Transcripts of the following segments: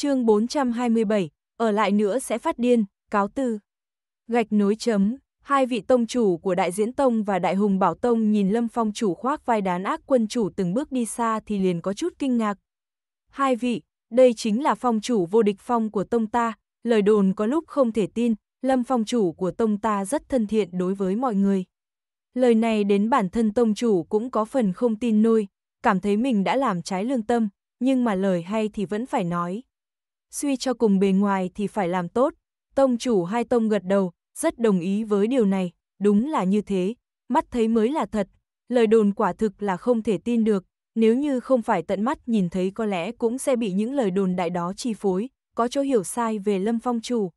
chương 427, ở lại nữa sẽ phát điên, cáo từ. Gạch nối chấm, hai vị tông chủ của Đại Diễn Tông và Đại Hùng Bảo Tông nhìn Lâm Phong chủ khoác vai đán ác quân chủ từng bước đi xa thì liền có chút kinh ngạc. Hai vị, đây chính là phong chủ vô địch phong của tông ta, lời đồn có lúc không thể tin, Lâm Phong chủ của tông ta rất thân thiện đối với mọi người. Lời này đến bản thân tông chủ cũng có phần không tin nôi, cảm thấy mình đã làm trái lương tâm, nhưng mà lời hay thì vẫn phải nói, suy cho cùng bề ngoài thì phải làm tốt. Tông chủ hai tông gật đầu, rất đồng ý với điều này, đúng là như thế, mắt thấy mới là thật, lời đồn quả thực là không thể tin được, nếu như không phải tận mắt nhìn thấy có lẽ cũng sẽ bị những lời đồn đại đó chi phối, có chỗ hiểu sai về Lâm Phong chủ.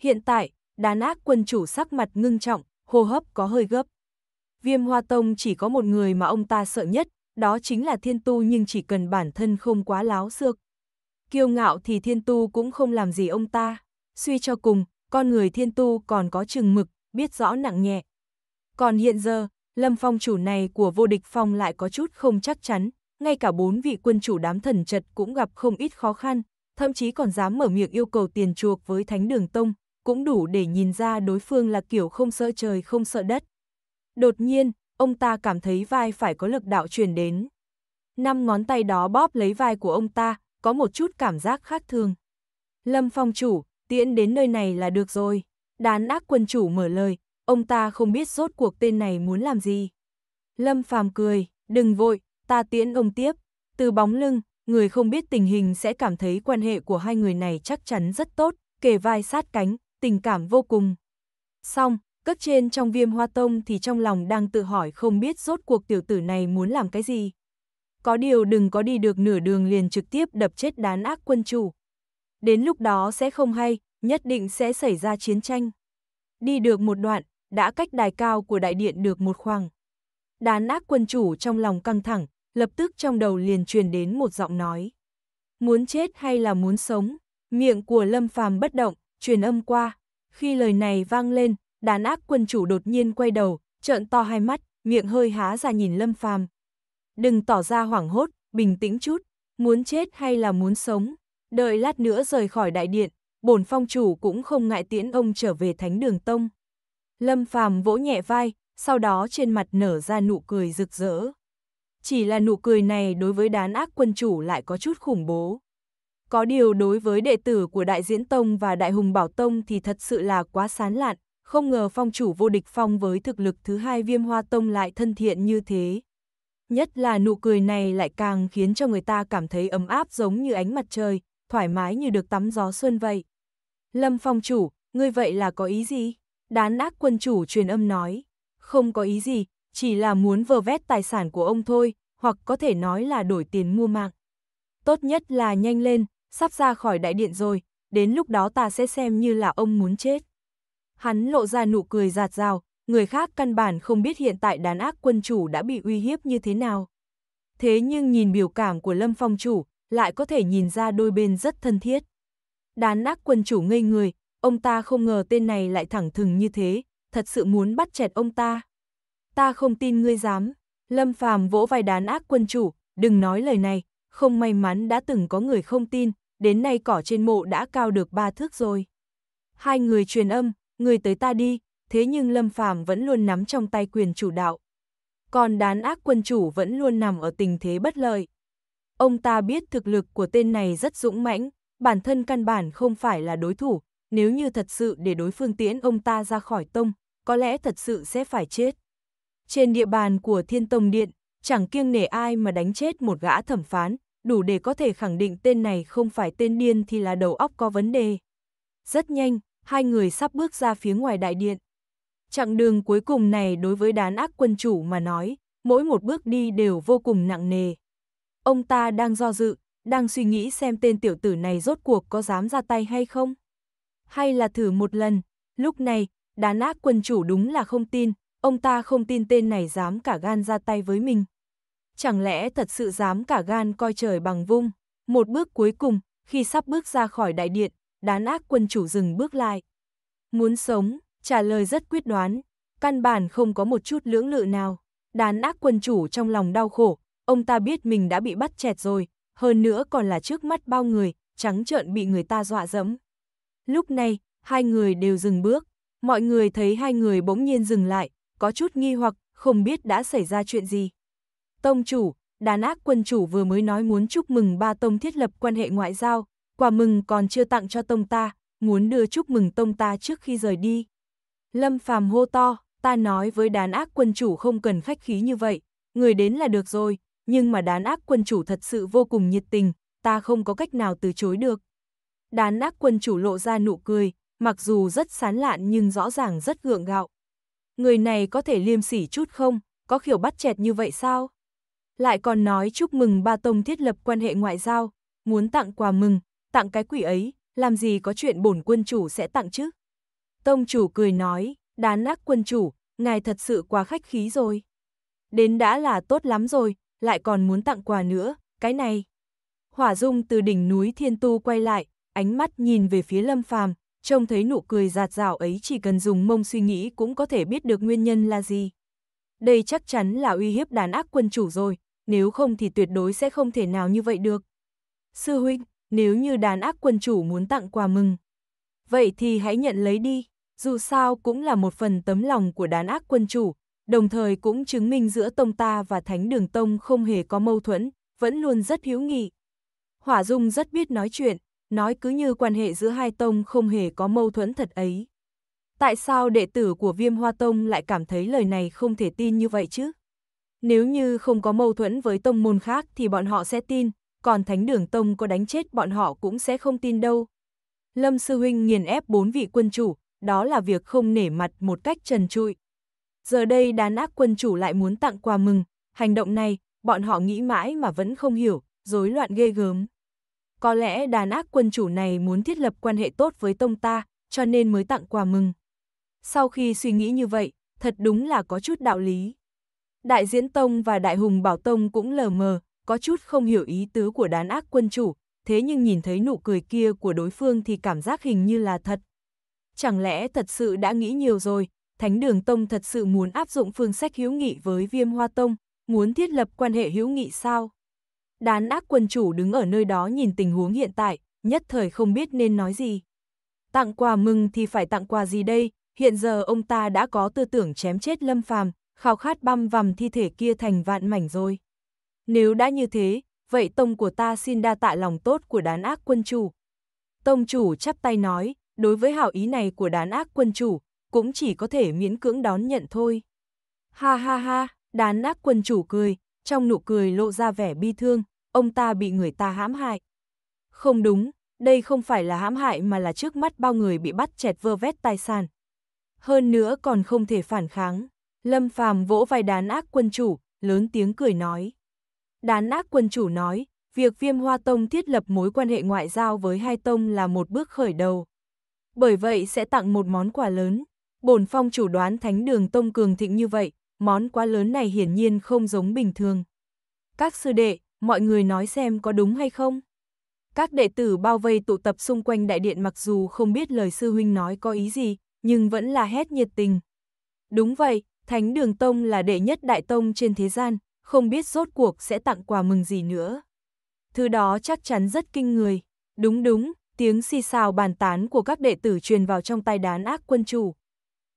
Hiện tại, đàn ác quân chủ sắc mặt ngưng trọng, hô hấp có hơi gấp. Viêm Hoa Tông chỉ có một người mà ông ta sợ nhất, đó chính là thiên tu nhưng chỉ cần bản thân không quá láo xược, kiêu ngạo thì thiên tu cũng không làm gì ông ta. Suy cho cùng, con người thiên tu còn có chừng mực, biết rõ nặng nhẹ. Còn hiện giờ, lâm phong chủ này của vô địch phong lại có chút không chắc chắn, ngay cả bốn vị quân chủ đám thần chật cũng gặp không ít khó khăn, thậm chí còn dám mở miệng yêu cầu tiền chuộc với thánh đường tông, cũng đủ để nhìn ra đối phương là kiểu không sợ trời không sợ đất. Đột nhiên, ông ta cảm thấy vai phải có lực đạo truyền đến. Năm ngón tay đó bóp lấy vai của ông ta, có một chút cảm giác khác thường. Lâm phong chủ, tiễn đến nơi này là được rồi. Đán ác quân chủ mở lời, ông ta không biết rốt cuộc tên này muốn làm gì. Lâm phàm cười, đừng vội, ta tiễn ông tiếp. Từ bóng lưng, người không biết tình hình sẽ cảm thấy quan hệ của hai người này chắc chắn rất tốt, kề vai sát cánh, tình cảm vô cùng. Xong, cất trên trong viêm hoa tông thì trong lòng đang tự hỏi không biết rốt cuộc tiểu tử này muốn làm cái gì có điều đừng có đi được nửa đường liền trực tiếp đập chết đán ác quân chủ. Đến lúc đó sẽ không hay, nhất định sẽ xảy ra chiến tranh. Đi được một đoạn, đã cách đài cao của đại điện được một khoảng. Đán ác quân chủ trong lòng căng thẳng, lập tức trong đầu liền truyền đến một giọng nói. Muốn chết hay là muốn sống? Miệng của Lâm Phàm bất động, truyền âm qua. Khi lời này vang lên, đán ác quân chủ đột nhiên quay đầu, trợn to hai mắt, miệng hơi há ra nhìn Lâm Phàm, đừng tỏ ra hoảng hốt, bình tĩnh chút, muốn chết hay là muốn sống, đợi lát nữa rời khỏi đại điện, bổn phong chủ cũng không ngại tiễn ông trở về thánh đường tông. Lâm phàm vỗ nhẹ vai, sau đó trên mặt nở ra nụ cười rực rỡ. Chỉ là nụ cười này đối với đán ác quân chủ lại có chút khủng bố. Có điều đối với đệ tử của Đại Diễn Tông và Đại Hùng Bảo Tông thì thật sự là quá sán lạn, không ngờ phong chủ vô địch phong với thực lực thứ hai viêm hoa tông lại thân thiện như thế, Nhất là nụ cười này lại càng khiến cho người ta cảm thấy ấm áp giống như ánh mặt trời, thoải mái như được tắm gió xuân vậy. Lâm phong chủ, ngươi vậy là có ý gì? Đán ác quân chủ truyền âm nói. Không có ý gì, chỉ là muốn vờ vét tài sản của ông thôi, hoặc có thể nói là đổi tiền mua mạng. Tốt nhất là nhanh lên, sắp ra khỏi đại điện rồi, đến lúc đó ta sẽ xem như là ông muốn chết. Hắn lộ ra nụ cười giạt rào, người khác căn bản không biết hiện tại đàn ác quân chủ đã bị uy hiếp như thế nào. Thế nhưng nhìn biểu cảm của Lâm Phong chủ, lại có thể nhìn ra đôi bên rất thân thiết. Đán ác quân chủ ngây người, ông ta không ngờ tên này lại thẳng thừng như thế, thật sự muốn bắt chẹt ông ta. Ta không tin ngươi dám, Lâm Phàm vỗ vai đán ác quân chủ, đừng nói lời này, không may mắn đã từng có người không tin, đến nay cỏ trên mộ đã cao được ba thước rồi. Hai người truyền âm, người tới ta đi, thế nhưng Lâm Phàm vẫn luôn nắm trong tay quyền chủ đạo. Còn đán ác quân chủ vẫn luôn nằm ở tình thế bất lợi. Ông ta biết thực lực của tên này rất dũng mãnh, bản thân căn bản không phải là đối thủ, nếu như thật sự để đối phương tiễn ông ta ra khỏi tông, có lẽ thật sự sẽ phải chết. Trên địa bàn của Thiên Tông Điện, chẳng kiêng nể ai mà đánh chết một gã thẩm phán, đủ để có thể khẳng định tên này không phải tên điên thì là đầu óc có vấn đề. Rất nhanh, hai người sắp bước ra phía ngoài đại điện. Chặng đường cuối cùng này đối với đán ác quân chủ mà nói, mỗi một bước đi đều vô cùng nặng nề. Ông ta đang do dự, đang suy nghĩ xem tên tiểu tử này rốt cuộc có dám ra tay hay không. Hay là thử một lần, lúc này, đán ác quân chủ đúng là không tin, ông ta không tin tên này dám cả gan ra tay với mình. Chẳng lẽ thật sự dám cả gan coi trời bằng vung? Một bước cuối cùng, khi sắp bước ra khỏi đại điện, đán ác quân chủ dừng bước lại. Muốn sống, trả lời rất quyết đoán, căn bản không có một chút lưỡng lự nào. Đán ác quân chủ trong lòng đau khổ, ông ta biết mình đã bị bắt chẹt rồi, hơn nữa còn là trước mắt bao người, trắng trợn bị người ta dọa dẫm. Lúc này, hai người đều dừng bước, mọi người thấy hai người bỗng nhiên dừng lại, có chút nghi hoặc không biết đã xảy ra chuyện gì. Tông chủ, đàn ác quân chủ vừa mới nói muốn chúc mừng ba tông thiết lập quan hệ ngoại giao, quà mừng còn chưa tặng cho tông ta, muốn đưa chúc mừng tông ta trước khi rời đi. Lâm Phàm hô to, ta nói với đán ác quân chủ không cần khách khí như vậy, người đến là được rồi, nhưng mà đán ác quân chủ thật sự vô cùng nhiệt tình, ta không có cách nào từ chối được. Đán ác quân chủ lộ ra nụ cười, mặc dù rất sán lạn nhưng rõ ràng rất gượng gạo. Người này có thể liêm sỉ chút không, có kiểu bắt chẹt như vậy sao? Lại còn nói chúc mừng ba tông thiết lập quan hệ ngoại giao, muốn tặng quà mừng, tặng cái quỷ ấy, làm gì có chuyện bổn quân chủ sẽ tặng chứ? Tông chủ cười nói, đán ác quân chủ, ngài thật sự quá khách khí rồi. Đến đã là tốt lắm rồi, lại còn muốn tặng quà nữa, cái này. Hỏa Dung từ đỉnh núi Thiên Tu quay lại, ánh mắt nhìn về phía Lâm Phàm, trông thấy nụ cười giạt rào ấy chỉ cần dùng mông suy nghĩ cũng có thể biết được nguyên nhân là gì. Đây chắc chắn là uy hiếp đàn ác quân chủ rồi, nếu không thì tuyệt đối sẽ không thể nào như vậy được. Sư huynh, nếu như đàn ác quân chủ muốn tặng quà mừng, vậy thì hãy nhận lấy đi dù sao cũng là một phần tấm lòng của đán ác quân chủ, đồng thời cũng chứng minh giữa tông ta và thánh đường tông không hề có mâu thuẫn, vẫn luôn rất hiếu nghị. Hỏa Dung rất biết nói chuyện, nói cứ như quan hệ giữa hai tông không hề có mâu thuẫn thật ấy. Tại sao đệ tử của viêm hoa tông lại cảm thấy lời này không thể tin như vậy chứ? Nếu như không có mâu thuẫn với tông môn khác thì bọn họ sẽ tin, còn thánh đường tông có đánh chết bọn họ cũng sẽ không tin đâu. Lâm Sư Huynh nghiền ép bốn vị quân chủ, đó là việc không nể mặt một cách trần trụi. Giờ đây đán ác quân chủ lại muốn tặng quà mừng, hành động này, bọn họ nghĩ mãi mà vẫn không hiểu, rối loạn ghê gớm. Có lẽ đàn ác quân chủ này muốn thiết lập quan hệ tốt với tông ta, cho nên mới tặng quà mừng. Sau khi suy nghĩ như vậy, thật đúng là có chút đạo lý. Đại diễn tông và đại hùng bảo tông cũng lờ mờ, có chút không hiểu ý tứ của đàn ác quân chủ, thế nhưng nhìn thấy nụ cười kia của đối phương thì cảm giác hình như là thật chẳng lẽ thật sự đã nghĩ nhiều rồi, Thánh Đường Tông thật sự muốn áp dụng phương sách hữu nghị với Viêm Hoa Tông, muốn thiết lập quan hệ hữu nghị sao? Đán ác quân chủ đứng ở nơi đó nhìn tình huống hiện tại, nhất thời không biết nên nói gì. Tặng quà mừng thì phải tặng quà gì đây, hiện giờ ông ta đã có tư tưởng chém chết lâm phàm, khao khát băm vằm thi thể kia thành vạn mảnh rồi. Nếu đã như thế, vậy tông của ta xin đa tạ lòng tốt của đán ác quân chủ. Tông chủ chắp tay nói, đối với hảo ý này của đán ác quân chủ, cũng chỉ có thể miễn cưỡng đón nhận thôi. Ha ha ha, đán ác quân chủ cười, trong nụ cười lộ ra vẻ bi thương, ông ta bị người ta hãm hại. Không đúng, đây không phải là hãm hại mà là trước mắt bao người bị bắt chẹt vơ vét tài sản. Hơn nữa còn không thể phản kháng. Lâm Phàm vỗ vai đán ác quân chủ, lớn tiếng cười nói. Đán ác quân chủ nói, việc viêm hoa tông thiết lập mối quan hệ ngoại giao với hai tông là một bước khởi đầu bởi vậy sẽ tặng một món quà lớn. Bổn phong chủ đoán thánh đường tông cường thịnh như vậy, món quà lớn này hiển nhiên không giống bình thường. Các sư đệ, mọi người nói xem có đúng hay không? Các đệ tử bao vây tụ tập xung quanh đại điện mặc dù không biết lời sư huynh nói có ý gì, nhưng vẫn là hét nhiệt tình. Đúng vậy, Thánh Đường Tông là đệ nhất đại tông trên thế gian, không biết rốt cuộc sẽ tặng quà mừng gì nữa. Thứ đó chắc chắn rất kinh người. Đúng đúng, tiếng xì xào bàn tán của các đệ tử truyền vào trong tai đán ác quân chủ.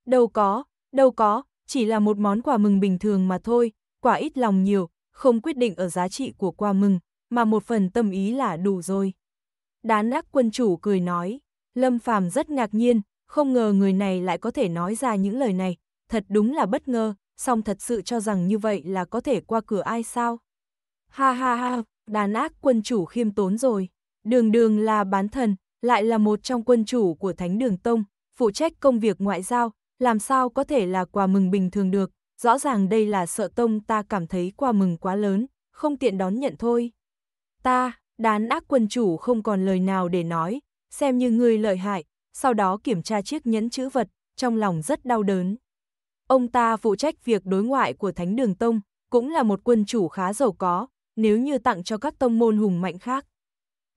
Đâu có, đâu có, chỉ là một món quà mừng bình thường mà thôi, quả ít lòng nhiều, không quyết định ở giá trị của quà mừng, mà một phần tâm ý là đủ rồi. Đán ác quân chủ cười nói, Lâm Phàm rất ngạc nhiên, không ngờ người này lại có thể nói ra những lời này, thật đúng là bất ngờ, song thật sự cho rằng như vậy là có thể qua cửa ai sao? Ha ha ha, đàn ác quân chủ khiêm tốn rồi. Đường đường là bán thần, lại là một trong quân chủ của Thánh Đường Tông, phụ trách công việc ngoại giao, làm sao có thể là quà mừng bình thường được, rõ ràng đây là sợ Tông ta cảm thấy quà mừng quá lớn, không tiện đón nhận thôi. Ta, đán ác quân chủ không còn lời nào để nói, xem như ngươi lợi hại, sau đó kiểm tra chiếc nhẫn chữ vật, trong lòng rất đau đớn. Ông ta phụ trách việc đối ngoại của Thánh Đường Tông, cũng là một quân chủ khá giàu có, nếu như tặng cho các tông môn hùng mạnh khác,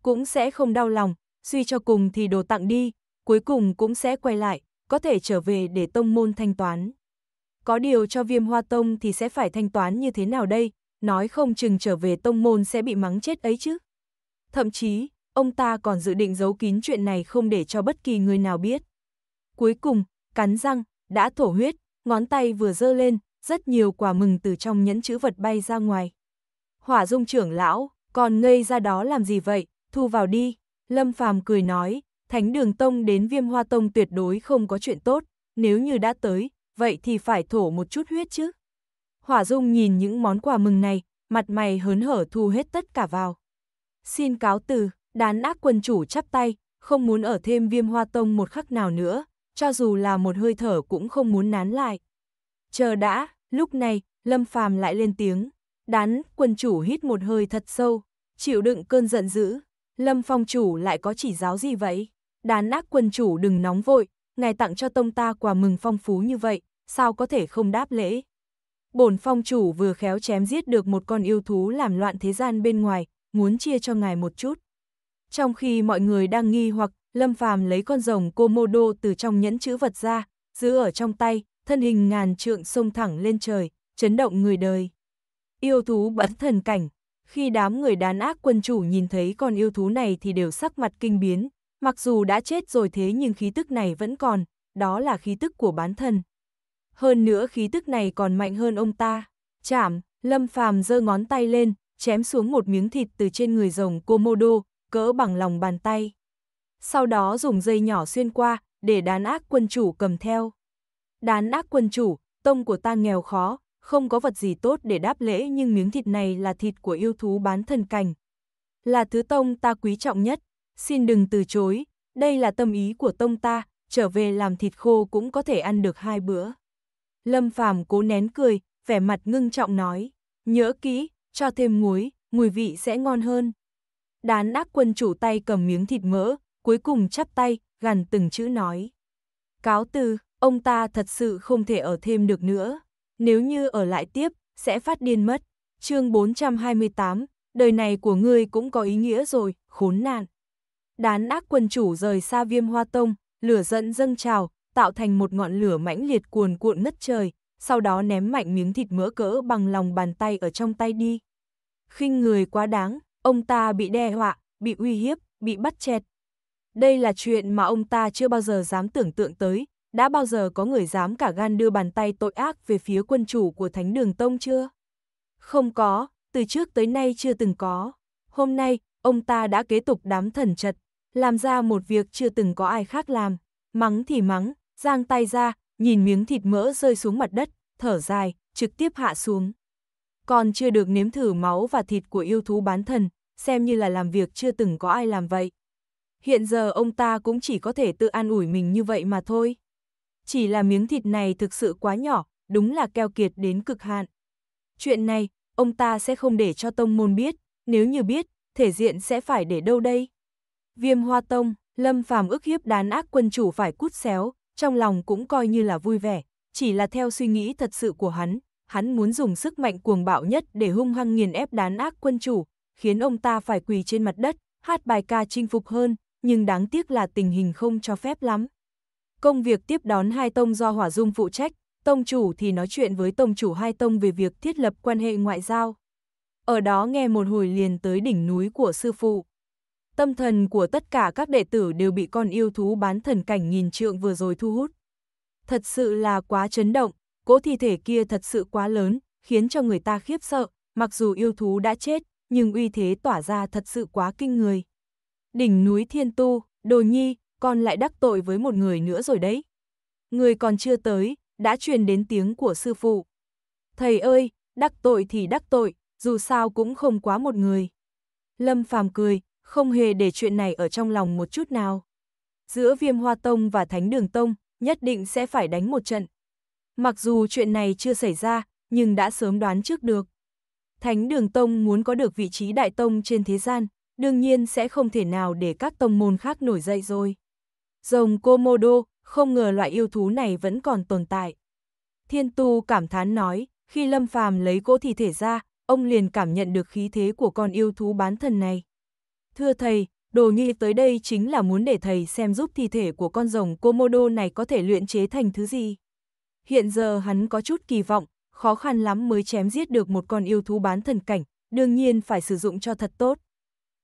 cũng sẽ không đau lòng, suy cho cùng thì đồ tặng đi, cuối cùng cũng sẽ quay lại, có thể trở về để tông môn thanh toán. Có điều cho viêm hoa tông thì sẽ phải thanh toán như thế nào đây, nói không chừng trở về tông môn sẽ bị mắng chết ấy chứ. Thậm chí, ông ta còn dự định giấu kín chuyện này không để cho bất kỳ người nào biết. Cuối cùng, cắn răng, đã thổ huyết, ngón tay vừa dơ lên, rất nhiều quả mừng từ trong nhẫn chữ vật bay ra ngoài. Hỏa dung trưởng lão, còn ngây ra đó làm gì vậy, thu vào đi, Lâm Phàm cười nói, Thánh Đường Tông đến Viêm Hoa Tông tuyệt đối không có chuyện tốt, nếu như đã tới, vậy thì phải thổ một chút huyết chứ. Hỏa Dung nhìn những món quà mừng này, mặt mày hớn hở thu hết tất cả vào. Xin cáo từ, đán ác quân chủ chắp tay, không muốn ở thêm Viêm Hoa Tông một khắc nào nữa, cho dù là một hơi thở cũng không muốn nán lại. Chờ đã, lúc này, Lâm Phàm lại lên tiếng, đán quân chủ hít một hơi thật sâu, chịu đựng cơn giận dữ, Lâm phong chủ lại có chỉ giáo gì vậy? Đàn ác quân chủ đừng nóng vội, ngài tặng cho tông ta quà mừng phong phú như vậy, sao có thể không đáp lễ? Bổn phong chủ vừa khéo chém giết được một con yêu thú làm loạn thế gian bên ngoài, muốn chia cho ngài một chút. Trong khi mọi người đang nghi hoặc, Lâm Phàm lấy con rồng Komodo từ trong nhẫn chữ vật ra, giữ ở trong tay, thân hình ngàn trượng sông thẳng lên trời, chấn động người đời. Yêu thú bắn thần cảnh, khi đám người đàn ác quân chủ nhìn thấy con yêu thú này thì đều sắc mặt kinh biến, mặc dù đã chết rồi thế nhưng khí tức này vẫn còn, đó là khí tức của bán thần. Hơn nữa khí tức này còn mạnh hơn ông ta. Chảm, Lâm Phàm giơ ngón tay lên, chém xuống một miếng thịt từ trên người rồng Komodo, cỡ bằng lòng bàn tay. Sau đó dùng dây nhỏ xuyên qua, để đán ác quân chủ cầm theo. Đán ác quân chủ, tông của ta nghèo khó, không có vật gì tốt để đáp lễ nhưng miếng thịt này là thịt của yêu thú bán thần cảnh Là thứ tông ta quý trọng nhất, xin đừng từ chối, đây là tâm ý của tông ta, trở về làm thịt khô cũng có thể ăn được hai bữa. Lâm Phàm cố nén cười, vẻ mặt ngưng trọng nói, nhớ kỹ, cho thêm muối, mùi vị sẽ ngon hơn. Đán ác quân chủ tay cầm miếng thịt mỡ, cuối cùng chắp tay, gằn từng chữ nói. Cáo từ, ông ta thật sự không thể ở thêm được nữa nếu như ở lại tiếp, sẽ phát điên mất. chương 428, đời này của ngươi cũng có ý nghĩa rồi, khốn nạn. Đán ác quân chủ rời xa viêm hoa tông, lửa giận dâng trào, tạo thành một ngọn lửa mãnh liệt cuồn cuộn ngất trời, sau đó ném mạnh miếng thịt mỡ cỡ bằng lòng bàn tay ở trong tay đi. khinh người quá đáng, ông ta bị đe họa, bị uy hiếp, bị bắt chẹt. Đây là chuyện mà ông ta chưa bao giờ dám tưởng tượng tới, đã bao giờ có người dám cả gan đưa bàn tay tội ác về phía quân chủ của Thánh Đường Tông chưa? Không có, từ trước tới nay chưa từng có. Hôm nay, ông ta đã kế tục đám thần chật, làm ra một việc chưa từng có ai khác làm. Mắng thì mắng, giang tay ra, nhìn miếng thịt mỡ rơi xuống mặt đất, thở dài, trực tiếp hạ xuống. Còn chưa được nếm thử máu và thịt của yêu thú bán thần, xem như là làm việc chưa từng có ai làm vậy. Hiện giờ ông ta cũng chỉ có thể tự an ủi mình như vậy mà thôi chỉ là miếng thịt này thực sự quá nhỏ, đúng là keo kiệt đến cực hạn. Chuyện này, ông ta sẽ không để cho tông môn biết, nếu như biết, thể diện sẽ phải để đâu đây? Viêm hoa tông, lâm phàm ức hiếp đán ác quân chủ phải cút xéo, trong lòng cũng coi như là vui vẻ, chỉ là theo suy nghĩ thật sự của hắn, hắn muốn dùng sức mạnh cuồng bạo nhất để hung hăng nghiền ép đán ác quân chủ, khiến ông ta phải quỳ trên mặt đất, hát bài ca chinh phục hơn, nhưng đáng tiếc là tình hình không cho phép lắm công việc tiếp đón hai tông do Hỏa Dung phụ trách, tông chủ thì nói chuyện với tông chủ hai tông về việc thiết lập quan hệ ngoại giao. Ở đó nghe một hồi liền tới đỉnh núi của sư phụ. Tâm thần của tất cả các đệ tử đều bị con yêu thú bán thần cảnh nghìn trượng vừa rồi thu hút. Thật sự là quá chấn động, cỗ thi thể kia thật sự quá lớn, khiến cho người ta khiếp sợ, mặc dù yêu thú đã chết, nhưng uy thế tỏa ra thật sự quá kinh người. Đỉnh núi Thiên Tu, Đồ Nhi, con lại đắc tội với một người nữa rồi đấy. Người còn chưa tới, đã truyền đến tiếng của sư phụ. Thầy ơi, đắc tội thì đắc tội, dù sao cũng không quá một người. Lâm phàm cười, không hề để chuyện này ở trong lòng một chút nào. Giữa viêm hoa tông và thánh đường tông, nhất định sẽ phải đánh một trận. Mặc dù chuyện này chưa xảy ra, nhưng đã sớm đoán trước được. Thánh đường tông muốn có được vị trí đại tông trên thế gian, đương nhiên sẽ không thể nào để các tông môn khác nổi dậy rồi. Rồng Komodo, không ngờ loại yêu thú này vẫn còn tồn tại. Thiên Tu cảm thán nói, khi Lâm Phàm lấy cỗ thi thể ra, ông liền cảm nhận được khí thế của con yêu thú bán thần này. Thưa thầy, đồ nghi tới đây chính là muốn để thầy xem giúp thi thể của con rồng Komodo này có thể luyện chế thành thứ gì. Hiện giờ hắn có chút kỳ vọng, khó khăn lắm mới chém giết được một con yêu thú bán thần cảnh, đương nhiên phải sử dụng cho thật tốt.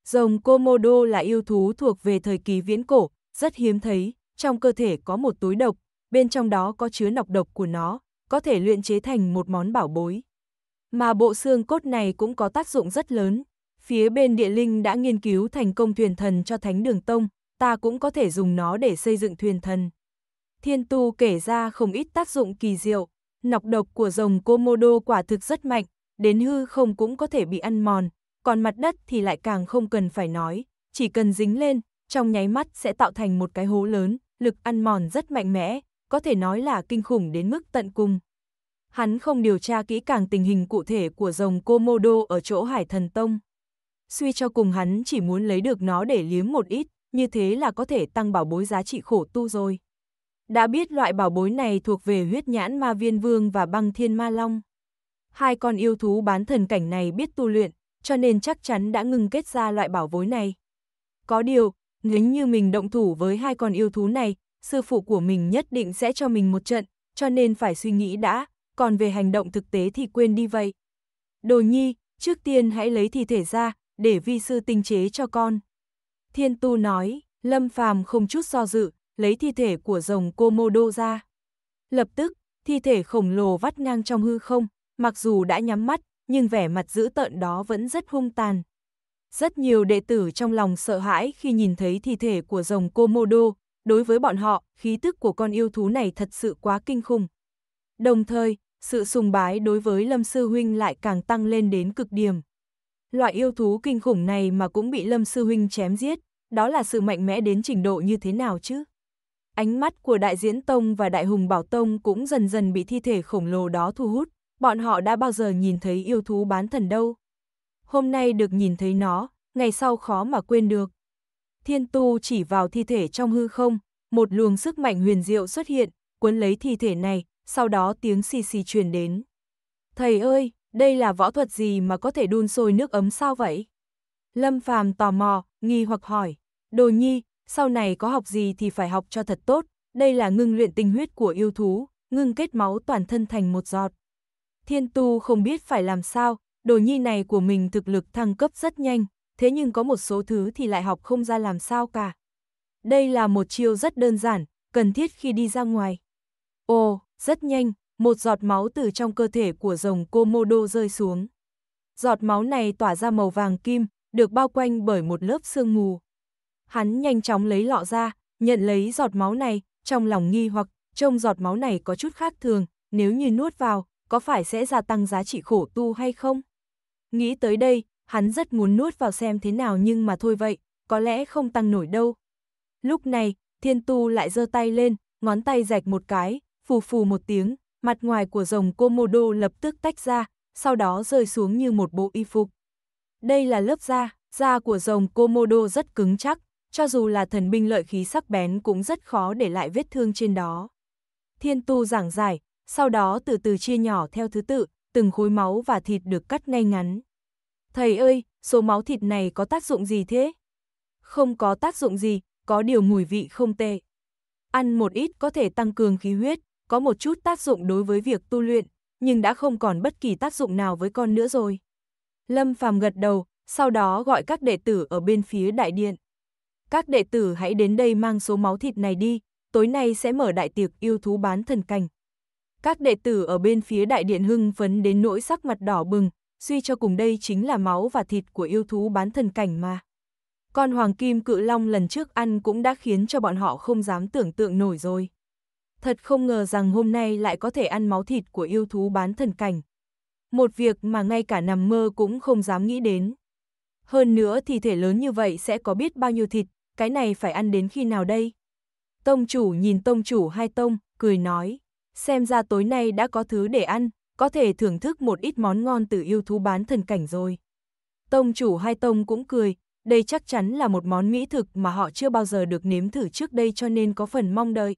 Rồng Komodo là yêu thú thuộc về thời kỳ viễn cổ, rất hiếm thấy, trong cơ thể có một túi độc, bên trong đó có chứa nọc độc của nó, có thể luyện chế thành một món bảo bối. Mà bộ xương cốt này cũng có tác dụng rất lớn. Phía bên địa linh đã nghiên cứu thành công thuyền thần cho Thánh Đường Tông, ta cũng có thể dùng nó để xây dựng thuyền thần. Thiên tu kể ra không ít tác dụng kỳ diệu, nọc độc của rồng Komodo quả thực rất mạnh, đến hư không cũng có thể bị ăn mòn, còn mặt đất thì lại càng không cần phải nói, chỉ cần dính lên, trong nháy mắt sẽ tạo thành một cái hố lớn, lực ăn mòn rất mạnh mẽ, có thể nói là kinh khủng đến mức tận cùng. Hắn không điều tra kỹ càng tình hình cụ thể của rồng Komodo ở chỗ Hải Thần Tông. Suy cho cùng hắn chỉ muốn lấy được nó để liếm một ít, như thế là có thể tăng bảo bối giá trị khổ tu rồi. Đã biết loại bảo bối này thuộc về huyết nhãn ma viên vương và băng thiên ma long. Hai con yêu thú bán thần cảnh này biết tu luyện, cho nên chắc chắn đã ngừng kết ra loại bảo bối này. Có điều, nếu như mình động thủ với hai con yêu thú này, sư phụ của mình nhất định sẽ cho mình một trận, cho nên phải suy nghĩ đã, còn về hành động thực tế thì quên đi vậy. Đồ nhi, trước tiên hãy lấy thi thể ra, để vi sư tinh chế cho con. Thiên tu nói, lâm phàm không chút do dự, lấy thi thể của rồng Komodo ra. Lập tức, thi thể khổng lồ vắt ngang trong hư không, mặc dù đã nhắm mắt, nhưng vẻ mặt dữ tợn đó vẫn rất hung tàn, rất nhiều đệ tử trong lòng sợ hãi khi nhìn thấy thi thể của rồng Komodo, đối với bọn họ, khí tức của con yêu thú này thật sự quá kinh khủng. Đồng thời, sự sùng bái đối với Lâm Sư Huynh lại càng tăng lên đến cực điểm. Loại yêu thú kinh khủng này mà cũng bị Lâm Sư Huynh chém giết, đó là sự mạnh mẽ đến trình độ như thế nào chứ? Ánh mắt của Đại Diễn Tông và Đại Hùng Bảo Tông cũng dần dần bị thi thể khổng lồ đó thu hút, bọn họ đã bao giờ nhìn thấy yêu thú bán thần đâu hôm nay được nhìn thấy nó, ngày sau khó mà quên được. Thiên tu chỉ vào thi thể trong hư không, một luồng sức mạnh huyền diệu xuất hiện, cuốn lấy thi thể này, sau đó tiếng xì xì truyền đến. Thầy ơi, đây là võ thuật gì mà có thể đun sôi nước ấm sao vậy? Lâm Phàm tò mò, nghi hoặc hỏi, đồ nhi, sau này có học gì thì phải học cho thật tốt, đây là ngưng luyện tinh huyết của yêu thú, ngưng kết máu toàn thân thành một giọt. Thiên tu không biết phải làm sao, đồ nhi này của mình thực lực thăng cấp rất nhanh, thế nhưng có một số thứ thì lại học không ra làm sao cả. Đây là một chiêu rất đơn giản, cần thiết khi đi ra ngoài. Ồ, rất nhanh, một giọt máu từ trong cơ thể của rồng Komodo rơi xuống. Giọt máu này tỏa ra màu vàng kim, được bao quanh bởi một lớp sương mù. Hắn nhanh chóng lấy lọ ra, nhận lấy giọt máu này, trong lòng nghi hoặc trông giọt máu này có chút khác thường, nếu như nuốt vào, có phải sẽ gia tăng giá trị khổ tu hay không? Nghĩ tới đây, hắn rất muốn nuốt vào xem thế nào nhưng mà thôi vậy, có lẽ không tăng nổi đâu. Lúc này, thiên tu lại giơ tay lên, ngón tay rạch một cái, phù phù một tiếng, mặt ngoài của rồng Komodo lập tức tách ra, sau đó rơi xuống như một bộ y phục. Đây là lớp da, da của rồng Komodo rất cứng chắc, cho dù là thần binh lợi khí sắc bén cũng rất khó để lại vết thương trên đó. Thiên tu giảng giải, sau đó từ từ chia nhỏ theo thứ tự, từng khối máu và thịt được cắt ngay ngắn. Thầy ơi, số máu thịt này có tác dụng gì thế? Không có tác dụng gì, có điều mùi vị không tệ. Ăn một ít có thể tăng cường khí huyết, có một chút tác dụng đối với việc tu luyện, nhưng đã không còn bất kỳ tác dụng nào với con nữa rồi. Lâm Phàm gật đầu, sau đó gọi các đệ tử ở bên phía đại điện. Các đệ tử hãy đến đây mang số máu thịt này đi, tối nay sẽ mở đại tiệc yêu thú bán thần cảnh, các đệ tử ở bên phía đại điện hưng phấn đến nỗi sắc mặt đỏ bừng, suy cho cùng đây chính là máu và thịt của yêu thú bán thần cảnh mà. Con hoàng kim cự long lần trước ăn cũng đã khiến cho bọn họ không dám tưởng tượng nổi rồi. Thật không ngờ rằng hôm nay lại có thể ăn máu thịt của yêu thú bán thần cảnh. Một việc mà ngay cả nằm mơ cũng không dám nghĩ đến. Hơn nữa thì thể lớn như vậy sẽ có biết bao nhiêu thịt, cái này phải ăn đến khi nào đây? Tông chủ nhìn tông chủ hai tông, cười nói xem ra tối nay đã có thứ để ăn, có thể thưởng thức một ít món ngon từ yêu thú bán thần cảnh rồi. Tông chủ hai tông cũng cười, đây chắc chắn là một món mỹ thực mà họ chưa bao giờ được nếm thử trước đây cho nên có phần mong đợi.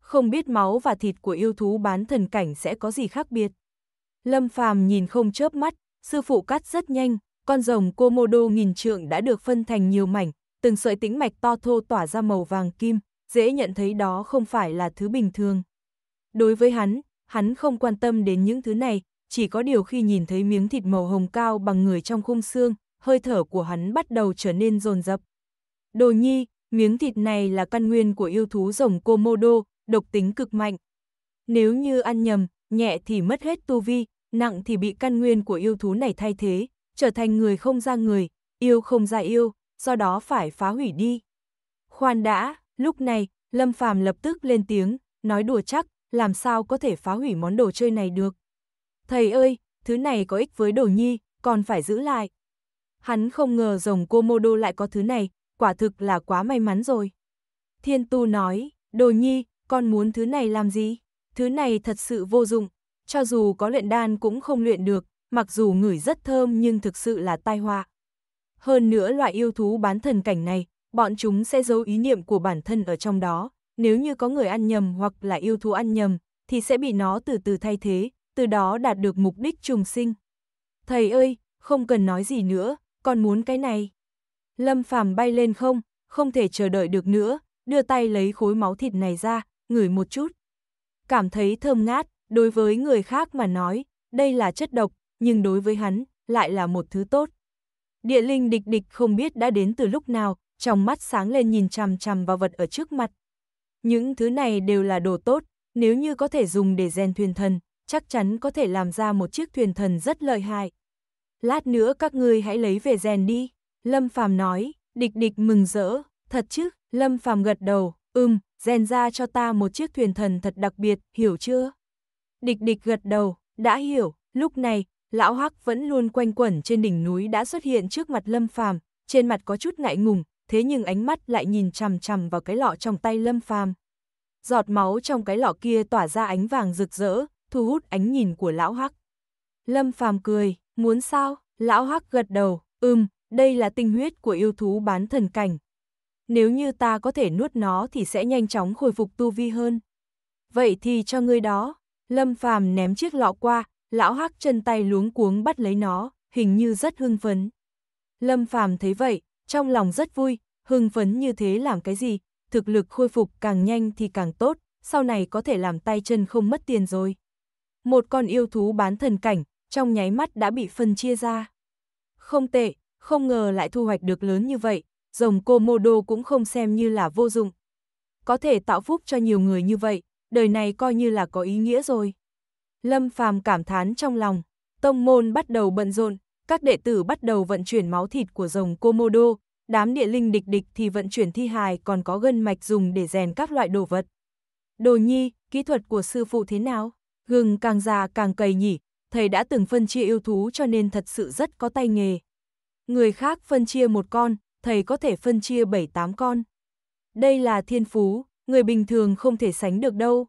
Không biết máu và thịt của yêu thú bán thần cảnh sẽ có gì khác biệt. Lâm Phàm nhìn không chớp mắt, sư phụ cắt rất nhanh, con rồng Komodo nghìn trượng đã được phân thành nhiều mảnh, từng sợi tĩnh mạch to thô tỏa ra màu vàng kim, dễ nhận thấy đó không phải là thứ bình thường. Đối với hắn, hắn không quan tâm đến những thứ này, chỉ có điều khi nhìn thấy miếng thịt màu hồng cao bằng người trong khung xương, hơi thở của hắn bắt đầu trở nên dồn dập. Đồ nhi, miếng thịt này là căn nguyên của yêu thú rồng Komodo, độc tính cực mạnh. Nếu như ăn nhầm, nhẹ thì mất hết tu vi, nặng thì bị căn nguyên của yêu thú này thay thế, trở thành người không ra người, yêu không ra yêu, do đó phải phá hủy đi. Khoan đã, lúc này, Lâm Phàm lập tức lên tiếng, nói đùa chắc, làm sao có thể phá hủy món đồ chơi này được. Thầy ơi, thứ này có ích với đồ nhi, còn phải giữ lại. Hắn không ngờ rồng Komodo lại có thứ này, quả thực là quá may mắn rồi. Thiên Tu nói, đồ nhi, con muốn thứ này làm gì? Thứ này thật sự vô dụng, cho dù có luyện đan cũng không luyện được, mặc dù ngửi rất thơm nhưng thực sự là tai họa. Hơn nữa loại yêu thú bán thần cảnh này, bọn chúng sẽ giấu ý niệm của bản thân ở trong đó, nếu như có người ăn nhầm hoặc là yêu thú ăn nhầm, thì sẽ bị nó từ từ thay thế, từ đó đạt được mục đích trùng sinh. Thầy ơi, không cần nói gì nữa, con muốn cái này. Lâm Phàm bay lên không, không thể chờ đợi được nữa, đưa tay lấy khối máu thịt này ra, ngửi một chút. Cảm thấy thơm ngát, đối với người khác mà nói, đây là chất độc, nhưng đối với hắn, lại là một thứ tốt. Địa linh địch địch không biết đã đến từ lúc nào, trong mắt sáng lên nhìn chằm chằm vào vật ở trước mặt, những thứ này đều là đồ tốt, nếu như có thể dùng để rèn thuyền thần, chắc chắn có thể làm ra một chiếc thuyền thần rất lợi hại. Lát nữa các ngươi hãy lấy về rèn đi, Lâm Phàm nói, địch địch mừng rỡ, thật chứ, Lâm Phàm gật đầu, ừm, rèn ra cho ta một chiếc thuyền thần thật đặc biệt, hiểu chưa? Địch địch gật đầu, đã hiểu, lúc này, lão hắc vẫn luôn quanh quẩn trên đỉnh núi đã xuất hiện trước mặt Lâm Phàm trên mặt có chút ngại ngùng, thế nhưng ánh mắt lại nhìn chằm chằm vào cái lọ trong tay Lâm Phàm. Giọt máu trong cái lọ kia tỏa ra ánh vàng rực rỡ, thu hút ánh nhìn của lão Hắc. Lâm Phàm cười, muốn sao? Lão Hắc gật đầu, ừm, đây là tinh huyết của yêu thú bán thần cảnh. Nếu như ta có thể nuốt nó thì sẽ nhanh chóng khôi phục tu vi hơn. Vậy thì cho ngươi đó, Lâm Phàm ném chiếc lọ qua, lão Hắc chân tay luống cuống bắt lấy nó, hình như rất hưng phấn. Lâm Phàm thấy vậy, trong lòng rất vui, hưng phấn như thế làm cái gì, thực lực khôi phục càng nhanh thì càng tốt, sau này có thể làm tay chân không mất tiền rồi. Một con yêu thú bán thần cảnh, trong nháy mắt đã bị phân chia ra. Không tệ, không ngờ lại thu hoạch được lớn như vậy, rồng Komodo cũng không xem như là vô dụng. Có thể tạo phúc cho nhiều người như vậy, đời này coi như là có ý nghĩa rồi. Lâm Phàm cảm thán trong lòng, tông môn bắt đầu bận rộn, các đệ tử bắt đầu vận chuyển máu thịt của rồng Komodo, đám địa linh địch địch thì vận chuyển thi hài còn có gân mạch dùng để rèn các loại đồ vật. Đồ nhi, kỹ thuật của sư phụ thế nào? Gừng càng già càng cầy nhỉ, thầy đã từng phân chia yêu thú cho nên thật sự rất có tay nghề. Người khác phân chia một con, thầy có thể phân chia bảy tám con. Đây là thiên phú, người bình thường không thể sánh được đâu.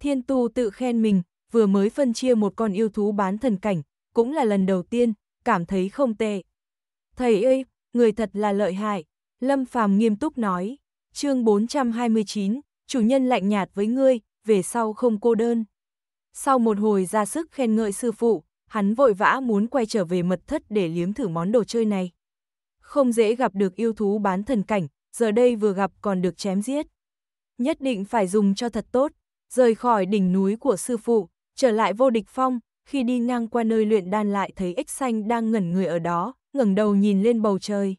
Thiên tu tự khen mình, vừa mới phân chia một con yêu thú bán thần cảnh, cũng là lần đầu tiên, cảm thấy không tệ. Thầy ơi, người thật là lợi hại, Lâm Phàm nghiêm túc nói, chương 429, chủ nhân lạnh nhạt với ngươi, về sau không cô đơn. Sau một hồi ra sức khen ngợi sư phụ, hắn vội vã muốn quay trở về mật thất để liếm thử món đồ chơi này. Không dễ gặp được yêu thú bán thần cảnh, giờ đây vừa gặp còn được chém giết. Nhất định phải dùng cho thật tốt, rời khỏi đỉnh núi của sư phụ, trở lại vô địch phong, khi đi ngang qua nơi luyện đan lại thấy ếch xanh đang ngẩn người ở đó, ngẩng đầu nhìn lên bầu trời.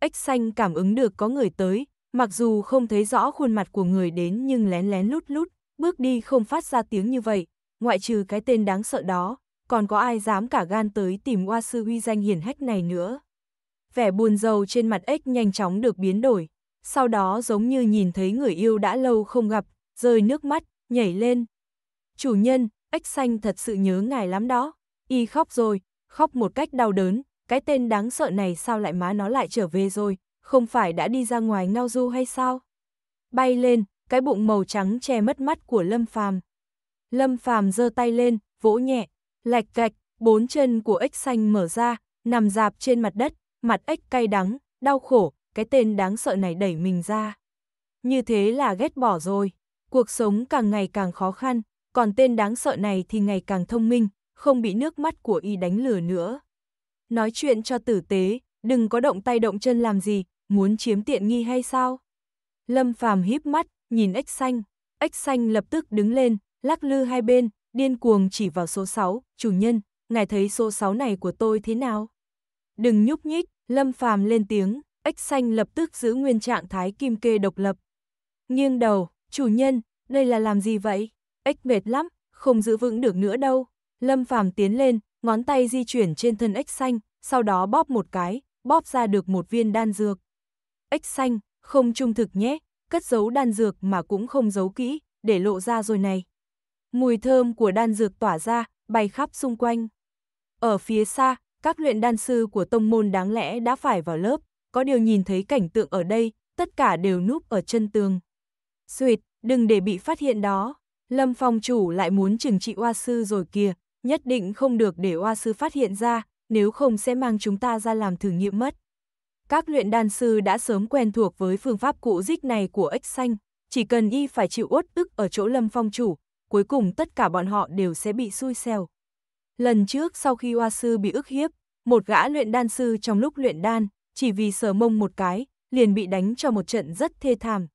Ếch xanh cảm ứng được có người tới, mặc dù không thấy rõ khuôn mặt của người đến nhưng lén lén lút lút, bước đi không phát ra tiếng như vậy, ngoại trừ cái tên đáng sợ đó, còn có ai dám cả gan tới tìm oa sư huy danh hiển hách này nữa. Vẻ buồn rầu trên mặt ếch nhanh chóng được biến đổi, sau đó giống như nhìn thấy người yêu đã lâu không gặp, rơi nước mắt, nhảy lên. Chủ nhân, ếch xanh thật sự nhớ ngài lắm đó, y khóc rồi, khóc một cách đau đớn, cái tên đáng sợ này sao lại má nó lại trở về rồi, không phải đã đi ra ngoài ngao du hay sao? Bay lên, cái bụng màu trắng che mất mắt của Lâm Phàm. Lâm Phàm giơ tay lên, vỗ nhẹ, lạch cạch, bốn chân của ếch xanh mở ra, nằm dạp trên mặt đất, mặt ếch cay đắng, đau khổ, cái tên đáng sợ này đẩy mình ra. Như thế là ghét bỏ rồi, cuộc sống càng ngày càng khó khăn, còn tên đáng sợ này thì ngày càng thông minh, không bị nước mắt của y đánh lừa nữa nói chuyện cho tử tế, đừng có động tay động chân làm gì, muốn chiếm tiện nghi hay sao? Lâm Phàm híp mắt, nhìn ếch xanh, ếch xanh lập tức đứng lên, lắc lư hai bên, điên cuồng chỉ vào số 6, chủ nhân, ngài thấy số 6 này của tôi thế nào? Đừng nhúc nhích, Lâm Phàm lên tiếng, ếch xanh lập tức giữ nguyên trạng thái kim kê độc lập. Nghiêng đầu, chủ nhân, đây là làm gì vậy? Ếch mệt lắm, không giữ vững được nữa đâu. Lâm Phàm tiến lên, ngón tay di chuyển trên thân ếch xanh, sau đó bóp một cái, bóp ra được một viên đan dược. Ếch xanh, không trung thực nhé, cất giấu đan dược mà cũng không giấu kỹ, để lộ ra rồi này. Mùi thơm của đan dược tỏa ra, bay khắp xung quanh. Ở phía xa, các luyện đan sư của tông môn đáng lẽ đã phải vào lớp, có điều nhìn thấy cảnh tượng ở đây, tất cả đều núp ở chân tường. Xuyệt, đừng để bị phát hiện đó. Lâm phong chủ lại muốn trừng trị oa sư rồi kìa, nhất định không được để oa sư phát hiện ra, nếu không sẽ mang chúng ta ra làm thử nghiệm mất. Các luyện đan sư đã sớm quen thuộc với phương pháp cụ dích này của ếch xanh, chỉ cần y phải chịu uất ức ở chỗ lâm phong chủ, cuối cùng tất cả bọn họ đều sẽ bị xui xẻo. Lần trước sau khi oa sư bị ức hiếp, một gã luyện đan sư trong lúc luyện đan, chỉ vì sờ mông một cái, liền bị đánh cho một trận rất thê thảm.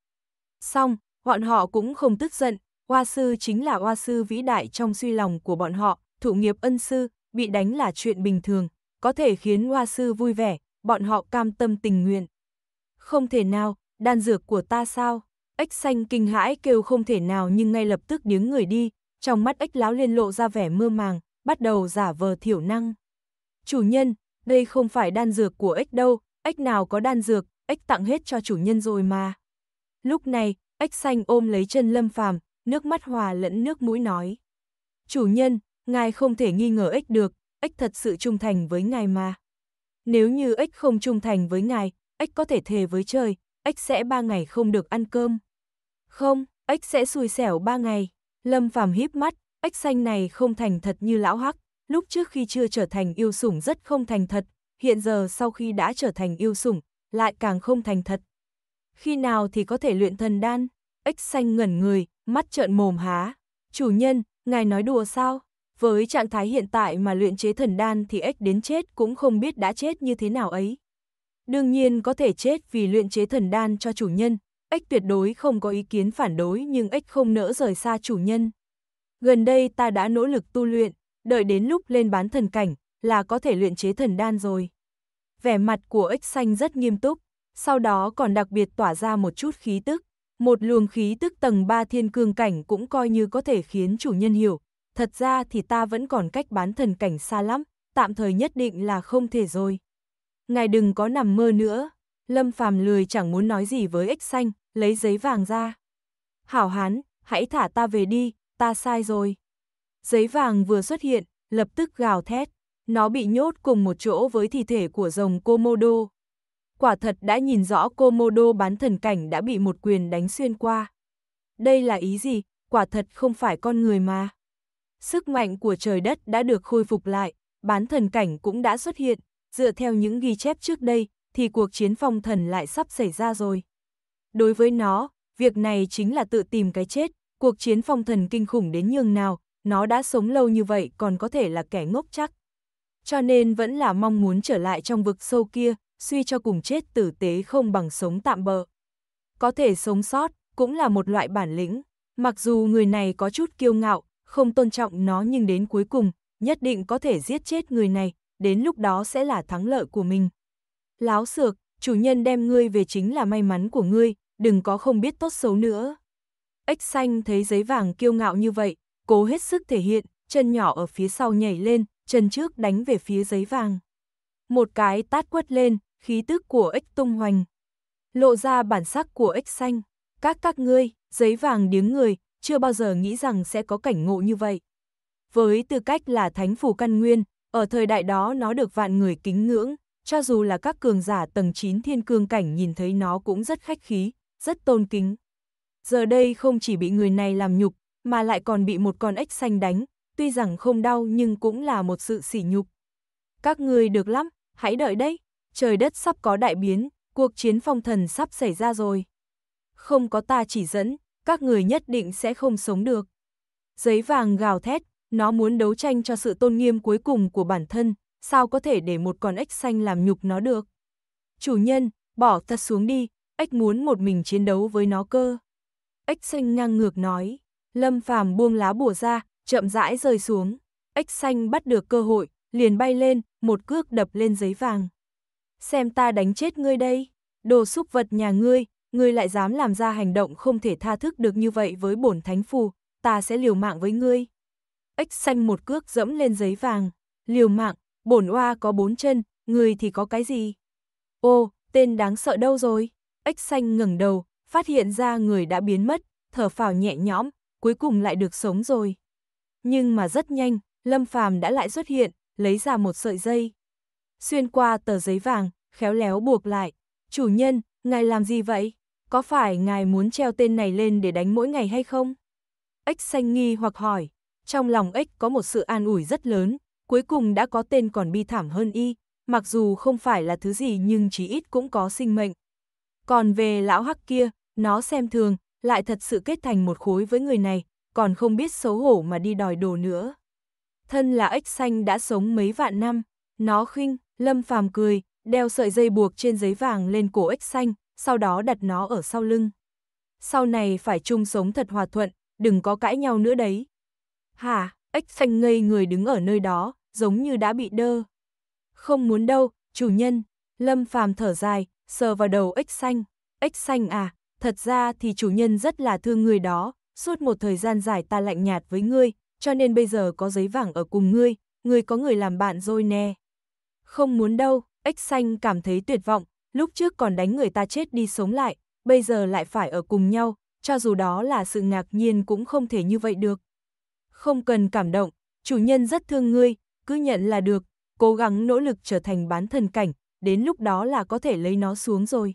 Xong, bọn họ cũng không tức giận, oa sư chính là oa sư vĩ đại trong suy lòng của bọn họ, thụ nghiệp ân sư, bị đánh là chuyện bình thường, có thể khiến hoa sư vui vẻ, bọn họ cam tâm tình nguyện. Không thể nào, đan dược của ta sao? Ếch xanh kinh hãi kêu không thể nào nhưng ngay lập tức điếng người đi, trong mắt ếch láo liên lộ ra vẻ mơ màng, bắt đầu giả vờ thiểu năng. Chủ nhân, đây không phải đan dược của ếch đâu, ếch nào có đan dược, ếch tặng hết cho chủ nhân rồi mà. Lúc này, ếch xanh ôm lấy chân lâm phàm, nước mắt hòa lẫn nước mũi nói. Chủ nhân, ngài không thể nghi ngờ ếch được, ếch thật sự trung thành với ngài mà. Nếu như ếch không trung thành với ngài, ếch có thể thề với trời, ếch sẽ ba ngày không được ăn cơm. Không, ếch sẽ xui xẻo ba ngày. Lâm Phàm híp mắt, ếch xanh này không thành thật như lão hắc, lúc trước khi chưa trở thành yêu sủng rất không thành thật, hiện giờ sau khi đã trở thành yêu sủng, lại càng không thành thật. Khi nào thì có thể luyện thần đan? Ếch xanh ngẩn người, mắt trợn mồm há. Chủ nhân, ngài nói đùa sao? Với trạng thái hiện tại mà luyện chế thần đan thì ếch đến chết cũng không biết đã chết như thế nào ấy. Đương nhiên có thể chết vì luyện chế thần đan cho chủ nhân, ếch tuyệt đối không có ý kiến phản đối nhưng ếch không nỡ rời xa chủ nhân. Gần đây ta đã nỗ lực tu luyện, đợi đến lúc lên bán thần cảnh là có thể luyện chế thần đan rồi. Vẻ mặt của ếch xanh rất nghiêm túc, sau đó còn đặc biệt tỏa ra một chút khí tức. Một luồng khí tức tầng 3 thiên cương cảnh cũng coi như có thể khiến chủ nhân hiểu, thật ra thì ta vẫn còn cách bán thần cảnh xa lắm, tạm thời nhất định là không thể rồi. Ngài đừng có nằm mơ nữa. Lâm Phàm lười chẳng muốn nói gì với ếch xanh, lấy giấy vàng ra. Hảo hán, hãy thả ta về đi, ta sai rồi. Giấy vàng vừa xuất hiện, lập tức gào thét. Nó bị nhốt cùng một chỗ với thi thể của rồng Komodo. Quả thật đã nhìn rõ Komodo bán thần cảnh đã bị một quyền đánh xuyên qua. Đây là ý gì? Quả thật không phải con người mà sức mạnh của trời đất đã được khôi phục lại, bán thần cảnh cũng đã xuất hiện, dựa theo những ghi chép trước đây, thì cuộc chiến phong thần lại sắp xảy ra rồi. Đối với nó, việc này chính là tự tìm cái chết, cuộc chiến phong thần kinh khủng đến nhường nào, nó đã sống lâu như vậy còn có thể là kẻ ngốc chắc. Cho nên vẫn là mong muốn trở lại trong vực sâu kia, suy cho cùng chết tử tế không bằng sống tạm bợ. Có thể sống sót, cũng là một loại bản lĩnh, mặc dù người này có chút kiêu ngạo, không tôn trọng nó nhưng đến cuối cùng, nhất định có thể giết chết người này, đến lúc đó sẽ là thắng lợi của mình. Láo xược, chủ nhân đem ngươi về chính là may mắn của ngươi, đừng có không biết tốt xấu nữa. Ếch xanh thấy giấy vàng kiêu ngạo như vậy, cố hết sức thể hiện, chân nhỏ ở phía sau nhảy lên, chân trước đánh về phía giấy vàng. Một cái tát quất lên, khí tức của ếch tung hoành. Lộ ra bản sắc của ếch xanh. Các các ngươi, giấy vàng điếng người, chưa bao giờ nghĩ rằng sẽ có cảnh ngộ như vậy. Với tư cách là thánh phủ căn nguyên, ở thời đại đó nó được vạn người kính ngưỡng, cho dù là các cường giả tầng 9 thiên cương cảnh nhìn thấy nó cũng rất khách khí, rất tôn kính. Giờ đây không chỉ bị người này làm nhục, mà lại còn bị một con ếch xanh đánh, tuy rằng không đau nhưng cũng là một sự sỉ nhục. Các người được lắm, hãy đợi đấy, trời đất sắp có đại biến, cuộc chiến phong thần sắp xảy ra rồi. Không có ta chỉ dẫn, các người nhất định sẽ không sống được. Giấy vàng gào thét, nó muốn đấu tranh cho sự tôn nghiêm cuối cùng của bản thân, sao có thể để một con ếch xanh làm nhục nó được. Chủ nhân, bỏ ta xuống đi, ếch muốn một mình chiến đấu với nó cơ. Ếch xanh ngang ngược nói, lâm phàm buông lá bùa ra, chậm rãi rơi xuống. Ếch xanh bắt được cơ hội, liền bay lên, một cước đập lên giấy vàng. Xem ta đánh chết ngươi đây, đồ xúc vật nhà ngươi, ngươi lại dám làm ra hành động không thể tha thức được như vậy với bổn thánh phù, ta sẽ liều mạng với ngươi. Ếch xanh một cước dẫm lên giấy vàng, liều mạng, bổn oa có bốn chân, ngươi thì có cái gì? Ô, tên đáng sợ đâu rồi? Ếch xanh ngẩng đầu, phát hiện ra người đã biến mất, thở phào nhẹ nhõm, cuối cùng lại được sống rồi. Nhưng mà rất nhanh, Lâm Phàm đã lại xuất hiện, lấy ra một sợi dây. Xuyên qua tờ giấy vàng, khéo léo buộc lại. Chủ nhân, ngài làm gì vậy? có phải ngài muốn treo tên này lên để đánh mỗi ngày hay không? Ếch xanh nghi hoặc hỏi, trong lòng ếch có một sự an ủi rất lớn, cuối cùng đã có tên còn bi thảm hơn y, mặc dù không phải là thứ gì nhưng chí ít cũng có sinh mệnh. Còn về lão hắc kia, nó xem thường, lại thật sự kết thành một khối với người này, còn không biết xấu hổ mà đi đòi đồ nữa. Thân là ếch xanh đã sống mấy vạn năm, nó khinh, lâm phàm cười, đeo sợi dây buộc trên giấy vàng lên cổ ếch xanh, sau đó đặt nó ở sau lưng. Sau này phải chung sống thật hòa thuận, đừng có cãi nhau nữa đấy. hà, ếch xanh ngây người đứng ở nơi đó, giống như đã bị đơ. Không muốn đâu, chủ nhân, Lâm Phàm thở dài, sờ vào đầu ếch xanh. Ếch xanh à, thật ra thì chủ nhân rất là thương người đó, suốt một thời gian dài ta lạnh nhạt với ngươi, cho nên bây giờ có giấy vàng ở cùng ngươi, ngươi có người làm bạn rồi nè. Không muốn đâu, ếch xanh cảm thấy tuyệt vọng, lúc trước còn đánh người ta chết đi sống lại, bây giờ lại phải ở cùng nhau, cho dù đó là sự ngạc nhiên cũng không thể như vậy được. Không cần cảm động, chủ nhân rất thương ngươi, cứ nhận là được, cố gắng nỗ lực trở thành bán thần cảnh, đến lúc đó là có thể lấy nó xuống rồi.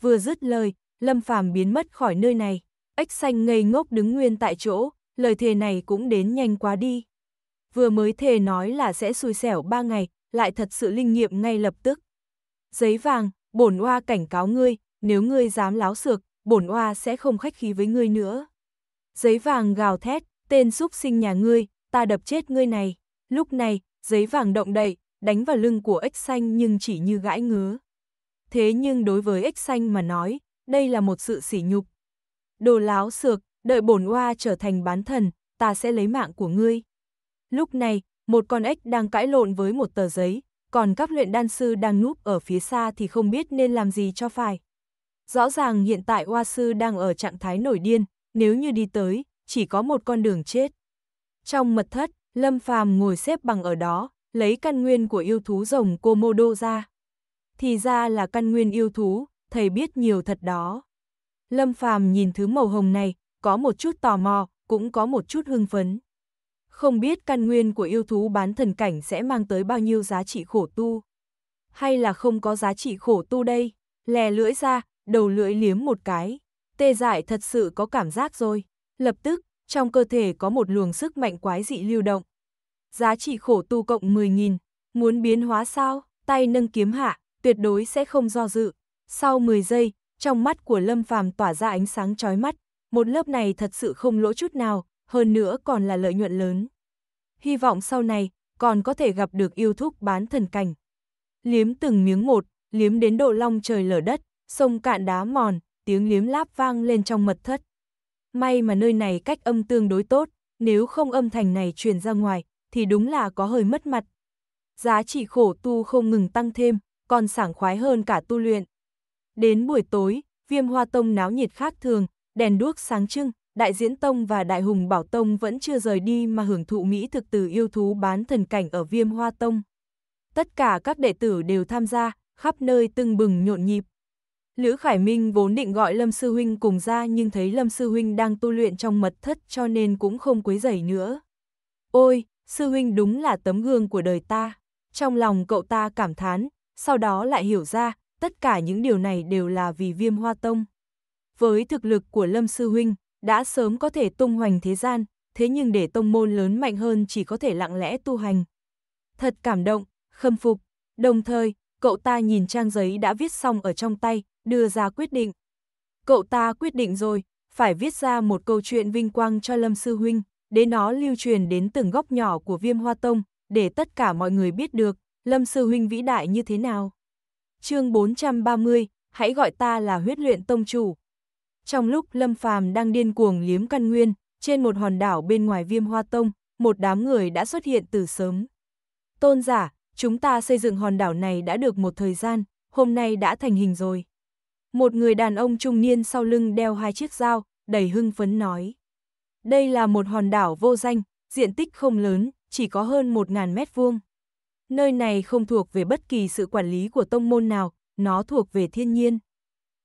Vừa dứt lời, Lâm Phàm biến mất khỏi nơi này, ếch xanh ngây ngốc đứng nguyên tại chỗ, lời thề này cũng đến nhanh quá đi. Vừa mới thề nói là sẽ xui xẻo ba ngày, lại thật sự linh nghiệm ngay lập tức. Giấy vàng, bổn oa cảnh cáo ngươi, nếu ngươi dám láo xược, bổn oa sẽ không khách khí với ngươi nữa. Giấy vàng gào thét, tên xúc sinh nhà ngươi, ta đập chết ngươi này. Lúc này, giấy vàng động đậy, đánh vào lưng của ếch xanh nhưng chỉ như gãi ngứa. Thế nhưng đối với ếch xanh mà nói, đây là một sự sỉ nhục. Đồ láo xược, đợi bổn oa trở thành bán thần, ta sẽ lấy mạng của ngươi. Lúc này, một con ếch đang cãi lộn với một tờ giấy, còn các luyện đan sư đang núp ở phía xa thì không biết nên làm gì cho phải. Rõ ràng hiện tại Hoa Sư đang ở trạng thái nổi điên, nếu như đi tới, chỉ có một con đường chết. Trong mật thất, Lâm Phàm ngồi xếp bằng ở đó, lấy căn nguyên của yêu thú rồng Komodo ra. Thì ra là căn nguyên yêu thú, thầy biết nhiều thật đó. Lâm Phàm nhìn thứ màu hồng này, có một chút tò mò, cũng có một chút hưng phấn. Không biết căn nguyên của yêu thú bán thần cảnh sẽ mang tới bao nhiêu giá trị khổ tu. Hay là không có giá trị khổ tu đây, lè lưỡi ra, đầu lưỡi liếm một cái. Tê dại thật sự có cảm giác rồi. Lập tức, trong cơ thể có một luồng sức mạnh quái dị lưu động. Giá trị khổ tu cộng 10.000, muốn biến hóa sao, tay nâng kiếm hạ, tuyệt đối sẽ không do dự. Sau 10 giây, trong mắt của Lâm Phàm tỏa ra ánh sáng chói mắt, một lớp này thật sự không lỗ chút nào, hơn nữa còn là lợi nhuận lớn. Hy vọng sau này còn có thể gặp được yêu thúc bán thần cảnh. Liếm từng miếng một, liếm đến độ long trời lở đất, sông cạn đá mòn, tiếng liếm láp vang lên trong mật thất. May mà nơi này cách âm tương đối tốt, nếu không âm thanh này truyền ra ngoài, thì đúng là có hơi mất mặt. Giá trị khổ tu không ngừng tăng thêm, còn sảng khoái hơn cả tu luyện. Đến buổi tối, viêm hoa tông náo nhiệt khác thường, đèn đuốc sáng trưng, Đại Diễn Tông và Đại Hùng Bảo Tông vẫn chưa rời đi mà hưởng thụ mỹ thực từ yêu thú bán thần cảnh ở Viêm Hoa Tông. Tất cả các đệ tử đều tham gia, khắp nơi tưng bừng nhộn nhịp. Lữ Khải Minh vốn định gọi Lâm Sư Huynh cùng ra nhưng thấy Lâm Sư Huynh đang tu luyện trong mật thất cho nên cũng không quấy rầy nữa. Ôi, Sư Huynh đúng là tấm gương của đời ta. Trong lòng cậu ta cảm thán, sau đó lại hiểu ra, tất cả những điều này đều là vì viêm hoa tông. Với thực lực của Lâm Sư Huynh, đã sớm có thể tung hoành thế gian, thế nhưng để tông môn lớn mạnh hơn chỉ có thể lặng lẽ tu hành. Thật cảm động, khâm phục, đồng thời, cậu ta nhìn trang giấy đã viết xong ở trong tay, đưa ra quyết định. Cậu ta quyết định rồi, phải viết ra một câu chuyện vinh quang cho Lâm Sư Huynh, để nó lưu truyền đến từng góc nhỏ của viêm hoa tông, để tất cả mọi người biết được, Lâm Sư Huynh vĩ đại như thế nào. chương 430, hãy gọi ta là huyết luyện tông chủ, trong lúc Lâm Phàm đang điên cuồng liếm căn nguyên, trên một hòn đảo bên ngoài Viêm Hoa Tông, một đám người đã xuất hiện từ sớm. Tôn giả, chúng ta xây dựng hòn đảo này đã được một thời gian, hôm nay đã thành hình rồi. Một người đàn ông trung niên sau lưng đeo hai chiếc dao, đầy hưng phấn nói. Đây là một hòn đảo vô danh, diện tích không lớn, chỉ có hơn 1.000 mét vuông. Nơi này không thuộc về bất kỳ sự quản lý của tông môn nào, nó thuộc về thiên nhiên.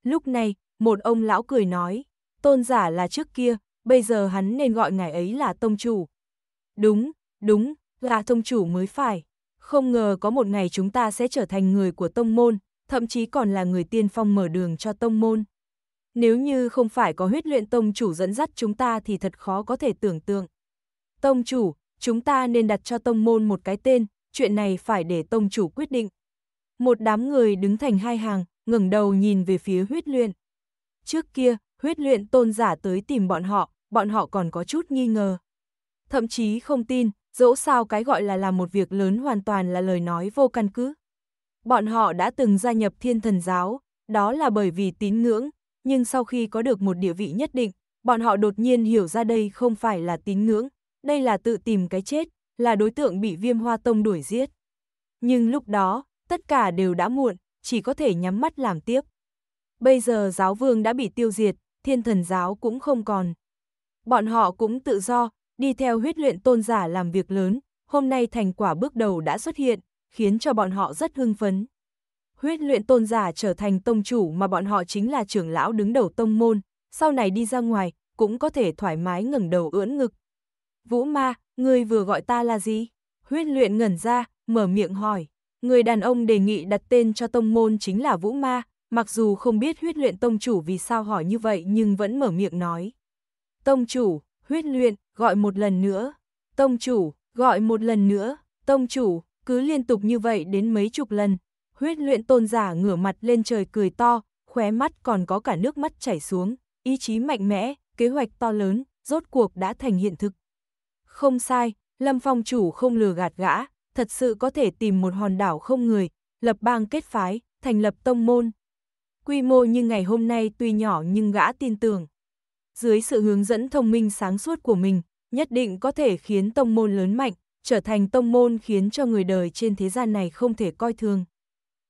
Lúc này, một ông lão cười nói, tôn giả là trước kia, bây giờ hắn nên gọi ngài ấy là tông chủ. Đúng, đúng, là tông chủ mới phải. Không ngờ có một ngày chúng ta sẽ trở thành người của tông môn, thậm chí còn là người tiên phong mở đường cho tông môn. Nếu như không phải có huyết luyện tông chủ dẫn dắt chúng ta thì thật khó có thể tưởng tượng. Tông chủ, chúng ta nên đặt cho tông môn một cái tên, chuyện này phải để tông chủ quyết định. Một đám người đứng thành hai hàng, ngẩng đầu nhìn về phía huyết luyện. Trước kia, huyết luyện tôn giả tới tìm bọn họ, bọn họ còn có chút nghi ngờ. Thậm chí không tin, dẫu sao cái gọi là làm một việc lớn hoàn toàn là lời nói vô căn cứ. Bọn họ đã từng gia nhập thiên thần giáo, đó là bởi vì tín ngưỡng, nhưng sau khi có được một địa vị nhất định, bọn họ đột nhiên hiểu ra đây không phải là tín ngưỡng, đây là tự tìm cái chết, là đối tượng bị viêm hoa tông đuổi giết. Nhưng lúc đó, tất cả đều đã muộn, chỉ có thể nhắm mắt làm tiếp. Bây giờ giáo vương đã bị tiêu diệt, thiên thần giáo cũng không còn. Bọn họ cũng tự do, đi theo huyết luyện tôn giả làm việc lớn, hôm nay thành quả bước đầu đã xuất hiện, khiến cho bọn họ rất hưng phấn. Huyết luyện tôn giả trở thành tông chủ mà bọn họ chính là trưởng lão đứng đầu tông môn, sau này đi ra ngoài, cũng có thể thoải mái ngẩng đầu ưỡn ngực. Vũ ma, ngươi vừa gọi ta là gì? Huyết luyện ngẩn ra, mở miệng hỏi. Người đàn ông đề nghị đặt tên cho tông môn chính là Vũ ma, mặc dù không biết huyết luyện tông chủ vì sao hỏi như vậy nhưng vẫn mở miệng nói. Tông chủ, huyết luyện, gọi một lần nữa. Tông chủ, gọi một lần nữa. Tông chủ, cứ liên tục như vậy đến mấy chục lần. Huyết luyện tôn giả ngửa mặt lên trời cười to, khóe mắt còn có cả nước mắt chảy xuống. Ý chí mạnh mẽ, kế hoạch to lớn, rốt cuộc đã thành hiện thực. Không sai, Lâm Phong chủ không lừa gạt gã, thật sự có thể tìm một hòn đảo không người, lập bang kết phái, thành lập tông môn, Quy mô như ngày hôm nay tuy nhỏ nhưng gã tin tưởng. Dưới sự hướng dẫn thông minh sáng suốt của mình, nhất định có thể khiến tông môn lớn mạnh, trở thành tông môn khiến cho người đời trên thế gian này không thể coi thường.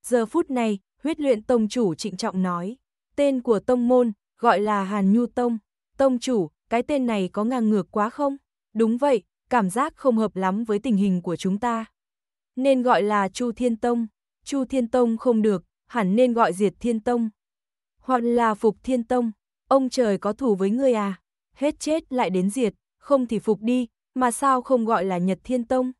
Giờ phút này, huyết luyện tông chủ trịnh trọng nói, tên của tông môn gọi là Hàn Nhu Tông. Tông chủ, cái tên này có ngang ngược quá không? Đúng vậy, cảm giác không hợp lắm với tình hình của chúng ta. Nên gọi là Chu Thiên Tông. Chu Thiên Tông không được, hẳn nên gọi diệt thiên tông. Hoặc là phục thiên tông, ông trời có thù với ngươi à, hết chết lại đến diệt, không thì phục đi, mà sao không gọi là Nhật Thiên Tông?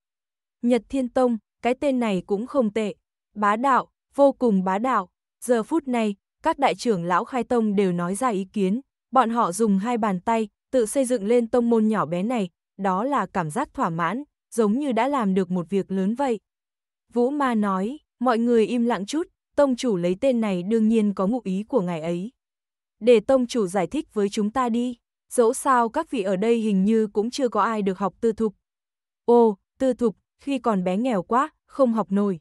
Nhật Thiên Tông, cái tên này cũng không tệ, bá đạo, vô cùng bá đạo. Giờ phút này, các đại trưởng lão khai tông đều nói ra ý kiến, bọn họ dùng hai bàn tay, tự xây dựng lên tông môn nhỏ bé này, đó là cảm giác thỏa mãn, giống như đã làm được một việc lớn vậy. Vũ Ma nói, mọi người im lặng chút, tông chủ lấy tên này đương nhiên có ngụ ý của ngài ấy. Để tông chủ giải thích với chúng ta đi, dẫu sao các vị ở đây hình như cũng chưa có ai được học tư thục. Ô, tư thục, khi còn bé nghèo quá, không học nổi.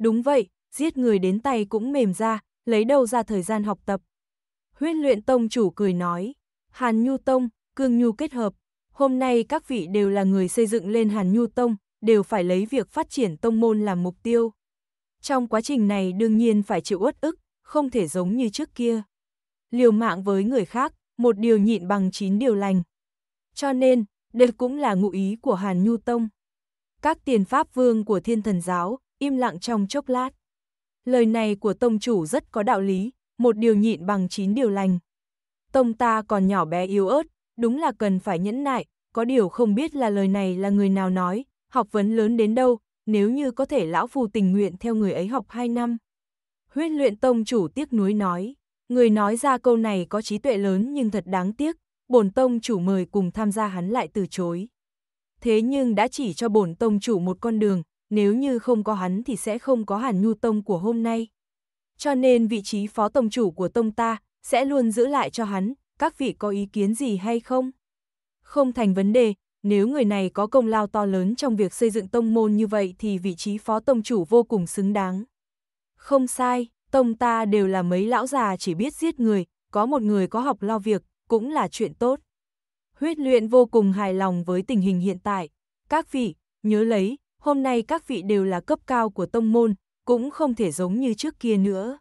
Đúng vậy, giết người đến tay cũng mềm ra, lấy đâu ra thời gian học tập. Huyên luyện tông chủ cười nói, Hàn Nhu Tông, Cương Nhu kết hợp, hôm nay các vị đều là người xây dựng lên Hàn Nhu Tông, đều phải lấy việc phát triển tông môn làm mục tiêu. Trong quá trình này đương nhiên phải chịu uất ức, không thể giống như trước kia. Liều mạng với người khác, một điều nhịn bằng chín điều lành. Cho nên, đây cũng là ngụ ý của Hàn Nhu Tông. Các tiền pháp vương của thiên thần giáo, im lặng trong chốc lát. Lời này của tông chủ rất có đạo lý, một điều nhịn bằng chín điều lành. Tông ta còn nhỏ bé yếu ớt, đúng là cần phải nhẫn nại, có điều không biết là lời này là người nào nói, học vấn lớn đến đâu, nếu như có thể lão phù tình nguyện theo người ấy học hai năm. Huyết luyện tông chủ tiếc nuối nói, người nói ra câu này có trí tuệ lớn nhưng thật đáng tiếc, bổn tông chủ mời cùng tham gia hắn lại từ chối. Thế nhưng đã chỉ cho bổn tông chủ một con đường, nếu như không có hắn thì sẽ không có hàn nhu tông của hôm nay. Cho nên vị trí phó tông chủ của tông ta sẽ luôn giữ lại cho hắn, các vị có ý kiến gì hay không? Không thành vấn đề, nếu người này có công lao to lớn trong việc xây dựng tông môn như vậy thì vị trí phó tông chủ vô cùng xứng đáng. Không sai, tông ta đều là mấy lão già chỉ biết giết người, có một người có học lo việc, cũng là chuyện tốt. Huyết luyện vô cùng hài lòng với tình hình hiện tại. Các vị, nhớ lấy, hôm nay các vị đều là cấp cao của tông môn, cũng không thể giống như trước kia nữa.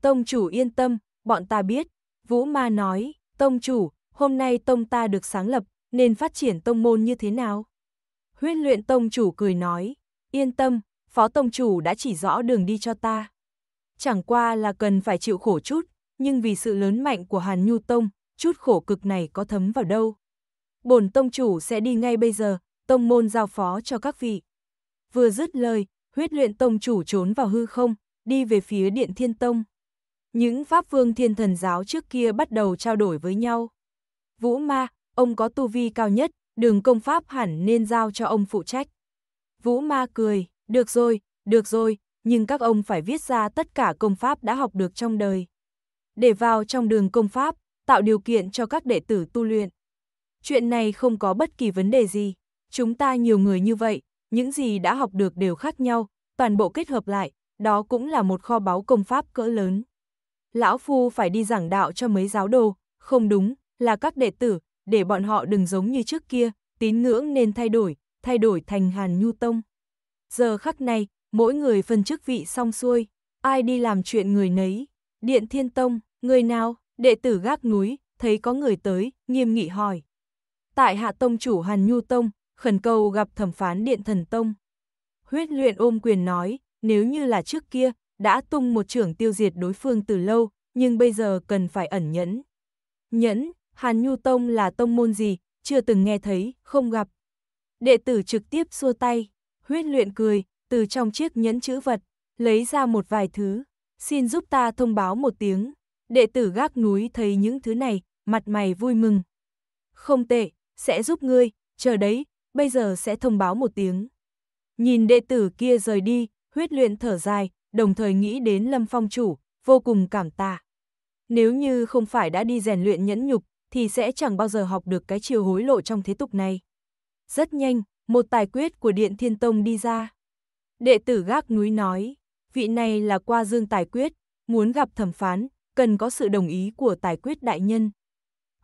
Tông chủ yên tâm, bọn ta biết. Vũ Ma nói, tông chủ, hôm nay tông ta được sáng lập, nên phát triển tông môn như thế nào? Huyết luyện tông chủ cười nói, yên tâm, phó tông chủ đã chỉ rõ đường đi cho ta. Chẳng qua là cần phải chịu khổ chút, nhưng vì sự lớn mạnh của Hàn Nhu Tông, chút khổ cực này có thấm vào đâu. Bổn tông chủ sẽ đi ngay bây giờ, tông môn giao phó cho các vị. Vừa dứt lời, huyết luyện tông chủ trốn vào hư không, đi về phía điện thiên tông. Những pháp vương thiên thần giáo trước kia bắt đầu trao đổi với nhau. Vũ ma, ông có tu vi cao nhất, đường công pháp hẳn nên giao cho ông phụ trách. Vũ Ma cười, được rồi, được rồi, nhưng các ông phải viết ra tất cả công pháp đã học được trong đời. Để vào trong đường công pháp, tạo điều kiện cho các đệ tử tu luyện. Chuyện này không có bất kỳ vấn đề gì, chúng ta nhiều người như vậy, những gì đã học được đều khác nhau, toàn bộ kết hợp lại, đó cũng là một kho báu công pháp cỡ lớn. Lão Phu phải đi giảng đạo cho mấy giáo đồ, không đúng, là các đệ tử, để bọn họ đừng giống như trước kia, tín ngưỡng nên thay đổi, thay đổi thành Hàn Nhu Tông. Giờ khắc này, mỗi người phân chức vị xong xuôi, ai đi làm chuyện người nấy. Điện Thiên Tông, người nào, đệ tử gác núi, thấy có người tới, nghiêm nghị hỏi. Tại Hạ Tông chủ Hàn Nhu Tông, khẩn cầu gặp thẩm phán Điện Thần Tông. Huyết luyện ôm quyền nói, nếu như là trước kia, đã tung một trưởng tiêu diệt đối phương từ lâu, nhưng bây giờ cần phải ẩn nhẫn. Nhẫn, Hàn Nhu Tông là tông môn gì, chưa từng nghe thấy, không gặp. Đệ tử trực tiếp xua tay, huyết luyện cười, từ trong chiếc nhẫn chữ vật, lấy ra một vài thứ, xin giúp ta thông báo một tiếng. Đệ tử gác núi thấy những thứ này, mặt mày vui mừng. Không tệ, sẽ giúp ngươi, chờ đấy, bây giờ sẽ thông báo một tiếng. Nhìn đệ tử kia rời đi, huyết luyện thở dài, đồng thời nghĩ đến Lâm Phong chủ, vô cùng cảm tạ. Nếu như không phải đã đi rèn luyện nhẫn nhục, thì sẽ chẳng bao giờ học được cái chiều hối lộ trong thế tục này. Rất nhanh, một tài quyết của Điện Thiên Tông đi ra. Đệ tử gác núi nói, vị này là qua dương tài quyết, muốn gặp thẩm phán, cần có sự đồng ý của tài quyết đại nhân.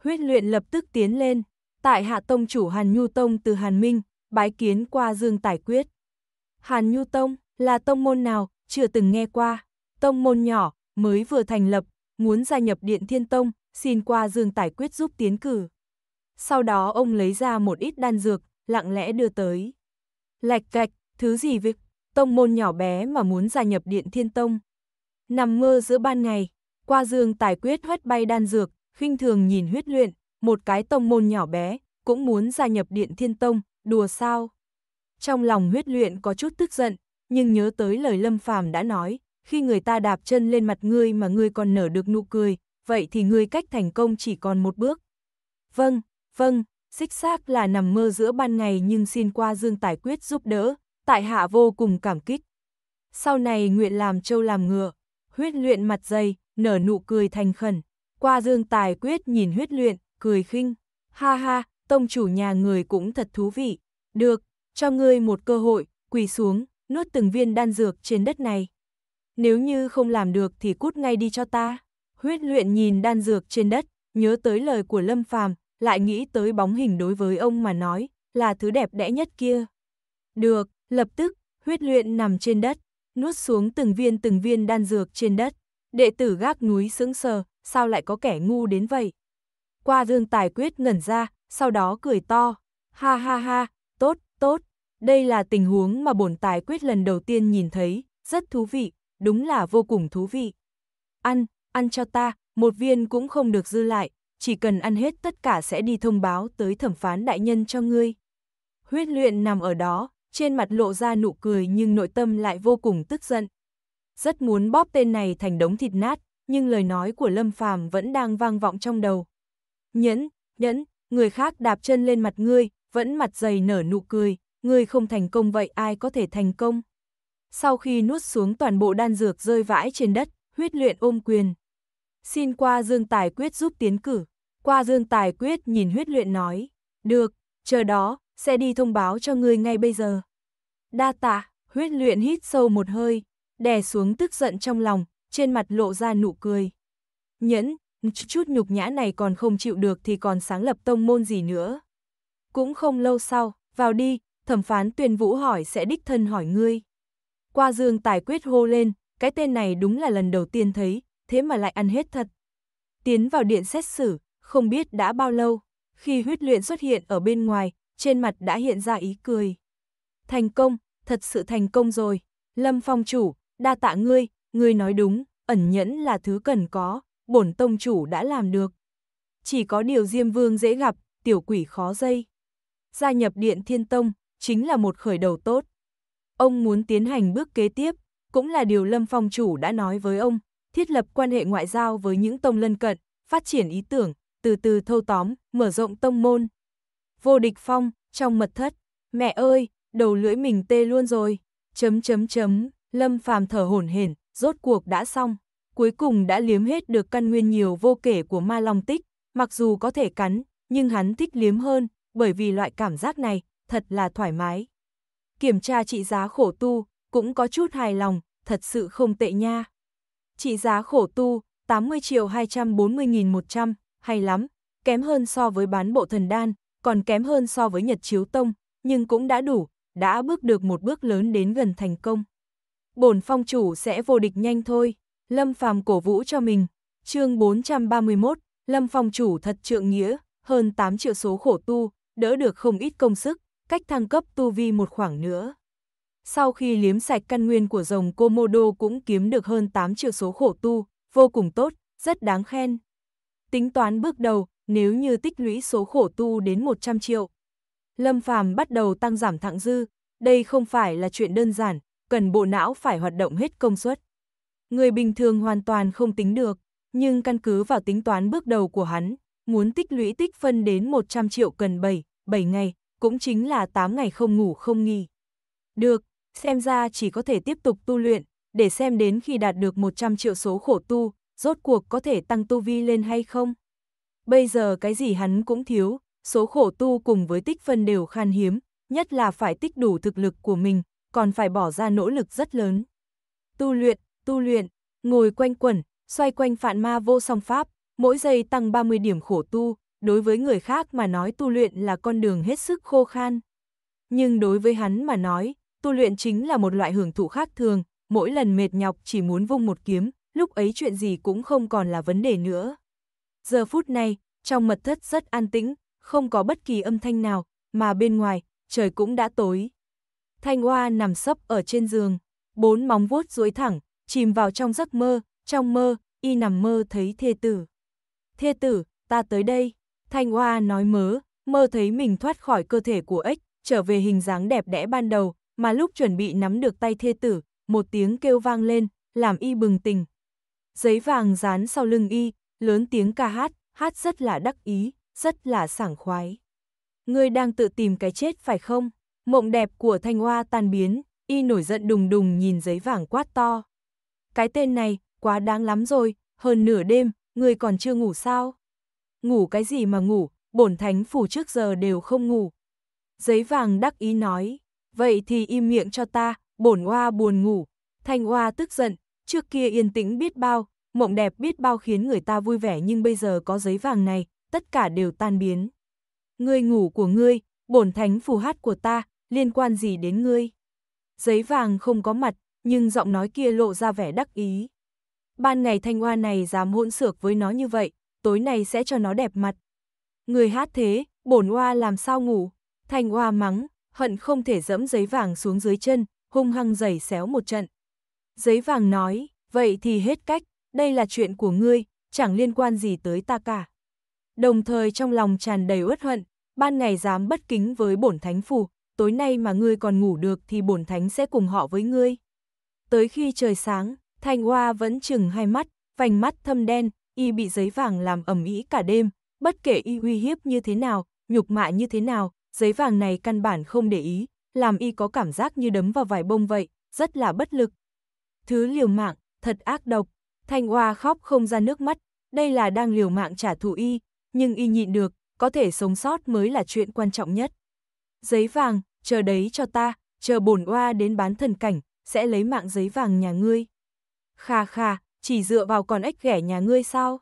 Huyết luyện lập tức tiến lên, tại hạ tông chủ Hàn Nhu Tông từ Hàn Minh, bái kiến qua dương tài quyết. Hàn Nhu Tông là tông môn nào, chưa từng nghe qua, tông môn nhỏ, mới vừa thành lập, muốn gia nhập Điện Thiên Tông, xin qua Dương Tài Quyết giúp tiến cử. Sau đó ông lấy ra một ít đan dược, lặng lẽ đưa tới. Lạch cạch, thứ gì việc, tông môn nhỏ bé mà muốn gia nhập điện thiên tông. Nằm mơ giữa ban ngày, qua Dương Tài Quyết hoét bay đan dược, khinh thường nhìn huyết luyện, một cái tông môn nhỏ bé, cũng muốn gia nhập điện thiên tông, đùa sao. Trong lòng huyết luyện có chút tức giận, nhưng nhớ tới lời Lâm Phàm đã nói, khi người ta đạp chân lên mặt ngươi mà ngươi còn nở được nụ cười, vậy thì ngươi cách thành công chỉ còn một bước. Vâng, vâng, xích xác là nằm mơ giữa ban ngày nhưng xin qua Dương Tài Quyết giúp đỡ, tại hạ vô cùng cảm kích. Sau này nguyện làm trâu làm ngựa, huyết luyện mặt dày, nở nụ cười thành khẩn. Qua Dương Tài Quyết nhìn huyết luyện, cười khinh. Ha ha, tông chủ nhà người cũng thật thú vị. Được, cho ngươi một cơ hội, quỳ xuống, nuốt từng viên đan dược trên đất này. Nếu như không làm được thì cút ngay đi cho ta. Huyết luyện nhìn đan dược trên đất, nhớ tới lời của Lâm Phàm, lại nghĩ tới bóng hình đối với ông mà nói, là thứ đẹp đẽ nhất kia. Được, lập tức, huyết luyện nằm trên đất, nuốt xuống từng viên từng viên đan dược trên đất. Đệ tử gác núi sững sờ, sao lại có kẻ ngu đến vậy? Qua dương tài quyết ngẩn ra, sau đó cười to. Ha ha ha, tốt, tốt. Đây là tình huống mà bổn tài quyết lần đầu tiên nhìn thấy, rất thú vị, đúng là vô cùng thú vị. Ăn, ăn cho ta, một viên cũng không được dư lại, chỉ cần ăn hết tất cả sẽ đi thông báo tới thẩm phán đại nhân cho ngươi. Huyết luyện nằm ở đó, trên mặt lộ ra nụ cười nhưng nội tâm lại vô cùng tức giận. Rất muốn bóp tên này thành đống thịt nát, nhưng lời nói của Lâm Phàm vẫn đang vang vọng trong đầu. Nhẫn, nhẫn, người khác đạp chân lên mặt ngươi, vẫn mặt dày nở nụ cười, ngươi không thành công vậy ai có thể thành công. Sau khi nuốt xuống toàn bộ đan dược rơi vãi trên đất, huyết luyện ôm quyền, xin qua Dương Tài Quyết giúp tiến cử. Qua Dương Tài Quyết nhìn huyết luyện nói, được, chờ đó, sẽ đi thông báo cho ngươi ngay bây giờ. Đa tạ, huyết luyện hít sâu một hơi, đè xuống tức giận trong lòng, trên mặt lộ ra nụ cười. Nhẫn, chút nhục nhã này còn không chịu được thì còn sáng lập tông môn gì nữa. Cũng không lâu sau, vào đi, thẩm phán tuyên vũ hỏi sẽ đích thân hỏi ngươi. Qua dương tài quyết hô lên, cái tên này đúng là lần đầu tiên thấy, thế mà lại ăn hết thật. Tiến vào điện xét xử, không biết đã bao lâu, khi huyết luyện xuất hiện ở bên ngoài, trên mặt đã hiện ra ý cười. Thành công, thật sự thành công rồi. Lâm phong chủ, đa tạ ngươi, ngươi nói đúng, ẩn nhẫn là thứ cần có, bổn tông chủ đã làm được. Chỉ có điều Diêm Vương dễ gặp, tiểu quỷ khó dây. Gia nhập Điện Thiên Tông chính là một khởi đầu tốt. Ông muốn tiến hành bước kế tiếp, cũng là điều Lâm Phong chủ đã nói với ông, thiết lập quan hệ ngoại giao với những tông lân cận, phát triển ý tưởng, từ từ thâu tóm, mở rộng tông môn. Vô địch phong, trong mật thất, mẹ ơi, đầu lưỡi mình tê luôn rồi, chấm chấm chấm, lâm phàm thở hổn hển, rốt cuộc đã xong, cuối cùng đã liếm hết được căn nguyên nhiều vô kể của ma long tích, mặc dù có thể cắn, nhưng hắn thích liếm hơn, bởi vì loại cảm giác này, thật là thoải mái. Kiểm tra trị giá khổ tu, cũng có chút hài lòng, thật sự không tệ nha trị giá khổ tu 80 triệu 240.100, hay lắm, kém hơn so với bán bộ thần đan, còn kém hơn so với Nhật Chiếu Tông, nhưng cũng đã đủ, đã bước được một bước lớn đến gần thành công. Bổn phong chủ sẽ vô địch nhanh thôi, Lâm Phàm cổ vũ cho mình. Chương 431, Lâm phong chủ thật trượng nghĩa, hơn 8 triệu số khổ tu, đỡ được không ít công sức, cách thăng cấp tu vi một khoảng nữa. Sau khi liếm sạch căn nguyên của rồng Komodo cũng kiếm được hơn 8 triệu số khổ tu, vô cùng tốt, rất đáng khen. Tính toán bước đầu, nếu như tích lũy số khổ tu đến 100 triệu, Lâm Phàm bắt đầu tăng giảm thặng dư, đây không phải là chuyện đơn giản, cần bộ não phải hoạt động hết công suất. Người bình thường hoàn toàn không tính được, nhưng căn cứ vào tính toán bước đầu của hắn, muốn tích lũy tích phân đến 100 triệu cần 7, 7 ngày, cũng chính là 8 ngày không ngủ không nghỉ. Được, xem ra chỉ có thể tiếp tục tu luyện, để xem đến khi đạt được 100 triệu số khổ tu, rốt cuộc có thể tăng tu vi lên hay không. Bây giờ cái gì hắn cũng thiếu, số khổ tu cùng với tích phân đều khan hiếm, nhất là phải tích đủ thực lực của mình, còn phải bỏ ra nỗ lực rất lớn. Tu luyện, tu luyện, ngồi quanh quẩn, xoay quanh phạn ma vô song pháp, mỗi giây tăng 30 điểm khổ tu, đối với người khác mà nói tu luyện là con đường hết sức khô khan. Nhưng đối với hắn mà nói, tu luyện chính là một loại hưởng thụ khác thường, mỗi lần mệt nhọc chỉ muốn vung một kiếm, lúc ấy chuyện gì cũng không còn là vấn đề nữa. Giờ phút này, trong mật thất rất an tĩnh, không có bất kỳ âm thanh nào, mà bên ngoài, trời cũng đã tối. Thanh Hoa nằm sấp ở trên giường, bốn móng vuốt duỗi thẳng, chìm vào trong giấc mơ, trong mơ, y nằm mơ thấy thê tử. Thê tử, ta tới đây, Thanh Hoa nói mớ, mơ thấy mình thoát khỏi cơ thể của ếch, trở về hình dáng đẹp đẽ ban đầu, mà lúc chuẩn bị nắm được tay thê tử, một tiếng kêu vang lên, làm y bừng tỉnh. Giấy vàng dán sau lưng y, lớn tiếng ca hát, hát rất là đắc ý, rất là sảng khoái. Ngươi đang tự tìm cái chết phải không? Mộng đẹp của Thanh Hoa tan biến, y nổi giận đùng đùng nhìn giấy vàng quát to. Cái tên này, quá đáng lắm rồi, hơn nửa đêm, ngươi còn chưa ngủ sao? Ngủ cái gì mà ngủ, bổn thánh phủ trước giờ đều không ngủ. Giấy vàng đắc ý nói vậy thì im miệng cho ta, bổn hoa buồn ngủ. Thanh hoa tức giận, trước kia yên tĩnh biết bao, mộng đẹp biết bao khiến người ta vui vẻ nhưng bây giờ có giấy vàng này, tất cả đều tan biến. Ngươi ngủ của ngươi, bổn thánh phù hát của ta, liên quan gì đến ngươi? Giấy vàng không có mặt, nhưng giọng nói kia lộ ra vẻ đắc ý. Ban ngày thanh hoa này dám hỗn xược với nó như vậy, tối nay sẽ cho nó đẹp mặt. Người hát thế, bổn hoa làm sao ngủ? Thanh hoa mắng, hận không thể dẫm giấy vàng xuống dưới chân, hung hăng giày xéo một trận. Giấy vàng nói, vậy thì hết cách, đây là chuyện của ngươi, chẳng liên quan gì tới ta cả. Đồng thời trong lòng tràn đầy uất hận, ban ngày dám bất kính với bổn thánh phù, tối nay mà ngươi còn ngủ được thì bổn thánh sẽ cùng họ với ngươi. Tới khi trời sáng, Thanh Hoa vẫn chừng hai mắt, vành mắt thâm đen, y bị giấy vàng làm ẩm ý cả đêm, bất kể y uy hiếp như thế nào, nhục mạ như thế nào, giấy vàng này căn bản không để ý, làm y có cảm giác như đấm vào vải bông vậy, rất là bất lực. Thứ liều mạng, thật ác độc, Thanh Hoa khóc không ra nước mắt, đây là đang liều mạng trả thù y, nhưng y nhịn được, có thể sống sót mới là chuyện quan trọng nhất. Giấy vàng, chờ đấy cho ta, chờ bổn hoa đến bán thần cảnh, sẽ lấy mạng giấy vàng nhà ngươi. Kha kha, chỉ dựa vào con ếch ghẻ nhà ngươi sao?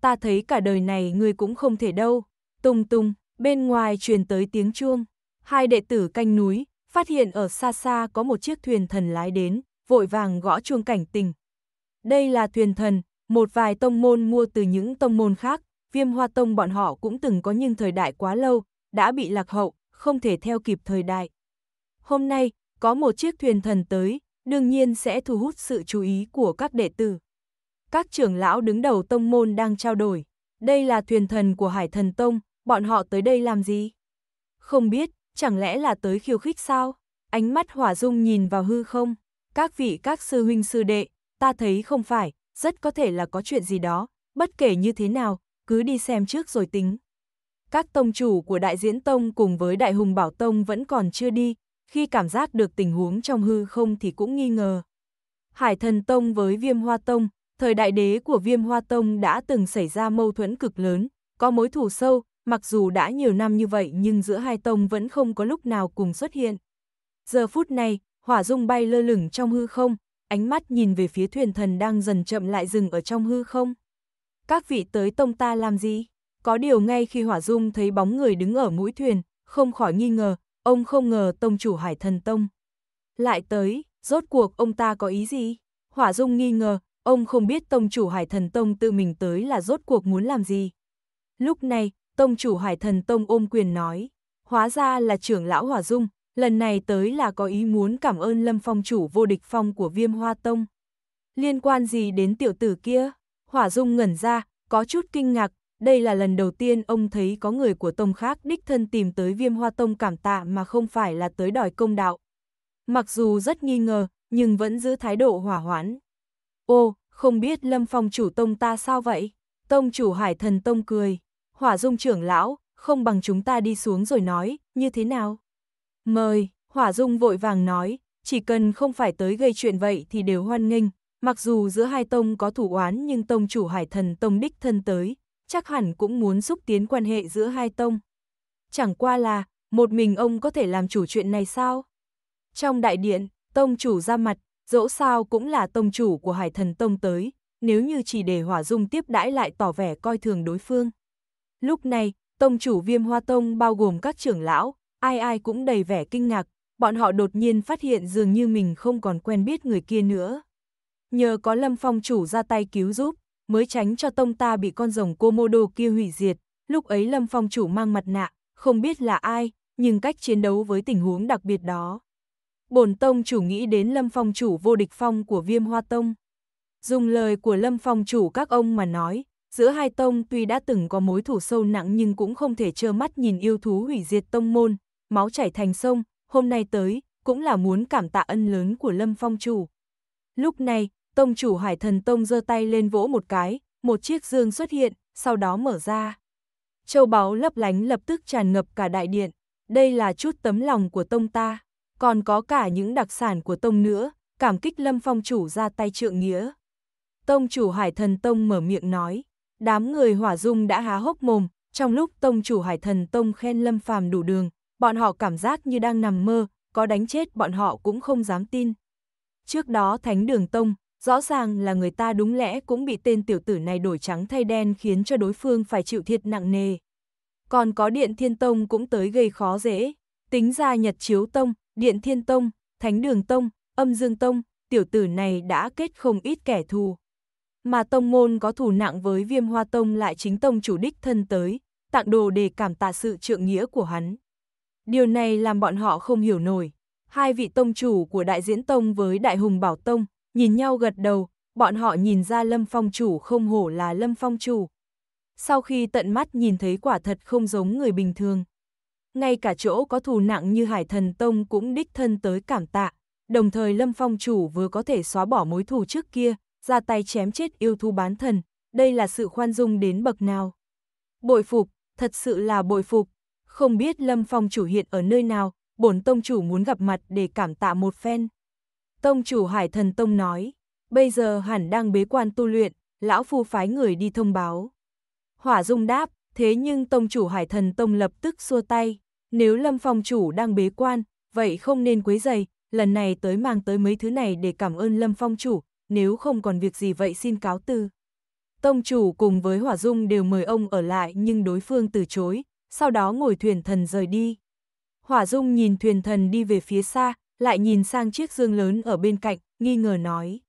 Ta thấy cả đời này ngươi cũng không thể đâu. Tung tung bên ngoài truyền tới tiếng chuông. Hai đệ tử canh núi, phát hiện ở xa xa có một chiếc thuyền thần lái đến, vội vàng gõ chuông cảnh tình. Đây là thuyền thần, một vài tông môn mua từ những tông môn khác, viêm hoa tông bọn họ cũng từng có nhưng thời đại quá lâu, đã bị lạc hậu, không thể theo kịp thời đại. Hôm nay, có một chiếc thuyền thần tới, đương nhiên sẽ thu hút sự chú ý của các đệ tử. Các trưởng lão đứng đầu tông môn đang trao đổi. Đây là thuyền thần của Hải Thần Tông, bọn họ tới đây làm gì? Không biết, chẳng lẽ là tới khiêu khích sao? Ánh mắt hỏa dung nhìn vào hư không, các vị các sư huynh sư đệ, ta thấy không phải, rất có thể là có chuyện gì đó, bất kể như thế nào, cứ đi xem trước rồi tính. Các tông chủ của đại diễn tông cùng với đại hùng bảo tông vẫn còn chưa đi, khi cảm giác được tình huống trong hư không thì cũng nghi ngờ. Hải thần tông với viêm hoa tông, thời đại đế của viêm hoa tông đã từng xảy ra mâu thuẫn cực lớn, có mối thù sâu, mặc dù đã nhiều năm như vậy nhưng giữa hai tông vẫn không có lúc nào cùng xuất hiện. Giờ phút này, hỏa dung bay lơ lửng trong hư không, ánh mắt nhìn về phía thuyền thần đang dần chậm lại dừng ở trong hư không. Các vị tới tông ta làm gì? Có điều ngay khi hỏa dung thấy bóng người đứng ở mũi thuyền, không khỏi nghi ngờ, ông không ngờ tông chủ hải thần tông. Lại tới, rốt cuộc ông ta có ý gì? Hỏa dung nghi ngờ, ông không biết tông chủ hải thần tông tự mình tới là rốt cuộc muốn làm gì. Lúc này, tông chủ Hải Thần Tông ôm quyền nói, hóa ra là trưởng lão Hòa Dung, lần này tới là có ý muốn cảm ơn Lâm Phong chủ vô địch phong của Viêm Hoa Tông. Liên quan gì đến tiểu tử kia? Hỏa Dung ngẩn ra, có chút kinh ngạc, đây là lần đầu tiên ông thấy có người của tông khác đích thân tìm tới Viêm Hoa Tông cảm tạ mà không phải là tới đòi công đạo. Mặc dù rất nghi ngờ, nhưng vẫn giữ thái độ hỏa hoãn. Ô, không biết Lâm Phong chủ tông ta sao vậy? Tông chủ Hải Thần Tông cười hỏa dung trưởng lão, không bằng chúng ta đi xuống rồi nói, như thế nào? Mời, hỏa dung vội vàng nói, chỉ cần không phải tới gây chuyện vậy thì đều hoan nghênh, mặc dù giữa hai tông có thủ oán nhưng tông chủ hải thần tông đích thân tới, chắc hẳn cũng muốn xúc tiến quan hệ giữa hai tông. Chẳng qua là, một mình ông có thể làm chủ chuyện này sao? Trong đại điện, tông chủ ra mặt, dẫu sao cũng là tông chủ của hải thần tông tới, nếu như chỉ để hỏa dung tiếp đãi lại tỏ vẻ coi thường đối phương. Lúc này, tông chủ viêm hoa tông bao gồm các trưởng lão, ai ai cũng đầy vẻ kinh ngạc, bọn họ đột nhiên phát hiện dường như mình không còn quen biết người kia nữa. Nhờ có lâm phong chủ ra tay cứu giúp, mới tránh cho tông ta bị con rồng Komodo kia hủy diệt, lúc ấy lâm phong chủ mang mặt nạ, không biết là ai, nhưng cách chiến đấu với tình huống đặc biệt đó. Bổn tông chủ nghĩ đến lâm phong chủ vô địch phong của viêm hoa tông. Dùng lời của lâm phong chủ các ông mà nói, Giữa hai tông tuy đã từng có mối thủ sâu nặng nhưng cũng không thể trơ mắt nhìn yêu thú hủy diệt tông môn, máu chảy thành sông, hôm nay tới, cũng là muốn cảm tạ ân lớn của Lâm Phong chủ. Lúc này, tông chủ Hải Thần Tông giơ tay lên vỗ một cái, một chiếc dương xuất hiện, sau đó mở ra. Châu báu lấp lánh lập tức tràn ngập cả đại điện, đây là chút tấm lòng của tông ta, còn có cả những đặc sản của tông nữa, cảm kích Lâm Phong chủ ra tay trượng nghĩa. Tông chủ Hải Thần Tông mở miệng nói. Đám người hỏa dung đã há hốc mồm, trong lúc tông chủ hải thần tông khen lâm phàm đủ đường, bọn họ cảm giác như đang nằm mơ, có đánh chết bọn họ cũng không dám tin. Trước đó thánh đường tông, rõ ràng là người ta đúng lẽ cũng bị tên tiểu tử này đổi trắng thay đen khiến cho đối phương phải chịu thiệt nặng nề. Còn có điện thiên tông cũng tới gây khó dễ, tính ra nhật chiếu tông, điện thiên tông, thánh đường tông, âm dương tông, tiểu tử này đã kết không ít kẻ thù mà tông môn có thù nặng với viêm hoa tông lại chính tông chủ đích thân tới, tặng đồ để cảm tạ sự trượng nghĩa của hắn. Điều này làm bọn họ không hiểu nổi. Hai vị tông chủ của đại diễn tông với đại hùng bảo tông, nhìn nhau gật đầu, bọn họ nhìn ra lâm phong chủ không hổ là lâm phong chủ. Sau khi tận mắt nhìn thấy quả thật không giống người bình thường. Ngay cả chỗ có thù nặng như hải thần tông cũng đích thân tới cảm tạ, đồng thời lâm phong chủ vừa có thể xóa bỏ mối thù trước kia, ra tay chém chết yêu thú bán thần, đây là sự khoan dung đến bậc nào. Bội phục, thật sự là bội phục, không biết Lâm Phong chủ hiện ở nơi nào, bổn tông chủ muốn gặp mặt để cảm tạ một phen. Tông chủ Hải Thần Tông nói, bây giờ hẳn đang bế quan tu luyện, lão phu phái người đi thông báo. Hỏa Dung đáp, thế nhưng tông chủ Hải Thần Tông lập tức xua tay, nếu Lâm Phong chủ đang bế quan, vậy không nên quấy rầy, lần này tới mang tới mấy thứ này để cảm ơn Lâm Phong chủ, nếu không còn việc gì vậy xin cáo từ. Tông chủ cùng với Hỏa Dung đều mời ông ở lại nhưng đối phương từ chối, sau đó ngồi thuyền thần rời đi. Hỏa Dung nhìn thuyền thần đi về phía xa, lại nhìn sang chiếc dương lớn ở bên cạnh, nghi ngờ nói.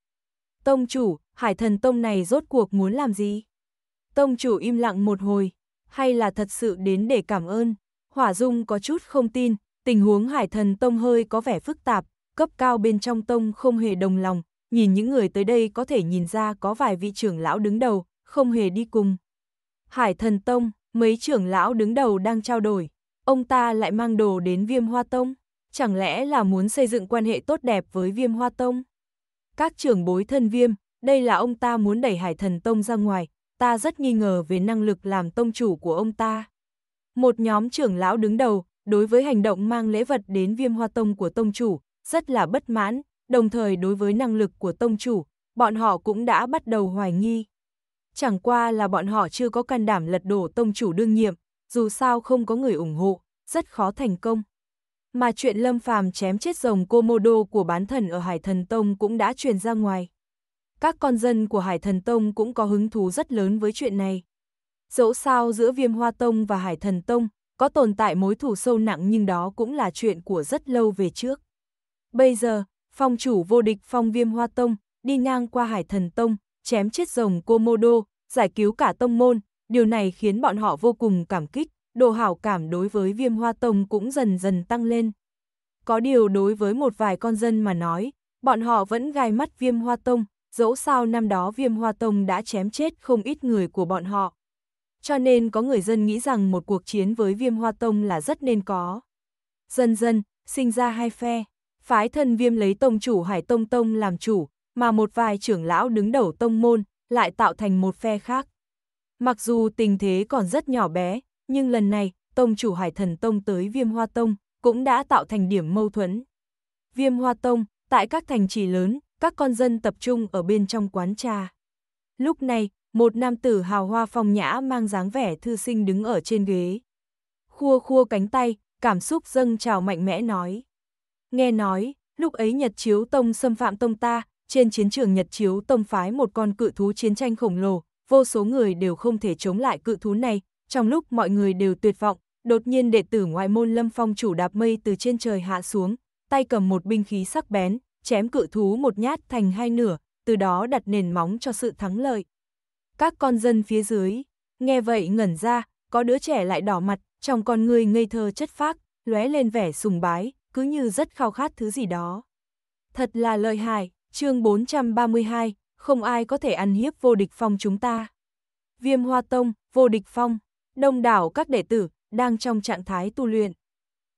Tông chủ, hải thần tông này rốt cuộc muốn làm gì? Tông chủ im lặng một hồi, hay là thật sự đến để cảm ơn? Hỏa Dung có chút không tin, tình huống hải thần tông hơi có vẻ phức tạp, cấp cao bên trong tông không hề đồng lòng, nhìn những người tới đây có thể nhìn ra có vài vị trưởng lão đứng đầu, không hề đi cùng. Hải thần tông, mấy trưởng lão đứng đầu đang trao đổi, ông ta lại mang đồ đến viêm hoa tông, chẳng lẽ là muốn xây dựng quan hệ tốt đẹp với viêm hoa tông? Các trưởng bối thân viêm, đây là ông ta muốn đẩy hải thần tông ra ngoài, ta rất nghi ngờ về năng lực làm tông chủ của ông ta. Một nhóm trưởng lão đứng đầu, đối với hành động mang lễ vật đến viêm hoa tông của tông chủ, rất là bất mãn, đồng thời đối với năng lực của tông chủ, bọn họ cũng đã bắt đầu hoài nghi. Chẳng qua là bọn họ chưa có can đảm lật đổ tông chủ đương nhiệm, dù sao không có người ủng hộ, rất khó thành công. Mà chuyện Lâm Phàm chém chết rồng Komodo của bán thần ở Hải Thần Tông cũng đã truyền ra ngoài. Các con dân của Hải Thần Tông cũng có hứng thú rất lớn với chuyện này. Dẫu sao giữa Viêm Hoa Tông và Hải Thần Tông có tồn tại mối thù sâu nặng nhưng đó cũng là chuyện của rất lâu về trước. Bây giờ, phong chủ vô địch phong viêm hoa tông, đi ngang qua hải thần tông, chém chết rồng Komodo, giải cứu cả tông môn, điều này khiến bọn họ vô cùng cảm kích, độ hảo cảm đối với viêm hoa tông cũng dần dần tăng lên. Có điều đối với một vài con dân mà nói, bọn họ vẫn gai mắt viêm hoa tông, dẫu sao năm đó viêm hoa tông đã chém chết không ít người của bọn họ. Cho nên có người dân nghĩ rằng một cuộc chiến với viêm hoa tông là rất nên có. Dần dần, sinh ra hai phe phái thân viêm lấy tông chủ Hải Tông Tông làm chủ, mà một vài trưởng lão đứng đầu tông môn lại tạo thành một phe khác. Mặc dù tình thế còn rất nhỏ bé, nhưng lần này, tông chủ Hải Thần Tông tới Viêm Hoa Tông cũng đã tạo thành điểm mâu thuẫn. Viêm Hoa Tông, tại các thành trì lớn, các con dân tập trung ở bên trong quán trà. Lúc này, một nam tử hào hoa phong nhã mang dáng vẻ thư sinh đứng ở trên ghế. Khua khua cánh tay, cảm xúc dâng trào mạnh mẽ nói. Nghe nói, lúc ấy Nhật Chiếu Tông xâm phạm tông ta, trên chiến trường Nhật Chiếu Tông phái một con cự thú chiến tranh khổng lồ, vô số người đều không thể chống lại cự thú này, trong lúc mọi người đều tuyệt vọng, đột nhiên đệ tử ngoại môn Lâm Phong chủ đạp mây từ trên trời hạ xuống, tay cầm một binh khí sắc bén, chém cự thú một nhát thành hai nửa, từ đó đặt nền móng cho sự thắng lợi. Các con dân phía dưới, nghe vậy ngẩn ra, có đứa trẻ lại đỏ mặt, trong con người ngây thơ chất phác, lóe lên vẻ sùng bái, cứ như rất khao khát thứ gì đó. Thật là lợi hại, chương 432, không ai có thể ăn hiếp vô địch phong chúng ta. Viêm Hoa Tông, vô địch phong, đông đảo các đệ tử đang trong trạng thái tu luyện.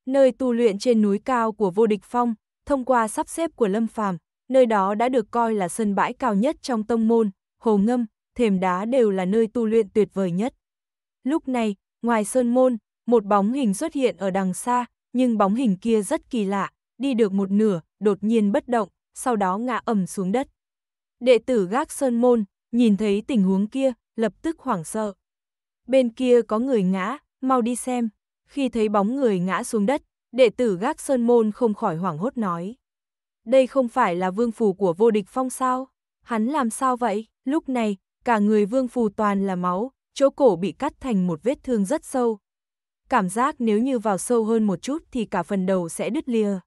Nơi tu luyện trên núi cao của vô địch phong, thông qua sắp xếp của Lâm Phàm, nơi đó đã được coi là sân bãi cao nhất trong tông môn, hồ ngâm, thềm đá đều là nơi tu luyện tuyệt vời nhất. Lúc này, ngoài sơn môn, một bóng hình xuất hiện ở đằng xa, nhưng bóng hình kia rất kỳ lạ, đi được một nửa, đột nhiên bất động, sau đó ngã ầm xuống đất. Đệ tử gác sơn môn, nhìn thấy tình huống kia, lập tức hoảng sợ. Bên kia có người ngã, mau đi xem. Khi thấy bóng người ngã xuống đất, đệ tử gác sơn môn không khỏi hoảng hốt nói. Đây không phải là vương phù của vô địch phong sao? Hắn làm sao vậy? Lúc này, cả người vương phù toàn là máu, chỗ cổ bị cắt thành một vết thương rất sâu, cảm giác nếu như vào sâu hơn một chút thì cả phần đầu sẽ đứt lìa.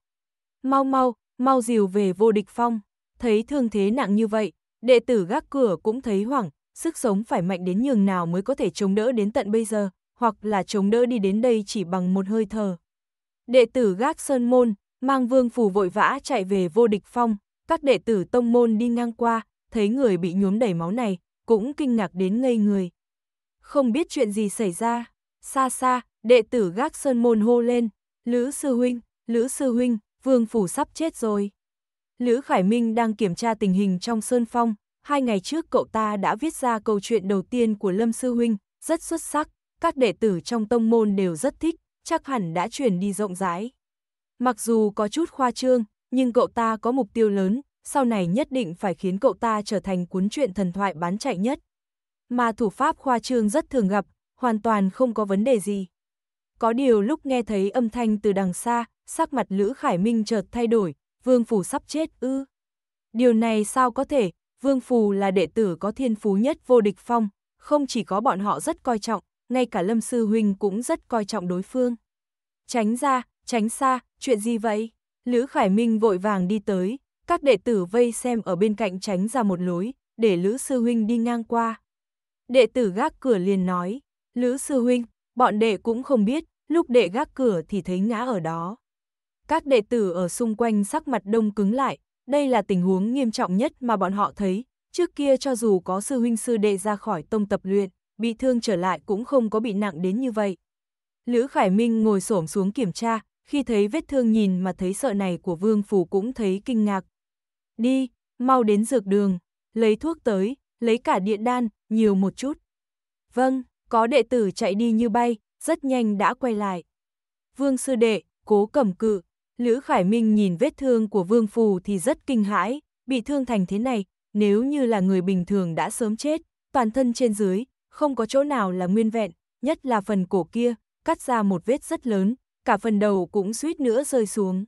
Mau mau, mau dìu về vô địch phong, thấy thương thế nặng như vậy, đệ tử gác cửa cũng thấy hoảng, sức sống phải mạnh đến nhường nào mới có thể chống đỡ đến tận bây giờ, hoặc là chống đỡ đi đến đây chỉ bằng một hơi thở. Đệ tử gác sơn môn, mang vương phủ vội vã chạy về vô địch phong, các đệ tử tông môn đi ngang qua, thấy người bị nhuốm đầy máu này, cũng kinh ngạc đến ngây người. Không biết chuyện gì xảy ra, xa xa, đệ tử gác sơn môn hô lên, Lữ Sư Huynh, Lữ Sư Huynh, Vương Phủ sắp chết rồi. Lữ Khải Minh đang kiểm tra tình hình trong Sơn Phong, hai ngày trước cậu ta đã viết ra câu chuyện đầu tiên của Lâm Sư Huynh, rất xuất sắc, các đệ tử trong tông môn đều rất thích, chắc hẳn đã chuyển đi rộng rãi. Mặc dù có chút khoa trương, nhưng cậu ta có mục tiêu lớn, sau này nhất định phải khiến cậu ta trở thành cuốn truyện thần thoại bán chạy nhất. Mà thủ pháp khoa trương rất thường gặp, hoàn toàn không có vấn đề gì có điều lúc nghe thấy âm thanh từ đằng xa, sắc mặt Lữ Khải Minh chợt thay đổi, Vương Phù sắp chết ư. Điều này sao có thể, Vương Phù là đệ tử có thiên phú nhất vô địch phong, không chỉ có bọn họ rất coi trọng, ngay cả Lâm Sư Huynh cũng rất coi trọng đối phương. Tránh ra, tránh xa, chuyện gì vậy? Lữ Khải Minh vội vàng đi tới, các đệ tử vây xem ở bên cạnh tránh ra một lối, để Lữ Sư Huynh đi ngang qua. Đệ tử gác cửa liền nói, Lữ Sư Huynh, bọn đệ cũng không biết, lúc đệ gác cửa thì thấy ngã ở đó. Các đệ tử ở xung quanh sắc mặt đông cứng lại, đây là tình huống nghiêm trọng nhất mà bọn họ thấy, trước kia cho dù có sư huynh sư đệ ra khỏi tông tập luyện, bị thương trở lại cũng không có bị nặng đến như vậy. Lữ Khải Minh ngồi xổm xuống kiểm tra, khi thấy vết thương nhìn mà thấy sợ này của Vương Phủ cũng thấy kinh ngạc. Đi, mau đến dược đường, lấy thuốc tới, lấy cả điện đan, nhiều một chút. Vâng. Có đệ tử chạy đi như bay, rất nhanh đã quay lại. Vương sư đệ, cố cầm cự. Lữ Khải Minh nhìn vết thương của Vương Phù thì rất kinh hãi, bị thương thành thế này, nếu như là người bình thường đã sớm chết, toàn thân trên dưới, không có chỗ nào là nguyên vẹn, nhất là phần cổ kia, cắt ra một vết rất lớn, cả phần đầu cũng suýt nữa rơi xuống.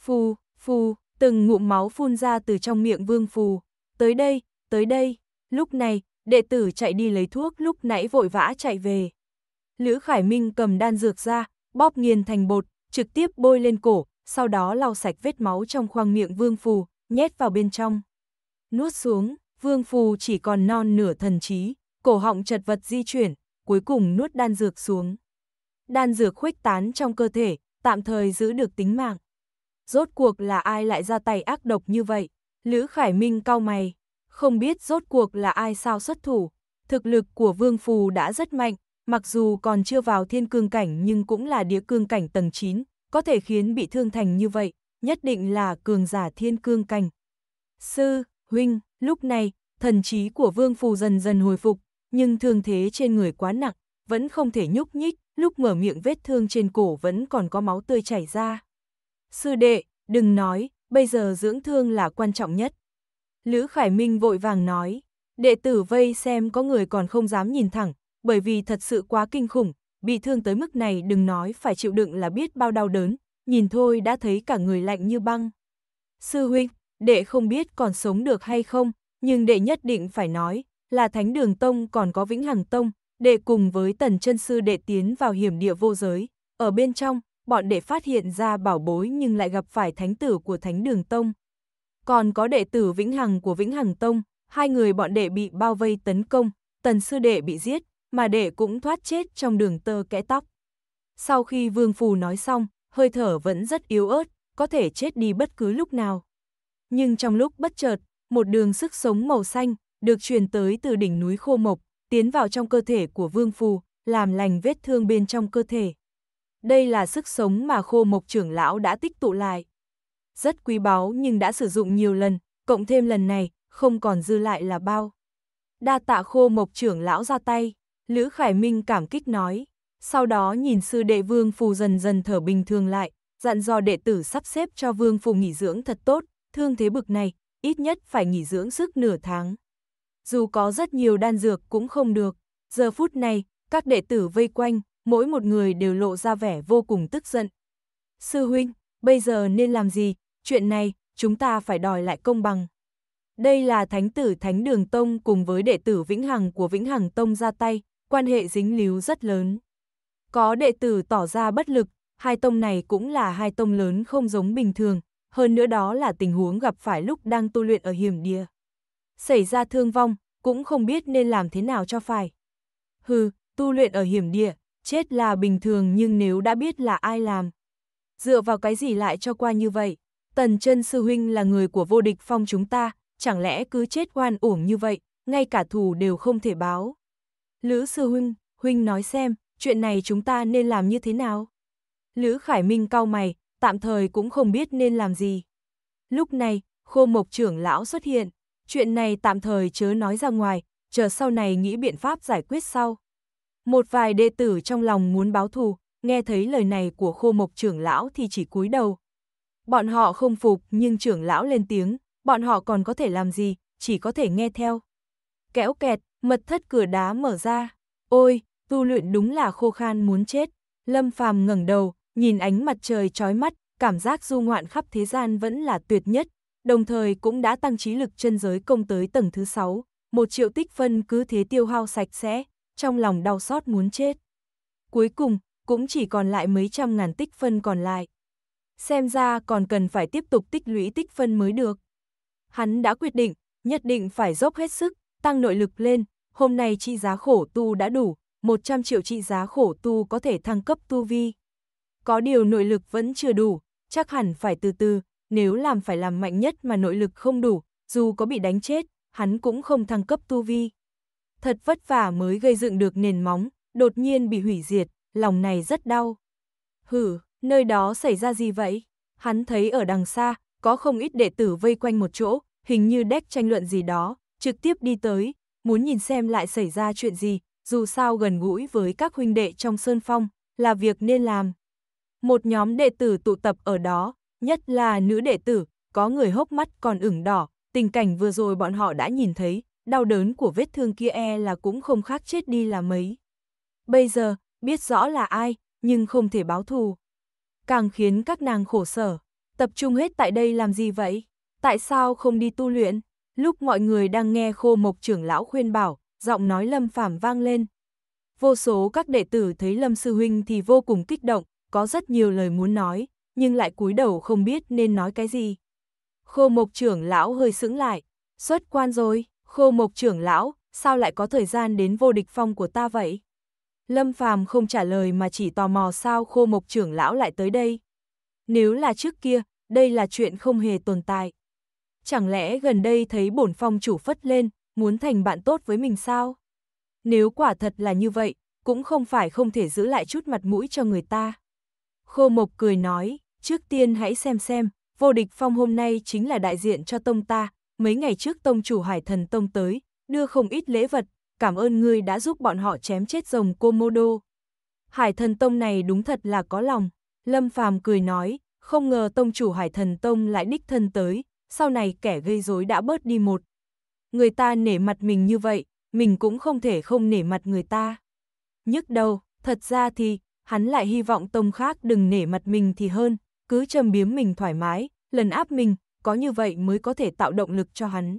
Phù, phù, từng ngụm máu phun ra từ trong miệng Vương Phù, tới đây, tới đây, lúc này, đệ tử chạy đi lấy thuốc lúc nãy vội vã chạy về. Lữ Khải Minh cầm đan dược ra, bóp nghiền thành bột, trực tiếp bôi lên cổ, sau đó lau sạch vết máu trong khoang miệng Vương Phù, nhét vào bên trong. Nuốt xuống, Vương Phù chỉ còn non nửa thần trí, cổ họng chật vật di chuyển, cuối cùng nuốt đan dược xuống. Đan dược khuếch tán trong cơ thể, tạm thời giữ được tính mạng. Rốt cuộc là ai lại ra tay ác độc như vậy? Lữ Khải Minh cau mày, không biết rốt cuộc là ai sao xuất thủ. Thực lực của Vương Phù đã rất mạnh, mặc dù còn chưa vào thiên cương cảnh nhưng cũng là địa cương cảnh tầng 9, có thể khiến bị thương thành như vậy, nhất định là cường giả thiên cương cảnh. Sư, huynh, lúc này, thần trí của Vương Phù dần dần hồi phục, nhưng thương thế trên người quá nặng, vẫn không thể nhúc nhích, lúc mở miệng vết thương trên cổ vẫn còn có máu tươi chảy ra. Sư đệ, đừng nói, bây giờ dưỡng thương là quan trọng nhất. Lữ Khải Minh vội vàng nói, đệ tử vây xem có người còn không dám nhìn thẳng, bởi vì thật sự quá kinh khủng, bị thương tới mức này đừng nói phải chịu đựng là biết bao đau đớn, nhìn thôi đã thấy cả người lạnh như băng. Sư huynh, đệ không biết còn sống được hay không, nhưng đệ nhất định phải nói, là Thánh Đường Tông còn có Vĩnh Hằng Tông, đệ cùng với Tần chân Sư đệ tiến vào hiểm địa vô giới, ở bên trong, bọn đệ phát hiện ra bảo bối nhưng lại gặp phải thánh tử của Thánh Đường Tông, còn có đệ tử Vĩnh Hằng của Vĩnh Hằng Tông, hai người bọn đệ bị bao vây tấn công, tần sư đệ bị giết, mà đệ cũng thoát chết trong đường tơ kẽ tóc. Sau khi Vương Phù nói xong, hơi thở vẫn rất yếu ớt, có thể chết đi bất cứ lúc nào. Nhưng trong lúc bất chợt, một đường sức sống màu xanh được truyền tới từ đỉnh núi khô mộc, tiến vào trong cơ thể của Vương Phù, làm lành vết thương bên trong cơ thể. Đây là sức sống mà khô mộc trưởng lão đã tích tụ lại rất quý báu nhưng đã sử dụng nhiều lần, cộng thêm lần này, không còn dư lại là bao. Đa tạ khô mộc trưởng lão ra tay, Lữ Khải Minh cảm kích nói, sau đó nhìn sư đệ vương phù dần dần thở bình thường lại, dặn dò đệ tử sắp xếp cho vương phù nghỉ dưỡng thật tốt, thương thế bực này, ít nhất phải nghỉ dưỡng sức nửa tháng. Dù có rất nhiều đan dược cũng không được, giờ phút này, các đệ tử vây quanh, mỗi một người đều lộ ra vẻ vô cùng tức giận. Sư huynh, bây giờ nên làm gì, chuyện này, chúng ta phải đòi lại công bằng. Đây là thánh tử Thánh Đường Tông cùng với đệ tử Vĩnh Hằng của Vĩnh Hằng Tông ra tay, quan hệ dính líu rất lớn. Có đệ tử tỏ ra bất lực, hai tông này cũng là hai tông lớn không giống bình thường, hơn nữa đó là tình huống gặp phải lúc đang tu luyện ở hiểm địa. Xảy ra thương vong, cũng không biết nên làm thế nào cho phải. Hừ, tu luyện ở hiểm địa, chết là bình thường nhưng nếu đã biết là ai làm. Dựa vào cái gì lại cho qua như vậy? Tần chân sư huynh là người của vô địch phong chúng ta, chẳng lẽ cứ chết oan uổng như vậy, ngay cả thù đều không thể báo. Lữ sư huynh, huynh nói xem, chuyện này chúng ta nên làm như thế nào? Lữ Khải Minh cau mày, tạm thời cũng không biết nên làm gì. Lúc này, khô mộc trưởng lão xuất hiện, chuyện này tạm thời chớ nói ra ngoài, chờ sau này nghĩ biện pháp giải quyết sau. Một vài đệ tử trong lòng muốn báo thù, nghe thấy lời này của khô mộc trưởng lão thì chỉ cúi đầu, Bọn họ không phục, nhưng trưởng lão lên tiếng, bọn họ còn có thể làm gì, chỉ có thể nghe theo. Kẽo kẹt, mật thất cửa đá mở ra. Ôi, tu luyện đúng là khô khan muốn chết. Lâm Phàm ngẩng đầu, nhìn ánh mặt trời trói mắt, cảm giác du ngoạn khắp thế gian vẫn là tuyệt nhất, đồng thời cũng đã tăng trí lực chân giới công tới tầng thứ sáu một triệu tích phân cứ thế tiêu hao sạch sẽ, trong lòng đau xót muốn chết. Cuối cùng, cũng chỉ còn lại mấy trăm ngàn tích phân còn lại xem ra còn cần phải tiếp tục tích lũy tích phân mới được. Hắn đã quyết định, nhất định phải dốc hết sức, tăng nội lực lên, hôm nay trị giá khổ tu đã đủ, 100 triệu trị giá khổ tu có thể thăng cấp tu vi. Có điều nội lực vẫn chưa đủ, chắc hẳn phải từ từ, nếu làm phải làm mạnh nhất mà nội lực không đủ, dù có bị đánh chết, hắn cũng không thăng cấp tu vi. Thật vất vả mới gây dựng được nền móng, đột nhiên bị hủy diệt, lòng này rất đau. hừ Nơi đó xảy ra gì vậy? Hắn thấy ở đằng xa, có không ít đệ tử vây quanh một chỗ, hình như đếch tranh luận gì đó, trực tiếp đi tới, muốn nhìn xem lại xảy ra chuyện gì, dù sao gần gũi với các huynh đệ trong Sơn Phong, là việc nên làm. Một nhóm đệ tử tụ tập ở đó, nhất là nữ đệ tử, có người hốc mắt còn ửng đỏ, tình cảnh vừa rồi bọn họ đã nhìn thấy, đau đớn của vết thương kia e là cũng không khác chết đi là mấy. Bây giờ, biết rõ là ai, nhưng không thể báo thù càng khiến các nàng khổ sở. Tập trung hết tại đây làm gì vậy? Tại sao không đi tu luyện? Lúc mọi người đang nghe khô mộc trưởng lão khuyên bảo, giọng nói lâm phàm vang lên. Vô số các đệ tử thấy lâm sư huynh thì vô cùng kích động, có rất nhiều lời muốn nói, nhưng lại cúi đầu không biết nên nói cái gì. Khô mộc trưởng lão hơi sững lại, xuất quan rồi, khô mộc trưởng lão, sao lại có thời gian đến vô địch phong của ta vậy? Lâm Phàm không trả lời mà chỉ tò mò sao khô mộc trưởng lão lại tới đây. Nếu là trước kia, đây là chuyện không hề tồn tại. Chẳng lẽ gần đây thấy bổn phong chủ phất lên, muốn thành bạn tốt với mình sao? Nếu quả thật là như vậy, cũng không phải không thể giữ lại chút mặt mũi cho người ta. Khô Mộc cười nói, trước tiên hãy xem xem, vô địch phong hôm nay chính là đại diện cho tông ta, mấy ngày trước tông chủ hải thần tông tới, đưa không ít lễ vật, cảm ơn ngươi đã giúp bọn họ chém chết rồng Komodo. Hải thần tông này đúng thật là có lòng, Lâm Phàm cười nói, không ngờ tông chủ hải thần tông lại đích thân tới, sau này kẻ gây rối đã bớt đi một. Người ta nể mặt mình như vậy, mình cũng không thể không nể mặt người ta. Nhức đầu, thật ra thì, hắn lại hy vọng tông khác đừng nể mặt mình thì hơn, cứ châm biếm mình thoải mái, lần áp mình, có như vậy mới có thể tạo động lực cho hắn.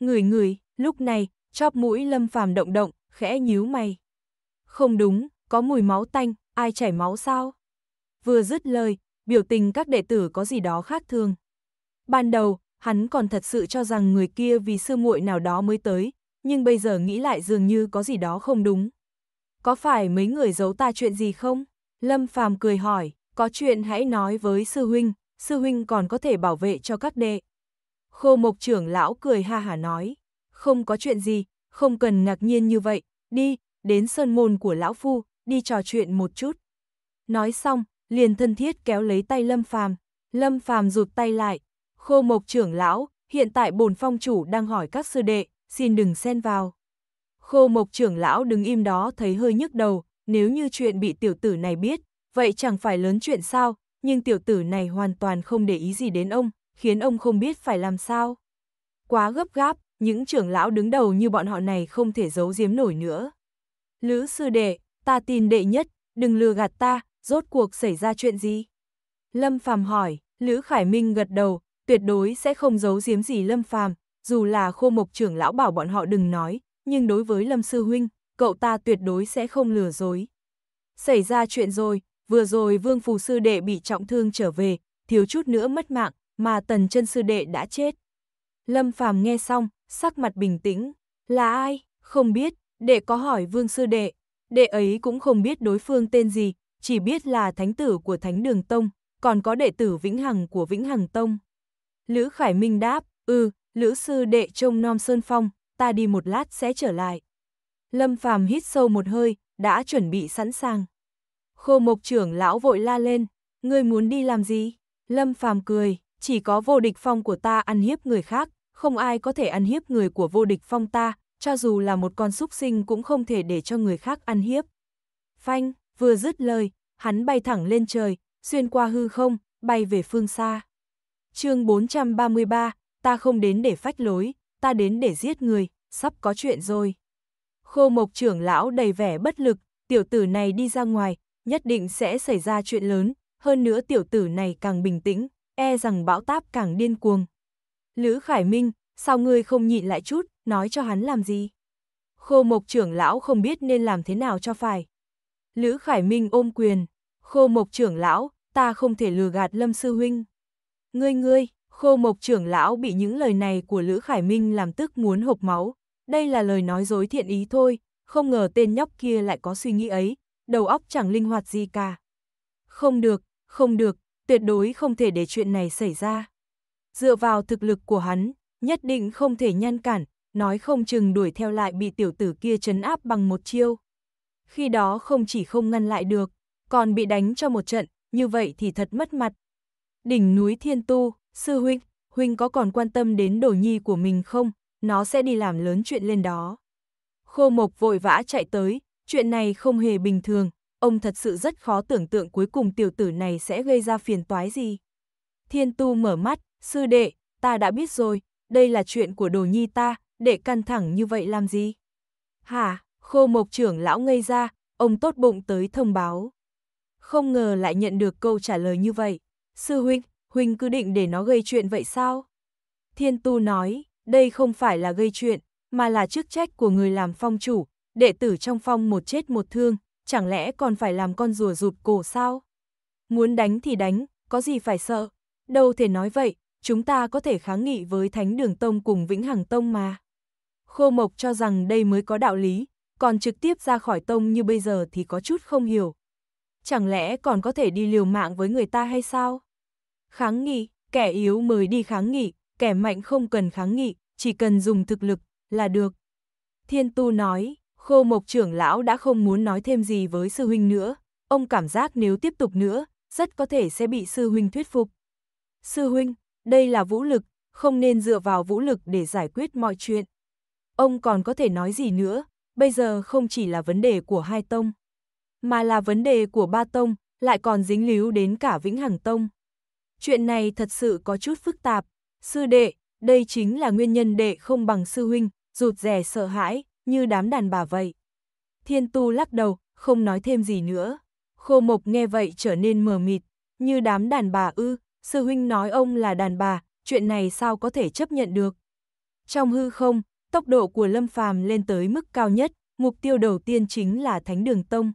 Người người, lúc này, Chóp mũi Lâm Phàm động động, khẽ nhíu mày. Không đúng, có mùi máu tanh, ai chảy máu sao? Vừa dứt lời, biểu tình các đệ tử có gì đó khác thường. Ban đầu, hắn còn thật sự cho rằng người kia vì sư muội nào đó mới tới, nhưng bây giờ nghĩ lại dường như có gì đó không đúng. Có phải mấy người giấu ta chuyện gì không? Lâm Phàm cười hỏi, có chuyện hãy nói với sư huynh, sư huynh còn có thể bảo vệ cho các đệ. Khô mộc trưởng lão cười ha hà nói không có chuyện gì, không cần ngạc nhiên như vậy, đi, đến sơn môn của lão phu, đi trò chuyện một chút. Nói xong, liền thân thiết kéo lấy tay Lâm Phàm, Lâm Phàm rụt tay lại, khô mộc trưởng lão, hiện tại bổn phong chủ đang hỏi các sư đệ, xin đừng xen vào. Khô mộc trưởng lão đứng im đó thấy hơi nhức đầu, nếu như chuyện bị tiểu tử này biết, vậy chẳng phải lớn chuyện sao, nhưng tiểu tử này hoàn toàn không để ý gì đến ông, khiến ông không biết phải làm sao. Quá gấp gáp, những trưởng lão đứng đầu như bọn họ này không thể giấu giếm nổi nữa. Lữ sư đệ, ta tin đệ nhất, đừng lừa gạt ta, rốt cuộc xảy ra chuyện gì? Lâm Phàm hỏi, Lữ Khải Minh gật đầu, tuyệt đối sẽ không giấu giếm gì Lâm Phàm, dù là khô mộc trưởng lão bảo bọn họ đừng nói, nhưng đối với Lâm Sư Huynh, cậu ta tuyệt đối sẽ không lừa dối. Xảy ra chuyện rồi, vừa rồi Vương Phù Sư Đệ bị trọng thương trở về, thiếu chút nữa mất mạng, mà Tần chân Sư Đệ đã chết. Lâm Phàm nghe xong, sắc mặt bình tĩnh, là ai, không biết, đệ có hỏi vương sư đệ, đệ ấy cũng không biết đối phương tên gì, chỉ biết là thánh tử của Thánh Đường Tông, còn có đệ tử Vĩnh Hằng của Vĩnh Hằng Tông. Lữ Khải Minh đáp, ừ, Lữ sư đệ trông non sơn phong, ta đi một lát sẽ trở lại. Lâm Phàm hít sâu một hơi, đã chuẩn bị sẵn sàng. Khô mộc trưởng lão vội la lên, ngươi muốn đi làm gì? Lâm Phàm cười, chỉ có vô địch phong của ta ăn hiếp người khác, không ai có thể ăn hiếp người của vô địch phong ta, cho dù là một con súc sinh cũng không thể để cho người khác ăn hiếp. Phanh, vừa dứt lời, hắn bay thẳng lên trời, xuyên qua hư không, bay về phương xa. chương 433, ta không đến để phách lối, ta đến để giết người, sắp có chuyện rồi. Khô mộc trưởng lão đầy vẻ bất lực, tiểu tử này đi ra ngoài, nhất định sẽ xảy ra chuyện lớn, hơn nữa tiểu tử này càng bình tĩnh, e rằng bão táp càng điên cuồng. Lữ Khải Minh, sao ngươi không nhịn lại chút, nói cho hắn làm gì? Khô mộc trưởng lão không biết nên làm thế nào cho phải. Lữ Khải Minh ôm quyền, khô mộc trưởng lão, ta không thể lừa gạt lâm sư huynh. Ngươi ngươi, khô mộc trưởng lão bị những lời này của Lữ Khải Minh làm tức muốn hộp máu. Đây là lời nói dối thiện ý thôi, không ngờ tên nhóc kia lại có suy nghĩ ấy, đầu óc chẳng linh hoạt gì cả. Không được, không được, tuyệt đối không thể để chuyện này xảy ra dựa vào thực lực của hắn, nhất định không thể ngăn cản, nói không chừng đuổi theo lại bị tiểu tử kia chấn áp bằng một chiêu. Khi đó không chỉ không ngăn lại được, còn bị đánh cho một trận, như vậy thì thật mất mặt. Đỉnh núi Thiên Tu, sư huynh, huynh có còn quan tâm đến đồ nhi của mình không? Nó sẽ đi làm lớn chuyện lên đó. Khô Mộc vội vã chạy tới, chuyện này không hề bình thường, ông thật sự rất khó tưởng tượng cuối cùng tiểu tử này sẽ gây ra phiền toái gì. Thiên Tu mở mắt, sư đệ, ta đã biết rồi, đây là chuyện của đồ nhi ta, đệ căng thẳng như vậy làm gì? Hả, khô mộc trưởng lão ngây ra, ông tốt bụng tới thông báo. Không ngờ lại nhận được câu trả lời như vậy, sư huynh, huynh cứ định để nó gây chuyện vậy sao? Thiên tu nói, đây không phải là gây chuyện, mà là chức trách của người làm phong chủ, đệ tử trong phong một chết một thương, chẳng lẽ còn phải làm con rùa rụt cổ sao? Muốn đánh thì đánh, có gì phải sợ? Đâu thể nói vậy, chúng ta có thể kháng nghị với Thánh Đường Tông cùng Vĩnh Hằng Tông mà. Khô Mộc cho rằng đây mới có đạo lý, còn trực tiếp ra khỏi Tông như bây giờ thì có chút không hiểu. Chẳng lẽ còn có thể đi liều mạng với người ta hay sao? Kháng nghị, kẻ yếu mới đi kháng nghị, kẻ mạnh không cần kháng nghị, chỉ cần dùng thực lực là được. Thiên Tu nói, Khô Mộc trưởng lão đã không muốn nói thêm gì với sư huynh nữa, ông cảm giác nếu tiếp tục nữa, rất có thể sẽ bị sư huynh thuyết phục. Sư huynh, đây là vũ lực, không nên dựa vào vũ lực để giải quyết mọi chuyện. Ông còn có thể nói gì nữa, bây giờ không chỉ là vấn đề của hai tông, mà là vấn đề của ba tông, lại còn dính líu đến cả Vĩnh Hằng Tông. Chuyện này thật sự có chút phức tạp, sư đệ, đây chính là nguyên nhân đệ không bằng sư huynh, rụt rè sợ hãi, như đám đàn bà vậy. Thiên tu lắc đầu, không nói thêm gì nữa. Khô mộc nghe vậy trở nên mờ mịt, như đám đàn bà ư, sư huynh nói ông là đàn bà, chuyện này sao có thể chấp nhận được. Trong hư không, tốc độ của Lâm Phàm lên tới mức cao nhất, mục tiêu đầu tiên chính là Thánh Đường Tông.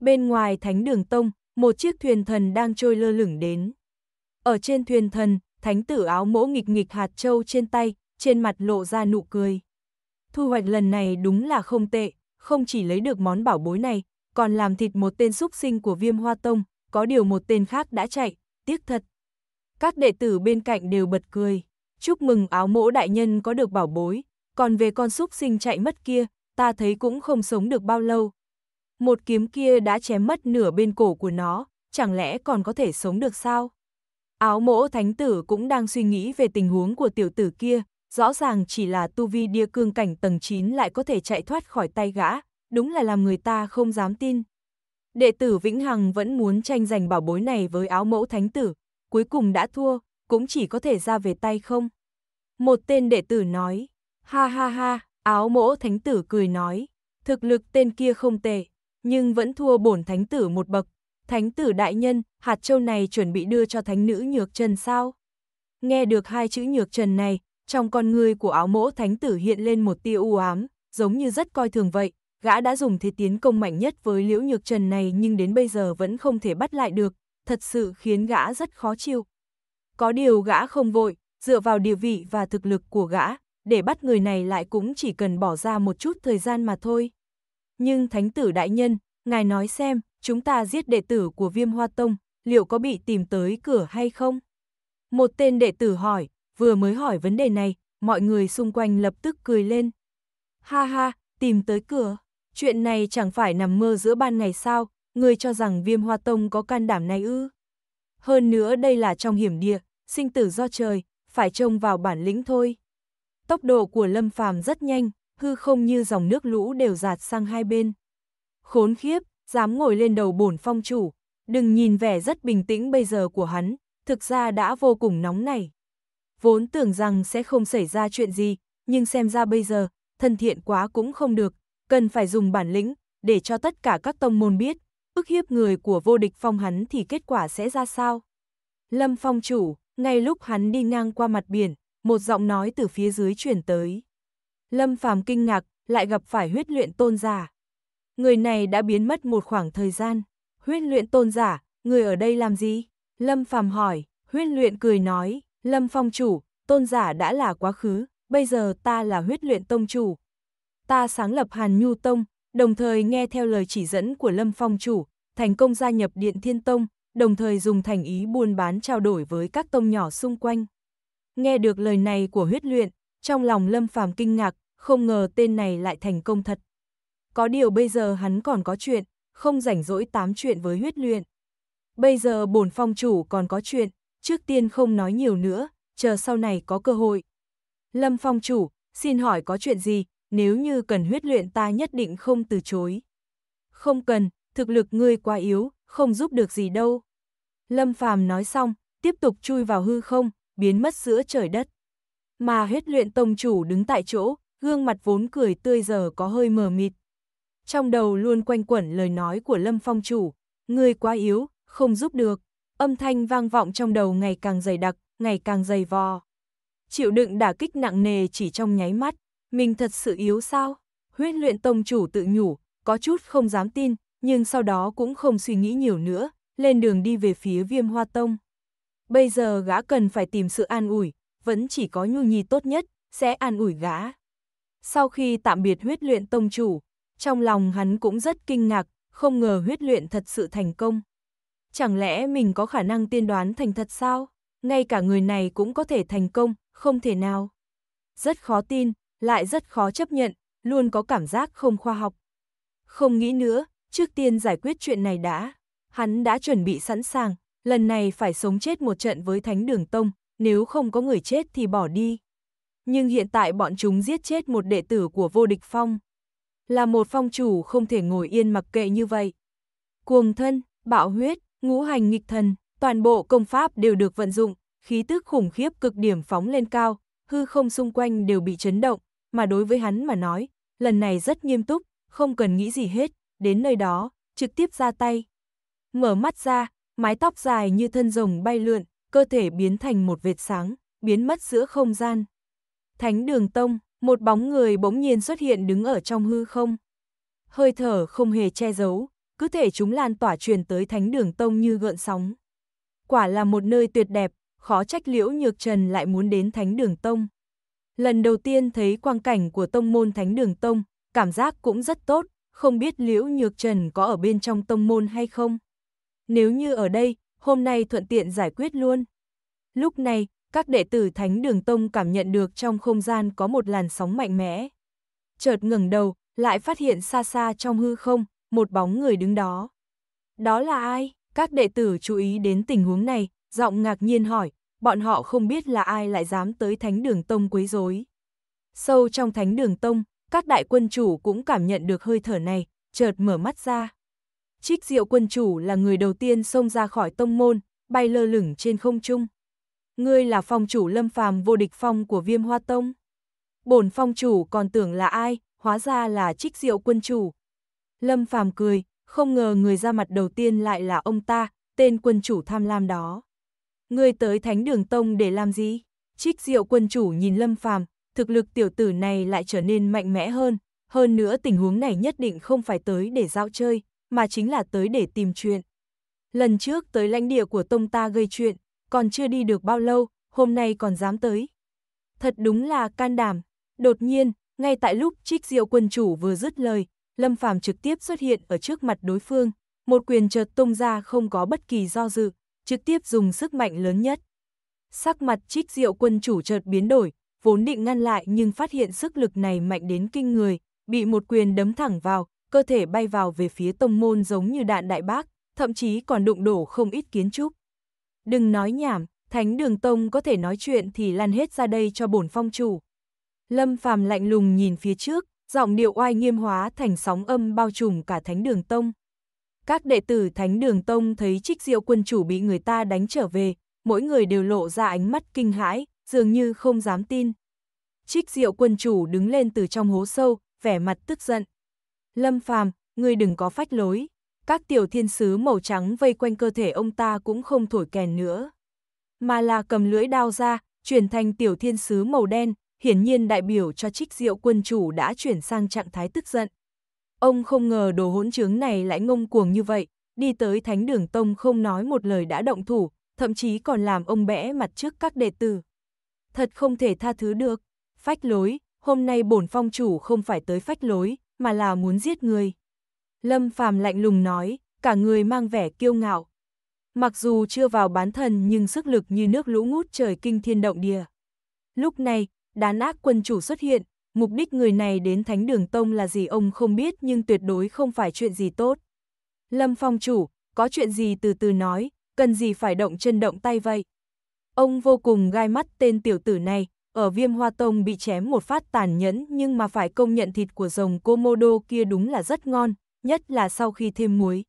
Bên ngoài Thánh Đường Tông, một chiếc thuyền thần đang trôi lơ lửng đến. Ở trên thuyền thần, thánh tử áo mỗ nghịch nghịch hạt trâu trên tay, trên mặt lộ ra nụ cười. Thu hoạch lần này đúng là không tệ, không chỉ lấy được món bảo bối này, còn làm thịt một tên súc sinh của viêm hoa tông, có điều một tên khác đã chạy, tiếc thật, các đệ tử bên cạnh đều bật cười. Chúc mừng áo mỗ đại nhân có được bảo bối, còn về con súc sinh chạy mất kia, ta thấy cũng không sống được bao lâu. Một kiếm kia đã chém mất nửa bên cổ của nó, chẳng lẽ còn có thể sống được sao? Áo mỗ thánh tử cũng đang suy nghĩ về tình huống của tiểu tử kia, rõ ràng chỉ là tu vi địa cương cảnh tầng 9 lại có thể chạy thoát khỏi tay gã, đúng là làm người ta không dám tin. Đệ tử Vĩnh Hằng vẫn muốn tranh giành bảo bối này với áo mẫu thánh tử, cuối cùng đã thua, cũng chỉ có thể ra về tay không. Một tên đệ tử nói, ha ha ha, áo mỗ thánh tử cười nói, thực lực tên kia không tệ, nhưng vẫn thua bổn thánh tử một bậc. Thánh tử đại nhân, hạt châu này chuẩn bị đưa cho thánh nữ nhược trần sao? Nghe được hai chữ nhược trần này, trong con người của áo mỗ thánh tử hiện lên một tia u ám, giống như rất coi thường vậy. Gã đã dùng thế tiến công mạnh nhất với liễu nhược trần này nhưng đến bây giờ vẫn không thể bắt lại được, thật sự khiến gã rất khó chịu. Có điều gã không vội, dựa vào địa vị và thực lực của gã, để bắt người này lại cũng chỉ cần bỏ ra một chút thời gian mà thôi. Nhưng thánh tử đại nhân, ngài nói xem, chúng ta giết đệ tử của viêm hoa tông, liệu có bị tìm tới cửa hay không? Một tên đệ tử hỏi, vừa mới hỏi vấn đề này, mọi người xung quanh lập tức cười lên. Ha ha, tìm tới cửa, chuyện này chẳng phải nằm mơ giữa ban ngày sao, ngươi cho rằng viêm hoa tông có can đảm này ư. Hơn nữa đây là trong hiểm địa, sinh tử do trời, phải trông vào bản lĩnh thôi. Tốc độ của lâm phàm rất nhanh, hư không như dòng nước lũ đều giạt sang hai bên. Khốn khiếp, dám ngồi lên đầu bổn phong chủ, đừng nhìn vẻ rất bình tĩnh bây giờ của hắn, thực ra đã vô cùng nóng nảy. Vốn tưởng rằng sẽ không xảy ra chuyện gì, nhưng xem ra bây giờ, thân thiện quá cũng không được, cần phải dùng bản lĩnh, để cho tất cả các tông môn biết, ức hiếp người của vô địch phong hắn thì kết quả sẽ ra sao? Lâm phong chủ, ngay lúc hắn đi ngang qua mặt biển, một giọng nói từ phía dưới chuyển tới. Lâm phàm kinh ngạc, lại gặp phải huyết luyện tôn giả. Người này đã biến mất một khoảng thời gian. Huyết luyện tôn giả, người ở đây làm gì? Lâm phàm hỏi, huyết luyện cười nói, Lâm phong chủ, tôn giả đã là quá khứ, bây giờ ta là huyết luyện tông chủ. Ta sáng lập Hàn Nhu Tông, đồng thời nghe theo lời chỉ dẫn của Lâm Phong chủ, thành công gia nhập Điện Thiên Tông, đồng thời dùng thành ý buôn bán trao đổi với các tông nhỏ xung quanh. Nghe được lời này của huyết luyện, trong lòng Lâm Phàm kinh ngạc, không ngờ tên này lại thành công thật. Có điều bây giờ hắn còn có chuyện, không rảnh rỗi tám chuyện với huyết luyện. Bây giờ bổn phong chủ còn có chuyện, trước tiên không nói nhiều nữa, chờ sau này có cơ hội. Lâm phong chủ, xin hỏi có chuyện gì, nếu như cần huyết luyện ta nhất định không từ chối. Không cần, thực lực ngươi quá yếu, không giúp được gì đâu. Lâm Phàm nói xong, tiếp tục chui vào hư không, biến mất giữa trời đất. Mà huyết luyện tông chủ đứng tại chỗ, gương mặt vốn cười tươi giờ có hơi mờ mịt. Trong đầu luôn quanh quẩn lời nói của Lâm Phong chủ, ngươi quá yếu, không giúp được. Âm thanh vang vọng trong đầu ngày càng dày đặc, ngày càng dày vò. Chịu đựng đả kích nặng nề chỉ trong nháy mắt. Mình thật sự yếu sao? Huyết luyện tông chủ tự nhủ, có chút không dám tin, nhưng sau đó cũng không suy nghĩ nhiều nữa, lên đường đi về phía viêm hoa tông. Bây giờ gã cần phải tìm sự an ủi, vẫn chỉ có nhu nhì tốt nhất, sẽ an ủi gã. Sau khi tạm biệt huyết luyện tông chủ, trong lòng hắn cũng rất kinh ngạc, không ngờ huyết luyện thật sự thành công. Chẳng lẽ mình có khả năng tiên đoán thành thật sao? Ngay cả người này cũng có thể thành công, không thể nào. Rất khó tin, lại rất khó chấp nhận, luôn có cảm giác không khoa học. Không nghĩ nữa, trước tiên giải quyết chuyện này đã. Hắn đã chuẩn bị sẵn sàng, lần này phải sống chết một trận với Thánh Đường Tông, nếu không có người chết thì bỏ đi. Nhưng hiện tại bọn chúng giết chết một đệ tử của vô địch phong. Là một phong chủ không thể ngồi yên mặc kệ như vậy. Cuồng thân, bạo huyết, ngũ hành nghịch thần, toàn bộ công pháp đều được vận dụng, khí tức khủng khiếp cực điểm phóng lên cao, hư không xung quanh đều bị chấn động, mà đối với hắn mà nói, lần này rất nghiêm túc, không cần nghĩ gì hết, đến nơi đó, trực tiếp ra tay. Mở mắt ra, mái tóc dài như thân rồng bay lượn, cơ thể biến thành một vệt sáng, biến mất giữa không gian. Thánh đường tông, một bóng người bỗng nhiên xuất hiện đứng ở trong hư không. Hơi thở không hề che giấu, cứ thể chúng lan tỏa truyền tới thánh đường tông như gợn sóng. Quả là một nơi tuyệt đẹp, khó trách Liễu Nhược Trần lại muốn đến Thánh Đường Tông. Lần đầu tiên thấy quang cảnh của tông môn Thánh Đường Tông, cảm giác cũng rất tốt, không biết Liễu Nhược Trần có ở bên trong tông môn hay không. Nếu như ở đây, hôm nay thuận tiện giải quyết luôn. Lúc này, các đệ tử Thánh Đường Tông cảm nhận được trong không gian có một làn sóng mạnh mẽ. Chợt ngẩng đầu, lại phát hiện xa xa trong hư không, một bóng người đứng đó. Đó là ai? Các đệ tử chú ý đến tình huống này, giọng ngạc nhiên hỏi, bọn họ không biết là ai lại dám tới thánh đường tông quấy rối. Sâu trong thánh đường tông, các đại quân chủ cũng cảm nhận được hơi thở này, chợt mở mắt ra. Trích diệu quân chủ là người đầu tiên xông ra khỏi tông môn, bay lơ lửng trên không trung. Ngươi là phong chủ lâm phàm vô địch phong của viêm hoa tông. Bổn phong chủ còn tưởng là ai, hóa ra là trích diệu quân chủ. Lâm phàm cười, không ngờ người ra mặt đầu tiên lại là ông ta, tên quân chủ tham lam đó ngươi tới thánh đường tông để làm gì? Trích diệu quân chủ nhìn lâm phàm, thực lực tiểu tử này lại trở nên mạnh mẽ hơn, hơn nữa tình huống này nhất định không phải tới để dạo chơi, mà chính là tới để tìm chuyện. Lần trước tới lãnh địa của tông ta gây chuyện, còn chưa đi được bao lâu, hôm nay còn dám tới. Thật đúng là can đảm, đột nhiên, ngay tại lúc trích diệu quân chủ vừa dứt lời, Lâm Phàm trực tiếp xuất hiện ở trước mặt đối phương, một quyền chợt tung ra không có bất kỳ do dự, trực tiếp dùng sức mạnh lớn nhất. Sắc mặt trích diệu quân chủ chợt biến đổi, vốn định ngăn lại nhưng phát hiện sức lực này mạnh đến kinh người, bị một quyền đấm thẳng vào, cơ thể bay vào về phía tông môn giống như đạn đại bác, thậm chí còn đụng đổ không ít kiến trúc. Đừng nói nhảm, Thánh Đường Tông có thể nói chuyện thì lan hết ra đây cho bổn phong chủ. Lâm Phàm lạnh lùng nhìn phía trước, giọng điệu oai nghiêm hóa thành sóng âm bao trùm cả Thánh Đường Tông các đệ tử Thánh Đường Tông thấy trích diệu quân chủ bị người ta đánh trở về, mỗi người đều lộ ra ánh mắt kinh hãi, dường như không dám tin. Trích diệu quân chủ đứng lên từ trong hố sâu, vẻ mặt tức giận. Lâm phàm, ngươi đừng có phách lối. Các tiểu thiên sứ màu trắng vây quanh cơ thể ông ta cũng không thổi kèn nữa. Mà là cầm lưỡi đao ra, chuyển thành tiểu thiên sứ màu đen, hiển nhiên đại biểu cho trích diệu quân chủ đã chuyển sang trạng thái tức giận. Ông không ngờ đồ hỗn trướng này lại ngông cuồng như vậy, đi tới thánh đường tông không nói một lời đã động thủ, thậm chí còn làm ông bẽ mặt trước các đệ tử. Thật không thể tha thứ được, phách lối, hôm nay bổn phong chủ không phải tới phách lối, mà là muốn giết người. Lâm Phàm lạnh lùng nói, cả người mang vẻ kiêu ngạo. Mặc dù chưa vào bán thần nhưng sức lực như nước lũ ngút trời kinh thiên động địa. Lúc này, đán ác quân chủ xuất hiện, mục đích người này đến Thánh Đường Tông là gì ông không biết nhưng tuyệt đối không phải chuyện gì tốt. Lâm Phong chủ, có chuyện gì từ từ nói, cần gì phải động chân động tay vậy? Ông vô cùng gai mắt tên tiểu tử này, ở viêm hoa tông bị chém một phát tàn nhẫn nhưng mà phải công nhận thịt của rồng Komodo kia đúng là rất ngon, nhất là sau khi thêm muối.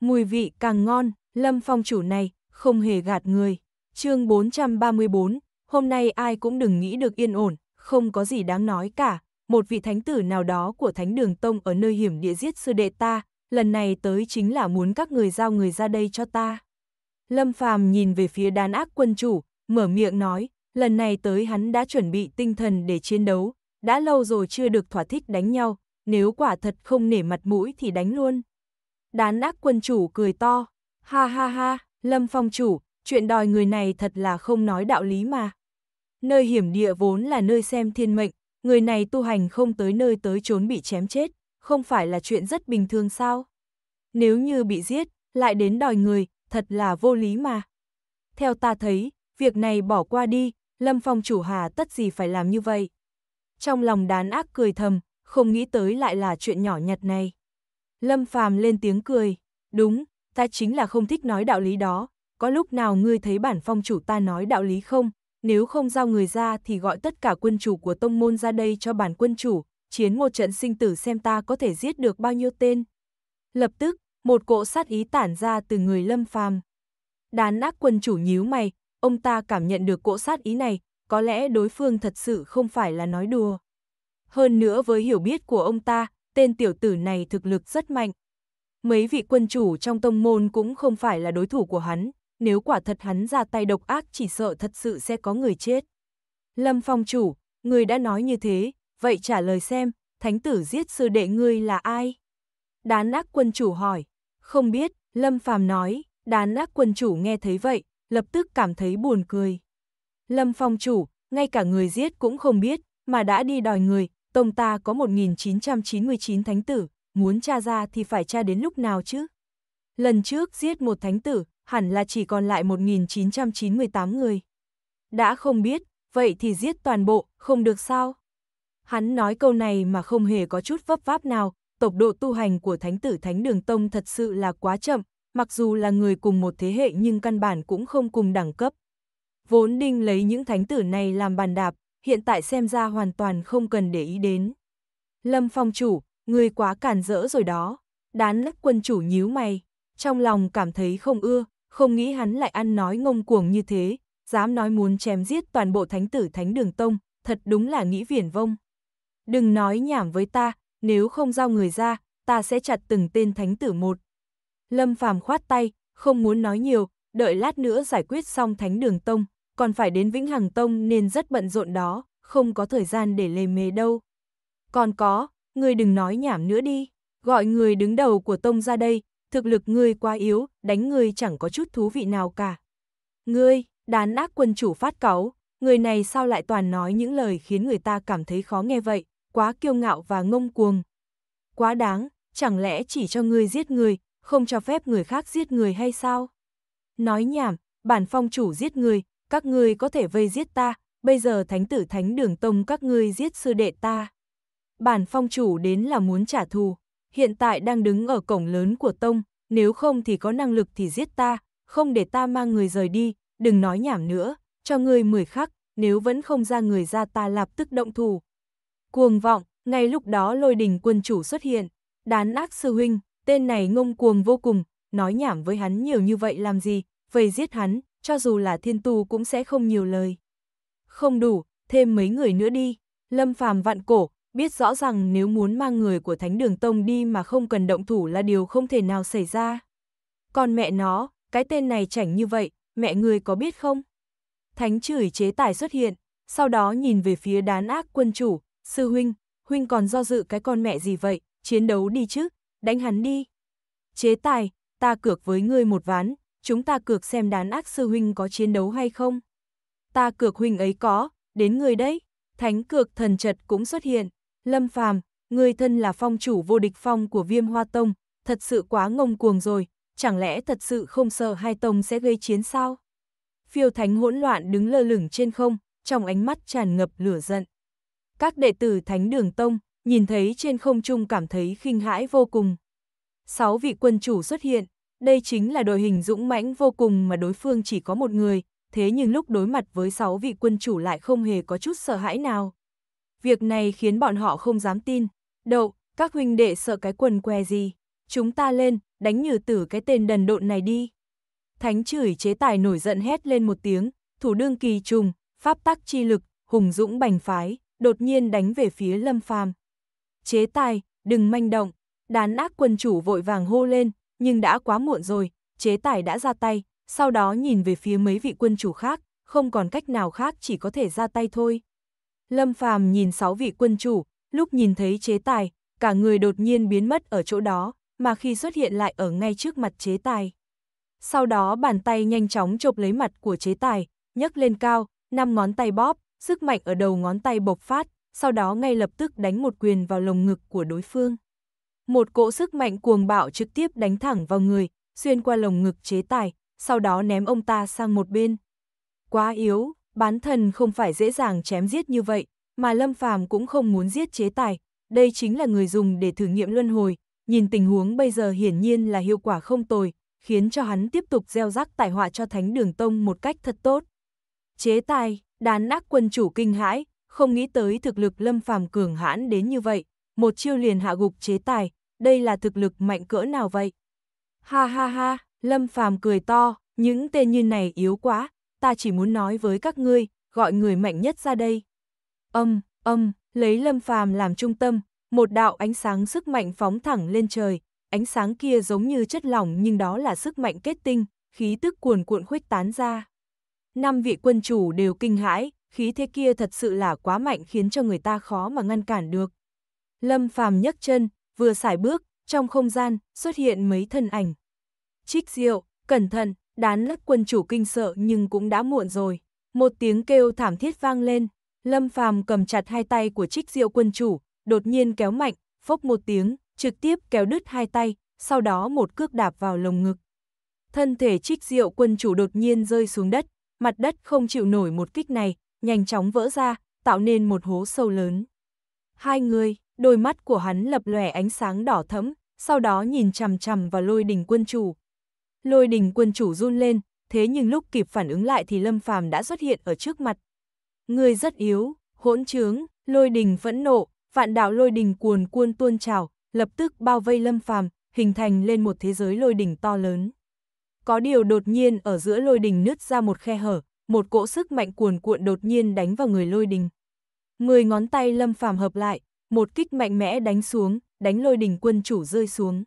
Mùi vị càng ngon, Lâm Phong chủ này, không hề gạt người. chương 434, hôm nay ai cũng đừng nghĩ được yên ổn, không có gì đáng nói cả, một vị thánh tử nào đó của thánh đường tông ở nơi hiểm địa giết sư đệ ta, lần này tới chính là muốn các người giao người ra đây cho ta. Lâm Phàm nhìn về phía đàn ác quân chủ, mở miệng nói, lần này tới hắn đã chuẩn bị tinh thần để chiến đấu, đã lâu rồi chưa được thỏa thích đánh nhau, nếu quả thật không nể mặt mũi thì đánh luôn. Đán ác quân chủ cười to, ha ha ha, Lâm Phong chủ, chuyện đòi người này thật là không nói đạo lý mà nơi hiểm địa vốn là nơi xem thiên mệnh, người này tu hành không tới nơi tới trốn bị chém chết, không phải là chuyện rất bình thường sao? Nếu như bị giết, lại đến đòi người, thật là vô lý mà. Theo ta thấy, việc này bỏ qua đi, Lâm Phong chủ hà tất gì phải làm như vậy. Trong lòng đán ác cười thầm, không nghĩ tới lại là chuyện nhỏ nhặt này. Lâm Phàm lên tiếng cười, đúng, ta chính là không thích nói đạo lý đó, có lúc nào ngươi thấy bản phong chủ ta nói đạo lý không, nếu không giao người ra thì gọi tất cả quân chủ của tông môn ra đây cho bản quân chủ, chiến một trận sinh tử xem ta có thể giết được bao nhiêu tên. Lập tức, một cỗ sát ý tản ra từ người lâm phàm. Đán ác quân chủ nhíu mày, ông ta cảm nhận được cỗ sát ý này, có lẽ đối phương thật sự không phải là nói đùa. Hơn nữa với hiểu biết của ông ta, tên tiểu tử này thực lực rất mạnh. Mấy vị quân chủ trong tông môn cũng không phải là đối thủ của hắn, nếu quả thật hắn ra tay độc ác chỉ sợ thật sự sẽ có người chết. Lâm Phong chủ, người đã nói như thế, vậy trả lời xem, thánh tử giết sư đệ ngươi là ai? Đán ác quân chủ hỏi, không biết, Lâm Phàm nói, đán ác quân chủ nghe thấy vậy, lập tức cảm thấy buồn cười. Lâm Phong chủ, ngay cả người giết cũng không biết, mà đã đi đòi người, tông ta có 1999 thánh tử, muốn tra ra thì phải tra đến lúc nào chứ? Lần trước giết một thánh tử, hẳn là chỉ còn lại 1.998 người. Đã không biết, vậy thì giết toàn bộ, không được sao? Hắn nói câu này mà không hề có chút vấp váp nào, tốc độ tu hành của Thánh tử Thánh Đường Tông thật sự là quá chậm, mặc dù là người cùng một thế hệ nhưng căn bản cũng không cùng đẳng cấp. Vốn đinh lấy những thánh tử này làm bàn đạp, hiện tại xem ra hoàn toàn không cần để ý đến. Lâm phong chủ, người quá càn rỡ rồi đó, đán lắc quân chủ nhíu mày, trong lòng cảm thấy không ưa, không nghĩ hắn lại ăn nói ngông cuồng như thế, dám nói muốn chém giết toàn bộ thánh tử thánh đường tông, thật đúng là nghĩ viển vông. Đừng nói nhảm với ta, nếu không giao người ra, ta sẽ chặt từng tên thánh tử một. Lâm Phàm khoát tay, không muốn nói nhiều, đợi lát nữa giải quyết xong thánh đường tông, còn phải đến Vĩnh Hằng Tông nên rất bận rộn đó, không có thời gian để lề mề đâu. Còn có, người đừng nói nhảm nữa đi, gọi người đứng đầu của tông ra đây, thực lực ngươi quá yếu, đánh ngươi chẳng có chút thú vị nào cả. Ngươi, đán ác quân chủ phát cáu, người này sao lại toàn nói những lời khiến người ta cảm thấy khó nghe vậy, quá kiêu ngạo và ngông cuồng. Quá đáng, chẳng lẽ chỉ cho ngươi giết người, không cho phép người khác giết người hay sao? Nói nhảm, bản phong chủ giết người, các ngươi có thể vây giết ta, bây giờ thánh tử thánh đường tông các ngươi giết sư đệ ta. Bản phong chủ đến là muốn trả thù hiện tại đang đứng ở cổng lớn của tông, nếu không thì có năng lực thì giết ta, không để ta mang người rời đi, đừng nói nhảm nữa, cho người mười khắc, nếu vẫn không ra người ra ta lập tức động thủ. Cuồng vọng, ngay lúc đó lôi đình quân chủ xuất hiện, đán ác sư huynh, tên này ngông cuồng vô cùng, nói nhảm với hắn nhiều như vậy làm gì, vậy giết hắn, cho dù là thiên tu cũng sẽ không nhiều lời. Không đủ, thêm mấy người nữa đi, lâm phàm vạn cổ, biết rõ rằng nếu muốn mang người của Thánh Đường Tông đi mà không cần động thủ là điều không thể nào xảy ra. Còn mẹ nó, cái tên này chảnh như vậy, mẹ người có biết không? Thánh chửi chế tài xuất hiện, sau đó nhìn về phía đán ác quân chủ, sư huynh, huynh còn do dự cái con mẹ gì vậy, chiến đấu đi chứ, đánh hắn đi. Chế tài, ta cược với ngươi một ván, chúng ta cược xem đán ác sư huynh có chiến đấu hay không. Ta cược huynh ấy có, đến người đấy, thánh cược thần chật cũng xuất hiện. Lâm Phàm, người thân là phong chủ vô địch phong của viêm hoa tông, thật sự quá ngông cuồng rồi, chẳng lẽ thật sự không sợ hai tông sẽ gây chiến sao? Phiêu thánh hỗn loạn đứng lơ lửng trên không, trong ánh mắt tràn ngập lửa giận. Các đệ tử thánh đường tông, nhìn thấy trên không trung cảm thấy khinh hãi vô cùng. Sáu vị quân chủ xuất hiện, đây chính là đội hình dũng mãnh vô cùng mà đối phương chỉ có một người, thế nhưng lúc đối mặt với sáu vị quân chủ lại không hề có chút sợ hãi nào. Việc này khiến bọn họ không dám tin. Đậu, các huynh đệ sợ cái quần què gì? Chúng ta lên, đánh nhử tử cái tên đần độn này đi. Thánh chửi chế tài nổi giận hét lên một tiếng, thủ đương kỳ trùng, pháp tắc chi lực, hùng dũng bành phái, đột nhiên đánh về phía lâm phàm. Chế tài, đừng manh động, đán ác quân chủ vội vàng hô lên, nhưng đã quá muộn rồi, chế tài đã ra tay, sau đó nhìn về phía mấy vị quân chủ khác, không còn cách nào khác chỉ có thể ra tay thôi. Lâm Phàm nhìn sáu vị quân chủ, lúc nhìn thấy chế tài, cả người đột nhiên biến mất ở chỗ đó, mà khi xuất hiện lại ở ngay trước mặt chế tài. Sau đó bàn tay nhanh chóng chộp lấy mặt của chế tài, nhấc lên cao, năm ngón tay bóp, sức mạnh ở đầu ngón tay bộc phát, sau đó ngay lập tức đánh một quyền vào lồng ngực của đối phương. Một cỗ sức mạnh cuồng bạo trực tiếp đánh thẳng vào người, xuyên qua lồng ngực chế tài, sau đó ném ông ta sang một bên. Quá yếu, bán thần không phải dễ dàng chém giết như vậy, mà Lâm Phàm cũng không muốn giết chế tài, đây chính là người dùng để thử nghiệm luân hồi, nhìn tình huống bây giờ hiển nhiên là hiệu quả không tồi, khiến cho hắn tiếp tục gieo rắc tài họa cho Thánh Đường Tông một cách thật tốt. Chế tài, đán ác quân chủ kinh hãi, không nghĩ tới thực lực Lâm Phàm cường hãn đến như vậy, một chiêu liền hạ gục chế tài, đây là thực lực mạnh cỡ nào vậy? Ha ha ha, Lâm Phàm cười to, những tên như này yếu quá, ta chỉ muốn nói với các ngươi, gọi người mạnh nhất ra đây. Âm, âm, lấy lâm phàm làm trung tâm, một đạo ánh sáng sức mạnh phóng thẳng lên trời, ánh sáng kia giống như chất lỏng nhưng đó là sức mạnh kết tinh, khí tức cuồn cuộn khuếch tán ra. Năm vị quân chủ đều kinh hãi, khí thế kia thật sự là quá mạnh khiến cho người ta khó mà ngăn cản được. Lâm phàm nhấc chân, vừa xài bước, trong không gian xuất hiện mấy thân ảnh. Trích diệu, cẩn thận, Đán lắc quân chủ kinh sợ nhưng cũng đã muộn rồi. Một tiếng kêu thảm thiết vang lên, Lâm Phàm cầm chặt hai tay của trích diệu quân chủ, đột nhiên kéo mạnh, phốc một tiếng, trực tiếp kéo đứt hai tay, sau đó một cước đạp vào lồng ngực. Thân thể trích diệu quân chủ đột nhiên rơi xuống đất, mặt đất không chịu nổi một kích này, nhanh chóng vỡ ra, tạo nên một hố sâu lớn. Hai người, đôi mắt của hắn lập lòe ánh sáng đỏ thẫm, sau đó nhìn chằm chằm vào lôi đỉnh quân chủ, Lôi đình quân chủ run lên, thế nhưng lúc kịp phản ứng lại thì Lâm Phàm đã xuất hiện ở trước mặt. Người rất yếu, hỗn trướng, lôi đình phẫn nộ, vạn đạo lôi đình cuồn cuôn tuôn trào, lập tức bao vây Lâm Phàm, hình thành lên một thế giới lôi đình to lớn. Có điều đột nhiên ở giữa lôi đình nứt ra một khe hở, một cỗ sức mạnh cuồn cuộn đột nhiên đánh vào người lôi đình. Mười ngón tay Lâm Phàm hợp lại, một kích mạnh mẽ đánh xuống, đánh lôi đình quân chủ rơi xuống.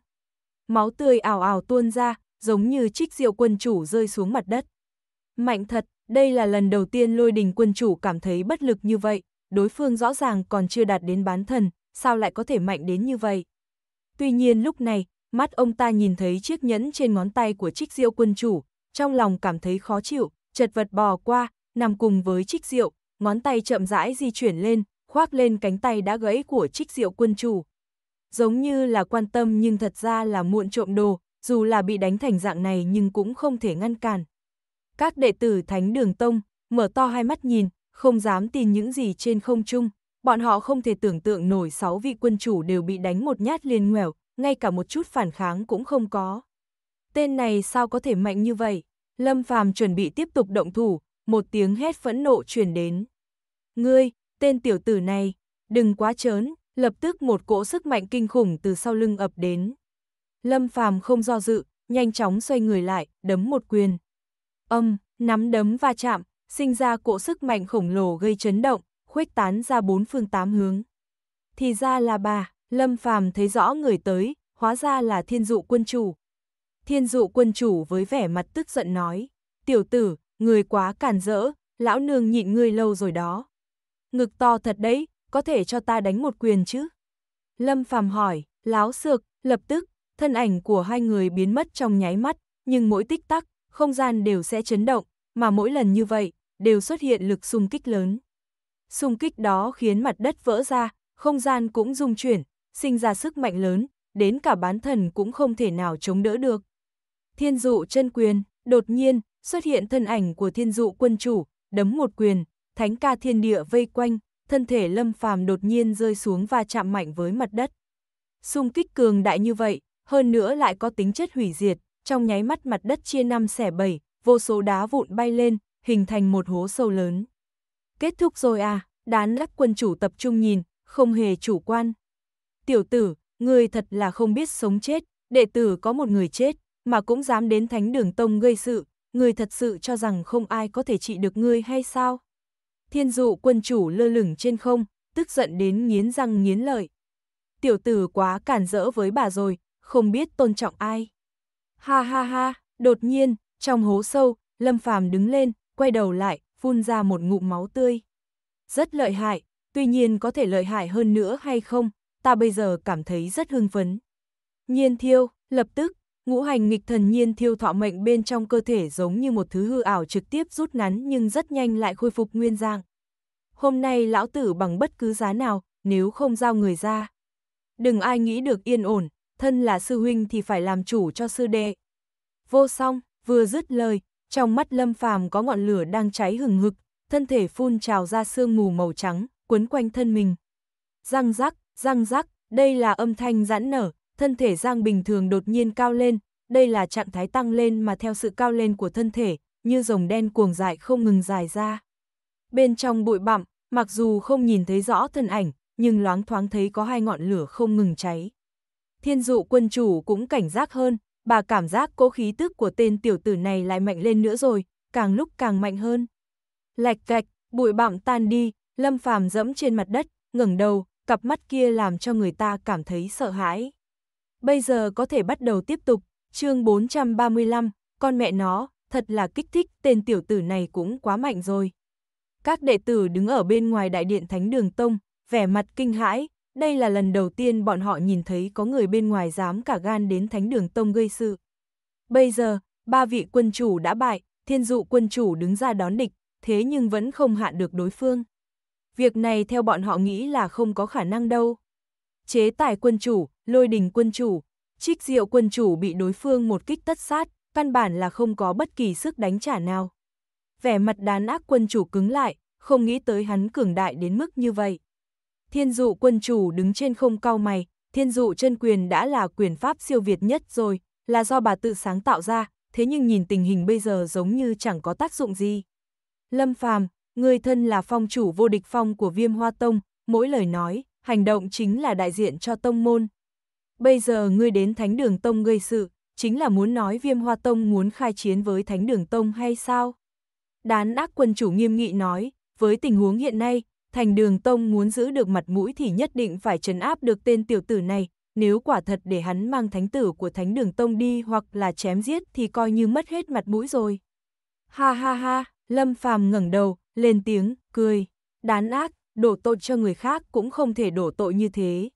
Máu tươi ảo ảo tuôn ra, giống như trích diệu quân chủ rơi xuống mặt đất. Mạnh thật, đây là lần đầu tiên lôi đình quân chủ cảm thấy bất lực như vậy, đối phương rõ ràng còn chưa đạt đến bán thần, sao lại có thể mạnh đến như vậy. Tuy nhiên lúc này, mắt ông ta nhìn thấy chiếc nhẫn trên ngón tay của trích diệu quân chủ, trong lòng cảm thấy khó chịu, chật vật bò qua, nằm cùng với trích diệu, ngón tay chậm rãi di chuyển lên, khoác lên cánh tay đã gãy của trích diệu quân chủ. Giống như là quan tâm nhưng thật ra là muộn trộm đồ, dù là bị đánh thành dạng này nhưng cũng không thể ngăn cản. Các đệ tử Thánh Đường Tông mở to hai mắt nhìn, không dám tin những gì trên không trung, bọn họ không thể tưởng tượng nổi sáu vị quân chủ đều bị đánh một nhát liền ngoẻo, ngay cả một chút phản kháng cũng không có. Tên này sao có thể mạnh như vậy? Lâm Phàm chuẩn bị tiếp tục động thủ, một tiếng hét phẫn nộ truyền đến. Ngươi, tên tiểu tử này, đừng quá chớn, lập tức một cỗ sức mạnh kinh khủng từ sau lưng ập đến. Lâm Phàm không do dự, nhanh chóng xoay người lại, đấm một quyền. Âm, nắm đấm va chạm, sinh ra cỗ sức mạnh khổng lồ gây chấn động, khuếch tán ra bốn phương tám hướng. Thì ra là bà, Lâm Phàm thấy rõ người tới, hóa ra là thiên dụ quân chủ. Thiên dụ quân chủ với vẻ mặt tức giận nói, tiểu tử, người quá càn rỡ, lão nương nhịn ngươi lâu rồi đó. Ngực to thật đấy, có thể cho ta đánh một quyền chứ? Lâm Phàm hỏi, láo sược, lập tức, thân ảnh của hai người biến mất trong nháy mắt, nhưng mỗi tích tắc, không gian đều sẽ chấn động, mà mỗi lần như vậy, đều xuất hiện lực xung kích lớn. Xung kích đó khiến mặt đất vỡ ra, không gian cũng rung chuyển, sinh ra sức mạnh lớn, đến cả bán thần cũng không thể nào chống đỡ được. Thiên dụ chân quyền, đột nhiên, xuất hiện thân ảnh của thiên dụ quân chủ, đấm một quyền, thánh ca thiên địa vây quanh, thân thể lâm phàm đột nhiên rơi xuống và chạm mạnh với mặt đất. Xung kích cường đại như vậy, hơn nữa lại có tính chất hủy diệt, trong nháy mắt mặt đất chia năm xẻ bảy, vô số đá vụn bay lên, hình thành một hố sâu lớn. Kết thúc rồi à, đán lắc quân chủ tập trung nhìn, không hề chủ quan. Tiểu tử, người thật là không biết sống chết, đệ tử có một người chết, mà cũng dám đến thánh đường tông gây sự, người thật sự cho rằng không ai có thể trị được ngươi hay sao? Thiên dụ quân chủ lơ lửng trên không, tức giận đến nghiến răng nghiến lợi. Tiểu tử quá cản rỡ với bà rồi, không biết tôn trọng ai. Ha ha ha, đột nhiên, trong hố sâu, Lâm Phàm đứng lên, quay đầu lại, phun ra một ngụm máu tươi. Rất lợi hại, tuy nhiên có thể lợi hại hơn nữa hay không, ta bây giờ cảm thấy rất hưng phấn. Nhiên thiêu, lập tức, ngũ hành nghịch thần nhiên thiêu thọ mệnh bên trong cơ thể giống như một thứ hư ảo trực tiếp rút ngắn nhưng rất nhanh lại khôi phục nguyên dạng. Hôm nay lão tử bằng bất cứ giá nào, nếu không giao người ra. Đừng ai nghĩ được yên ổn, thân là sư huynh thì phải làm chủ cho sư đệ. Vô song, vừa dứt lời, trong mắt lâm phàm có ngọn lửa đang cháy hừng hực, thân thể phun trào ra sương mù màu trắng, quấn quanh thân mình. Răng rắc, răng rắc, đây là âm thanh giãn nở, thân thể Giang bình thường đột nhiên cao lên, đây là trạng thái tăng lên mà theo sự cao lên của thân thể, như rồng đen cuồng dại không ngừng dài ra. Bên trong bụi bặm, mặc dù không nhìn thấy rõ thân ảnh, nhưng loáng thoáng thấy có hai ngọn lửa không ngừng cháy thiên dụ quân chủ cũng cảnh giác hơn, bà cảm giác cố khí tức của tên tiểu tử này lại mạnh lên nữa rồi, càng lúc càng mạnh hơn. Lạch vạch bụi bặm tan đi, Lâm Phàm dẫm trên mặt đất, ngẩng đầu, cặp mắt kia làm cho người ta cảm thấy sợ hãi. Bây giờ có thể bắt đầu tiếp tục, chương 435, con mẹ nó, thật là kích thích, tên tiểu tử này cũng quá mạnh rồi. Các đệ tử đứng ở bên ngoài đại điện Thánh Đường Tông, vẻ mặt kinh hãi, đây là lần đầu tiên bọn họ nhìn thấy có người bên ngoài dám cả gan đến thánh đường tông gây sự. Bây giờ, ba vị quân chủ đã bại, thiên dụ quân chủ đứng ra đón địch, thế nhưng vẫn không hạ được đối phương. Việc này theo bọn họ nghĩ là không có khả năng đâu. Chế tài quân chủ, lôi đình quân chủ, trích diệu quân chủ bị đối phương một kích tất sát, căn bản là không có bất kỳ sức đánh trả nào. Vẻ mặt đán ác quân chủ cứng lại, không nghĩ tới hắn cường đại đến mức như vậy. Thiên dụ quân chủ đứng trên không cao mày, thiên dụ chân quyền đã là quyền pháp siêu việt nhất rồi, là do bà tự sáng tạo ra, thế nhưng nhìn tình hình bây giờ giống như chẳng có tác dụng gì. Lâm Phàm, người thân là phong chủ vô địch phong của viêm hoa tông, mỗi lời nói, hành động chính là đại diện cho tông môn. Bây giờ ngươi đến thánh đường tông gây sự, chính là muốn nói viêm hoa tông muốn khai chiến với thánh đường tông hay sao? Đán ác quân chủ nghiêm nghị nói, với tình huống hiện nay, thành đường tông muốn giữ được mặt mũi thì nhất định phải trấn áp được tên tiểu tử này, nếu quả thật để hắn mang thánh tử của thánh đường tông đi hoặc là chém giết thì coi như mất hết mặt mũi rồi. Ha ha ha, Lâm Phàm ngẩng đầu, lên tiếng, cười, đán ác, đổ tội cho người khác cũng không thể đổ tội như thế.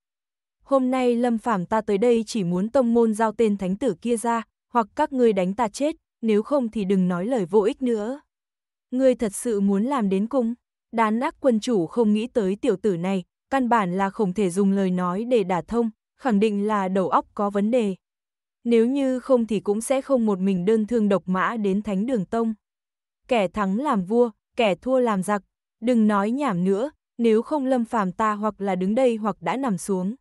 Hôm nay Lâm Phàm ta tới đây chỉ muốn tông môn giao tên thánh tử kia ra, hoặc các ngươi đánh ta chết, nếu không thì đừng nói lời vô ích nữa. Ngươi thật sự muốn làm đến cung? đán ác quân chủ không nghĩ tới tiểu tử này, căn bản là không thể dùng lời nói để đả thông, khẳng định là đầu óc có vấn đề. Nếu như không thì cũng sẽ không một mình đơn thương độc mã đến thánh đường tông. Kẻ thắng làm vua, kẻ thua làm giặc, đừng nói nhảm nữa, nếu không lâm phàm ta hoặc là đứng đây hoặc đã nằm xuống.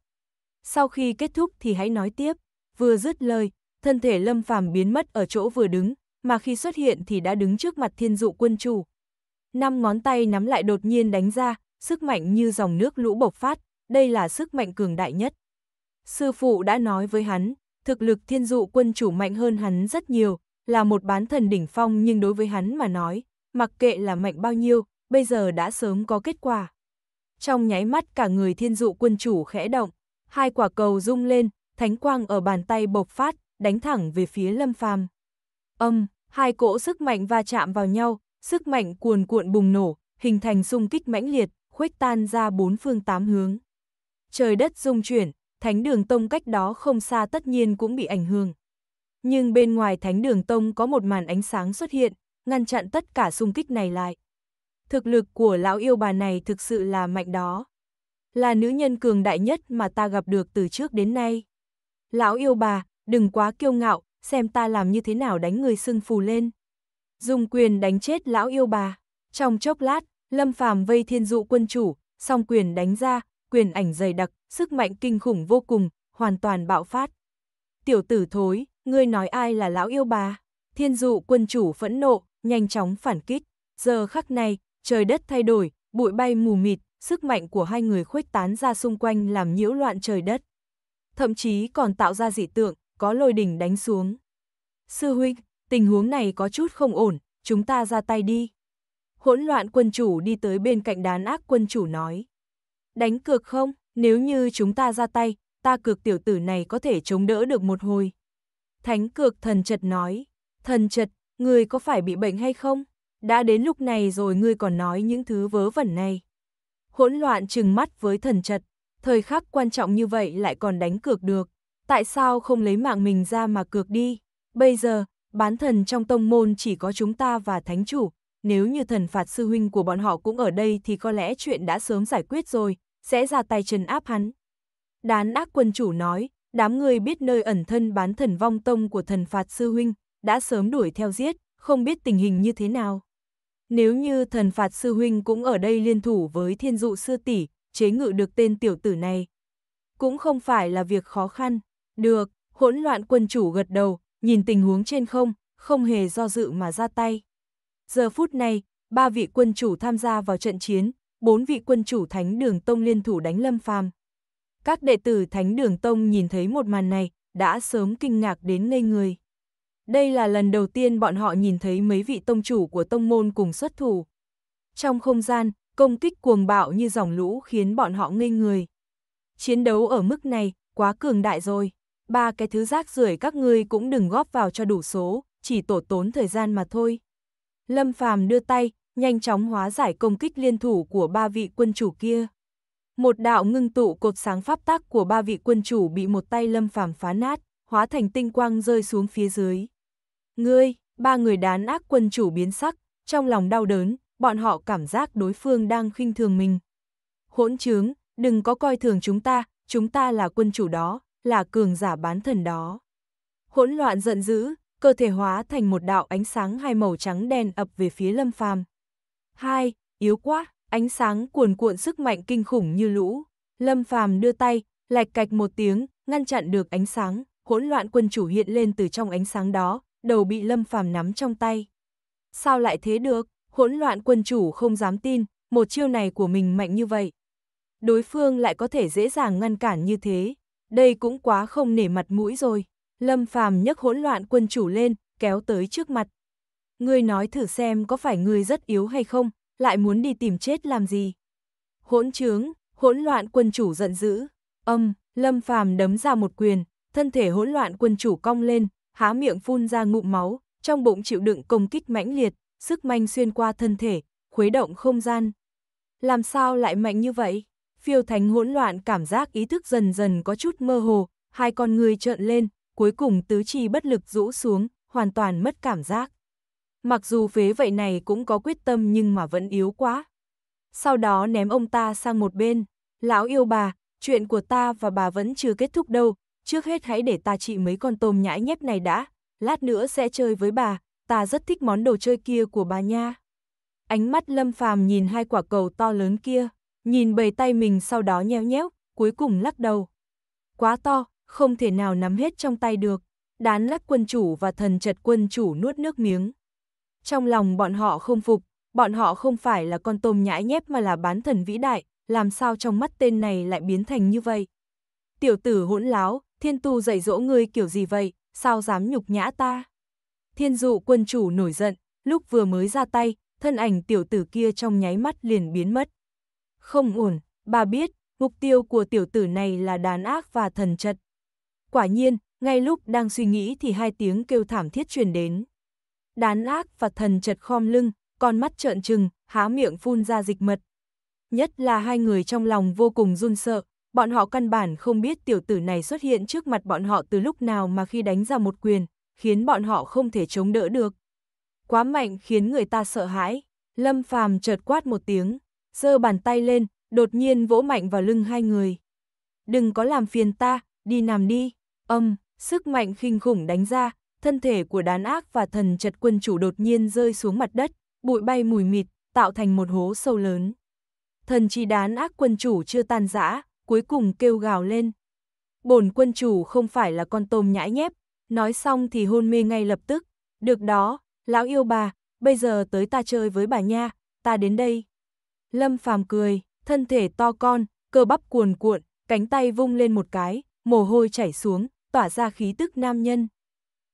Sau khi kết thúc thì hãy nói tiếp, vừa dứt lời, thân thể lâm phàm biến mất ở chỗ vừa đứng, mà khi xuất hiện thì đã đứng trước mặt thiên dụ quân chủ, năm ngón tay nắm lại đột nhiên đánh ra, sức mạnh như dòng nước lũ bộc phát, đây là sức mạnh cường đại nhất. Sư phụ đã nói với hắn, thực lực thiên dụ quân chủ mạnh hơn hắn rất nhiều, là một bán thần đỉnh phong nhưng đối với hắn mà nói, mặc kệ là mạnh bao nhiêu, bây giờ đã sớm có kết quả. Trong nháy mắt cả người thiên dụ quân chủ khẽ động, hai quả cầu rung lên, thánh quang ở bàn tay bộc phát, đánh thẳng về phía lâm phàm. Âm, hai cỗ sức mạnh va chạm vào nhau, Sức mạnh cuồn cuộn bùng nổ, hình thành xung kích mãnh liệt, khuếch tan ra bốn phương tám hướng. Trời đất rung chuyển, thánh đường tông cách đó không xa tất nhiên cũng bị ảnh hưởng. Nhưng bên ngoài thánh đường tông có một màn ánh sáng xuất hiện, ngăn chặn tất cả xung kích này lại. Thực lực của lão yêu bà này thực sự là mạnh đó. Là nữ nhân cường đại nhất mà ta gặp được từ trước đến nay. Lão yêu bà, đừng quá kiêu ngạo, xem ta làm như thế nào đánh người sưng phù lên dùng quyền đánh chết lão yêu bà. Trong chốc lát, Lâm Phàm vây thiên dụ quân chủ, song quyền đánh ra, quyền ảnh dày đặc, sức mạnh kinh khủng vô cùng, hoàn toàn bạo phát. Tiểu tử thối, ngươi nói ai là lão yêu bà? Thiên dụ quân chủ phẫn nộ, nhanh chóng phản kích. Giờ khắc này, trời đất thay đổi, bụi bay mù mịt, sức mạnh của hai người khuếch tán ra xung quanh làm nhiễu loạn trời đất. Thậm chí còn tạo ra dị tượng, có lôi đỉnh đánh xuống. Sư huynh, tình huống này có chút không ổn, chúng ta ra tay đi. Hỗn loạn quân chủ đi tới bên cạnh đán ác quân chủ nói. Đánh cược không, nếu như chúng ta ra tay, ta cược tiểu tử này có thể chống đỡ được một hồi. Thánh cược thần chật nói, thần chật, người có phải bị bệnh hay không? Đã đến lúc này rồi ngươi còn nói những thứ vớ vẩn này. Hỗn loạn trừng mắt với thần chật, thời khắc quan trọng như vậy lại còn đánh cược được. Tại sao không lấy mạng mình ra mà cược đi? Bây giờ, bán thần trong tông môn chỉ có chúng ta và thánh chủ, nếu như thần phạt sư huynh của bọn họ cũng ở đây thì có lẽ chuyện đã sớm giải quyết rồi, sẽ ra tay trần áp hắn. Đán ác quân chủ nói, đám người biết nơi ẩn thân bán thần vong tông của thần phạt sư huynh, đã sớm đuổi theo giết, không biết tình hình như thế nào. Nếu như thần phạt sư huynh cũng ở đây liên thủ với thiên dụ sư tỷ chế ngự được tên tiểu tử này, cũng không phải là việc khó khăn. Được, hỗn loạn quân chủ gật đầu, nhìn tình huống trên không, không hề do dự mà ra tay. Giờ phút này, ba vị quân chủ tham gia vào trận chiến, bốn vị quân chủ Thánh Đường Tông liên thủ đánh Lâm Phàm. Các đệ tử Thánh Đường Tông nhìn thấy một màn này, đã sớm kinh ngạc đến ngây người. Đây là lần đầu tiên bọn họ nhìn thấy mấy vị tông chủ của tông môn cùng xuất thủ. Trong không gian, công kích cuồng bạo như dòng lũ khiến bọn họ ngây người. Chiến đấu ở mức này, quá cường đại rồi ba cái thứ rác rưởi các ngươi cũng đừng góp vào cho đủ số, chỉ tổ tốn thời gian mà thôi. Lâm Phàm đưa tay, nhanh chóng hóa giải công kích liên thủ của ba vị quân chủ kia. Một đạo ngưng tụ cột sáng pháp tắc của ba vị quân chủ bị một tay Lâm Phàm phá nát, hóa thành tinh quang rơi xuống phía dưới. Ngươi, ba người đán ác quân chủ biến sắc, trong lòng đau đớn, bọn họ cảm giác đối phương đang khinh thường mình. Hỗn trướng, đừng có coi thường chúng ta, chúng ta là quân chủ đó, là cường giả bán thần đó. Hỗn loạn giận dữ, cơ thể hóa thành một đạo ánh sáng hai màu trắng đen ập về phía Lâm Phàm. Hai, yếu quá, ánh sáng cuồn cuộn sức mạnh kinh khủng như lũ. Lâm Phàm đưa tay, lạch cạch một tiếng, ngăn chặn được ánh sáng, hỗn loạn quân chủ hiện lên từ trong ánh sáng đó, đầu bị Lâm Phàm nắm trong tay. Sao lại thế được? Hỗn loạn quân chủ không dám tin, một chiêu này của mình mạnh như vậy. Đối phương lại có thể dễ dàng ngăn cản như thế đây cũng quá không nể mặt mũi rồi. Lâm Phàm nhấc hỗn loạn quân chủ lên, kéo tới trước mặt. Ngươi nói thử xem có phải ngươi rất yếu hay không, lại muốn đi tìm chết làm gì? Hỗn trướng, hỗn loạn quân chủ giận dữ. Âm, Lâm Phàm đấm ra một quyền, thân thể hỗn loạn quân chủ cong lên, há miệng phun ra ngụm máu, trong bụng chịu đựng công kích mãnh liệt, sức manh xuyên qua thân thể, khuấy động không gian. Làm sao lại mạnh như vậy? phiêu thánh hỗn loạn cảm giác ý thức dần dần có chút mơ hồ, hai con người trợn lên, cuối cùng tứ chi bất lực rũ xuống, hoàn toàn mất cảm giác. Mặc dù phế vậy này cũng có quyết tâm nhưng mà vẫn yếu quá. Sau đó ném ông ta sang một bên, lão yêu bà, chuyện của ta và bà vẫn chưa kết thúc đâu, trước hết hãy để ta trị mấy con tôm nhãi nhép này đã, lát nữa sẽ chơi với bà, ta rất thích món đồ chơi kia của bà nha. Ánh mắt lâm phàm nhìn hai quả cầu to lớn kia nhìn bầy tay mình sau đó nhéo nhéo, cuối cùng lắc đầu. Quá to, không thể nào nắm hết trong tay được. Đán lắc quân chủ và thần chật quân chủ nuốt nước miếng. Trong lòng bọn họ không phục, bọn họ không phải là con tôm nhãi nhép mà là bán thần vĩ đại, làm sao trong mắt tên này lại biến thành như vậy? Tiểu tử hỗn láo, thiên tu dạy dỗ ngươi kiểu gì vậy, sao dám nhục nhã ta? Thiên dụ quân chủ nổi giận, lúc vừa mới ra tay, thân ảnh tiểu tử kia trong nháy mắt liền biến mất. Không ổn, bà biết, mục tiêu của tiểu tử này là đàn ác và thần chật. Quả nhiên, ngay lúc đang suy nghĩ thì hai tiếng kêu thảm thiết truyền đến. Đán ác và thần chật khom lưng, con mắt trợn trừng, há miệng phun ra dịch mật. Nhất là hai người trong lòng vô cùng run sợ, bọn họ căn bản không biết tiểu tử này xuất hiện trước mặt bọn họ từ lúc nào mà khi đánh ra một quyền, khiến bọn họ không thể chống đỡ được. Quá mạnh khiến người ta sợ hãi, Lâm Phàm chợt quát một tiếng, giơ bàn tay lên, đột nhiên vỗ mạnh vào lưng hai người. Đừng có làm phiền ta, đi nằm đi. Âm, sức mạnh khinh khủng đánh ra, thân thể của đán ác và thần chật quân chủ đột nhiên rơi xuống mặt đất, bụi bay mùi mịt, tạo thành một hố sâu lớn. Thần chi đán ác quân chủ chưa tan rã, cuối cùng kêu gào lên. Bổn quân chủ không phải là con tôm nhãi nhép, nói xong thì hôn mê ngay lập tức. Được đó, lão yêu bà, bây giờ tới ta chơi với bà nha, ta đến đây. Lâm Phàm cười, thân thể to con, cơ bắp cuồn cuộn, cánh tay vung lên một cái, mồ hôi chảy xuống, tỏa ra khí tức nam nhân.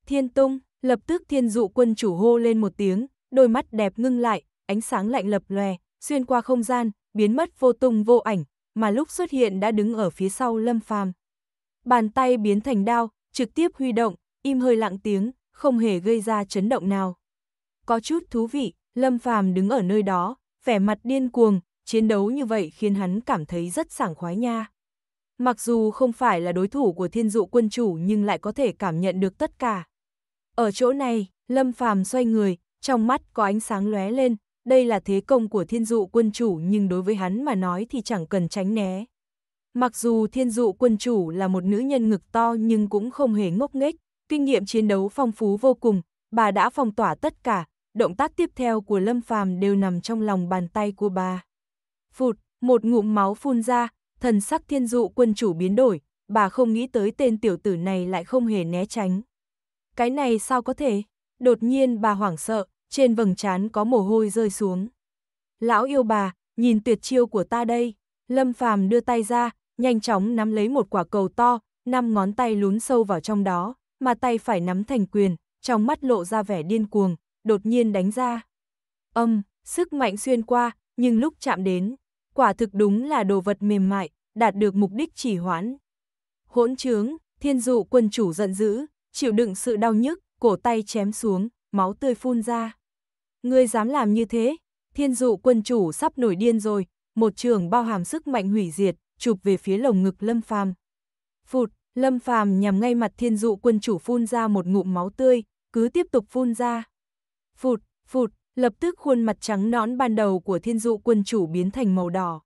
Thiên Tung, lập tức thiên dụ quân chủ hô lên một tiếng, đôi mắt đẹp ngưng lại, ánh sáng lạnh lập lòe, xuyên qua không gian, biến mất vô tung vô ảnh, mà lúc xuất hiện đã đứng ở phía sau Lâm Phàm. Bàn tay biến thành đao, trực tiếp huy động, im hơi lặng tiếng, không hề gây ra chấn động nào. Có chút thú vị, Lâm Phàm đứng ở nơi đó, vẻ mặt điên cuồng, chiến đấu như vậy khiến hắn cảm thấy rất sảng khoái nha. Mặc dù không phải là đối thủ của thiên dụ quân chủ nhưng lại có thể cảm nhận được tất cả. Ở chỗ này, Lâm Phàm xoay người, trong mắt có ánh sáng lóe lên, đây là thế công của thiên dụ quân chủ nhưng đối với hắn mà nói thì chẳng cần tránh né. Mặc dù thiên dụ quân chủ là một nữ nhân ngực to nhưng cũng không hề ngốc nghếch, kinh nghiệm chiến đấu phong phú vô cùng, bà đã phong tỏa tất cả, động tác tiếp theo của Lâm Phàm đều nằm trong lòng bàn tay của bà. Phụt, một ngụm máu phun ra, thần sắc thiên dụ quân chủ biến đổi, bà không nghĩ tới tên tiểu tử này lại không hề né tránh. Cái này sao có thể? Đột nhiên bà hoảng sợ, trên vầng trán có mồ hôi rơi xuống. Lão yêu bà, nhìn tuyệt chiêu của ta đây. Lâm Phàm đưa tay ra, nhanh chóng nắm lấy một quả cầu to, năm ngón tay lún sâu vào trong đó, mà tay phải nắm thành quyền, trong mắt lộ ra vẻ điên cuồng, đột nhiên đánh ra. Âm, sức mạnh xuyên qua, nhưng lúc chạm đến, quả thực đúng là đồ vật mềm mại, đạt được mục đích chỉ hoãn. Hỗn trướng, thiên dụ quân chủ giận dữ, chịu đựng sự đau nhức, cổ tay chém xuống, máu tươi phun ra. Ngươi dám làm như thế? Thiên dụ quân chủ sắp nổi điên rồi, một trường bao hàm sức mạnh hủy diệt, chụp về phía lồng ngực Lâm Phàm. Phụt, Lâm Phàm nhằm ngay mặt Thiên dụ quân chủ phun ra một ngụm máu tươi, cứ tiếp tục phun ra. Phụt, phụt, lập tức khuôn mặt trắng nõn ban đầu của thiên dụ quân chủ biến thành màu đỏ.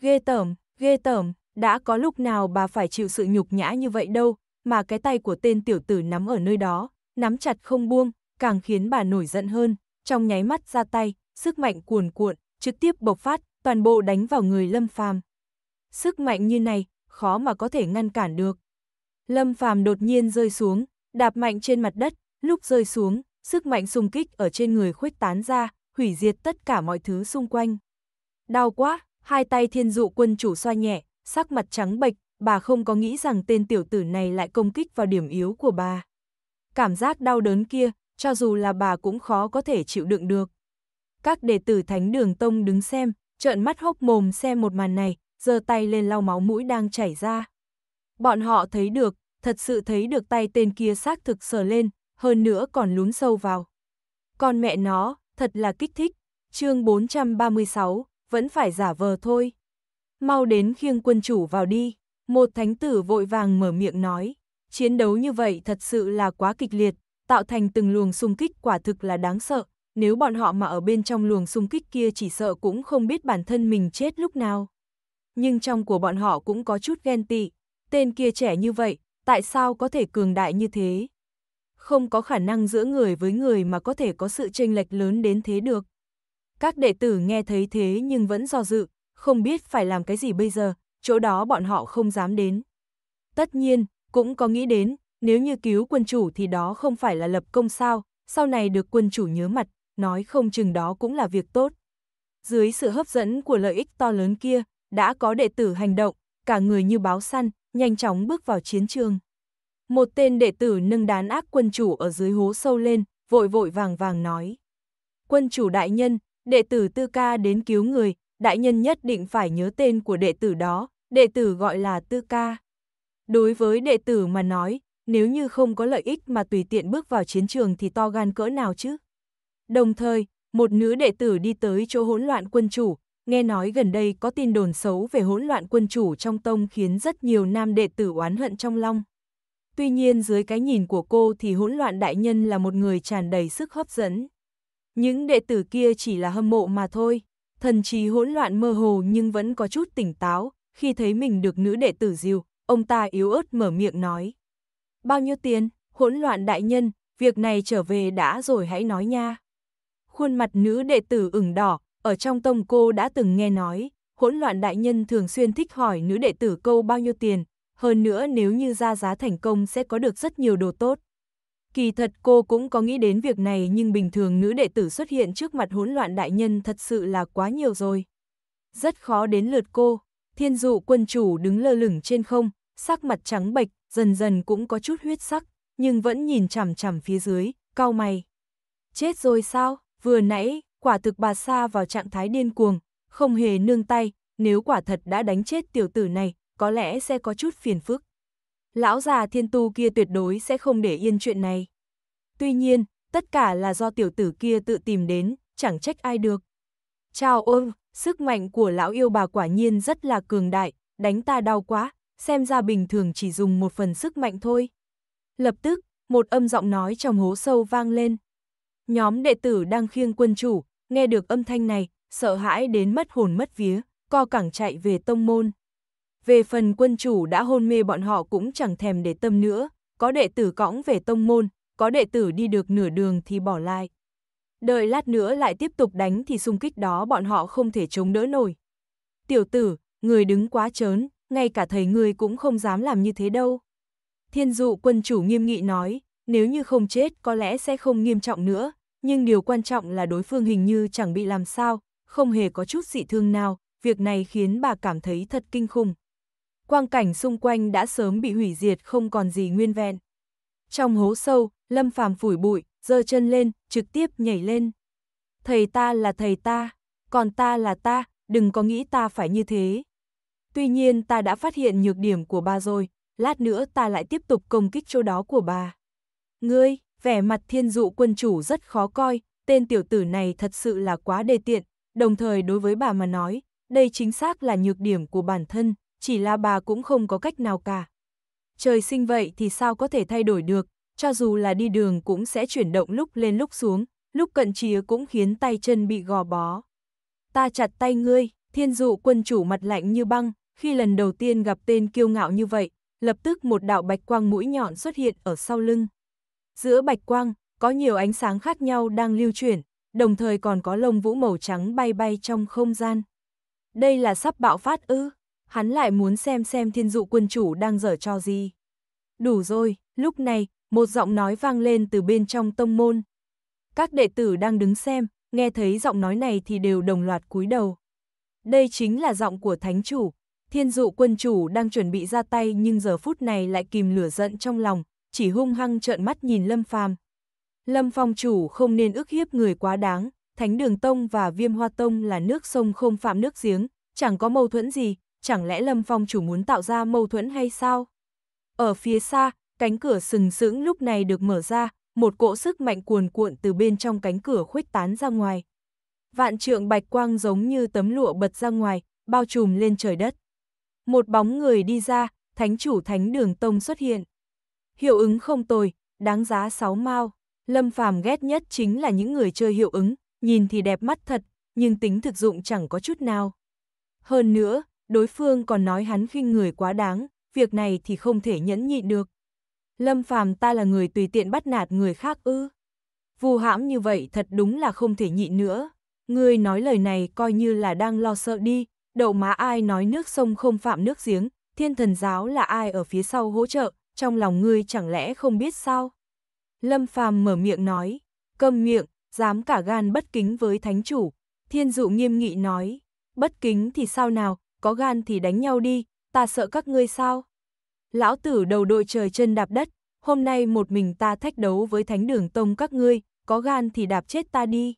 Ghê tởm, ghê tởm, đã có lúc nào bà phải chịu sự nhục nhã như vậy đâu, mà cái tay của tên tiểu tử nắm ở nơi đó, nắm chặt không buông, càng khiến bà nổi giận hơn, trong nháy mắt ra tay, sức mạnh cuồn cuộn, trực tiếp bộc phát, toàn bộ đánh vào người Lâm Phàm. Sức mạnh như này, khó mà có thể ngăn cản được. Lâm Phàm đột nhiên rơi xuống, đạp mạnh trên mặt đất, lúc rơi xuống, Sức mạnh xung kích ở trên người khuếch tán ra, hủy diệt tất cả mọi thứ xung quanh. Đau quá, hai tay thiên dụ quân chủ xoa nhẹ, sắc mặt trắng bệch, bà không có nghĩ rằng tên tiểu tử này lại công kích vào điểm yếu của bà. Cảm giác đau đớn kia, cho dù là bà cũng khó có thể chịu đựng được. Các đệ tử Thánh Đường Tông đứng xem, trợn mắt hốc mồm xem một màn này, giơ tay lên lau máu mũi đang chảy ra. Bọn họ thấy được, thật sự thấy được tay tên kia xác thực sờ lên, hơn nữa còn lún sâu vào. Con mẹ nó, thật là kích thích, chương 436, vẫn phải giả vờ thôi. Mau đến khiêng quân chủ vào đi, một thánh tử vội vàng mở miệng nói, chiến đấu như vậy thật sự là quá kịch liệt, tạo thành từng luồng xung kích quả thực là đáng sợ, nếu bọn họ mà ở bên trong luồng xung kích kia chỉ sợ cũng không biết bản thân mình chết lúc nào. Nhưng trong của bọn họ cũng có chút ghen tị, tên kia trẻ như vậy, tại sao có thể cường đại như thế? không có khả năng giữa người với người mà có thể có sự tranh lệch lớn đến thế được. Các đệ tử nghe thấy thế nhưng vẫn do dự, không biết phải làm cái gì bây giờ, chỗ đó bọn họ không dám đến. Tất nhiên, cũng có nghĩ đến, nếu như cứu quân chủ thì đó không phải là lập công sao, sau này được quân chủ nhớ mặt, nói không chừng đó cũng là việc tốt. Dưới sự hấp dẫn của lợi ích to lớn kia, đã có đệ tử hành động, cả người như báo săn, nhanh chóng bước vào chiến trường. Một tên đệ tử nâng đán ác quân chủ ở dưới hố sâu lên, vội vội vàng vàng nói. Quân chủ đại nhân, đệ tử tư ca đến cứu người, đại nhân nhất định phải nhớ tên của đệ tử đó, đệ tử gọi là tư ca. Đối với đệ tử mà nói, nếu như không có lợi ích mà tùy tiện bước vào chiến trường thì to gan cỡ nào chứ. Đồng thời, một nữ đệ tử đi tới chỗ hỗn loạn quân chủ, nghe nói gần đây có tin đồn xấu về hỗn loạn quân chủ trong tông khiến rất nhiều nam đệ tử oán hận trong lòng tuy nhiên dưới cái nhìn của cô thì hỗn loạn đại nhân là một người tràn đầy sức hấp dẫn. Những đệ tử kia chỉ là hâm mộ mà thôi, thần trí hỗn loạn mơ hồ nhưng vẫn có chút tỉnh táo, khi thấy mình được nữ đệ tử dìu, ông ta yếu ớt mở miệng nói. Bao nhiêu tiền, hỗn loạn đại nhân, việc này trở về đã rồi hãy nói nha. Khuôn mặt nữ đệ tử ửng đỏ, ở trong tông cô đã từng nghe nói, hỗn loạn đại nhân thường xuyên thích hỏi nữ đệ tử câu bao nhiêu tiền, hơn nữa nếu như ra giá thành công sẽ có được rất nhiều đồ tốt. Kỳ thật cô cũng có nghĩ đến việc này nhưng bình thường nữ đệ tử xuất hiện trước mặt hỗn loạn đại nhân thật sự là quá nhiều rồi. Rất khó đến lượt cô, thiên dụ quân chủ đứng lơ lửng trên không, sắc mặt trắng bệch, dần dần cũng có chút huyết sắc, nhưng vẫn nhìn chằm chằm phía dưới, cau mày. Chết rồi sao, vừa nãy, quả thực bà xa vào trạng thái điên cuồng, không hề nương tay, nếu quả thật đã đánh chết tiểu tử này, có lẽ sẽ có chút phiền phức. Lão già thiên tu kia tuyệt đối sẽ không để yên chuyện này. Tuy nhiên, tất cả là do tiểu tử kia tự tìm đến, chẳng trách ai được. Chào ôm, sức mạnh của lão yêu bà quả nhiên rất là cường đại, đánh ta đau quá, xem ra bình thường chỉ dùng một phần sức mạnh thôi. Lập tức, một âm giọng nói trong hố sâu vang lên. Nhóm đệ tử đang khiêng quân chủ, nghe được âm thanh này, sợ hãi đến mất hồn mất vía, co cẳng chạy về tông môn. Về phần quân chủ đã hôn mê bọn họ cũng chẳng thèm để tâm nữa, có đệ tử cõng về tông môn, có đệ tử đi được nửa đường thì bỏ lại. Đợi lát nữa lại tiếp tục đánh thì xung kích đó bọn họ không thể chống đỡ nổi. Tiểu tử, người đứng quá chớn, ngay cả thầy người cũng không dám làm như thế đâu. Thiên dụ quân chủ nghiêm nghị nói, nếu như không chết có lẽ sẽ không nghiêm trọng nữa, nhưng điều quan trọng là đối phương hình như chẳng bị làm sao, không hề có chút dị thương nào, việc này khiến bà cảm thấy thật kinh khủng quang cảnh xung quanh đã sớm bị hủy diệt không còn gì nguyên vẹn. Trong hố sâu, Lâm Phàm phủi bụi, giơ chân lên, trực tiếp nhảy lên. Thầy ta là thầy ta, còn ta là ta, đừng có nghĩ ta phải như thế. Tuy nhiên ta đã phát hiện nhược điểm của bà rồi, lát nữa ta lại tiếp tục công kích chỗ đó của bà. Ngươi, vẻ mặt thiên dụ quân chủ rất khó coi, tên tiểu tử này thật sự là quá đề tiện, đồng thời đối với bà mà nói, đây chính xác là nhược điểm của bản thân, chỉ là bà cũng không có cách nào cả. Trời sinh vậy thì sao có thể thay đổi được, cho dù là đi đường cũng sẽ chuyển động lúc lên lúc xuống, lúc cận chía cũng khiến tay chân bị gò bó. Ta chặt tay ngươi, thiên dụ quân chủ mặt lạnh như băng, khi lần đầu tiên gặp tên kiêu ngạo như vậy, lập tức một đạo bạch quang mũi nhọn xuất hiện ở sau lưng. Giữa bạch quang, có nhiều ánh sáng khác nhau đang lưu chuyển, đồng thời còn có lông vũ màu trắng bay bay trong không gian. Đây là sắp bạo phát ư? hắn lại muốn xem xem thiên dụ quân chủ đang dở cho gì. Đủ rồi, lúc này, một giọng nói vang lên từ bên trong tông môn. Các đệ tử đang đứng xem, nghe thấy giọng nói này thì đều đồng loạt cúi đầu. Đây chính là giọng của thánh chủ, thiên dụ quân chủ đang chuẩn bị ra tay nhưng giờ phút này lại kìm lửa giận trong lòng, chỉ hung hăng trợn mắt nhìn Lâm Phàm. Lâm Phong chủ không nên ức hiếp người quá đáng, Thánh Đường Tông và Viêm Hoa Tông là nước sông không phạm nước giếng, chẳng có mâu thuẫn gì, chẳng lẽ Lâm Phong chủ muốn tạo ra mâu thuẫn hay sao? Ở phía xa, cánh cửa sừng sững lúc này được mở ra, một cỗ sức mạnh cuồn cuộn từ bên trong cánh cửa khuếch tán ra ngoài. Vạn trượng bạch quang giống như tấm lụa bật ra ngoài, bao trùm lên trời đất. Một bóng người đi ra, thánh chủ thánh đường tông xuất hiện. Hiệu ứng không tồi, đáng giá sáu mao. Lâm phàm ghét nhất chính là những người chơi hiệu ứng, nhìn thì đẹp mắt thật, nhưng tính thực dụng chẳng có chút nào. Hơn nữa, đối phương còn nói hắn khinh người quá đáng, việc này thì không thể nhẫn nhịn được. Lâm Phàm ta là người tùy tiện bắt nạt người khác ư? Vù hãm như vậy thật đúng là không thể nhịn nữa. Ngươi nói lời này coi như là đang lo sợ đi, đậu má ai nói nước sông không phạm nước giếng, thiên thần giáo là ai ở phía sau hỗ trợ, trong lòng ngươi chẳng lẽ không biết sao? Lâm Phàm mở miệng nói, câm miệng, dám cả gan bất kính với thánh chủ. Thiên dụ nghiêm nghị nói, bất kính thì sao nào, có gan thì đánh nhau đi, ta sợ các ngươi sao? Lão tử đầu đội trời chân đạp đất, hôm nay một mình ta thách đấu với thánh đường tông các ngươi, có gan thì đạp chết ta đi.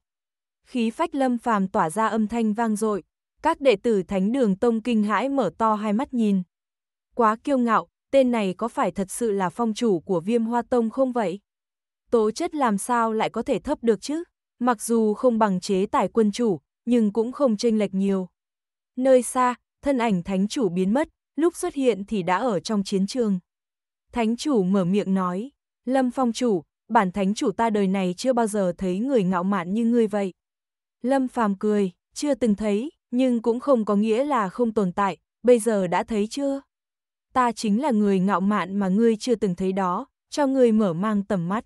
Khí phách lâm phàm tỏa ra âm thanh vang dội các đệ tử thánh đường tông kinh hãi mở to hai mắt nhìn. Quá kiêu ngạo, tên này có phải thật sự là phong chủ của viêm hoa tông không vậy? Tố chất làm sao lại có thể thấp được chứ? Mặc dù không bằng chế tài quân chủ, nhưng cũng không chênh lệch nhiều. Nơi xa, thân ảnh thánh chủ biến mất, lúc xuất hiện thì đã ở trong chiến trường. Thánh chủ mở miệng nói, Lâm Phong chủ, bản thánh chủ ta đời này chưa bao giờ thấy người ngạo mạn như ngươi vậy. Lâm Phàm cười, chưa từng thấy, nhưng cũng không có nghĩa là không tồn tại, bây giờ đã thấy chưa? Ta chính là người ngạo mạn mà ngươi chưa từng thấy đó, cho ngươi mở mang tầm mắt.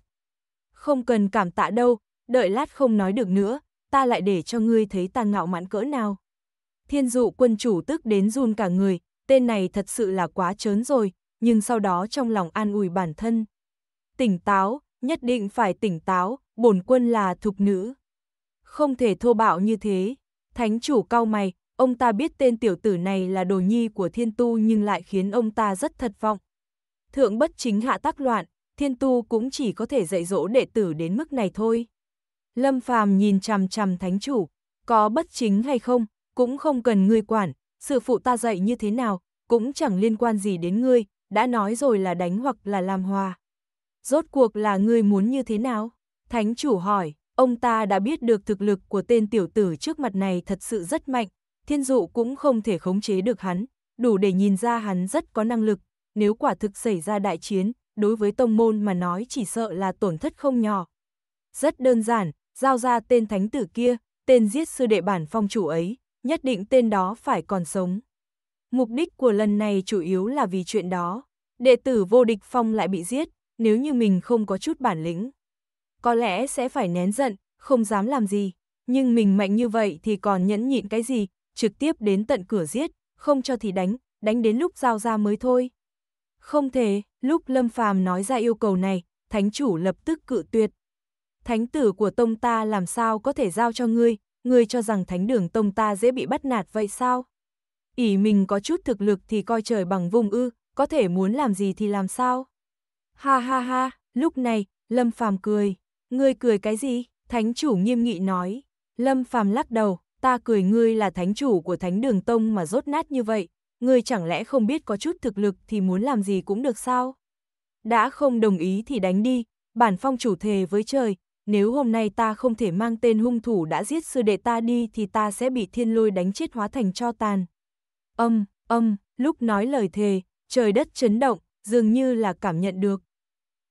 Không cần cảm tạ đâu, đợi lát không nói được nữa, ta lại để cho ngươi thấy ta ngạo mạn cỡ nào thiên dụ quân chủ tức đến run cả người, tên này thật sự là quá trớn rồi, nhưng sau đó trong lòng an ủi bản thân. Tỉnh táo, nhất định phải tỉnh táo, bổn quân là thục nữ. Không thể thô bạo như thế, thánh chủ cao mày, ông ta biết tên tiểu tử này là đồ nhi của thiên tu nhưng lại khiến ông ta rất thất vọng. Thượng bất chính hạ tác loạn, thiên tu cũng chỉ có thể dạy dỗ đệ tử đến mức này thôi. Lâm phàm nhìn chằm chằm thánh chủ, có bất chính hay không, cũng không cần ngươi quản, sư phụ ta dạy như thế nào, cũng chẳng liên quan gì đến ngươi, đã nói rồi là đánh hoặc là làm hòa. Rốt cuộc là ngươi muốn như thế nào? Thánh chủ hỏi, ông ta đã biết được thực lực của tên tiểu tử trước mặt này thật sự rất mạnh, thiên dụ cũng không thể khống chế được hắn, đủ để nhìn ra hắn rất có năng lực, nếu quả thực xảy ra đại chiến, đối với tông môn mà nói chỉ sợ là tổn thất không nhỏ. Rất đơn giản, giao ra tên thánh tử kia, tên giết sư đệ bản phong chủ ấy, nhất định tên đó phải còn sống. Mục đích của lần này chủ yếu là vì chuyện đó. Đệ tử vô địch phong lại bị giết, nếu như mình không có chút bản lĩnh. Có lẽ sẽ phải nén giận, không dám làm gì, nhưng mình mạnh như vậy thì còn nhẫn nhịn cái gì, trực tiếp đến tận cửa giết, không cho thì đánh, đánh đến lúc giao ra mới thôi. Không thể, lúc Lâm Phàm nói ra yêu cầu này, thánh chủ lập tức cự tuyệt. Thánh tử của tông ta làm sao có thể giao cho ngươi, người cho rằng thánh đường tông ta dễ bị bắt nạt vậy sao? ỉ mình có chút thực lực thì coi trời bằng vùng ư, có thể muốn làm gì thì làm sao? Ha ha ha, lúc này, Lâm Phàm cười, ngươi cười cái gì? Thánh chủ nghiêm nghị nói, Lâm Phàm lắc đầu, ta cười ngươi là thánh chủ của thánh đường tông mà rốt nát như vậy, ngươi chẳng lẽ không biết có chút thực lực thì muốn làm gì cũng được sao? Đã không đồng ý thì đánh đi, bản phong chủ thề với trời, nếu hôm nay ta không thể mang tên hung thủ đã giết sư đệ ta đi thì ta sẽ bị thiên lôi đánh chết hóa thành cho tàn. Âm, âm, lúc nói lời thề, trời đất chấn động, dường như là cảm nhận được.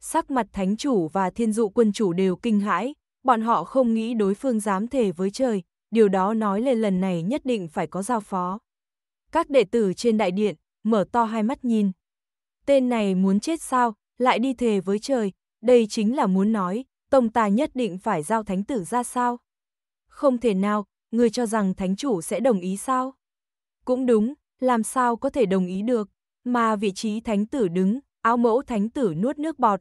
Sắc mặt thánh chủ và thiên dụ quân chủ đều kinh hãi, bọn họ không nghĩ đối phương dám thề với trời, điều đó nói lên lần này nhất định phải có giao phó. Các đệ tử trên đại điện, mở to hai mắt nhìn. Tên này muốn chết sao, lại đi thề với trời, đây chính là muốn nói, Tông tài nhất định phải giao thánh tử ra sao? Không thể nào, người cho rằng thánh chủ sẽ đồng ý sao? Cũng đúng, làm sao có thể đồng ý được, mà vị trí thánh tử đứng, áo mẫu thánh tử nuốt nước bọt.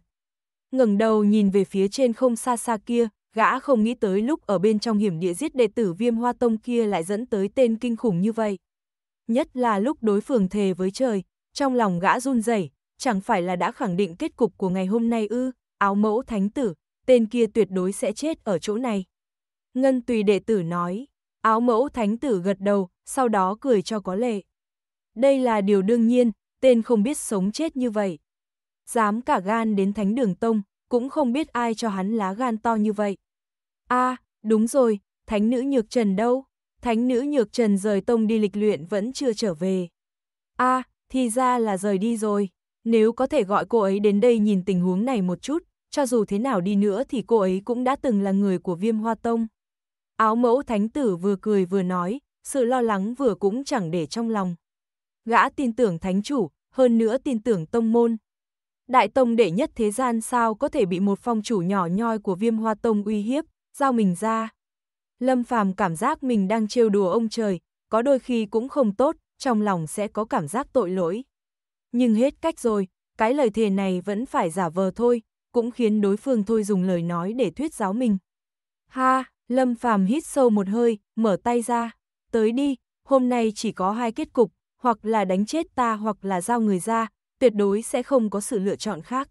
ngẩng đầu nhìn về phía trên không xa xa kia, gã không nghĩ tới lúc ở bên trong hiểm địa giết đệ tử viêm hoa tông kia lại dẫn tới tên kinh khủng như vậy. Nhất là lúc đối phường thề với trời, trong lòng gã run rẩy chẳng phải là đã khẳng định kết cục của ngày hôm nay ư, áo mẫu thánh tử, tên kia tuyệt đối sẽ chết ở chỗ này. Ngân tùy đệ tử nói, áo mẫu thánh tử gật đầu, sau đó cười cho có lệ. Đây là điều đương nhiên, tên không biết sống chết như vậy. Dám cả gan đến thánh đường tông, cũng không biết ai cho hắn lá gan to như vậy. a đúng rồi, thánh nữ nhược trần đâu? Thánh nữ nhược trần rời tông đi lịch luyện vẫn chưa trở về. a thì ra là rời đi rồi. Nếu có thể gọi cô ấy đến đây nhìn tình huống này một chút, cho dù thế nào đi nữa thì cô ấy cũng đã từng là người của viêm hoa tông. Áo mẫu thánh tử vừa cười vừa nói, sự lo lắng vừa cũng chẳng để trong lòng. Gã tin tưởng thánh chủ, hơn nữa tin tưởng tông môn. Đại tông đệ nhất thế gian sao có thể bị một phong chủ nhỏ nhoi của viêm hoa tông uy hiếp, giao mình ra. Lâm phàm cảm giác mình đang trêu đùa ông trời, có đôi khi cũng không tốt, trong lòng sẽ có cảm giác tội lỗi. Nhưng hết cách rồi, cái lời thề này vẫn phải giả vờ thôi, cũng khiến đối phương thôi dùng lời nói để thuyết giáo mình. Ha, Lâm Phàm hít sâu một hơi, mở tay ra, tới đi, hôm nay chỉ có hai kết cục, hoặc là đánh chết ta hoặc là giao người ra, tuyệt đối sẽ không có sự lựa chọn khác.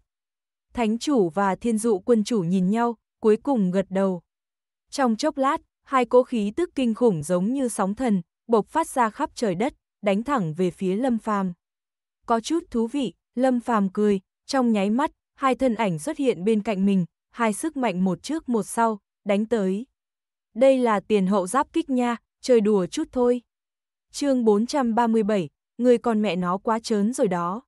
Thánh chủ và thiên dụ quân chủ nhìn nhau, cuối cùng gật đầu. Trong chốc lát, hai cỗ khí tức kinh khủng giống như sóng thần, bộc phát ra khắp trời đất, đánh thẳng về phía Lâm Phàm. Có chút thú vị, Lâm Phàm cười, trong nháy mắt, hai thân ảnh xuất hiện bên cạnh mình, hai sức mạnh một trước một sau, đánh tới. Đây là tiền hậu giáp kích nha, chơi đùa chút thôi. chương 437, người con mẹ nó quá trớn rồi đó.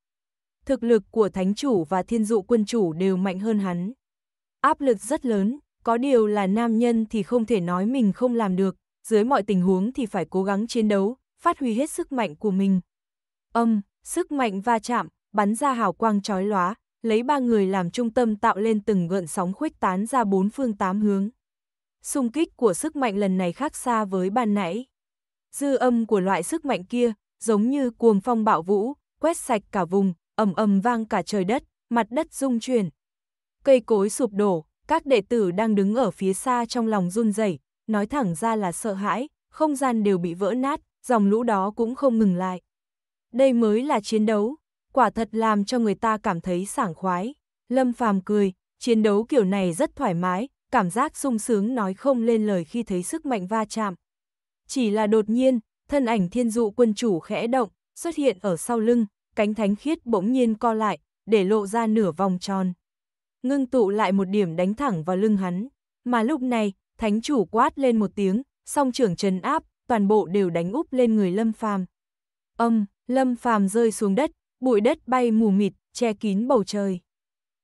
Thực lực của thánh chủ và thiên dụ quân chủ đều mạnh hơn hắn. Áp lực rất lớn, có điều là nam nhân thì không thể nói mình không làm được, dưới mọi tình huống thì phải cố gắng chiến đấu, phát huy hết sức mạnh của mình. Âm, sức mạnh va chạm, bắn ra hào quang chói lóa, lấy ba người làm trung tâm tạo lên từng gợn sóng khuếch tán ra bốn phương tám hướng. Xung kích của sức mạnh lần này khác xa với ban nãy. Dư âm của loại sức mạnh kia, giống như cuồng phong bạo vũ, quét sạch cả vùng, ầm ầm vang cả trời đất, mặt đất rung chuyển. Cây cối sụp đổ, các đệ tử đang đứng ở phía xa trong lòng run rẩy, nói thẳng ra là sợ hãi, không gian đều bị vỡ nát, dòng lũ đó cũng không ngừng lại. Đây mới là chiến đấu quả thật làm cho người ta cảm thấy sảng khoái. Lâm Phàm cười, chiến đấu kiểu này rất thoải mái, cảm giác sung sướng nói không lên lời khi thấy sức mạnh va chạm. Chỉ là đột nhiên, thân ảnh thiên dụ quân chủ khẽ động, xuất hiện ở sau lưng, cánh thánh khiết bỗng nhiên co lại, để lộ ra nửa vòng tròn. Ngưng tụ lại một điểm đánh thẳng vào lưng hắn, mà lúc này, thánh chủ quát lên một tiếng, song trưởng trấn áp, toàn bộ đều đánh úp lên người Lâm Phàm. Âm, Lâm Phàm rơi xuống đất, bụi đất bay mù mịt, che kín bầu trời.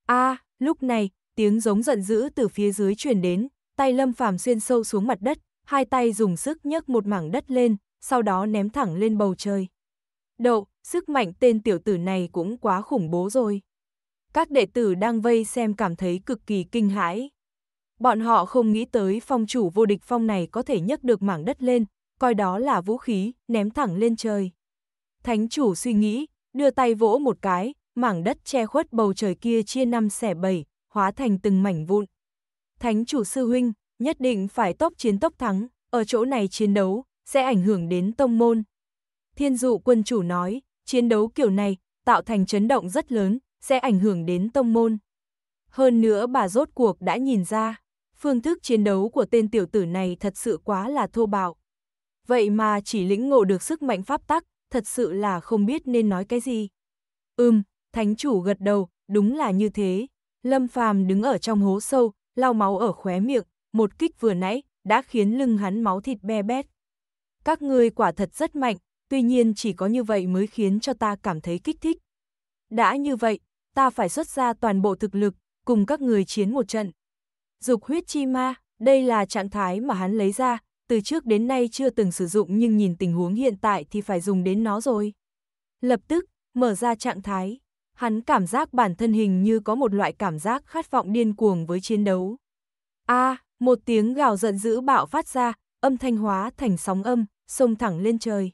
A, à, lúc này, tiếng giống giận dữ từ phía dưới truyền đến, tay Lâm Phàm xuyên sâu xuống mặt đất, hai tay dùng sức nhấc một mảng đất lên, sau đó ném thẳng lên bầu trời. Đậu, sức mạnh tên tiểu tử này cũng quá khủng bố rồi. Các đệ tử đang vây xem cảm thấy cực kỳ kinh hãi. Bọn họ không nghĩ tới phong chủ vô địch phong này có thể nhấc được mảng đất lên, coi đó là vũ khí, ném thẳng lên trời. Thánh chủ suy nghĩ, đưa tay vỗ một cái, mảng đất che khuất bầu trời kia chia năm xẻ bảy, hóa thành từng mảnh vụn. Thánh chủ sư huynh, nhất định phải tốc chiến tốc thắng, ở chỗ này chiến đấu, sẽ ảnh hưởng đến tông môn. Thiên dụ quân chủ nói, chiến đấu kiểu này, tạo thành chấn động rất lớn, sẽ ảnh hưởng đến tông môn. Hơn nữa bà rốt cuộc đã nhìn ra, phương thức chiến đấu của tên tiểu tử này thật sự quá là thô bạo. Vậy mà chỉ lĩnh ngộ được sức mạnh pháp tắc, thật sự là không biết nên nói cái gì. Ừm, thánh chủ gật đầu, đúng là như thế. Lâm Phàm đứng ở trong hố sâu, lau máu ở khóe miệng, một kích vừa nãy đã khiến lưng hắn máu thịt be bét. Các ngươi quả thật rất mạnh, tuy nhiên chỉ có như vậy mới khiến cho ta cảm thấy kích thích. Đã như vậy, ta phải xuất ra toàn bộ thực lực, cùng các người chiến một trận. Dục huyết chi ma, đây là trạng thái mà hắn lấy ra, từ trước đến nay chưa từng sử dụng nhưng nhìn tình huống hiện tại thì phải dùng đến nó rồi. Lập tức, mở ra trạng thái, hắn cảm giác bản thân hình như có một loại cảm giác khát vọng điên cuồng với chiến đấu. A, một tiếng gào giận dữ bạo phát ra, âm thanh hóa thành sóng âm, sông thẳng lên trời.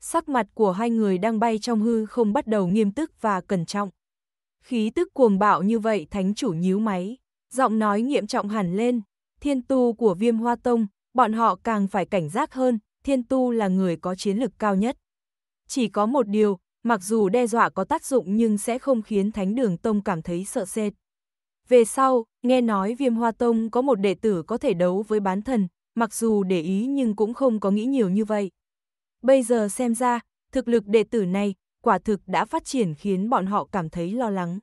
Sắc mặt của hai người đang bay trong hư không bắt đầu nghiêm túc và cẩn trọng. Khí tức cuồng bạo như vậy thánh chủ nhíu máy, giọng nói nghiêm trọng hẳn lên, thiên tu của viêm hoa tông, bọn họ càng phải cảnh giác hơn, Thiên Tu là người có chiến lực cao nhất. Chỉ có một điều, mặc dù đe dọa có tác dụng nhưng sẽ không khiến Thánh Đường Tông cảm thấy sợ sệt. Về sau, nghe nói Viêm Hoa Tông có một đệ tử có thể đấu với bán thần, mặc dù để ý nhưng cũng không có nghĩ nhiều như vậy. Bây giờ xem ra, thực lực đệ tử này quả thực đã phát triển khiến bọn họ cảm thấy lo lắng.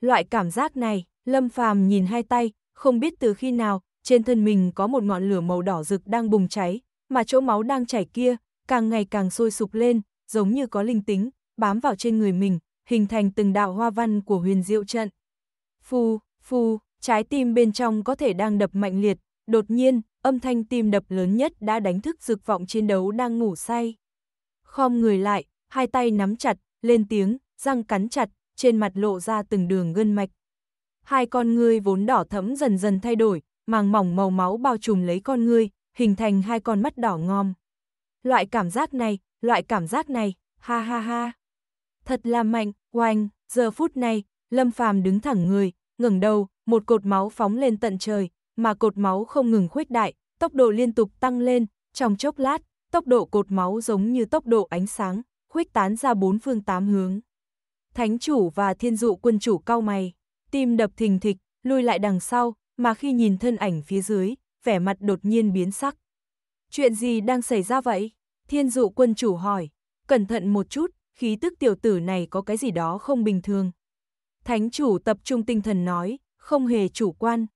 Loại cảm giác này, Lâm Phàm nhìn hai tay, không biết từ khi nào, trên thân mình có một ngọn lửa màu đỏ rực đang bùng cháy, mà chỗ máu đang chảy kia, càng ngày càng sôi sục lên, giống như có linh tính, bám vào trên người mình, hình thành từng đạo hoa văn của huyền diệu trận. Phù, phù, trái tim bên trong có thể đang đập mạnh liệt, đột nhiên, âm thanh tim đập lớn nhất đã đánh thức dực vọng chiến đấu đang ngủ say. Khom người lại, hai tay nắm chặt, lên tiếng, răng cắn chặt, trên mặt lộ ra từng đường gân mạch. Hai con ngươi vốn đỏ thẫm dần dần thay đổi, màng mỏng màu máu bao trùm lấy con ngươi, hình thành hai con mắt đỏ ngòm. Loại cảm giác này, loại cảm giác này, ha ha ha. Thật là mạnh, oanh, giờ phút này, Lâm Phàm đứng thẳng người, ngẩng đầu, một cột máu phóng lên tận trời, mà cột máu không ngừng khuếch đại, tốc độ liên tục tăng lên, trong chốc lát, tốc độ cột máu giống như tốc độ ánh sáng, khuếch tán ra bốn phương tám hướng. Thánh chủ và thiên dụ quân chủ cao mày, tim đập thình thịch, lui lại đằng sau, mà khi nhìn thân ảnh phía dưới, vẻ mặt đột nhiên biến sắc. Chuyện gì đang xảy ra vậy? Thiên dụ quân chủ hỏi, cẩn thận một chút, khí tức tiểu tử này có cái gì đó không bình thường. Thánh chủ tập trung tinh thần nói, không hề chủ quan.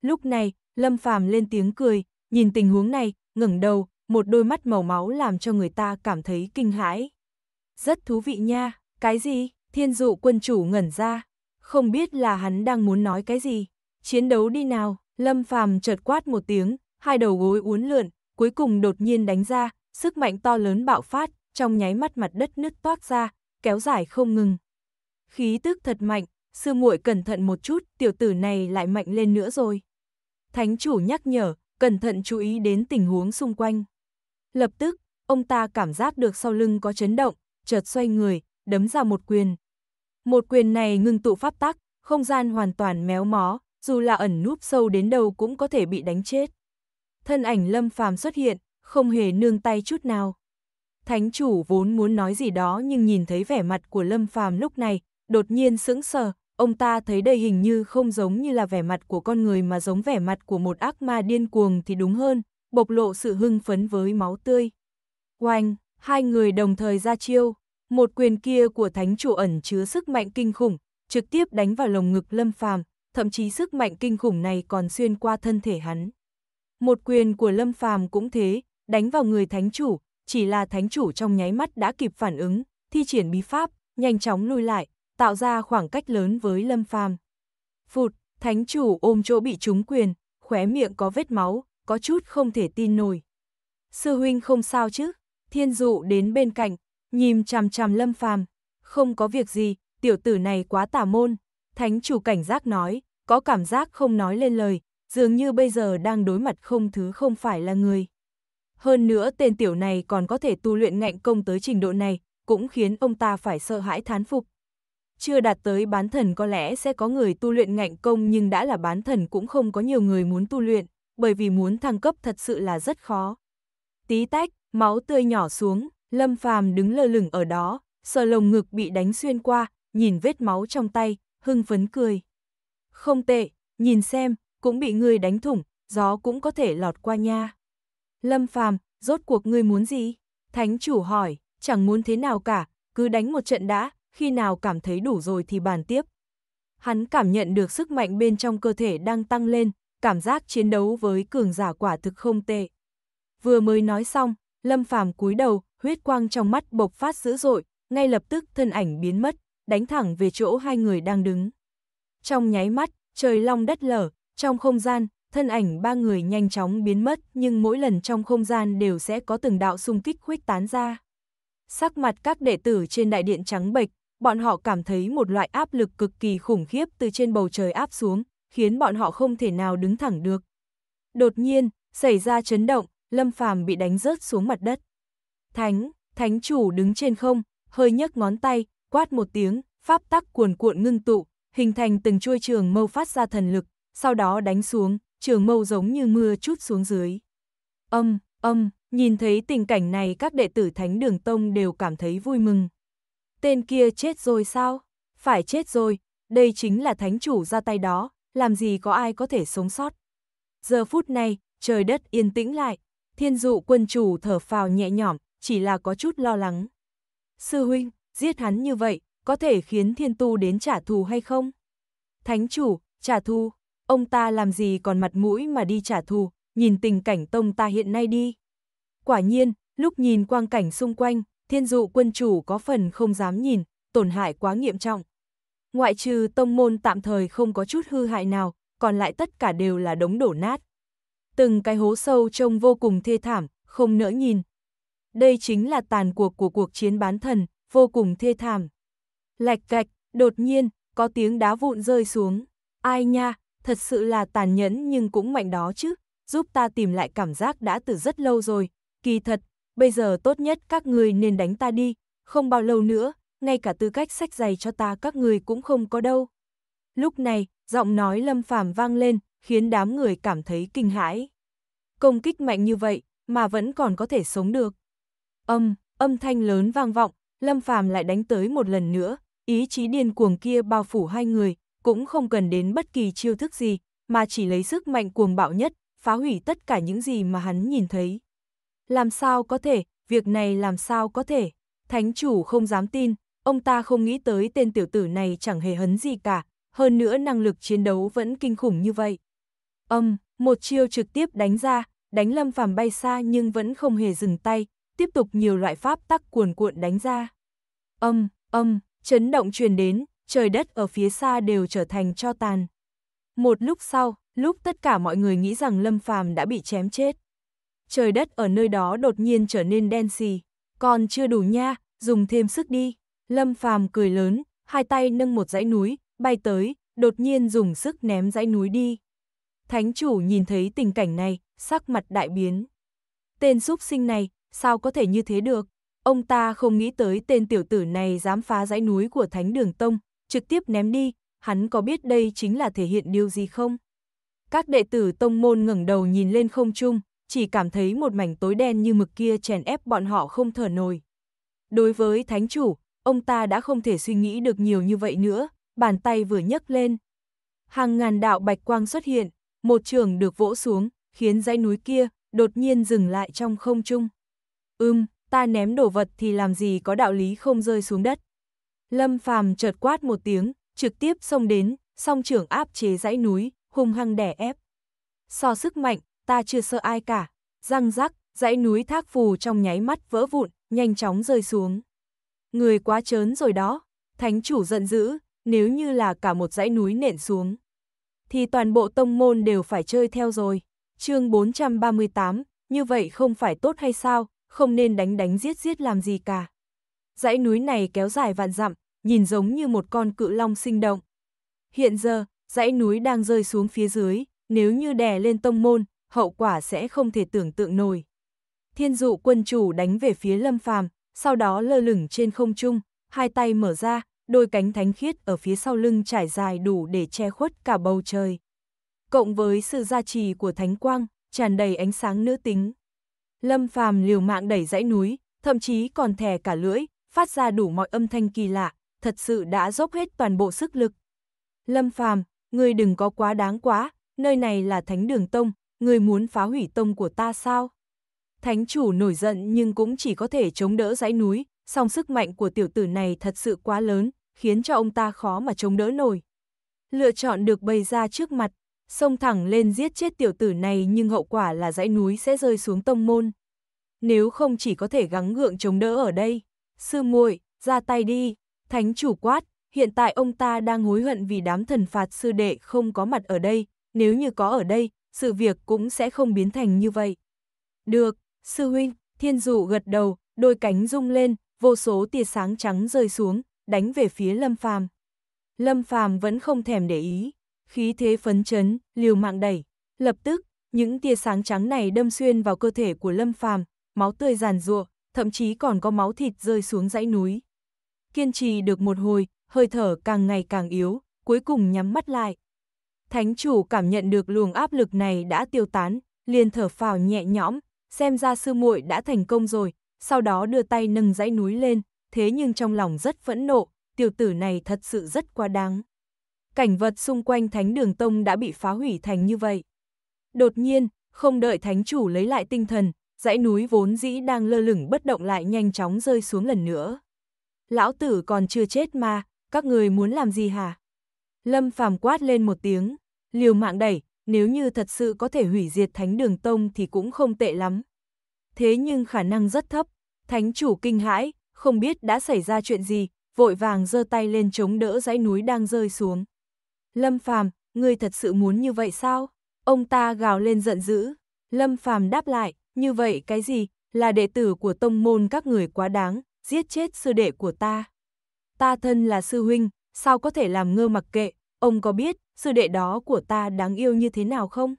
Lúc này, Lâm Phàm lên tiếng cười, nhìn tình huống này, ngẩng đầu, một đôi mắt màu máu làm cho người ta cảm thấy kinh hãi. Rất thú vị nha, cái gì? Thiên dụ quân chủ ngẩn ra, không biết là hắn đang muốn nói cái gì chiến đấu đi nào, Lâm Phàm chợt quát một tiếng, hai đầu gối uốn lượn, cuối cùng đột nhiên đánh ra, sức mạnh to lớn bạo phát, trong nháy mắt mặt đất nứt toác ra, kéo dài không ngừng. Khí tức thật mạnh, sư muội cẩn thận một chút, tiểu tử này lại mạnh lên nữa rồi. Thánh chủ nhắc nhở, cẩn thận chú ý đến tình huống xung quanh. Lập tức, ông ta cảm giác được sau lưng có chấn động, chợt xoay người, đấm ra một quyền. Một quyền này ngưng tụ pháp tắc, không gian hoàn toàn méo mó, dù là ẩn núp sâu đến đâu cũng có thể bị đánh chết. Thân ảnh lâm phàm xuất hiện, không hề nương tay chút nào. Thánh chủ vốn muốn nói gì đó nhưng nhìn thấy vẻ mặt của lâm phàm lúc này, đột nhiên sững sờ, ông ta thấy đây hình như không giống như là vẻ mặt của con người mà giống vẻ mặt của một ác ma điên cuồng thì đúng hơn, bộc lộ sự hưng phấn với máu tươi. Oanh, hai người đồng thời ra chiêu, một quyền kia của thánh chủ ẩn chứa sức mạnh kinh khủng, trực tiếp đánh vào lồng ngực lâm phàm, thậm chí sức mạnh kinh khủng này còn xuyên qua thân thể hắn. Một quyền của Lâm Phàm cũng thế, đánh vào người thánh chủ, chỉ là thánh chủ trong nháy mắt đã kịp phản ứng, thi triển bí pháp, nhanh chóng lui lại, tạo ra khoảng cách lớn với Lâm Phàm. Phụt, thánh chủ ôm chỗ bị trúng quyền, khóe miệng có vết máu, có chút không thể tin nổi. Sư huynh không sao chứ? Thiên dụ đến bên cạnh, nhìn chằm chằm Lâm Phàm, không có việc gì, tiểu tử này quá tà môn, thánh chủ cảnh giác nói, có cảm giác không nói lên lời, dường như bây giờ đang đối mặt không thứ không phải là người. Hơn nữa tên tiểu này còn có thể tu luyện ngạnh công tới trình độ này, cũng khiến ông ta phải sợ hãi thán phục. Chưa đạt tới bán thần có lẽ sẽ có người tu luyện ngạnh công nhưng đã là bán thần cũng không có nhiều người muốn tu luyện, bởi vì muốn thăng cấp thật sự là rất khó. Tí tách, máu tươi nhỏ xuống, Lâm Phàm đứng lơ lửng ở đó, sờ lồng ngực bị đánh xuyên qua, nhìn vết máu trong tay, hưng phấn cười. Không tệ, nhìn xem, cũng bị ngươi đánh thủng, gió cũng có thể lọt qua nha. Lâm Phàm, rốt cuộc ngươi muốn gì? Thánh chủ hỏi, chẳng muốn thế nào cả, cứ đánh một trận đã, khi nào cảm thấy đủ rồi thì bàn tiếp. Hắn cảm nhận được sức mạnh bên trong cơ thể đang tăng lên, cảm giác chiến đấu với cường giả quả thực không tệ. Vừa mới nói xong, Lâm Phàm cúi đầu, huyết quang trong mắt bộc phát dữ dội, ngay lập tức thân ảnh biến mất, đánh thẳng về chỗ hai người đang đứng. Trong nháy mắt, trời long đất lở, trong không gian, thân ảnh ba người nhanh chóng biến mất nhưng mỗi lần trong không gian đều sẽ có từng đạo xung kích khuếch tán ra. Sắc mặt các đệ tử trên đại điện trắng bệch, bọn họ cảm thấy một loại áp lực cực kỳ khủng khiếp từ trên bầu trời áp xuống, khiến bọn họ không thể nào đứng thẳng được. Đột nhiên, xảy ra chấn động, Lâm Phàm bị đánh rớt xuống mặt đất. Thánh, thánh chủ đứng trên không, hơi nhấc ngón tay, quát một tiếng, pháp tắc cuồn cuộn ngưng tụ, hình thành từng chuôi trường mâu phát ra thần lực, sau đó đánh xuống, trường mâu giống như mưa chút xuống dưới. Âm, âm, nhìn thấy tình cảnh này các đệ tử Thánh Đường Tông đều cảm thấy vui mừng. Tên kia chết rồi sao? Phải chết rồi, đây chính là thánh chủ ra tay đó, làm gì có ai có thể sống sót. Giờ phút này, trời đất yên tĩnh lại, thiên dụ quân chủ thở phào nhẹ nhõm, chỉ là có chút lo lắng. Sư huynh, giết hắn như vậy, có thể khiến thiên tu đến trả thù hay không? Thánh chủ, trả thù, ông ta làm gì còn mặt mũi mà đi trả thù, nhìn tình cảnh tông ta hiện nay đi. Quả nhiên, lúc nhìn quang cảnh xung quanh, thiên dụ quân chủ có phần không dám nhìn, tổn hại quá nghiêm trọng. Ngoại trừ tông môn tạm thời không có chút hư hại nào, còn lại tất cả đều là đống đổ nát. Từng cái hố sâu trông vô cùng thê thảm, không nỡ nhìn. Đây chính là tàn cuộc của cuộc chiến bán thần, vô cùng thê thảm. Lạch cạch, đột nhiên, có tiếng đá vụn rơi xuống. Ai nha, thật sự là tàn nhẫn nhưng cũng mạnh đó chứ, giúp ta tìm lại cảm giác đã từ rất lâu rồi. Kỳ thật, bây giờ tốt nhất các người nên đánh ta đi, không bao lâu nữa, ngay cả tư cách sách giày cho ta các người cũng không có đâu. Lúc này, giọng nói lâm phàm vang lên, khiến đám người cảm thấy kinh hãi. Công kích mạnh như vậy, mà vẫn còn có thể sống được. Âm, âm thanh lớn vang vọng, Lâm Phàm lại đánh tới một lần nữa, ý chí điên cuồng kia bao phủ hai người, cũng không cần đến bất kỳ chiêu thức gì, mà chỉ lấy sức mạnh cuồng bạo nhất, phá hủy tất cả những gì mà hắn nhìn thấy. Làm sao có thể, việc này làm sao có thể, thánh chủ không dám tin, ông ta không nghĩ tới tên tiểu tử này chẳng hề hấn gì cả, hơn nữa năng lực chiến đấu vẫn kinh khủng như vậy. Âm, um, một chiêu trực tiếp đánh ra, đánh Lâm Phàm bay xa nhưng vẫn không hề dừng tay, tiếp tục nhiều loại pháp tắc cuồn cuộn đánh ra. Âm, âm, chấn động truyền đến, trời đất ở phía xa đều trở thành cho tàn. Một lúc sau, lúc tất cả mọi người nghĩ rằng Lâm Phàm đã bị chém chết. Trời đất ở nơi đó đột nhiên trở nên đen xì, còn chưa đủ nha, dùng thêm sức đi. Lâm Phàm cười lớn, hai tay nâng một dãy núi, bay tới, đột nhiên dùng sức ném dãy núi đi. Thánh chủ nhìn thấy tình cảnh này, sắc mặt đại biến. Tên súc sinh này, sao có thể như thế được? Ông ta không nghĩ tới tên tiểu tử này dám phá dãy núi của Thánh Đường Tông, trực tiếp ném đi, hắn có biết đây chính là thể hiện điều gì không? Các đệ tử tông môn ngẩng đầu nhìn lên không trung, chỉ cảm thấy một mảnh tối đen như mực kia chèn ép bọn họ không thở nổi. Đối với thánh chủ, ông ta đã không thể suy nghĩ được nhiều như vậy nữa, bàn tay vừa nhấc lên. Hàng ngàn đạo bạch quang xuất hiện, một trường được vỗ xuống, khiến dãy núi kia đột nhiên dừng lại trong không trung. Ưm, ta ném đồ vật thì làm gì có đạo lý không rơi xuống đất. Lâm Phàm chợt quát một tiếng, trực tiếp xông đến, song trưởng áp chế dãy núi, hung hăng đẻ ép. So sức mạnh, ta chưa sợ ai cả. Răng rắc, dãy núi thác phù trong nháy mắt vỡ vụn, nhanh chóng rơi xuống. Người quá trớn rồi đó, thánh chủ giận dữ, nếu như là cả một dãy núi nện xuống. Thì toàn bộ tông môn đều phải chơi theo rồi. chương 438, như vậy không phải tốt hay sao, không nên đánh đánh giết giết làm gì cả. Dãy núi này kéo dài vạn dặm, nhìn giống như một con cự long sinh động. Hiện giờ, dãy núi đang rơi xuống phía dưới, nếu như đè lên tông môn, hậu quả sẽ không thể tưởng tượng nổi. Thiên dụ quân chủ đánh về phía lâm phàm, sau đó lơ lửng trên không trung, hai tay mở ra, đôi cánh thánh khiết ở phía sau lưng trải dài đủ để che khuất cả bầu trời. Cộng với sự gia trì của thánh quang, tràn đầy ánh sáng nữ tính. Lâm Phàm liều mạng đẩy dãy núi, thậm chí còn thè cả lưỡi, phát ra đủ mọi âm thanh kỳ lạ, thật sự đã dốc hết toàn bộ sức lực. Lâm Phàm, ngươi đừng có quá đáng quá, nơi này là Thánh Đường Tông, ngươi muốn phá hủy tông của ta sao? Thánh chủ nổi giận nhưng cũng chỉ có thể chống đỡ dãy núi, song sức mạnh của tiểu tử này thật sự quá lớn, khiến cho ông ta khó mà chống đỡ nổi. Lựa chọn được bày ra trước mặt, xông thẳng lên giết chết tiểu tử này nhưng hậu quả là dãy núi sẽ rơi xuống tông môn. Nếu không chỉ có thể gắng gượng chống đỡ ở đây, sư muội ra tay đi, thánh chủ quát, hiện tại ông ta đang hối hận vì đám thần phạt sư đệ không có mặt ở đây, nếu như có ở đây, sự việc cũng sẽ không biến thành như vậy. Được, sư huynh, thiên dụ gật đầu, đôi cánh rung lên, vô số tia sáng trắng rơi xuống, đánh về phía lâm phàm. Lâm phàm vẫn không thèm để ý, khí thế phấn chấn, liều mạng đẩy, lập tức, những tia sáng trắng này đâm xuyên vào cơ thể của Lâm Phàm, máu tươi giàn giụa, thậm chí còn có máu thịt rơi xuống dãy núi. Kiên trì được một hồi, hơi thở càng ngày càng yếu, cuối cùng nhắm mắt lại. Thánh chủ cảm nhận được luồng áp lực này đã tiêu tán, liền thở phào nhẹ nhõm, xem ra sư muội đã thành công rồi, sau đó đưa tay nâng dãy núi lên, thế nhưng trong lòng rất phẫn nộ, tiểu tử này thật sự rất quá đáng cảnh vật xung quanh thánh đường tông đã bị phá hủy thành như vậy. Đột nhiên, không đợi thánh chủ lấy lại tinh thần, dãy núi vốn dĩ đang lơ lửng bất động lại nhanh chóng rơi xuống lần nữa. Lão tử còn chưa chết mà, các người muốn làm gì hả? Lâm phàm quát lên một tiếng, liều mạng đẩy, nếu như thật sự có thể hủy diệt thánh đường tông thì cũng không tệ lắm. Thế nhưng khả năng rất thấp, thánh chủ kinh hãi, không biết đã xảy ra chuyện gì, vội vàng giơ tay lên chống đỡ dãy núi đang rơi xuống. Lâm Phàm, ngươi thật sự muốn như vậy sao? Ông ta gào lên giận dữ. Lâm Phàm đáp lại, như vậy cái gì, là đệ tử của tông môn các người quá đáng, giết chết sư đệ của ta. Ta thân là sư huynh, sao có thể làm ngơ mặc kệ, ông có biết, sư đệ đó của ta đáng yêu như thế nào không?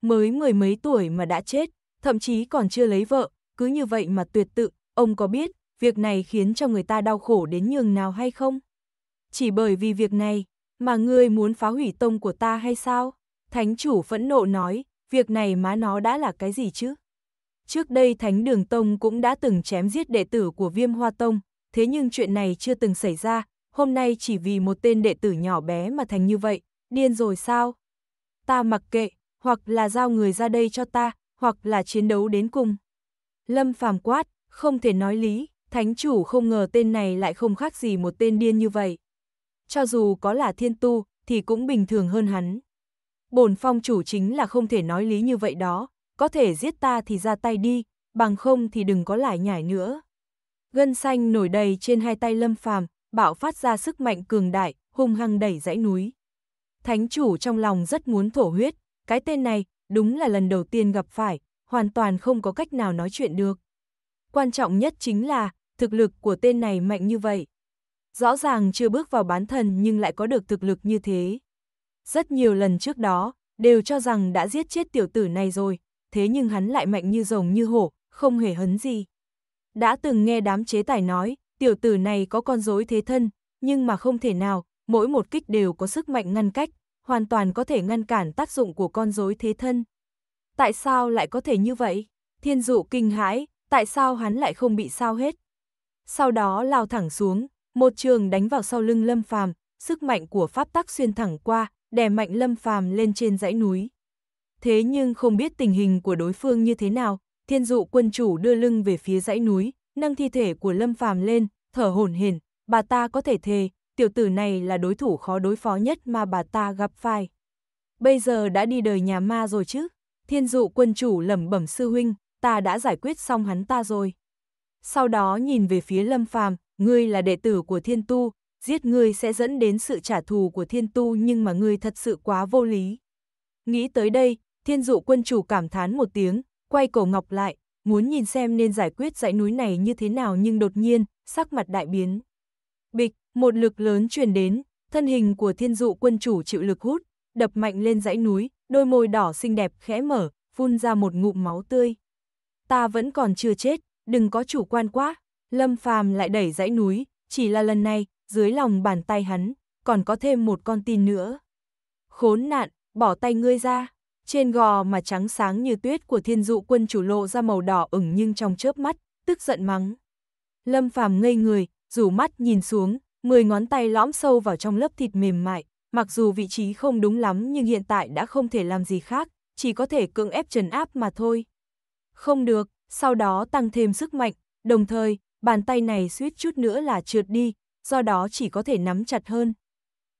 Mới mười mấy tuổi mà đã chết, thậm chí còn chưa lấy vợ, cứ như vậy mà tuyệt tự, ông có biết, việc này khiến cho người ta đau khổ đến nhường nào hay không? Chỉ bởi vì việc này, mà ngươi muốn phá hủy tông của ta hay sao? Thánh chủ phẫn nộ nói, việc này má nó đã là cái gì chứ? Trước đây Thánh Đường Tông cũng đã từng chém giết đệ tử của Viêm Hoa Tông, thế nhưng chuyện này chưa từng xảy ra, hôm nay chỉ vì một tên đệ tử nhỏ bé mà thành như vậy, điên rồi sao? Ta mặc kệ, hoặc là giao người ra đây cho ta, hoặc là chiến đấu đến cùng. Lâm phàm quát, không thể nói lý, thánh chủ không ngờ tên này lại không khác gì một tên điên như vậy cho dù có là thiên tu, thì cũng bình thường hơn hắn. Bổn phong chủ chính là không thể nói lý như vậy đó, có thể giết ta thì ra tay đi, bằng không thì đừng có lại nhảy nữa. Gân xanh nổi đầy trên hai tay lâm phàm, bạo phát ra sức mạnh cường đại, hung hăng đẩy dãy núi. Thánh chủ trong lòng rất muốn thổ huyết, cái tên này đúng là lần đầu tiên gặp phải, hoàn toàn không có cách nào nói chuyện được. Quan trọng nhất chính là thực lực của tên này mạnh như vậy, rõ ràng chưa bước vào bán thần nhưng lại có được thực lực như thế. Rất nhiều lần trước đó, đều cho rằng đã giết chết tiểu tử này rồi, thế nhưng hắn lại mạnh như rồng như hổ, không hề hấn gì. Đã từng nghe đám chế tài nói, tiểu tử này có con rối thế thân, nhưng mà không thể nào, mỗi một kích đều có sức mạnh ngăn cách, hoàn toàn có thể ngăn cản tác dụng của con rối thế thân. Tại sao lại có thể như vậy? Thiên dụ kinh hãi, tại sao hắn lại không bị sao hết? Sau đó lao thẳng xuống, một trường đánh vào sau lưng Lâm Phàm, sức mạnh của pháp tắc xuyên thẳng qua, đè mạnh Lâm Phàm lên trên dãy núi. Thế nhưng không biết tình hình của đối phương như thế nào, Thiên dụ quân chủ đưa lưng về phía dãy núi, nâng thi thể của Lâm Phàm lên, thở hổn hển, bà ta có thể thề, tiểu tử này là đối thủ khó đối phó nhất mà bà ta gặp phải. Bây giờ đã đi đời nhà ma rồi chứ? Thiên dụ quân chủ lẩm bẩm sư huynh, ta đã giải quyết xong hắn ta rồi. Sau đó nhìn về phía Lâm Phàm, ngươi là đệ tử của thiên tu, giết ngươi sẽ dẫn đến sự trả thù của thiên tu nhưng mà ngươi thật sự quá vô lý. Nghĩ tới đây, thiên dụ quân chủ cảm thán một tiếng, quay cổ ngọc lại, muốn nhìn xem nên giải quyết dãy núi này như thế nào nhưng đột nhiên, sắc mặt đại biến. Bịch, một lực lớn truyền đến, thân hình của thiên dụ quân chủ chịu lực hút, đập mạnh lên dãy núi, đôi môi đỏ xinh đẹp khẽ mở, phun ra một ngụm máu tươi. Ta vẫn còn chưa chết, đừng có chủ quan quá, Lâm Phàm lại đẩy dãy núi, chỉ là lần này, dưới lòng bàn tay hắn, còn có thêm một con tin nữa. Khốn nạn, bỏ tay ngươi ra. Trên gò mà trắng sáng như tuyết của thiên dụ quân chủ lộ ra màu đỏ ửng nhưng trong chớp mắt, tức giận mắng. Lâm Phàm ngây người, rủ mắt nhìn xuống, mười ngón tay lõm sâu vào trong lớp thịt mềm mại, mặc dù vị trí không đúng lắm nhưng hiện tại đã không thể làm gì khác, chỉ có thể cưỡng ép trấn áp mà thôi. Không được, sau đó tăng thêm sức mạnh, đồng thời, bàn tay này suýt chút nữa là trượt đi, do đó chỉ có thể nắm chặt hơn.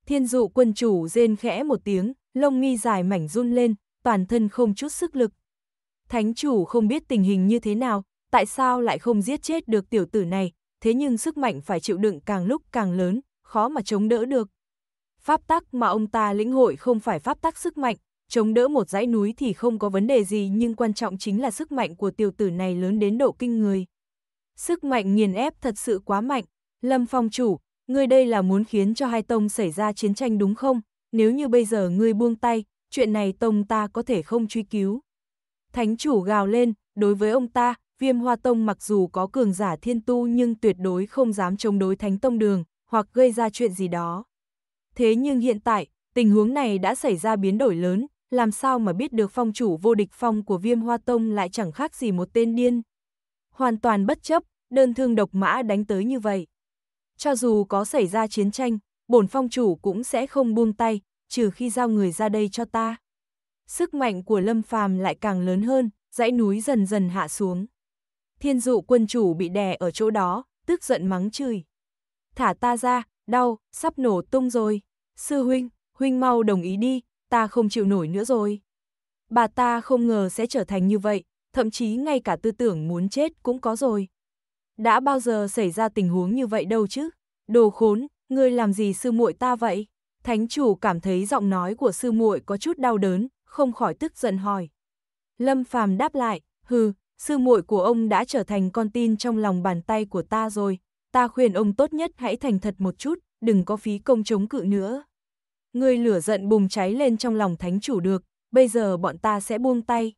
Thiên dụ quân chủ rên khẽ một tiếng, lông nghi dài mảnh run lên, toàn thân không chút sức lực. Thánh chủ không biết tình hình như thế nào, tại sao lại không giết chết được tiểu tử này, thế nhưng sức mạnh phải chịu đựng càng lúc càng lớn, khó mà chống đỡ được. Pháp tắc mà ông ta lĩnh hội không phải pháp tắc sức mạnh, chống đỡ một dãy núi thì không có vấn đề gì nhưng quan trọng chính là sức mạnh của tiểu tử này lớn đến độ kinh người. Sức mạnh nghiền ép thật sự quá mạnh. Lâm Phong chủ, ngươi đây là muốn khiến cho hai tông xảy ra chiến tranh đúng không? Nếu như bây giờ ngươi buông tay, chuyện này tông ta có thể không truy cứu. Thánh chủ gào lên, đối với ông ta, viêm hoa tông mặc dù có cường giả thiên tu nhưng tuyệt đối không dám chống đối thánh tông đường, hoặc gây ra chuyện gì đó. Thế nhưng hiện tại, tình huống này đã xảy ra biến đổi lớn, làm sao mà biết được phong chủ vô địch phong của viêm hoa tông lại chẳng khác gì một tên điên, hoàn toàn bất chấp, đơn thương độc mã đánh tới như vậy. Cho dù có xảy ra chiến tranh, bổn phong chủ cũng sẽ không buông tay, trừ khi giao người ra đây cho ta. Sức mạnh của Lâm Phàm lại càng lớn hơn, dãy núi dần dần hạ xuống. Thiên dụ quân chủ bị đè ở chỗ đó, tức giận mắng chửi. Thả ta ra, đau, sắp nổ tung rồi. Sư huynh, huynh mau đồng ý đi, ta không chịu nổi nữa rồi. Bà ta không ngờ sẽ trở thành như vậy, thậm chí ngay cả tư tưởng muốn chết cũng có rồi. Đã bao giờ xảy ra tình huống như vậy đâu chứ? Đồ khốn, ngươi làm gì sư muội ta vậy? Thánh chủ cảm thấy giọng nói của sư muội có chút đau đớn, không khỏi tức giận hỏi. Lâm Phàm đáp lại, hừ, sư muội của ông đã trở thành con tin trong lòng bàn tay của ta rồi, ta khuyên ông tốt nhất hãy thành thật một chút, đừng có phí công chống cự nữa. Ngươi lửa giận bùng cháy lên trong lòng thánh chủ được, bây giờ bọn ta sẽ buông tay.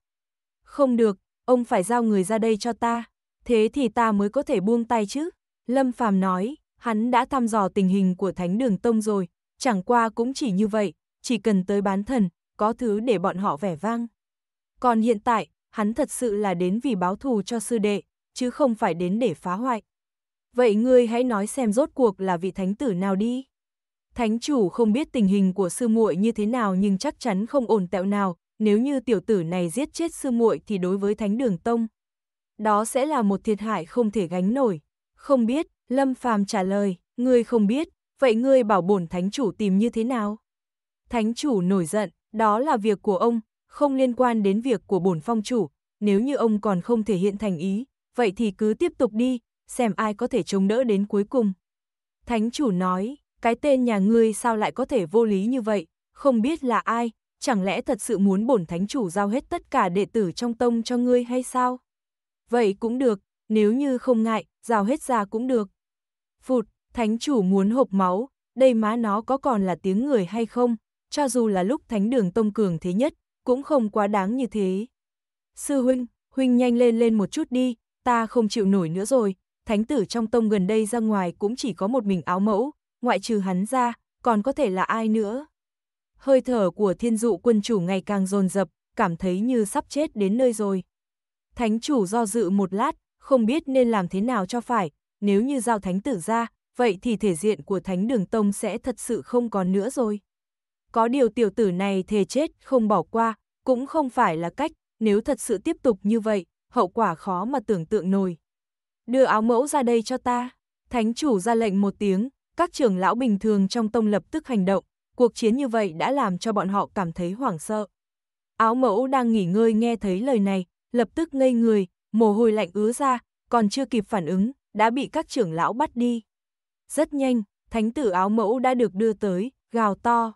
Không được, ông phải giao người ra đây cho ta, thế thì ta mới có thể buông tay chứ. Lâm Phàm nói, hắn đã thăm dò tình hình của Thánh Đường Tông rồi, chẳng qua cũng chỉ như vậy, chỉ cần tới bán thần, có thứ để bọn họ vẻ vang. Còn hiện tại, hắn thật sự là đến vì báo thù cho sư đệ, chứ không phải đến để phá hoại. Vậy ngươi hãy nói xem rốt cuộc là vị thánh tử nào đi. Thánh chủ không biết tình hình của sư muội như thế nào nhưng chắc chắn không ổn tẹo nào, nếu như tiểu tử này giết chết sư muội thì đối với Thánh Đường Tông, đó sẽ là một thiệt hại không thể gánh nổi. Không biết, Lâm Phàm trả lời, ngươi không biết, vậy ngươi bảo bổn thánh chủ tìm như thế nào? Thánh chủ nổi giận, đó là việc của ông, không liên quan đến việc của bổn phong chủ, nếu như ông còn không thể hiện thành ý, vậy thì cứ tiếp tục đi, xem ai có thể chống đỡ đến cuối cùng. Thánh chủ nói, cái tên nhà ngươi sao lại có thể vô lý như vậy, không biết là ai, chẳng lẽ thật sự muốn bổn thánh chủ giao hết tất cả đệ tử trong tông cho ngươi hay sao? Vậy cũng được, nếu như không ngại, giao hết ra cũng được. Phụt, thánh chủ muốn hộp máu, đây má nó có còn là tiếng người hay không, cho dù là lúc thánh đường tông cường thế nhất, cũng không quá đáng như thế. Sư huynh, huynh nhanh lên lên một chút đi, ta không chịu nổi nữa rồi, thánh tử trong tông gần đây ra ngoài cũng chỉ có một mình áo mẫu, ngoại trừ hắn ra, còn có thể là ai nữa hơi thở của thiên dụ quân chủ ngày càng dồn dập, cảm thấy như sắp chết đến nơi rồi. Thánh chủ do dự một lát, không biết nên làm thế nào cho phải, nếu như giao thánh tử ra, vậy thì thể diện của thánh đường tông sẽ thật sự không còn nữa rồi. Có điều tiểu tử này thề chết không bỏ qua, cũng không phải là cách, nếu thật sự tiếp tục như vậy, hậu quả khó mà tưởng tượng nổi. Đưa áo mẫu ra đây cho ta. Thánh chủ ra lệnh một tiếng, các trưởng lão bình thường trong tông lập tức hành động, cuộc chiến như vậy đã làm cho bọn họ cảm thấy hoảng sợ. Áo mẫu đang nghỉ ngơi nghe thấy lời này, lập tức ngây người, mồ hôi lạnh ứa ra, còn chưa kịp phản ứng, đã bị các trưởng lão bắt đi. Rất nhanh, thánh tử áo mẫu đã được đưa tới, gào to.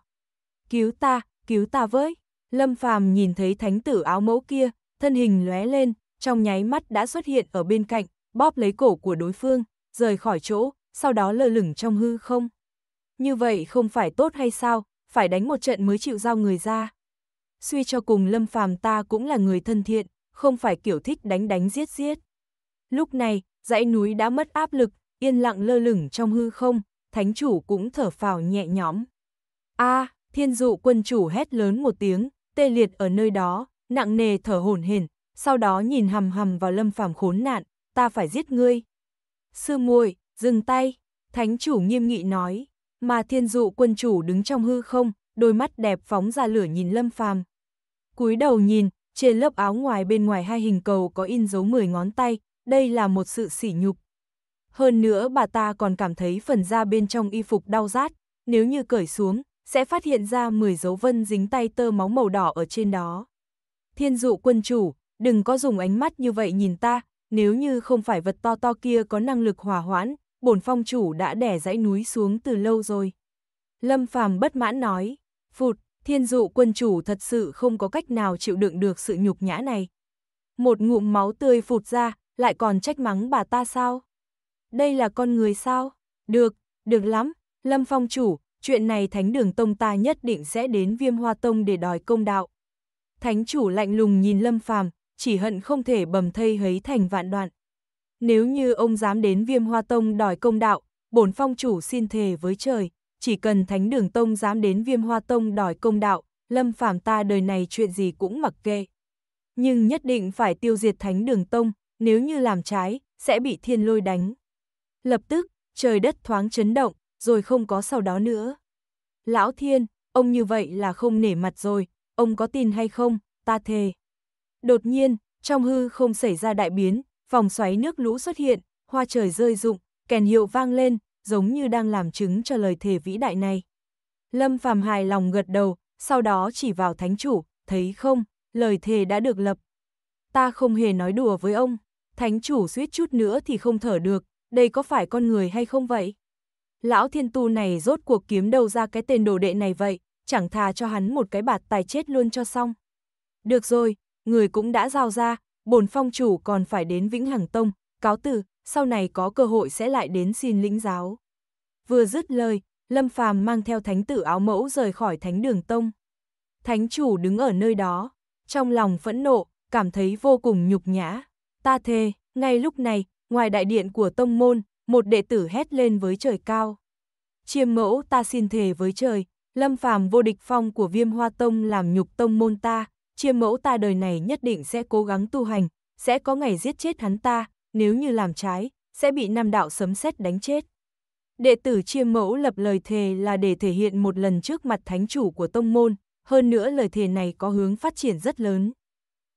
Cứu ta, cứu ta với. Lâm phàm nhìn thấy thánh tử áo mẫu kia, thân hình lóe lên, trong nháy mắt đã xuất hiện ở bên cạnh, bóp lấy cổ của đối phương, rời khỏi chỗ, sau đó lơ lửng trong hư không như vậy không phải tốt hay sao, phải đánh một trận mới chịu giao người ra. Suy cho cùng Lâm Phàm ta cũng là người thân thiện, không phải kiểu thích đánh đánh giết giết. Lúc này, dãy núi đã mất áp lực, yên lặng lơ lửng trong hư không, thánh chủ cũng thở phào nhẹ nhõm. A, à, thiên dụ quân chủ hét lớn một tiếng, tê liệt ở nơi đó, nặng nề thở hổn hển, sau đó nhìn hầm hầm vào Lâm Phàm khốn nạn, ta phải giết ngươi. Sư muội, dừng tay, thánh chủ nghiêm nghị nói mà thiên dụ quân chủ đứng trong hư không, đôi mắt đẹp phóng ra lửa nhìn lâm phàm. cúi đầu nhìn, trên lớp áo ngoài bên ngoài hai hình cầu có in dấu 10 ngón tay, đây là một sự sỉ nhục. Hơn nữa bà ta còn cảm thấy phần da bên trong y phục đau rát, nếu như cởi xuống, sẽ phát hiện ra 10 dấu vân dính tay tơ máu màu đỏ ở trên đó. Thiên dụ quân chủ, đừng có dùng ánh mắt như vậy nhìn ta, nếu như không phải vật to to kia có năng lực hòa hoãn, bổn phong chủ đã đẻ dãy núi xuống từ lâu rồi. Lâm Phàm bất mãn nói, phụt, thiên dụ quân chủ thật sự không có cách nào chịu đựng được sự nhục nhã này. Một ngụm máu tươi phụt ra, lại còn trách mắng bà ta sao? Đây là con người sao? Được, được lắm, Lâm Phong chủ, chuyện này Thánh Đường Tông ta nhất định sẽ đến Viêm Hoa Tông để đòi công đạo. Thánh chủ lạnh lùng nhìn Lâm Phàm, chỉ hận không thể bầm thây hấy thành vạn đoạn nếu như ông dám đến viêm hoa tông đòi công đạo, bổn phong chủ xin thề với trời, chỉ cần thánh đường tông dám đến viêm hoa tông đòi công đạo, lâm phàm ta đời này chuyện gì cũng mặc kệ. Nhưng nhất định phải tiêu diệt thánh đường tông, nếu như làm trái, sẽ bị thiên lôi đánh. Lập tức, trời đất thoáng chấn động, rồi không có sau đó nữa. Lão thiên, ông như vậy là không nể mặt rồi, ông có tin hay không, ta thề. Đột nhiên, trong hư không xảy ra đại biến, vòng xoáy nước lũ xuất hiện, hoa trời rơi rụng, kèn hiệu vang lên, giống như đang làm chứng cho lời thề vĩ đại này. Lâm Phàm hài lòng gật đầu, sau đó chỉ vào thánh chủ, thấy không, lời thề đã được lập. Ta không hề nói đùa với ông, thánh chủ suýt chút nữa thì không thở được, đây có phải con người hay không vậy? Lão thiên tu này rốt cuộc kiếm đầu ra cái tên đồ đệ này vậy, chẳng thà cho hắn một cái bạt tài chết luôn cho xong. Được rồi, người cũng đã giao ra, bổn phong chủ còn phải đến Vĩnh Hằng Tông, cáo từ, sau này có cơ hội sẽ lại đến xin lĩnh giáo. Vừa dứt lời, Lâm Phàm mang theo thánh tử áo mẫu rời khỏi thánh đường tông. Thánh chủ đứng ở nơi đó, trong lòng phẫn nộ, cảm thấy vô cùng nhục nhã. Ta thề, ngay lúc này, ngoài đại điện của tông môn, một đệ tử hét lên với trời cao. Chiêm mẫu ta xin thề với trời, Lâm Phàm vô địch phong của viêm hoa tông làm nhục tông môn ta, chiêm mẫu ta đời này nhất định sẽ cố gắng tu hành, sẽ có ngày giết chết hắn ta, nếu như làm trái, sẽ bị nam đạo sấm sét đánh chết. Đệ tử chiêm mẫu lập lời thề là để thể hiện một lần trước mặt thánh chủ của tông môn, hơn nữa lời thề này có hướng phát triển rất lớn.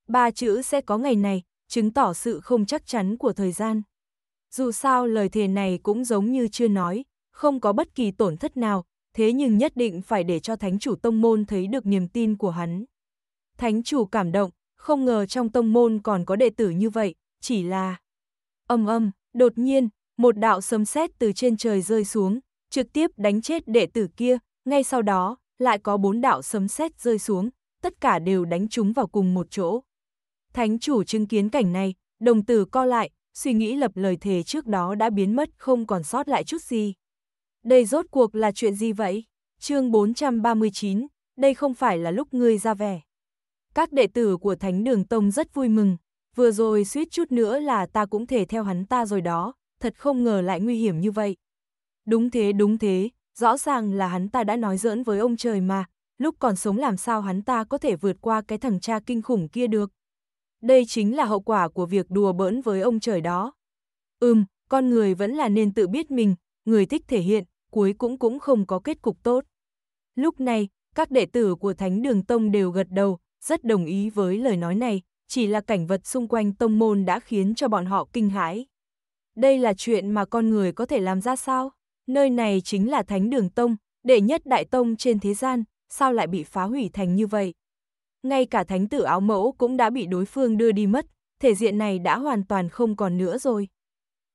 Ba chữ sẽ có ngày này, chứng tỏ sự không chắc chắn của thời gian. Dù sao lời thề này cũng giống như chưa nói, không có bất kỳ tổn thất nào, thế nhưng nhất định phải để cho thánh chủ tông môn thấy được niềm tin của hắn thánh chủ cảm động, không ngờ trong tông môn còn có đệ tử như vậy, chỉ là... Âm âm, đột nhiên, một đạo sấm sét từ trên trời rơi xuống, trực tiếp đánh chết đệ tử kia, ngay sau đó, lại có bốn đạo sấm sét rơi xuống, tất cả đều đánh chúng vào cùng một chỗ. Thánh chủ chứng kiến cảnh này, đồng tử co lại, suy nghĩ lập lời thề trước đó đã biến mất không còn sót lại chút gì. Đây rốt cuộc là chuyện gì vậy? Chương 439, đây không phải là lúc ngươi ra vẻ. Các đệ tử của Thánh Đường Tông rất vui mừng, vừa rồi suýt chút nữa là ta cũng thể theo hắn ta rồi đó, thật không ngờ lại nguy hiểm như vậy. Đúng thế đúng thế, rõ ràng là hắn ta đã nói giỡn với ông trời mà, lúc còn sống làm sao hắn ta có thể vượt qua cái thằng cha kinh khủng kia được. Đây chính là hậu quả của việc đùa bỡn với ông trời đó. Ừm, con người vẫn là nên tự biết mình, người thích thể hiện, cuối cũng cũng không có kết cục tốt. Lúc này, các đệ tử của Thánh Đường Tông đều gật đầu, rất đồng ý với lời nói này, chỉ là cảnh vật xung quanh tông môn đã khiến cho bọn họ kinh hãi. Đây là chuyện mà con người có thể làm ra sao? Nơi này chính là Thánh Đường Tông, đệ nhất đại tông trên thế gian, sao lại bị phá hủy thành như vậy? Ngay cả thánh tử áo mẫu cũng đã bị đối phương đưa đi mất, thể diện này đã hoàn toàn không còn nữa rồi.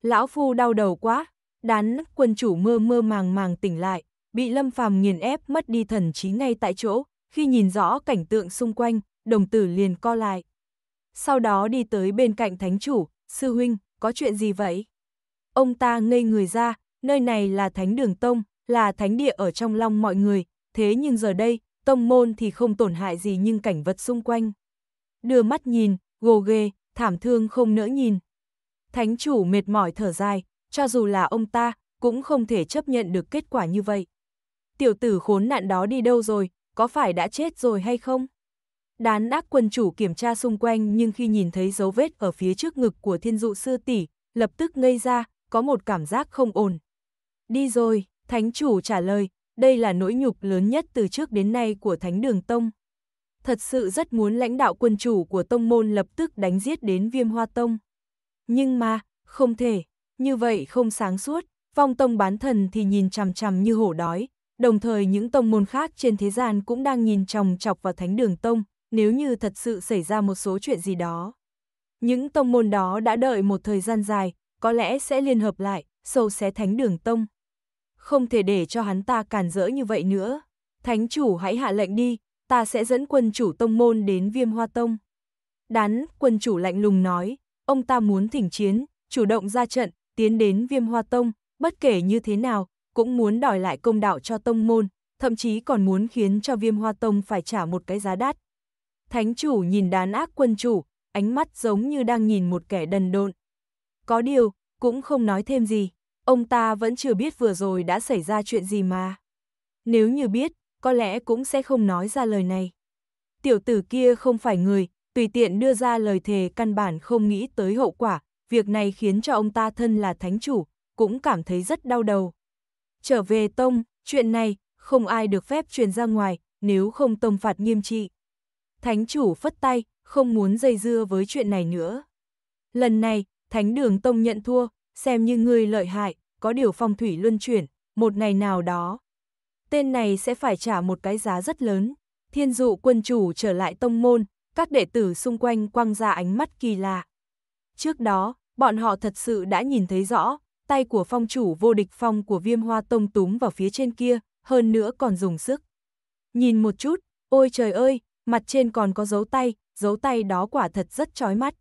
Lão Phu đau đầu quá, đán quân chủ mơ mơ màng màng tỉnh lại, bị lâm phàm nghiền ép mất đi thần trí ngay tại chỗ, khi nhìn rõ cảnh tượng xung quanh, đồng tử liền co lại. Sau đó đi tới bên cạnh thánh chủ, sư huynh, có chuyện gì vậy? Ông ta ngây người ra, nơi này là thánh đường tông, là thánh địa ở trong lòng mọi người, thế nhưng giờ đây, tông môn thì không tổn hại gì nhưng cảnh vật xung quanh. Đưa mắt nhìn, gồ ghê, thảm thương không nỡ nhìn. Thánh chủ mệt mỏi thở dài, cho dù là ông ta, cũng không thể chấp nhận được kết quả như vậy. Tiểu tử khốn nạn đó đi đâu rồi, có phải đã chết rồi hay không? Đán ác quân chủ kiểm tra xung quanh nhưng khi nhìn thấy dấu vết ở phía trước ngực của thiên dụ sư tỷ, lập tức ngây ra, có một cảm giác không ổn. Đi rồi, thánh chủ trả lời, đây là nỗi nhục lớn nhất từ trước đến nay của thánh đường Tông. Thật sự rất muốn lãnh đạo quân chủ của Tông Môn lập tức đánh giết đến viêm hoa Tông. Nhưng mà, không thể, như vậy không sáng suốt, vong Tông bán thần thì nhìn chằm chằm như hổ đói, đồng thời những tông môn khác trên thế gian cũng đang nhìn chòng chọc vào thánh đường tông, nếu như thật sự xảy ra một số chuyện gì đó. Những tông môn đó đã đợi một thời gian dài, có lẽ sẽ liên hợp lại, sâu xé thánh đường tông. Không thể để cho hắn ta cản rỡ như vậy nữa. Thánh chủ hãy hạ lệnh đi, ta sẽ dẫn quân chủ tông môn đến viêm hoa tông. Đán, quân chủ lạnh lùng nói, ông ta muốn thỉnh chiến, chủ động ra trận, tiến đến viêm hoa tông, bất kể như thế nào, cũng muốn đòi lại công đạo cho tông môn, thậm chí còn muốn khiến cho viêm hoa tông phải trả một cái giá đắt. Thánh chủ nhìn đán ác quân chủ, ánh mắt giống như đang nhìn một kẻ đần độn. Có điều, cũng không nói thêm gì, ông ta vẫn chưa biết vừa rồi đã xảy ra chuyện gì mà. Nếu như biết, có lẽ cũng sẽ không nói ra lời này. Tiểu tử kia không phải người, tùy tiện đưa ra lời thề căn bản không nghĩ tới hậu quả, việc này khiến cho ông ta thân là thánh chủ, cũng cảm thấy rất đau đầu. Trở về tông, chuyện này, không ai được phép truyền ra ngoài, nếu không tông phạt nghiêm trị. Thánh chủ phất tay, không muốn dây dưa với chuyện này nữa. Lần này, thánh đường tông nhận thua, xem như người lợi hại, có điều phong thủy luân chuyển, một ngày nào đó. Tên này sẽ phải trả một cái giá rất lớn. Thiên dụ quân chủ trở lại tông môn, các đệ tử xung quanh quăng ra ánh mắt kỳ lạ. Trước đó, bọn họ thật sự đã nhìn thấy rõ, tay của phong chủ vô địch phong của viêm hoa tông túm vào phía trên kia, hơn nữa còn dùng sức. Nhìn một chút, ôi trời ơi, mặt trên còn có dấu tay, dấu tay đó quả thật rất chói mắt.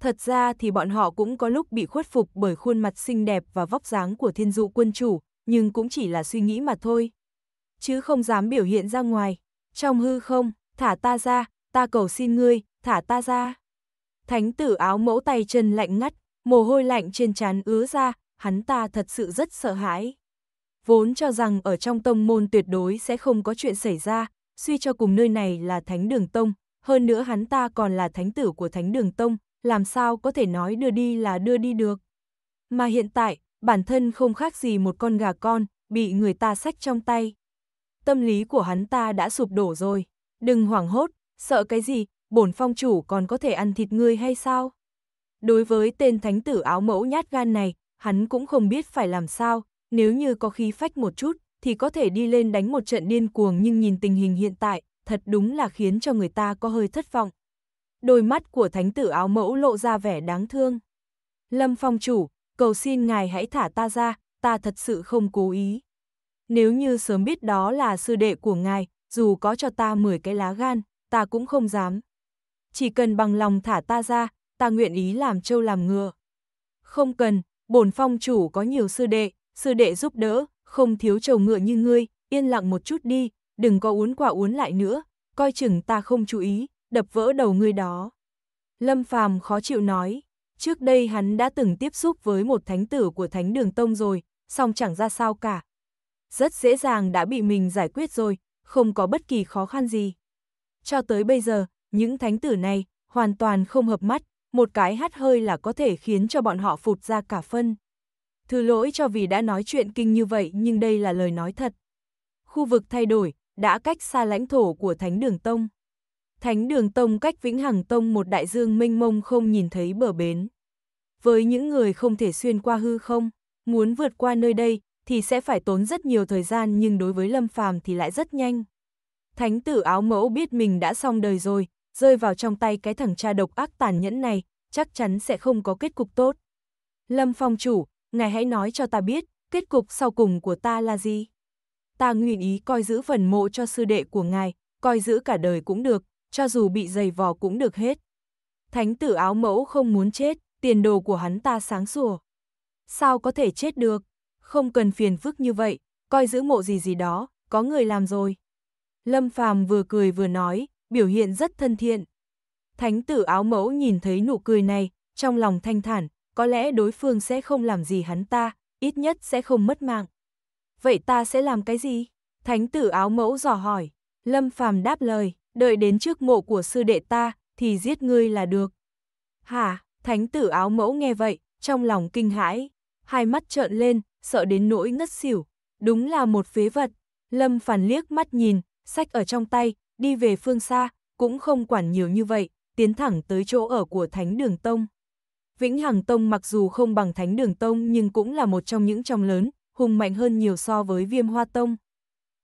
Thật ra thì bọn họ cũng có lúc bị khuất phục bởi khuôn mặt xinh đẹp và vóc dáng của thiên dụ quân chủ, nhưng cũng chỉ là suy nghĩ mà thôi. Chứ không dám biểu hiện ra ngoài. Trong hư không, thả ta ra, ta cầu xin ngươi, thả ta ra. Thánh tử áo mẫu tay chân lạnh ngắt, mồ hôi lạnh trên trán ứa ra, hắn ta thật sự rất sợ hãi. Vốn cho rằng ở trong tông môn tuyệt đối sẽ không có chuyện xảy ra, suy cho cùng nơi này là thánh đường tông, hơn nữa hắn ta còn là thánh tử của thánh đường tông, làm sao có thể nói đưa đi là đưa đi được. Mà hiện tại, bản thân không khác gì một con gà con, bị người ta xách trong tay. Tâm lý của hắn ta đã sụp đổ rồi, đừng hoảng hốt, sợ cái gì, bổn phong chủ còn có thể ăn thịt ngươi hay sao? Đối với tên thánh tử áo mẫu nhát gan này, hắn cũng không biết phải làm sao, nếu như có khí phách một chút, thì có thể đi lên đánh một trận điên cuồng nhưng nhìn tình hình hiện tại, thật đúng là khiến cho người ta có hơi thất vọng. Đôi mắt của thánh tử áo mẫu lộ ra vẻ đáng thương. Lâm phong chủ, cầu xin ngài hãy thả ta ra, ta thật sự không cố ý. Nếu như sớm biết đó là sư đệ của ngài, dù có cho ta 10 cái lá gan, ta cũng không dám. Chỉ cần bằng lòng thả ta ra, ta nguyện ý làm trâu làm ngựa. Không cần, bổn phong chủ có nhiều sư đệ, sư đệ giúp đỡ, không thiếu trầu ngựa như ngươi, yên lặng một chút đi, đừng có uốn quả uốn lại nữa, coi chừng ta không chú ý, đập vỡ đầu ngươi đó. Lâm Phàm khó chịu nói, trước đây hắn đã từng tiếp xúc với một thánh tử của thánh đường tông rồi, song chẳng ra sao cả. Rất dễ dàng đã bị mình giải quyết rồi, không có bất kỳ khó khăn gì. Cho tới bây giờ, những thánh tử này hoàn toàn không hợp mắt, một cái hát hơi là có thể khiến cho bọn họ phụt ra cả phân. Thứ lỗi cho vì đã nói chuyện kinh như vậy nhưng đây là lời nói thật. Khu vực thay đổi, đã cách xa lãnh thổ của Thánh Đường Tông. Thánh Đường Tông cách Vĩnh Hằng Tông một đại dương mênh mông không nhìn thấy bờ bến. Với những người không thể xuyên qua hư không, muốn vượt qua nơi đây thì sẽ phải tốn rất nhiều thời gian nhưng đối với Lâm Phàm thì lại rất nhanh. Thánh tử áo mẫu biết mình đã xong đời rồi, rơi vào trong tay cái thằng cha độc ác tàn nhẫn này, chắc chắn sẽ không có kết cục tốt. Lâm Phong chủ, ngài hãy nói cho ta biết, kết cục sau cùng của ta là gì? Ta nguyện ý coi giữ phần mộ cho sư đệ của ngài, coi giữ cả đời cũng được, cho dù bị dày vò cũng được hết. Thánh tử áo mẫu không muốn chết, tiền đồ của hắn ta sáng sủa. Sao có thể chết được? Không cần phiền phức như vậy, coi giữ mộ gì gì đó, có người làm rồi. Lâm Phàm vừa cười vừa nói, biểu hiện rất thân thiện. Thánh tử áo mẫu nhìn thấy nụ cười này, trong lòng thanh thản, có lẽ đối phương sẽ không làm gì hắn ta, ít nhất sẽ không mất mạng. Vậy ta sẽ làm cái gì? Thánh tử áo mẫu dò hỏi. Lâm Phàm đáp lời, đợi đến trước mộ của sư đệ ta, thì giết ngươi là được. Hả, thánh tử áo mẫu nghe vậy, trong lòng kinh hãi, hai mắt trợn lên, sợ đến nỗi ngất xỉu. Đúng là một phế vật. Lâm Phàm liếc mắt nhìn, sách ở trong tay, đi về phương xa, cũng không quản nhiều như vậy, tiến thẳng tới chỗ ở của Thánh Đường Tông. Vĩnh Hằng Tông mặc dù không bằng Thánh Đường Tông nhưng cũng là một trong những trong lớn, hùng mạnh hơn nhiều so với Viêm Hoa Tông.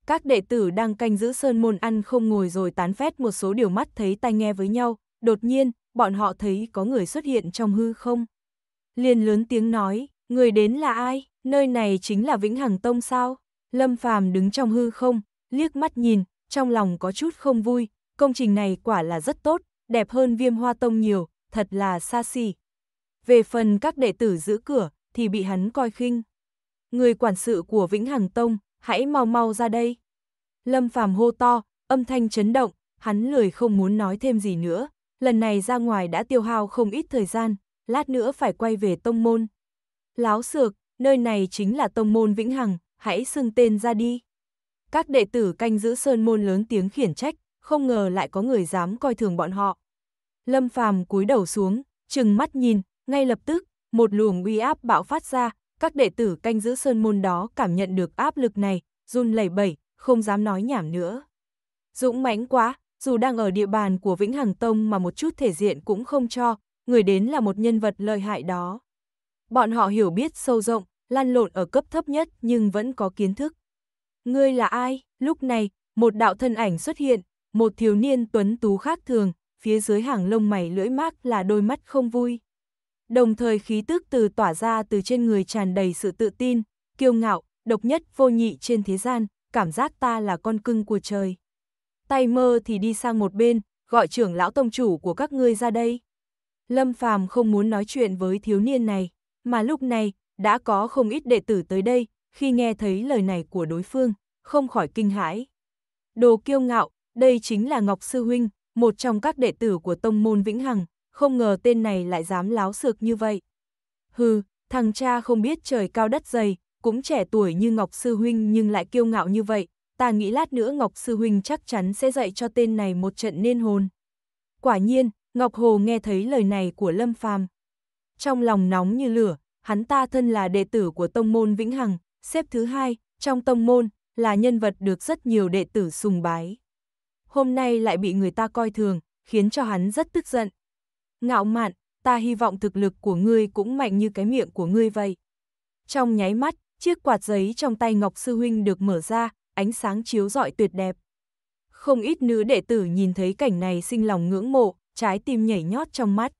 Các đệ tử đang canh giữ sơn môn ăn không ngồi rồi tán phét một số điều mắt thấy tai nghe với nhau, đột nhiên, bọn họ thấy có người xuất hiện trong hư không. Liền lớn tiếng nói, người đến là ai, nơi này chính là Vĩnh Hằng Tông sao? Lâm Phàm đứng trong hư không, liếc mắt nhìn, trong lòng có chút không vui, công trình này quả là rất tốt, đẹp hơn viêm hoa tông nhiều, thật là xa xỉ. Về phần các đệ tử giữ cửa, thì bị hắn coi khinh. Người quản sự của Vĩnh Hằng Tông, hãy mau mau ra đây. Lâm Phàm hô to, âm thanh chấn động, hắn lười không muốn nói thêm gì nữa. Lần này ra ngoài đã tiêu hao không ít thời gian, lát nữa phải quay về tông môn. Láo sược nơi này chính là tông môn Vĩnh Hằng, hãy xưng tên ra đi. Các đệ tử canh giữ sơn môn lớn tiếng khiển trách, không ngờ lại có người dám coi thường bọn họ. Lâm Phàm cúi đầu xuống, trừng mắt nhìn, ngay lập tức, một luồng uy áp bạo phát ra, các đệ tử canh giữ sơn môn đó cảm nhận được áp lực này, run lẩy bẩy, không dám nói nhảm nữa. Dũng mãnh quá, dù đang ở địa bàn của Vĩnh Hằng Tông mà một chút thể diện cũng không cho, người đến là một nhân vật lợi hại đó. Bọn họ hiểu biết sâu rộng, lan lộn ở cấp thấp nhất nhưng vẫn có kiến thức ngươi là ai? Lúc này, một đạo thân ảnh xuất hiện, một thiếu niên tuấn tú khác thường, phía dưới hàng lông mày lưỡi mác là đôi mắt không vui. Đồng thời khí tức từ tỏa ra từ trên người tràn đầy sự tự tin, kiêu ngạo, độc nhất vô nhị trên thế gian, cảm giác ta là con cưng của trời. Tay mơ thì đi sang một bên, gọi trưởng lão tông chủ của các ngươi ra đây. Lâm Phàm không muốn nói chuyện với thiếu niên này, mà lúc này, đã có không ít đệ tử tới đây, khi nghe thấy lời này của đối phương, không khỏi kinh hãi. Đồ kiêu ngạo, đây chính là Ngọc Sư Huynh, một trong các đệ tử của tông môn Vĩnh Hằng, không ngờ tên này lại dám láo sược như vậy. Hừ, thằng cha không biết trời cao đất dày, cũng trẻ tuổi như Ngọc Sư Huynh nhưng lại kiêu ngạo như vậy, ta nghĩ lát nữa Ngọc Sư Huynh chắc chắn sẽ dạy cho tên này một trận nên hồn. Quả nhiên, Ngọc Hồ nghe thấy lời này của Lâm Phàm Trong lòng nóng như lửa, hắn ta thân là đệ tử của tông môn Vĩnh Hằng, xếp thứ hai trong tông môn, là nhân vật được rất nhiều đệ tử sùng bái. Hôm nay lại bị người ta coi thường, khiến cho hắn rất tức giận. Ngạo mạn, ta hy vọng thực lực của ngươi cũng mạnh như cái miệng của ngươi vậy. Trong nháy mắt, chiếc quạt giấy trong tay Ngọc Sư Huynh được mở ra, ánh sáng chiếu rọi tuyệt đẹp. Không ít nữ đệ tử nhìn thấy cảnh này sinh lòng ngưỡng mộ, trái tim nhảy nhót trong mắt.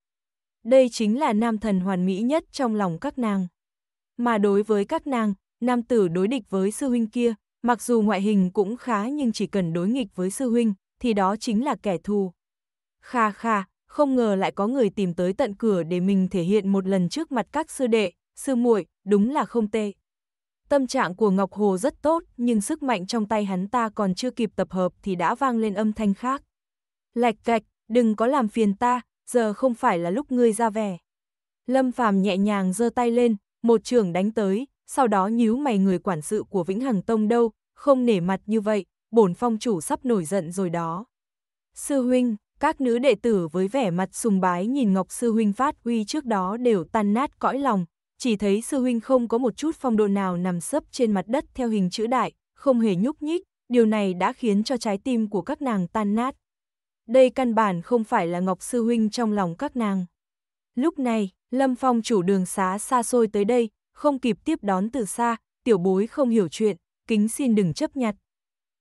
Đây chính là nam thần hoàn mỹ nhất trong lòng các nàng. Mà đối với các nàng, nam tử đối địch với sư huynh kia, mặc dù ngoại hình cũng khá nhưng chỉ cần đối nghịch với sư huynh, thì đó chính là kẻ thù. Kha kha, không ngờ lại có người tìm tới tận cửa để mình thể hiện một lần trước mặt các sư đệ, sư muội, đúng là không tê. Tâm trạng của Ngọc Hồ rất tốt, nhưng sức mạnh trong tay hắn ta còn chưa kịp tập hợp thì đã vang lên âm thanh khác. Lạch cạch, đừng có làm phiền ta, giờ không phải là lúc ngươi ra vẻ. Lâm Phàm nhẹ nhàng giơ tay lên, một trường đánh tới, sau đó nhíu mày người quản sự của Vĩnh Hằng Tông đâu, không nể mặt như vậy, bổn phong chủ sắp nổi giận rồi đó. Sư huynh, các nữ đệ tử với vẻ mặt sùng bái nhìn Ngọc Sư huynh phát huy trước đó đều tan nát cõi lòng, chỉ thấy Sư huynh không có một chút phong độ nào nằm sấp trên mặt đất theo hình chữ đại, không hề nhúc nhích, điều này đã khiến cho trái tim của các nàng tan nát. Đây căn bản không phải là Ngọc Sư huynh trong lòng các nàng. Lúc này, Lâm Phong chủ đường xá xa xôi tới đây, không kịp tiếp đón từ xa, tiểu bối không hiểu chuyện, kính xin đừng chấp nhặt.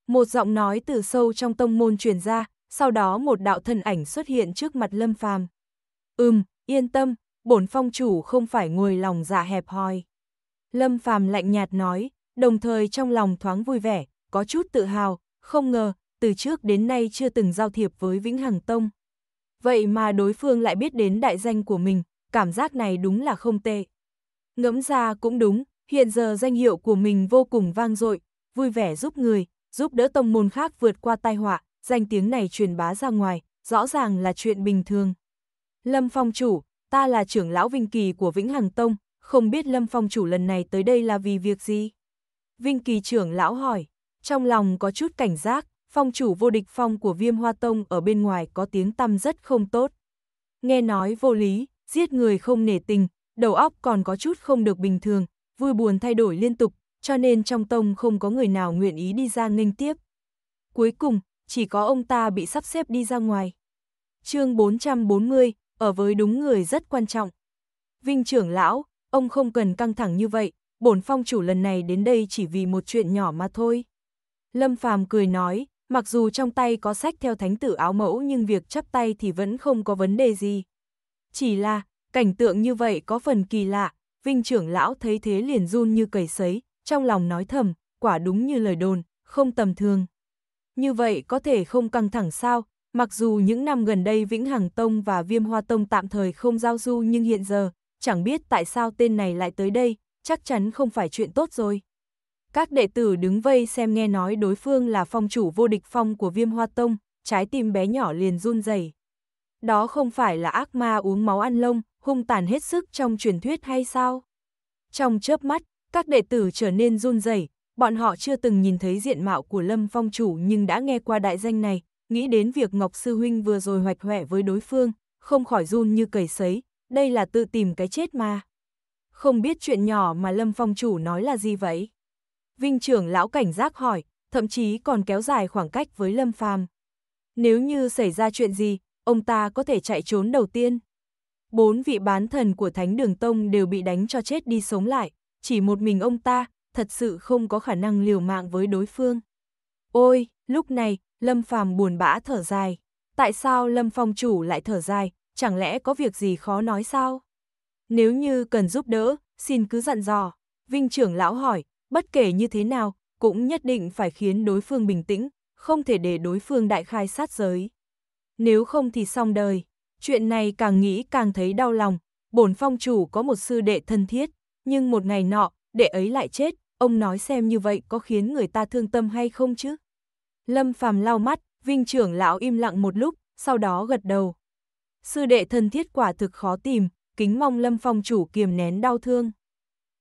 Một giọng nói từ sâu trong tông môn truyền ra, sau đó một đạo thân ảnh xuất hiện trước mặt Lâm Phàm. Ừm, yên tâm, bổn phong chủ không phải ngồi lòng dạ hẹp hòi. Lâm Phàm lạnh nhạt nói, đồng thời trong lòng thoáng vui vẻ, có chút tự hào, không ngờ, từ trước đến nay chưa từng giao thiệp với Vĩnh Hằng Tông. Vậy mà đối phương lại biết đến đại danh của mình, cảm giác này đúng là không tệ. Ngẫm ra cũng đúng, hiện giờ danh hiệu của mình vô cùng vang dội, vui vẻ giúp người, giúp đỡ tông môn khác vượt qua tai họa, danh tiếng này truyền bá ra ngoài, rõ ràng là chuyện bình thường. Lâm Phong chủ, ta là trưởng lão Vinh Kỳ của Vĩnh Hằng Tông, không biết Lâm Phong chủ lần này tới đây là vì việc gì? Vinh Kỳ trưởng lão hỏi, trong lòng có chút cảnh giác, phong chủ vô địch phong của Viêm Hoa Tông ở bên ngoài có tiếng tăm rất không tốt. Nghe nói vô lý, giết người không nể tình, đầu óc còn có chút không được bình thường, vui buồn thay đổi liên tục, cho nên trong tông không có người nào nguyện ý đi ra nghênh tiếp. Cuối cùng, chỉ có ông ta bị sắp xếp đi ra ngoài. Chương 440, ở với đúng người rất quan trọng. Vinh trưởng lão, ông không cần căng thẳng như vậy, bổn phong chủ lần này đến đây chỉ vì một chuyện nhỏ mà thôi. Lâm Phàm cười nói, mặc dù trong tay có sách theo thánh tử áo mẫu nhưng việc chắp tay thì vẫn không có vấn đề gì. Chỉ là, Cảnh tượng như vậy có phần kỳ lạ, Vinh trưởng lão thấy thế liền run như cầy sấy, trong lòng nói thầm, quả đúng như lời đồn, không tầm thường. Như vậy có thể không căng thẳng sao, mặc dù những năm gần đây Vĩnh Hằng Tông và Viêm Hoa Tông tạm thời không giao du nhưng hiện giờ, chẳng biết tại sao tên này lại tới đây, chắc chắn không phải chuyện tốt rồi. Các đệ tử đứng vây xem nghe nói đối phương là phong chủ vô địch phong của Viêm Hoa Tông, trái tim bé nhỏ liền run dày Đó không phải là ác ma uống máu ăn lông, hung tàn hết sức trong truyền thuyết hay sao? Trong chớp mắt, các đệ tử trở nên run rẩy, bọn họ chưa từng nhìn thấy diện mạo của Lâm Phong chủ nhưng đã nghe qua đại danh này, nghĩ đến việc Ngọc Sư Huynh vừa rồi hoạch hoẹ với đối phương, không khỏi run như cầy sấy, đây là tự tìm cái chết mà. Không biết chuyện nhỏ mà Lâm Phong chủ nói là gì vậy? Vinh trưởng lão cảnh giác hỏi, thậm chí còn kéo dài khoảng cách với Lâm Phàm. Nếu như xảy ra chuyện gì, ông ta có thể chạy trốn đầu tiên bốn vị bán thần của Thánh Đường Tông đều bị đánh cho chết đi sống lại, chỉ một mình ông ta, thật sự không có khả năng liều mạng với đối phương. Ôi, lúc này, Lâm Phàm buồn bã thở dài. Tại sao Lâm Phong chủ lại thở dài, chẳng lẽ có việc gì khó nói sao? Nếu như cần giúp đỡ, xin cứ dặn dò. Vinh trưởng lão hỏi, bất kể như thế nào, cũng nhất định phải khiến đối phương bình tĩnh, không thể để đối phương đại khai sát giới. Nếu không thì xong đời. Chuyện này càng nghĩ càng thấy đau lòng, bổn phong chủ có một sư đệ thân thiết, nhưng một ngày nọ, đệ ấy lại chết, ông nói xem như vậy có khiến người ta thương tâm hay không chứ? Lâm Phàm lau mắt, Vinh trưởng lão im lặng một lúc, sau đó gật đầu. Sư đệ thân thiết quả thực khó tìm, kính mong Lâm phong chủ kiềm nén đau thương.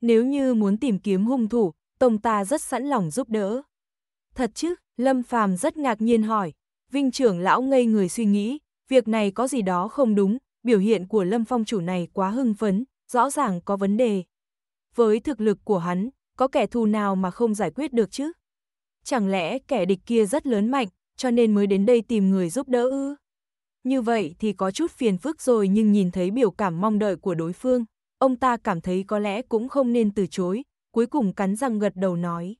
Nếu như muốn tìm kiếm hung thủ, tông ta rất sẵn lòng giúp đỡ. Thật chứ, Lâm Phàm rất ngạc nhiên hỏi, Vinh trưởng lão ngây người suy nghĩ, việc này có gì đó không đúng, biểu hiện của Lâm Phong chủ này quá hưng phấn, rõ ràng có vấn đề. Với thực lực của hắn, có kẻ thù nào mà không giải quyết được chứ? Chẳng lẽ kẻ địch kia rất lớn mạnh, cho nên mới đến đây tìm người giúp đỡ ư? Như vậy thì có chút phiền phức rồi nhưng nhìn thấy biểu cảm mong đợi của đối phương, ông ta cảm thấy có lẽ cũng không nên từ chối, cuối cùng cắn răng gật đầu nói.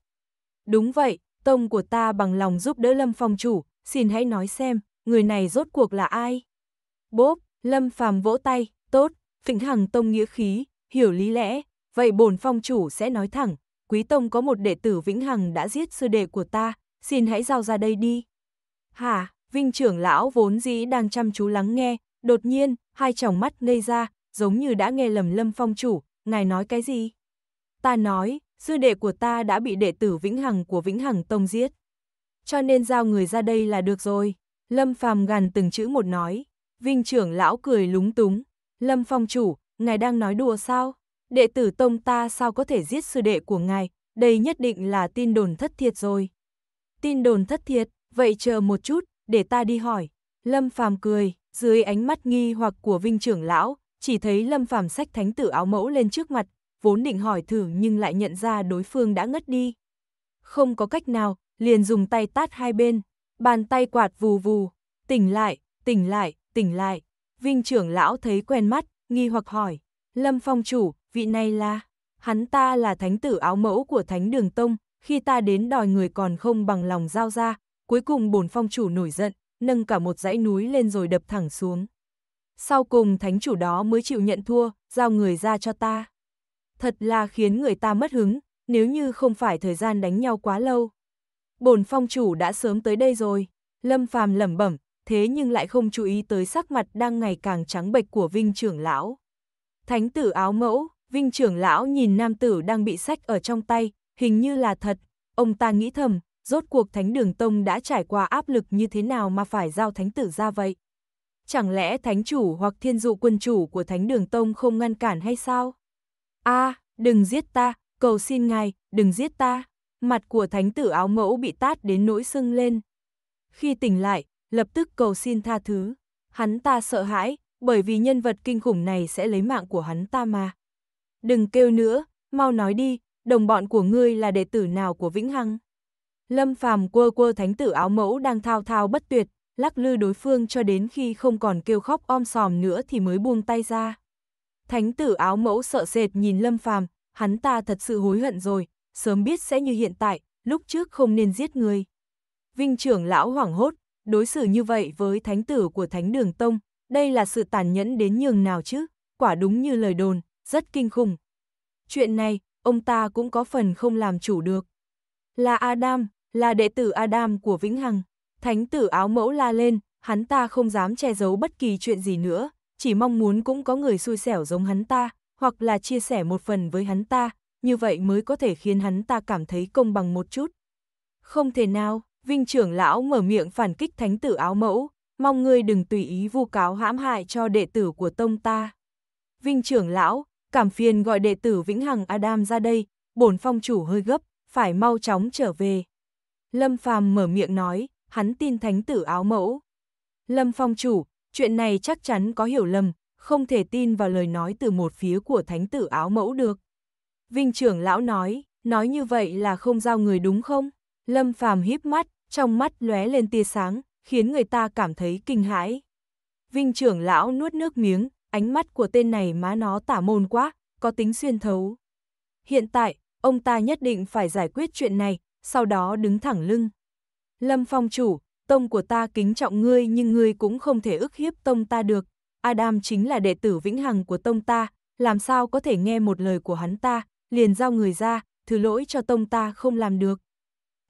Đúng vậy, tông của ta bằng lòng giúp đỡ Lâm Phong chủ, xin hãy nói xem, người này rốt cuộc là ai? Bốp, Lâm Phàm vỗ tay, tốt, Vĩnh Hằng Tông nghĩa khí, hiểu lý lẽ, vậy bổn phong chủ sẽ nói thẳng, Quý Tông có một đệ tử Vĩnh Hằng đã giết sư đệ của ta, xin hãy giao ra đây đi. Hả, Vinh trưởng lão vốn dĩ đang chăm chú lắng nghe, đột nhiên, hai tròng mắt ngây ra, giống như đã nghe lầm Lâm Phong chủ, ngài nói cái gì? Ta nói, sư đệ của ta đã bị đệ tử Vĩnh Hằng của Vĩnh Hằng Tông giết. Cho nên giao người ra đây là được rồi. Lâm Phàm gằn từng chữ một nói, Vinh trưởng lão cười lúng túng, Lâm Phong chủ, ngài đang nói đùa sao? Đệ tử tông ta sao có thể giết sư đệ của ngài, đây nhất định là tin đồn thất thiệt rồi. Tin đồn thất thiệt, vậy chờ một chút, để ta đi hỏi. Lâm Phàm cười, dưới ánh mắt nghi hoặc của Vinh trưởng lão, chỉ thấy Lâm Phàm sách thánh tử áo mẫu lên trước mặt, vốn định hỏi thử nhưng lại nhận ra đối phương đã ngất đi. Không có cách nào, liền dùng tay tát hai bên, bàn tay quạt vù vù, tỉnh lại, tỉnh lại, tỉnh lại. Vinh trưởng lão thấy quen mắt, nghi hoặc hỏi, Lâm Phong chủ, vị này là, hắn ta là thánh tử áo mẫu của thánh đường tông, khi ta đến đòi người còn không bằng lòng giao ra, cuối cùng bổn phong chủ nổi giận, nâng cả một dãy núi lên rồi đập thẳng xuống. Sau cùng thánh chủ đó mới chịu nhận thua, giao người ra cho ta. Thật là khiến người ta mất hứng, nếu như không phải thời gian đánh nhau quá lâu bổn phong chủ đã sớm tới đây rồi, Lâm Phàm lẩm bẩm, thế nhưng lại không chú ý tới sắc mặt đang ngày càng trắng bệch của Vinh trưởng lão. Thánh tử áo mẫu, Vinh trưởng lão nhìn nam tử đang bị sách ở trong tay, hình như là thật, ông ta nghĩ thầm, rốt cuộc thánh đường tông đã trải qua áp lực như thế nào mà phải giao thánh tử ra vậy? Chẳng lẽ thánh chủ hoặc thiên dụ quân chủ của thánh đường tông không ngăn cản hay sao? a à, đừng giết ta, cầu xin ngài, đừng giết ta mặt của thánh tử áo mẫu bị tát đến nỗi sưng lên. Khi tỉnh lại, lập tức cầu xin tha thứ. Hắn ta sợ hãi, bởi vì nhân vật kinh khủng này sẽ lấy mạng của hắn ta mà. Đừng kêu nữa, mau nói đi, đồng bọn của ngươi là đệ tử nào của Vĩnh Hằng? Lâm Phàm quơ quơ thánh tử áo mẫu đang thao thao bất tuyệt, lắc lư đối phương cho đến khi không còn kêu khóc om sòm nữa thì mới buông tay ra. Thánh tử áo mẫu sợ sệt nhìn Lâm Phàm, hắn ta thật sự hối hận rồi, sớm biết sẽ như hiện tại, lúc trước không nên giết người. Vinh trưởng lão hoảng hốt, đối xử như vậy với thánh tử của thánh đường Tông, đây là sự tàn nhẫn đến nhường nào chứ, quả đúng như lời đồn, rất kinh khủng. Chuyện này, ông ta cũng có phần không làm chủ được. Là Adam, là đệ tử Adam của Vĩnh Hằng, thánh tử áo mẫu la lên, hắn ta không dám che giấu bất kỳ chuyện gì nữa, chỉ mong muốn cũng có người xui xẻo giống hắn ta, hoặc là chia sẻ một phần với hắn ta, như vậy mới có thể khiến hắn ta cảm thấy công bằng một chút. Không thể nào, Vinh trưởng lão mở miệng phản kích thánh tử áo mẫu, mong ngươi đừng tùy ý vu cáo hãm hại cho đệ tử của tông ta. Vinh trưởng lão, cảm phiền gọi đệ tử Vĩnh Hằng Adam ra đây, bổn phong chủ hơi gấp, phải mau chóng trở về. Lâm Phàm mở miệng nói, hắn tin thánh tử áo mẫu. Lâm phong chủ, chuyện này chắc chắn có hiểu lầm, không thể tin vào lời nói từ một phía của thánh tử áo mẫu được. Vinh trưởng lão nói, nói như vậy là không giao người đúng không? Lâm Phàm híp mắt, trong mắt lóe lên tia sáng, khiến người ta cảm thấy kinh hãi. Vinh trưởng lão nuốt nước miếng, ánh mắt của tên này má nó tả môn quá, có tính xuyên thấu. Hiện tại, ông ta nhất định phải giải quyết chuyện này, sau đó đứng thẳng lưng. Lâm phong chủ, tông của ta kính trọng ngươi nhưng ngươi cũng không thể ức hiếp tông ta được. Adam chính là đệ tử vĩnh hằng của tông ta, làm sao có thể nghe một lời của hắn ta, liền giao người ra, thứ lỗi cho tông ta không làm được.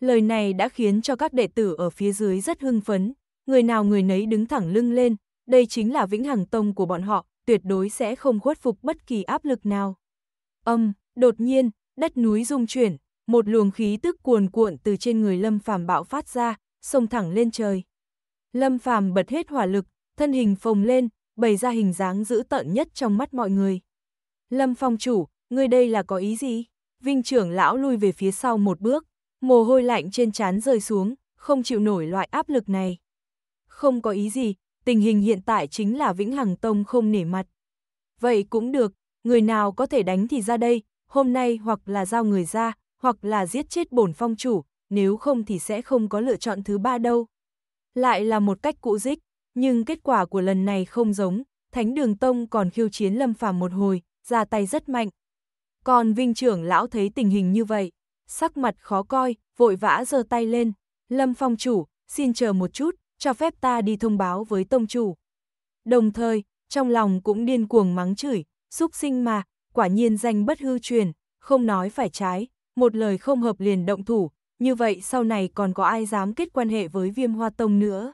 Lời này đã khiến cho các đệ tử ở phía dưới rất hưng phấn, người nào người nấy đứng thẳng lưng lên, đây chính là vĩnh hằng tông của bọn họ, tuyệt đối sẽ không khuất phục bất kỳ áp lực nào. Âm, đột nhiên, đất núi rung chuyển, một luồng khí tức cuồn cuộn từ trên người Lâm Phàm bạo phát ra, xông thẳng lên trời. Lâm Phàm bật hết hỏa lực, thân hình phồng lên, bày ra hình dáng dữ tợn nhất trong mắt mọi người. Lâm Phong chủ, ngươi đây là có ý gì? Vinh trưởng lão lui về phía sau một bước, mồ hôi lạnh trên trán rơi xuống, không chịu nổi loại áp lực này. Không có ý gì, tình hình hiện tại chính là Vĩnh Hằng Tông không nể mặt. Vậy cũng được, người nào có thể đánh thì ra đây, hôm nay hoặc là giao người ra, hoặc là giết chết bổn phong chủ, nếu không thì sẽ không có lựa chọn thứ ba đâu. Lại là một cách cũ dích, nhưng kết quả của lần này không giống, Thánh Đường Tông còn khiêu chiến Lâm Phàm một hồi, ra tay rất mạnh, còn Vinh trưởng lão thấy tình hình như vậy, sắc mặt khó coi, vội vã giơ tay lên. Lâm phong chủ, xin chờ một chút, cho phép ta đi thông báo với tông chủ. Đồng thời, trong lòng cũng điên cuồng mắng chửi, xúc sinh mà, quả nhiên danh bất hư truyền, không nói phải trái, một lời không hợp liền động thủ, như vậy sau này còn có ai dám kết quan hệ với viêm hoa tông nữa.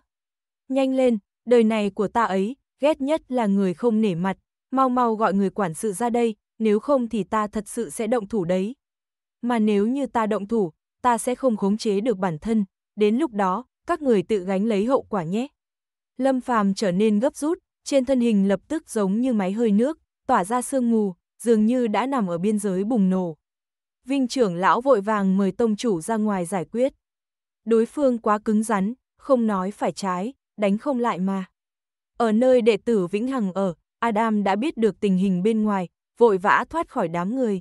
Nhanh lên, đời này của ta ấy, ghét nhất là người không nể mặt, mau mau gọi người quản sự ra đây, nếu không thì ta thật sự sẽ động thủ đấy. Mà nếu như ta động thủ, ta sẽ không khống chế được bản thân, đến lúc đó, các người tự gánh lấy hậu quả nhé. Lâm Phàm trở nên gấp rút, trên thân hình lập tức giống như máy hơi nước, tỏa ra sương mù, dường như đã nằm ở biên giới bùng nổ. Vinh trưởng lão vội vàng mời tông chủ ra ngoài giải quyết. Đối phương quá cứng rắn, không nói phải trái, đánh không lại mà. Ở nơi đệ tử Vĩnh Hằng ở, Adam đã biết được tình hình bên ngoài, vội vã thoát khỏi đám người.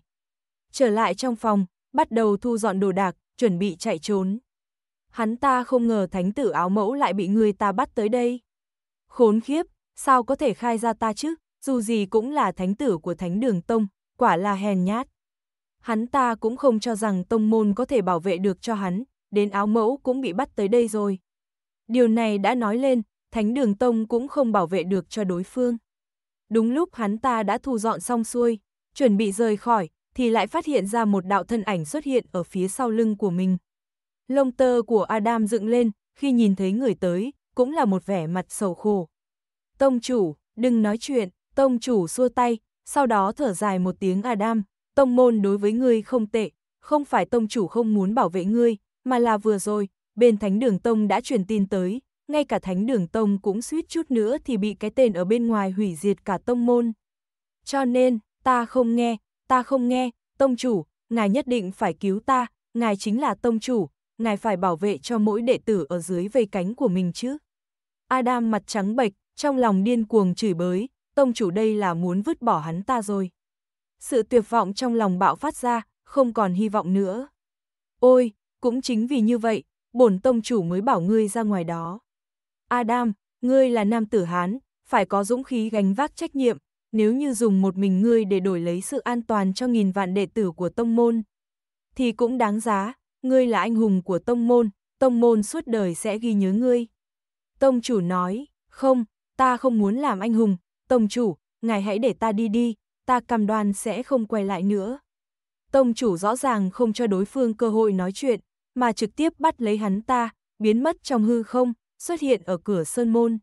Trở lại trong phòng, bắt đầu thu dọn đồ đạc, chuẩn bị chạy trốn. Hắn ta không ngờ thánh tử áo mẫu lại bị người ta bắt tới đây. Khốn khiếp, sao có thể khai ra ta chứ, dù gì cũng là thánh tử của thánh đường Tông, quả là hèn nhát. Hắn ta cũng không cho rằng Tông Môn có thể bảo vệ được cho hắn, đến áo mẫu cũng bị bắt tới đây rồi. Điều này đã nói lên, thánh đường Tông cũng không bảo vệ được cho đối phương. Đúng lúc hắn ta đã thu dọn xong xuôi, chuẩn bị rời khỏi, thì lại phát hiện ra một đạo thân ảnh xuất hiện ở phía sau lưng của mình. Lông tơ của Adam dựng lên, khi nhìn thấy người tới, cũng là một vẻ mặt sầu khổ. Tông chủ, đừng nói chuyện, tông chủ xua tay, sau đó thở dài một tiếng Adam, tông môn đối với ngươi không tệ, không phải tông chủ không muốn bảo vệ ngươi, mà là vừa rồi, bên thánh đường tông đã truyền tin tới, ngay cả thánh đường tông cũng suýt chút nữa thì bị cái tên ở bên ngoài hủy diệt cả tông môn. Cho nên, ta không nghe, ta không nghe, tông chủ, ngài nhất định phải cứu ta, ngài chính là tông chủ, ngài phải bảo vệ cho mỗi đệ tử ở dưới vây cánh của mình chứ. Adam mặt trắng bệch, trong lòng điên cuồng chửi bới, tông chủ đây là muốn vứt bỏ hắn ta rồi. Sự tuyệt vọng trong lòng bạo phát ra, không còn hy vọng nữa. Ôi, cũng chính vì như vậy, bổn tông chủ mới bảo ngươi ra ngoài đó. Adam, ngươi là nam tử Hán, phải có dũng khí gánh vác trách nhiệm, nếu như dùng một mình ngươi để đổi lấy sự an toàn cho nghìn vạn đệ tử của tông môn, thì cũng đáng giá, ngươi là anh hùng của tông môn, tông môn suốt đời sẽ ghi nhớ ngươi. Tông chủ nói, không, ta không muốn làm anh hùng, tông chủ, ngài hãy để ta đi đi, ta cam đoan sẽ không quay lại nữa. Tông chủ rõ ràng không cho đối phương cơ hội nói chuyện, mà trực tiếp bắt lấy hắn ta, biến mất trong hư không, xuất hiện ở cửa Sơn Môn.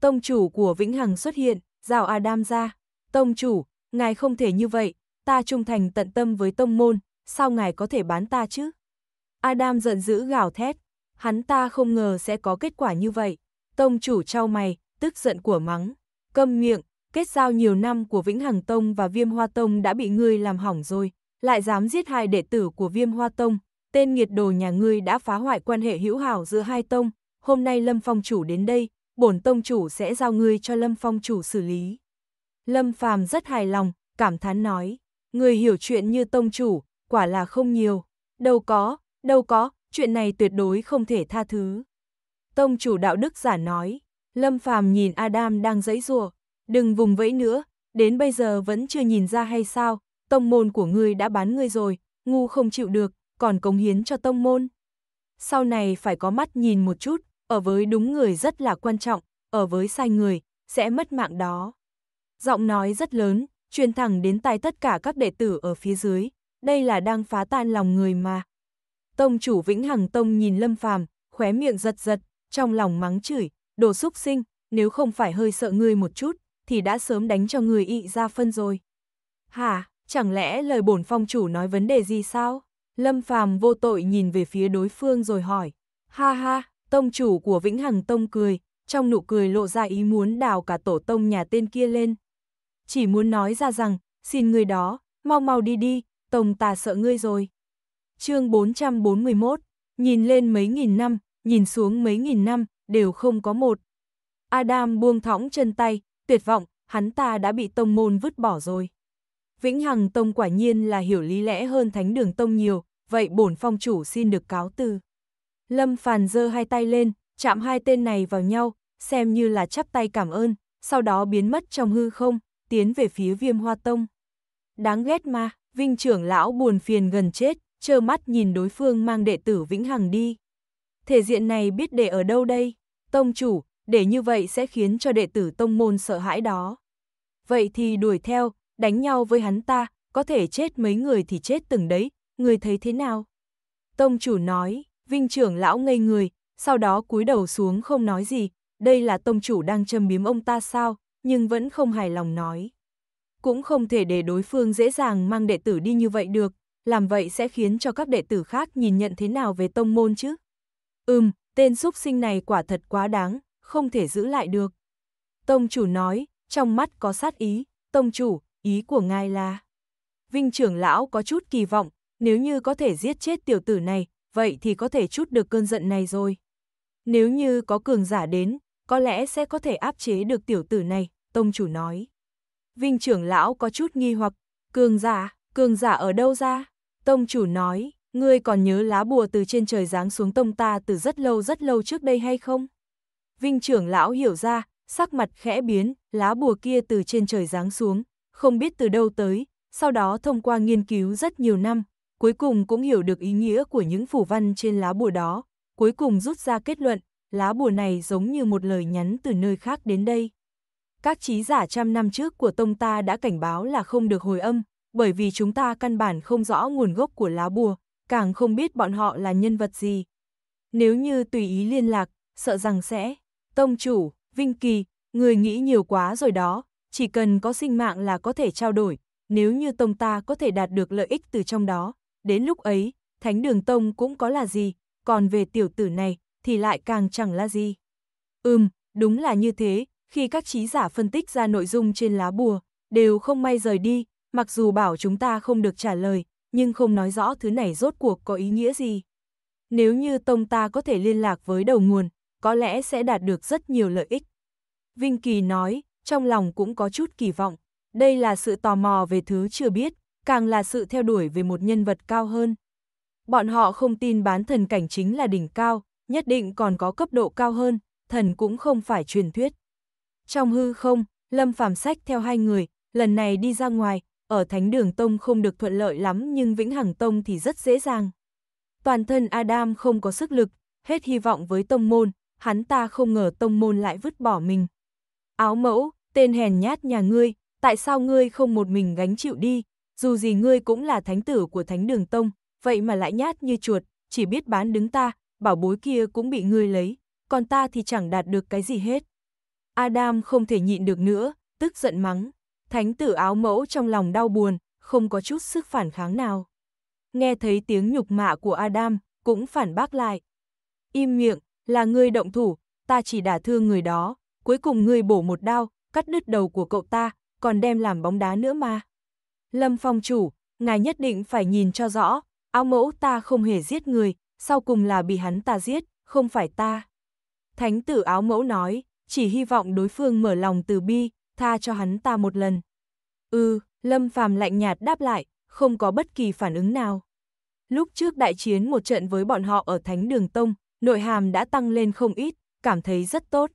Tông chủ của Vĩnh Hằng xuất hiện, rào Adam ra. Tông chủ, ngài không thể như vậy, ta trung thành tận tâm với tông môn, sao ngài có thể bán ta chứ? Adam giận dữ gào thét, hắn ta không ngờ sẽ có kết quả như vậy. Tông chủ trao mày, tức giận của mắng, câm miệng, kết giao nhiều năm của Vĩnh Hằng Tông và Viêm Hoa Tông đã bị ngươi làm hỏng rồi, lại dám giết hai đệ tử của Viêm Hoa Tông, tên nghiệt đồ nhà ngươi đã phá hoại quan hệ hữu hảo giữa hai tông, hôm nay Lâm Phong chủ đến đây, bổn tông chủ sẽ giao ngươi cho Lâm Phong chủ xử lý. Lâm Phàm rất hài lòng, cảm thán nói, người hiểu chuyện như tông chủ, quả là không nhiều, đâu có, đâu có, chuyện này tuyệt đối không thể tha thứ. Tông chủ đạo đức giả nói, Lâm Phàm nhìn Adam đang giãy rùa, đừng vùng vẫy nữa, đến bây giờ vẫn chưa nhìn ra hay sao, tông môn của ngươi đã bán ngươi rồi, ngu không chịu được, còn cống hiến cho tông môn. Sau này phải có mắt nhìn một chút, ở với đúng người rất là quan trọng, ở với sai người, sẽ mất mạng đó. Giọng nói rất lớn, truyền thẳng đến tai tất cả các đệ tử ở phía dưới, đây là đang phá tan lòng người mà. Tông chủ Vĩnh Hằng Tông nhìn Lâm Phàm, khóe miệng giật giật, trong lòng mắng chửi, đồ xúc sinh, nếu không phải hơi sợ ngươi một chút, thì đã sớm đánh cho người ị ra phân rồi. Hả, chẳng lẽ lời bổn phong chủ nói vấn đề gì sao? Lâm Phàm vô tội nhìn về phía đối phương rồi hỏi, ha ha, Tông chủ của Vĩnh Hằng Tông cười, trong nụ cười lộ ra ý muốn đào cả tổ tông nhà tên kia lên. Chỉ muốn nói ra rằng, xin người đó, mau mau đi đi, tông ta sợ ngươi rồi. chương 441, nhìn lên mấy nghìn năm, nhìn xuống mấy nghìn năm, đều không có một. Adam buông thõng chân tay, tuyệt vọng, hắn ta đã bị tông môn vứt bỏ rồi. Vĩnh Hằng Tông quả nhiên là hiểu lý lẽ hơn Thánh Đường Tông nhiều, vậy bổn phong chủ xin được cáo từ. Lâm Phàn giơ hai tay lên, chạm hai tên này vào nhau, xem như là chắp tay cảm ơn, sau đó biến mất trong hư không, tiến về phía viêm hoa tông. Đáng ghét mà, vinh trưởng lão buồn phiền gần chết, trơ mắt nhìn đối phương mang đệ tử Vĩnh Hằng đi. Thể diện này biết để ở đâu đây? Tông chủ, để như vậy sẽ khiến cho đệ tử tông môn sợ hãi đó. Vậy thì đuổi theo, đánh nhau với hắn ta, có thể chết mấy người thì chết từng đấy, người thấy thế nào? Tông chủ nói, Vinh trưởng lão ngây người, sau đó cúi đầu xuống không nói gì, đây là tông chủ đang châm biếm ông ta sao, nhưng vẫn không hài lòng nói. Cũng không thể để đối phương dễ dàng mang đệ tử đi như vậy được, làm vậy sẽ khiến cho các đệ tử khác nhìn nhận thế nào về tông môn chứ. Ừm, tên súc sinh này quả thật quá đáng, không thể giữ lại được. Tông chủ nói, trong mắt có sát ý, tông chủ, ý của ngài là. Vinh trưởng lão có chút kỳ vọng, nếu như có thể giết chết tiểu tử này, vậy thì có thể chút được cơn giận này rồi. Nếu như có cường giả đến, có lẽ sẽ có thể áp chế được tiểu tử này, tông chủ nói. Vinh trưởng lão có chút nghi hoặc, cường giả, cường giả ở đâu ra? Tông chủ nói, ngươi còn nhớ lá bùa từ trên trời giáng xuống tông ta từ rất lâu rất lâu trước đây hay không? Vinh trưởng lão hiểu ra, sắc mặt khẽ biến, lá bùa kia từ trên trời giáng xuống, không biết từ đâu tới, sau đó thông qua nghiên cứu rất nhiều năm, cuối cùng cũng hiểu được ý nghĩa của những phủ văn trên lá bùa đó, cuối cùng rút ra kết luận, lá bùa này giống như một lời nhắn từ nơi khác đến đây. Các trí giả trăm năm trước của tông ta đã cảnh báo là không được hồi âm, bởi vì chúng ta căn bản không rõ nguồn gốc của lá bùa, càng không biết bọn họ là nhân vật gì. Nếu như tùy ý liên lạc, sợ rằng sẽ, tông chủ, Vinh Kỳ, người nghĩ nhiều quá rồi đó, chỉ cần có sinh mạng là có thể trao đổi, nếu như tông ta có thể đạt được lợi ích từ trong đó, đến lúc ấy, Thánh Đường Tông cũng có là gì, còn về tiểu tử này thì lại càng chẳng là gì. Ừm, đúng là như thế, khi các trí giả phân tích ra nội dung trên lá bùa, đều không may rời đi, mặc dù bảo chúng ta không được trả lời, nhưng không nói rõ thứ này rốt cuộc có ý nghĩa gì. Nếu như tông ta có thể liên lạc với đầu nguồn, có lẽ sẽ đạt được rất nhiều lợi ích. Vinh Kỳ nói, trong lòng cũng có chút kỳ vọng. Đây là sự tò mò về thứ chưa biết, càng là sự theo đuổi về một nhân vật cao hơn. Bọn họ không tin bán thần cảnh chính là đỉnh cao, nhất định còn có cấp độ cao hơn, thần cũng không phải truyền thuyết. Trong hư không, Lâm Phàm sách theo hai người, lần này đi ra ngoài, ở Thánh Đường Tông không được thuận lợi lắm nhưng Vĩnh Hằng Tông thì rất dễ dàng. Toàn thân Adam không có sức lực, hết hy vọng với tông môn, hắn ta không ngờ tông môn lại vứt bỏ mình. Áo mẫu, tên hèn nhát nhà ngươi, tại sao ngươi không một mình gánh chịu đi, dù gì ngươi cũng là thánh tử của thánh đường tông, vậy mà lại nhát như chuột, chỉ biết bán đứng ta, bảo bối kia cũng bị ngươi lấy, còn ta thì chẳng đạt được cái gì hết. Adam không thể nhịn được nữa, tức giận mắng, thánh tử áo mẫu trong lòng đau buồn, không có chút sức phản kháng nào. Nghe thấy tiếng nhục mạ của Adam, cũng phản bác lại. Im miệng, là ngươi động thủ, ta chỉ đả thương người đó, cuối cùng ngươi bổ một đao, cắt đứt đầu của cậu ta, còn đem làm bóng đá nữa mà. Lâm Phong chủ, ngài nhất định phải nhìn cho rõ, áo mẫu ta không hề giết người, sau cùng là bị hắn ta giết, không phải ta. Thánh tử áo mẫu nói, chỉ hy vọng đối phương mở lòng từ bi, tha cho hắn ta một lần. Ừ, Lâm Phàm lạnh nhạt đáp lại, không có bất kỳ phản ứng nào. Lúc trước đại chiến một trận với bọn họ ở Thánh Đường Tông, nội hàm đã tăng lên không ít, cảm thấy rất tốt.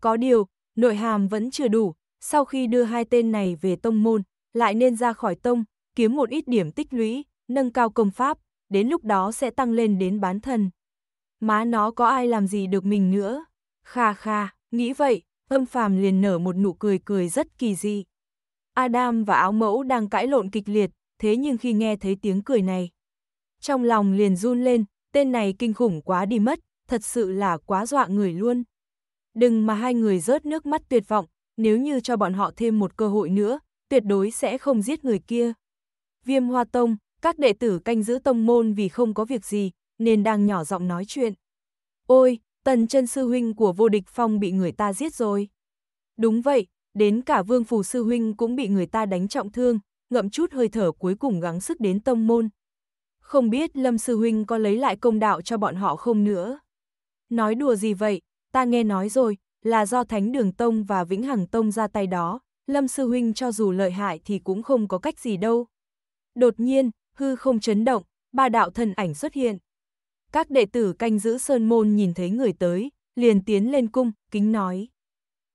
Có điều, nội hàm vẫn chưa đủ, sau khi đưa hai tên này về tông môn, lại nên ra khỏi tông, kiếm một ít điểm tích lũy, nâng cao công pháp, đến lúc đó sẽ tăng lên đến bán thần. Má nó có ai làm gì được mình nữa? Kha kha, nghĩ vậy, âm phàm liền nở một nụ cười cười rất kỳ dị. Adam và áo mẫu đang cãi lộn kịch liệt, thế nhưng khi nghe thấy tiếng cười này, trong lòng liền run lên, tên này kinh khủng quá đi mất, thật sự là quá dọa người luôn. Đừng mà hai người rớt nước mắt tuyệt vọng, nếu như cho bọn họ thêm một cơ hội nữa, tuyệt đối sẽ không giết người kia. Viêm Hoa Tông, các đệ tử canh giữ tông môn vì không có việc gì, nên đang nhỏ giọng nói chuyện. Ôi, tần chân sư huynh của vô địch phong bị người ta giết rồi. Đúng vậy, đến cả vương phù sư huynh cũng bị người ta đánh trọng thương, ngậm chút hơi thở cuối cùng gắng sức đến tông môn. Không biết Lâm Sư Huynh có lấy lại công đạo cho bọn họ không nữa. Nói đùa gì vậy, ta nghe nói rồi, là do Thánh Đường Tông và Vĩnh Hằng Tông ra tay đó, Lâm Sư Huynh cho dù lợi hại thì cũng không có cách gì đâu. Đột nhiên, hư không chấn động, ba đạo thần ảnh xuất hiện. Các đệ tử canh giữ Sơn Môn nhìn thấy người tới, liền tiến lên cung, kính nói.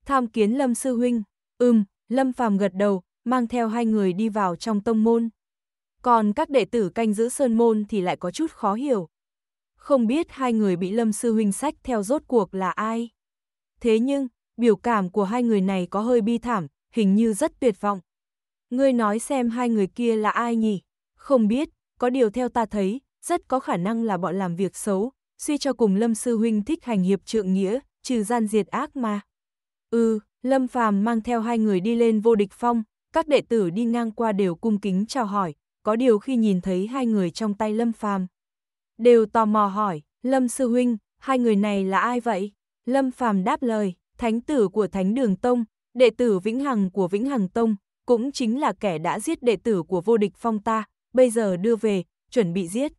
Tham kiến Lâm Sư Huynh, ừm, Lâm Phàm gật đầu, mang theo hai người đi vào trong tông môn. Còn các đệ tử canh giữ Sơn Môn thì lại có chút khó hiểu. Không biết hai người bị Lâm Sư Huynh sách theo rốt cuộc là ai. Thế nhưng, biểu cảm của hai người này có hơi bi thảm, hình như rất tuyệt vọng. Ngươi nói xem hai người kia là ai nhỉ? Không biết, có điều theo ta thấy, rất có khả năng là bọn làm việc xấu, suy cho cùng Lâm Sư Huynh thích hành hiệp trượng nghĩa, trừ gian diệt ác mà. Ừ, Lâm Phàm mang theo hai người đi lên vô địch phong, các đệ tử đi ngang qua đều cung kính chào hỏi, có điều khi nhìn thấy hai người trong tay Lâm Phàm Đều tò mò hỏi, Lâm Sư Huynh, hai người này là ai vậy? Lâm Phàm đáp lời, thánh tử của thánh đường Tông, đệ tử Vĩnh Hằng của Vĩnh Hằng Tông, cũng chính là kẻ đã giết đệ tử của vô địch phong ta, bây giờ đưa về, chuẩn bị giết.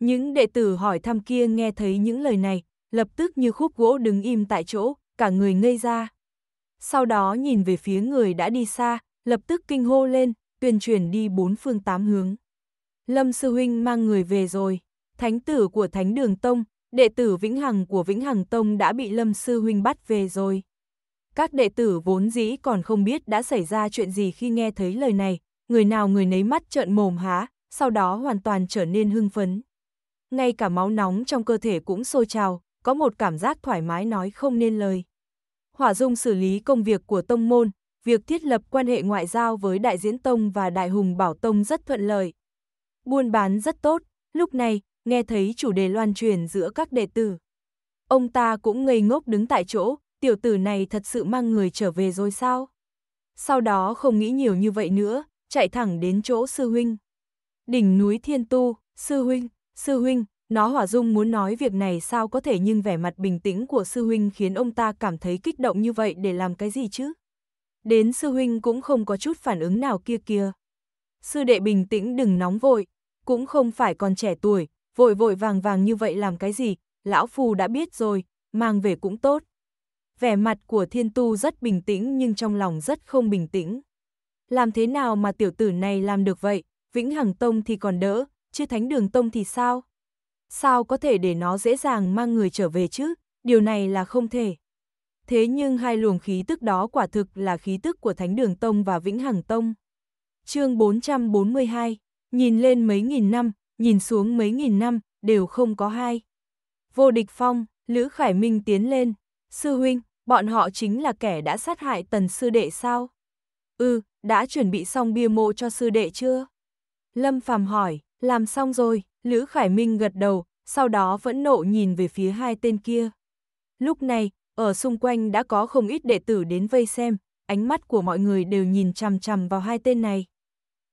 Những đệ tử hỏi thăm kia nghe thấy những lời này, lập tức như khúc gỗ đứng im tại chỗ, cả người ngây ra. Sau đó nhìn về phía người đã đi xa, lập tức kinh hô lên, tuyên truyền đi bốn phương tám hướng. Lâm Sư Huynh mang người về rồi, thánh tử của Thánh Đường Tông, đệ tử Vĩnh Hằng của Vĩnh Hằng Tông đã bị Lâm Sư Huynh bắt về rồi. Các đệ tử vốn dĩ còn không biết đã xảy ra chuyện gì khi nghe thấy lời này, người nào người nấy mắt trợn mồm há, sau đó hoàn toàn trở nên hưng phấn. Ngay cả máu nóng trong cơ thể cũng sôi trào, có một cảm giác thoải mái nói không nên lời. Hỏa Dung xử lý công việc của tông môn, việc thiết lập quan hệ ngoại giao với Đại Diễn Tông và Đại Hùng Bảo Tông rất thuận lợi. Buôn bán rất tốt, lúc này, nghe thấy chủ đề loan truyền giữa các đệ tử. Ông ta cũng ngây ngốc đứng tại chỗ, tiểu tử này thật sự mang người trở về rồi sao? Sau đó không nghĩ nhiều như vậy nữa, chạy thẳng đến chỗ sư huynh. Đỉnh núi Thiên Tu, sư huynh, sư huynh, nó hỏa dung muốn nói việc này sao có thể nhưng vẻ mặt bình tĩnh của sư huynh khiến ông ta cảm thấy kích động như vậy để làm cái gì chứ? Đến sư huynh cũng không có chút phản ứng nào kia kia. Sư đệ bình tĩnh đừng nóng vội, cũng không phải còn trẻ tuổi, vội vội vàng vàng như vậy làm cái gì, lão phù đã biết rồi, mang về cũng tốt vẻ mặt của thiên tu rất bình tĩnh nhưng trong lòng rất không bình tĩnh. Làm thế nào mà tiểu tử này làm được vậy, Vĩnh Hằng Tông thì còn đỡ, chứ Thánh Đường Tông thì sao? Sao có thể để nó dễ dàng mang người trở về chứ, điều này là không thể. Thế nhưng hai luồng khí tức đó quả thực là khí tức của Thánh Đường Tông và Vĩnh Hằng Tông. chương 442, nhìn lên mấy nghìn năm, nhìn xuống mấy nghìn năm, đều không có hai. Vô địch phong, Lữ Khải Minh tiến lên, sư huynh, bọn họ chính là kẻ đã sát hại tần sư đệ sao? Ừ, đã chuẩn bị xong bia mộ cho sư đệ chưa? Lâm Phàm hỏi, làm xong rồi, Lữ Khải Minh gật đầu, sau đó vẫn nộ nhìn về phía hai tên kia. Lúc này, ở xung quanh đã có không ít đệ tử đến vây xem, ánh mắt của mọi người đều nhìn chằm chằm vào hai tên này.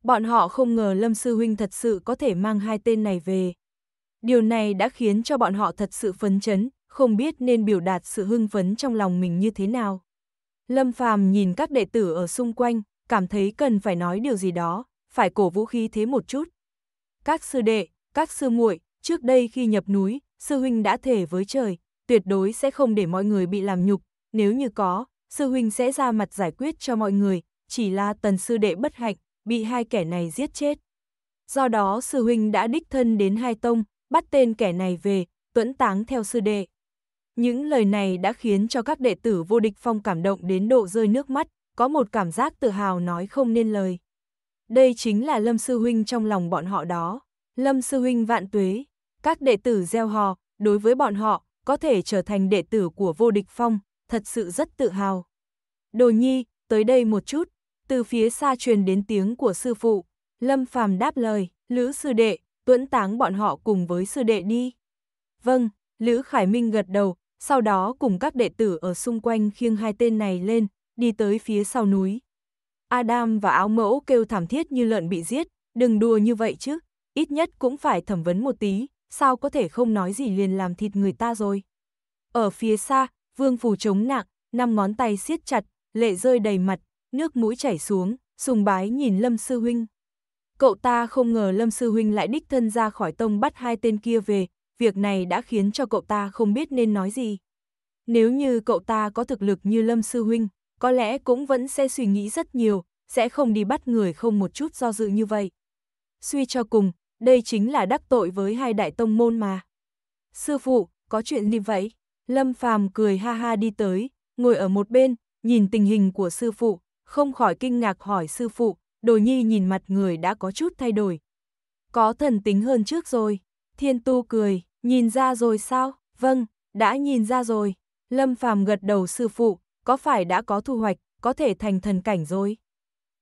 Bọn họ không ngờ Lâm Sư Huynh thật sự có thể mang hai tên này về. Điều này đã khiến cho bọn họ thật sự phấn chấn, không biết nên biểu đạt sự hưng phấn trong lòng mình như thế nào. Lâm Phàm nhìn các đệ tử ở xung quanh, cảm thấy cần phải nói điều gì đó, phải cổ vũ khí thế một chút. Các sư đệ, các sư muội, trước đây khi nhập núi, sư huynh đã thể với trời, tuyệt đối sẽ không để mọi người bị làm nhục, nếu như có, sư huynh sẽ ra mặt giải quyết cho mọi người, chỉ là tần sư đệ bất hạnh, bị hai kẻ này giết chết. Do đó sư huynh đã đích thân đến hai tông, bắt tên kẻ này về, tuẫn táng theo sư đệ. Những lời này đã khiến cho các đệ tử vô địch phong cảm động đến độ rơi nước mắt, có một cảm giác tự hào nói không nên lời. Đây chính là Lâm Sư Huynh trong lòng bọn họ đó. Lâm Sư Huynh vạn tuế, các đệ tử gieo hò, đối với bọn họ, có thể trở thành đệ tử của vô địch phong, thật sự rất tự hào. Đồ nhi, tới đây một chút, từ phía xa truyền đến tiếng của sư phụ, Lâm Phàm đáp lời, Lữ sư đệ, tuẫn táng bọn họ cùng với sư đệ đi. Vâng, Lữ Khải Minh gật đầu, sau đó cùng các đệ tử ở xung quanh khiêng hai tên này lên, đi tới phía sau núi. Adam và áo mẫu kêu thảm thiết như lợn bị giết, đừng đùa như vậy chứ, ít nhất cũng phải thẩm vấn một tí, sao có thể không nói gì liền làm thịt người ta rồi. Ở phía xa, vương phù chống nặng, năm ngón tay siết chặt, lệ rơi đầy mặt, nước mũi chảy xuống, sùng bái nhìn Lâm Sư Huynh. Cậu ta không ngờ Lâm Sư Huynh lại đích thân ra khỏi tông bắt hai tên kia về, việc này đã khiến cho cậu ta không biết nên nói gì. Nếu như cậu ta có thực lực như Lâm Sư Huynh, có lẽ cũng vẫn sẽ suy nghĩ rất nhiều, sẽ không đi bắt người không một chút do dự như vậy. Suy cho cùng, đây chính là đắc tội với hai đại tông môn mà. Sư phụ, có chuyện gì vậy? Lâm Phàm cười ha ha đi tới, ngồi ở một bên, nhìn tình hình của sư phụ, không khỏi kinh ngạc hỏi sư phụ, đồ nhi nhìn mặt người đã có chút thay đổi. Có thần tính hơn trước rồi. Thiên Tu cười, nhìn ra rồi sao? Vâng, đã nhìn ra rồi. Lâm Phàm gật đầu sư phụ, có phải đã có thu hoạch, có thể thành thần cảnh rồi?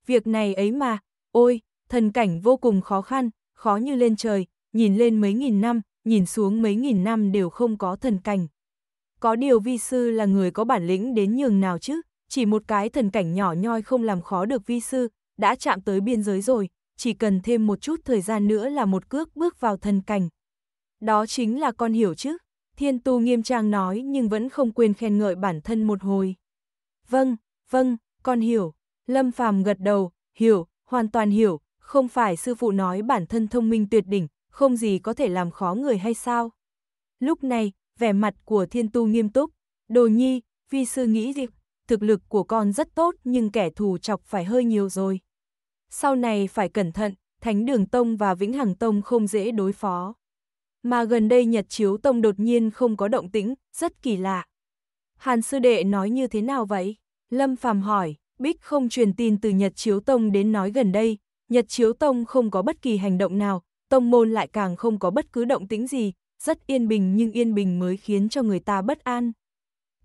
Việc này ấy mà, ôi, thần cảnh vô cùng khó khăn, khó như lên trời, nhìn lên mấy nghìn năm, nhìn xuống mấy nghìn năm đều không có thần cảnh. Có điều vi sư là người có bản lĩnh đến nhường nào chứ, chỉ một cái thần cảnh nhỏ nhoi không làm khó được vi sư, đã chạm tới biên giới rồi, chỉ cần thêm một chút thời gian nữa là một cước bước vào thần cảnh đó chính là con hiểu chứ, thiên tu nghiêm trang nói nhưng vẫn không quên khen ngợi bản thân một hồi. Vâng, vâng, con hiểu, lâm phàm gật đầu, hiểu, hoàn toàn hiểu, không phải sư phụ nói bản thân thông minh tuyệt đỉnh, không gì có thể làm khó người hay sao. Lúc này, vẻ mặt của thiên tu nghiêm túc, đồ nhi, vi sư nghĩ gì, thực lực của con rất tốt nhưng kẻ thù chọc phải hơi nhiều rồi. Sau này phải cẩn thận, Thánh Đường Tông và Vĩnh Hằng Tông không dễ đối phó mà gần đây Nhật Chiếu Tông đột nhiên không có động tĩnh, rất kỳ lạ. Hàn sư đệ nói như thế nào vậy? Lâm Phàm hỏi, Bích không truyền tin từ Nhật Chiếu Tông đến nói gần đây, Nhật Chiếu Tông không có bất kỳ hành động nào, tông môn lại càng không có bất cứ động tĩnh gì, rất yên bình nhưng yên bình mới khiến cho người ta bất an.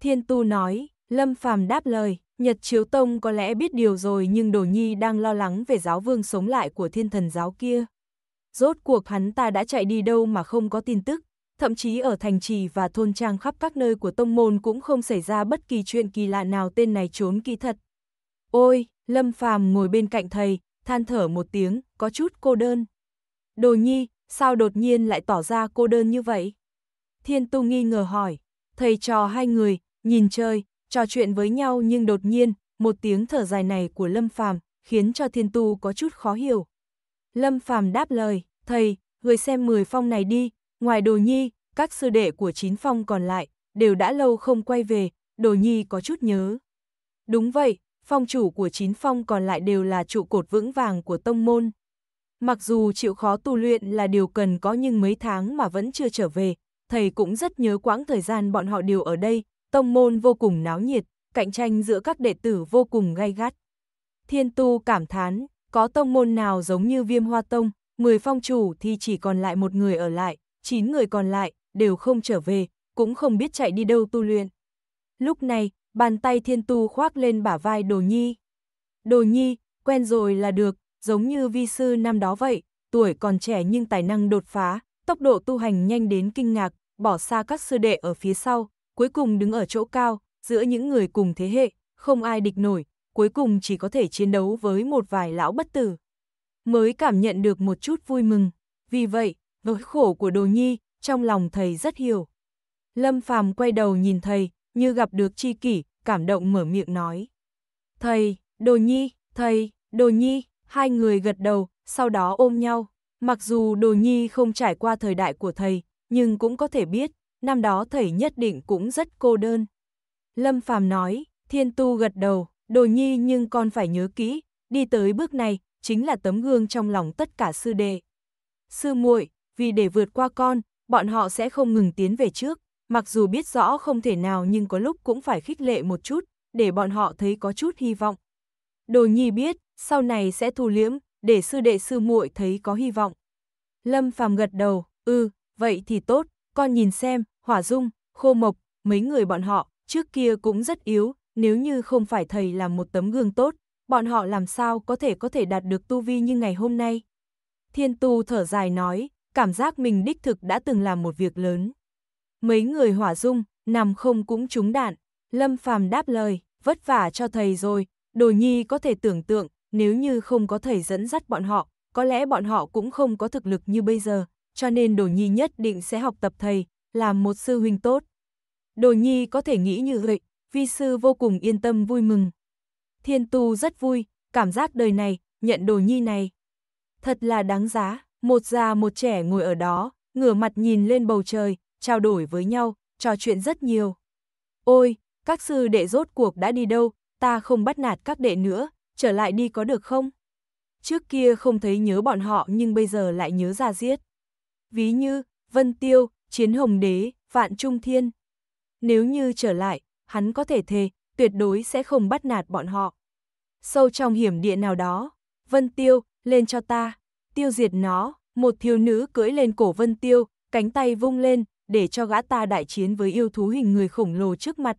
Thiên Tu nói, Lâm Phàm đáp lời, Nhật Chiếu Tông có lẽ biết điều rồi nhưng Đồ Nhi đang lo lắng về giáo vương sống lại của thiên thần giáo kia rốt cuộc hắn ta đã chạy đi đâu mà không có tin tức, thậm chí ở thành trì và thôn trang khắp các nơi của tông môn cũng không xảy ra bất kỳ chuyện kỳ lạ nào tên này trốn kỳ thật. Ôi, Lâm Phàm ngồi bên cạnh thầy, than thở một tiếng, có chút cô đơn. Đồ nhi, sao đột nhiên lại tỏ ra cô đơn như vậy? Thiên Tu nghi ngờ hỏi, thầy trò hai người, nhìn chơi, trò chuyện với nhau nhưng đột nhiên, một tiếng thở dài này của Lâm Phàm khiến cho Thiên Tu có chút khó hiểu. Lâm Phàm đáp lời, thầy, người xem 10 phong này đi, ngoài đồ nhi, các sư đệ của 9 phong còn lại, đều đã lâu không quay về, đồ nhi có chút nhớ. Đúng vậy, phong chủ của 9 phong còn lại đều là trụ cột vững vàng của tông môn. Mặc dù chịu khó tu luyện là điều cần có nhưng mấy tháng mà vẫn chưa trở về, thầy cũng rất nhớ quãng thời gian bọn họ đều ở đây, tông môn vô cùng náo nhiệt, cạnh tranh giữa các đệ tử vô cùng gay gắt. Thiên Tu cảm thán, có tông môn nào giống như viêm hoa tông, 10 phong chủ thì chỉ còn lại một người ở lại, 9 người còn lại đều không trở về, cũng không biết chạy đi đâu tu luyện. Lúc này, bàn tay thiên tu khoác lên bả vai đồ nhi. Đồ nhi, quen rồi là được, giống như vi sư năm đó vậy, tuổi còn trẻ nhưng tài năng đột phá, tốc độ tu hành nhanh đến kinh ngạc, bỏ xa các sư đệ ở phía sau, cuối cùng đứng ở chỗ cao, giữa những người cùng thế hệ, không ai địch nổi, cuối cùng chỉ có thể chiến đấu với một vài lão bất tử. Mới cảm nhận được một chút vui mừng, vì vậy, nỗi khổ của đồ nhi, trong lòng thầy rất hiểu. Lâm Phàm quay đầu nhìn thầy, như gặp được chi kỷ, cảm động mở miệng nói. Thầy, đồ nhi, thầy, đồ nhi, hai người gật đầu, sau đó ôm nhau. Mặc dù đồ nhi không trải qua thời đại của thầy, nhưng cũng có thể biết, năm đó thầy nhất định cũng rất cô đơn. Lâm Phàm nói, thiên tu gật đầu, Đồ nhi nhưng con phải nhớ kỹ, đi tới bước này, chính là tấm gương trong lòng tất cả sư đệ. Sư muội, vì để vượt qua con, bọn họ sẽ không ngừng tiến về trước, mặc dù biết rõ không thể nào nhưng có lúc cũng phải khích lệ một chút, để bọn họ thấy có chút hy vọng. Đồ nhi biết, sau này sẽ thu liễm, để sư đệ sư muội thấy có hy vọng. Lâm phàm gật đầu, ừ, vậy thì tốt, con nhìn xem, hỏa dung, khô mộc, mấy người bọn họ, trước kia cũng rất yếu, nếu như không phải thầy là một tấm gương tốt, bọn họ làm sao có thể có thể đạt được tu vi như ngày hôm nay. Thiên tu thở dài nói, cảm giác mình đích thực đã từng làm một việc lớn. Mấy người hỏa dung, nằm không cũng trúng đạn, Lâm Phàm đáp lời, vất vả cho thầy rồi, đồ nhi có thể tưởng tượng, nếu như không có thầy dẫn dắt bọn họ, có lẽ bọn họ cũng không có thực lực như bây giờ, cho nên đồ nhi nhất định sẽ học tập thầy, làm một sư huynh tốt. Đồ nhi có thể nghĩ như vậy, vi sư vô cùng yên tâm vui mừng. Thiên tu rất vui, cảm giác đời này, nhận đồ nhi này. Thật là đáng giá, một già một trẻ ngồi ở đó, ngửa mặt nhìn lên bầu trời, trao đổi với nhau, trò chuyện rất nhiều. Ôi, các sư đệ rốt cuộc đã đi đâu, ta không bắt nạt các đệ nữa, trở lại đi có được không? Trước kia không thấy nhớ bọn họ nhưng bây giờ lại nhớ ra giết. Ví như, Vân Tiêu, Chiến Hồng Đế, Vạn Trung Thiên. Nếu như trở lại, hắn có thể thề, tuyệt đối sẽ không bắt nạt bọn họ. Sâu trong hiểm địa nào đó, Vân Tiêu, lên cho ta, tiêu diệt nó, một thiếu nữ cưỡi lên cổ Vân Tiêu, cánh tay vung lên, để cho gã ta đại chiến với yêu thú hình người khổng lồ trước mặt.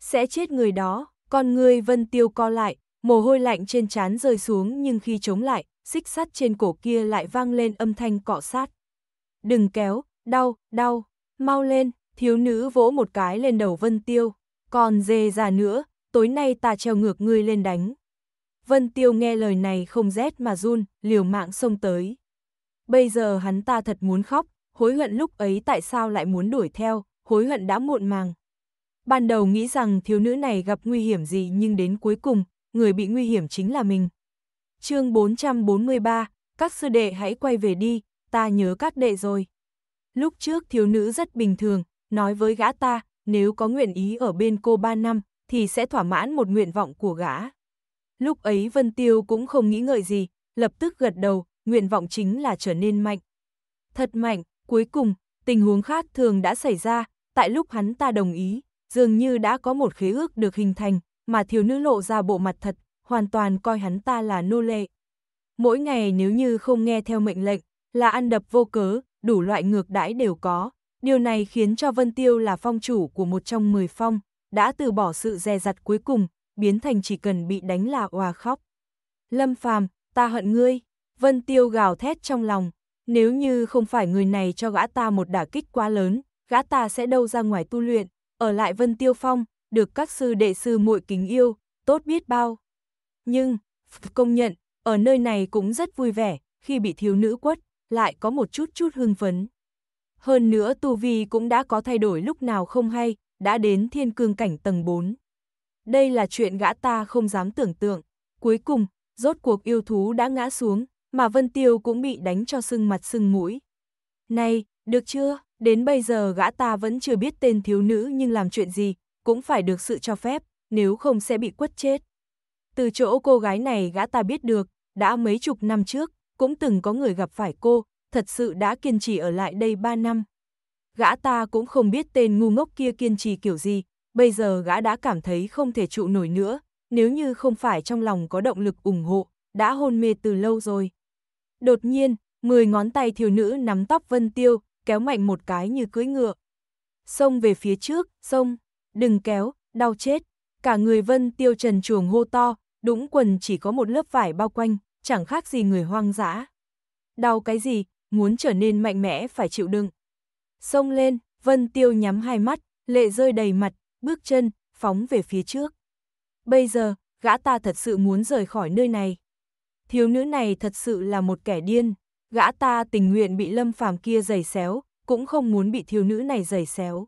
Sẽ chết người đó, con người Vân Tiêu co lại, mồ hôi lạnh trên trán rơi xuống nhưng khi chống lại, xích sắt trên cổ kia lại vang lên âm thanh cọ sát. Đừng kéo, đau, đau, mau lên, thiếu nữ vỗ một cái lên đầu Vân Tiêu. Còn dê già nữa, tối nay ta treo ngược ngươi lên đánh. Vân Tiêu nghe lời này không rét mà run, liều mạng xông tới. Bây giờ hắn ta thật muốn khóc, hối hận lúc ấy tại sao lại muốn đuổi theo, hối hận đã muộn màng. Ban đầu nghĩ rằng thiếu nữ này gặp nguy hiểm gì nhưng đến cuối cùng, người bị nguy hiểm chính là mình. chương 443, các sư đệ hãy quay về đi, ta nhớ các đệ rồi. Lúc trước thiếu nữ rất bình thường, nói với gã ta, nếu có nguyện ý ở bên cô ba năm, thì sẽ thỏa mãn một nguyện vọng của gã. Lúc ấy Vân Tiêu cũng không nghĩ ngợi gì, lập tức gật đầu, nguyện vọng chính là trở nên mạnh. Thật mạnh, cuối cùng, tình huống khác thường đã xảy ra, tại lúc hắn ta đồng ý, dường như đã có một khế ước được hình thành, mà thiếu nữ lộ ra bộ mặt thật, hoàn toàn coi hắn ta là nô lệ. Mỗi ngày nếu như không nghe theo mệnh lệnh, là ăn đập vô cớ, đủ loại ngược đãi đều có. Điều này khiến cho Vân Tiêu là phong chủ của một trong mười phong, đã từ bỏ sự dè dặt cuối cùng, biến thành chỉ cần bị đánh là òa khóc. Lâm Phàm, ta hận ngươi, Vân Tiêu gào thét trong lòng, nếu như không phải người này cho gã ta một đả kích quá lớn, gã ta sẽ đâu ra ngoài tu luyện, ở lại Vân Tiêu Phong, được các sư đệ sư muội kính yêu, tốt biết bao. Nhưng, công nhận, ở nơi này cũng rất vui vẻ, khi bị thiếu nữ quất, lại có một chút chút hưng phấn. Hơn nữa tu vi cũng đã có thay đổi lúc nào không hay, đã đến thiên cương cảnh tầng 4. Đây là chuyện gã ta không dám tưởng tượng. Cuối cùng, rốt cuộc yêu thú đã ngã xuống, mà Vân Tiêu cũng bị đánh cho sưng mặt sưng mũi. Này, được chưa? Đến bây giờ gã ta vẫn chưa biết tên thiếu nữ nhưng làm chuyện gì, cũng phải được sự cho phép, nếu không sẽ bị quất chết. Từ chỗ cô gái này gã ta biết được, đã mấy chục năm trước, cũng từng có người gặp phải cô, thật sự đã kiên trì ở lại đây 3 năm. Gã ta cũng không biết tên ngu ngốc kia kiên trì kiểu gì, bây giờ gã đã cảm thấy không thể trụ nổi nữa, nếu như không phải trong lòng có động lực ủng hộ, đã hôn mê từ lâu rồi. Đột nhiên, 10 ngón tay thiếu nữ nắm tóc Vân Tiêu, kéo mạnh một cái như cưỡi ngựa. Xông về phía trước, xông, đừng kéo, đau chết. Cả người Vân Tiêu trần chuồng hô to, đũng quần chỉ có một lớp vải bao quanh, chẳng khác gì người hoang dã. Đau cái gì, muốn trở nên mạnh mẽ phải chịu đựng. Xông lên, Vân Tiêu nhắm hai mắt, lệ rơi đầy mặt, bước chân, phóng về phía trước. Bây giờ, gã ta thật sự muốn rời khỏi nơi này. Thiếu nữ này thật sự là một kẻ điên, gã ta tình nguyện bị lâm phàm kia giày xéo, cũng không muốn bị thiếu nữ này giày xéo.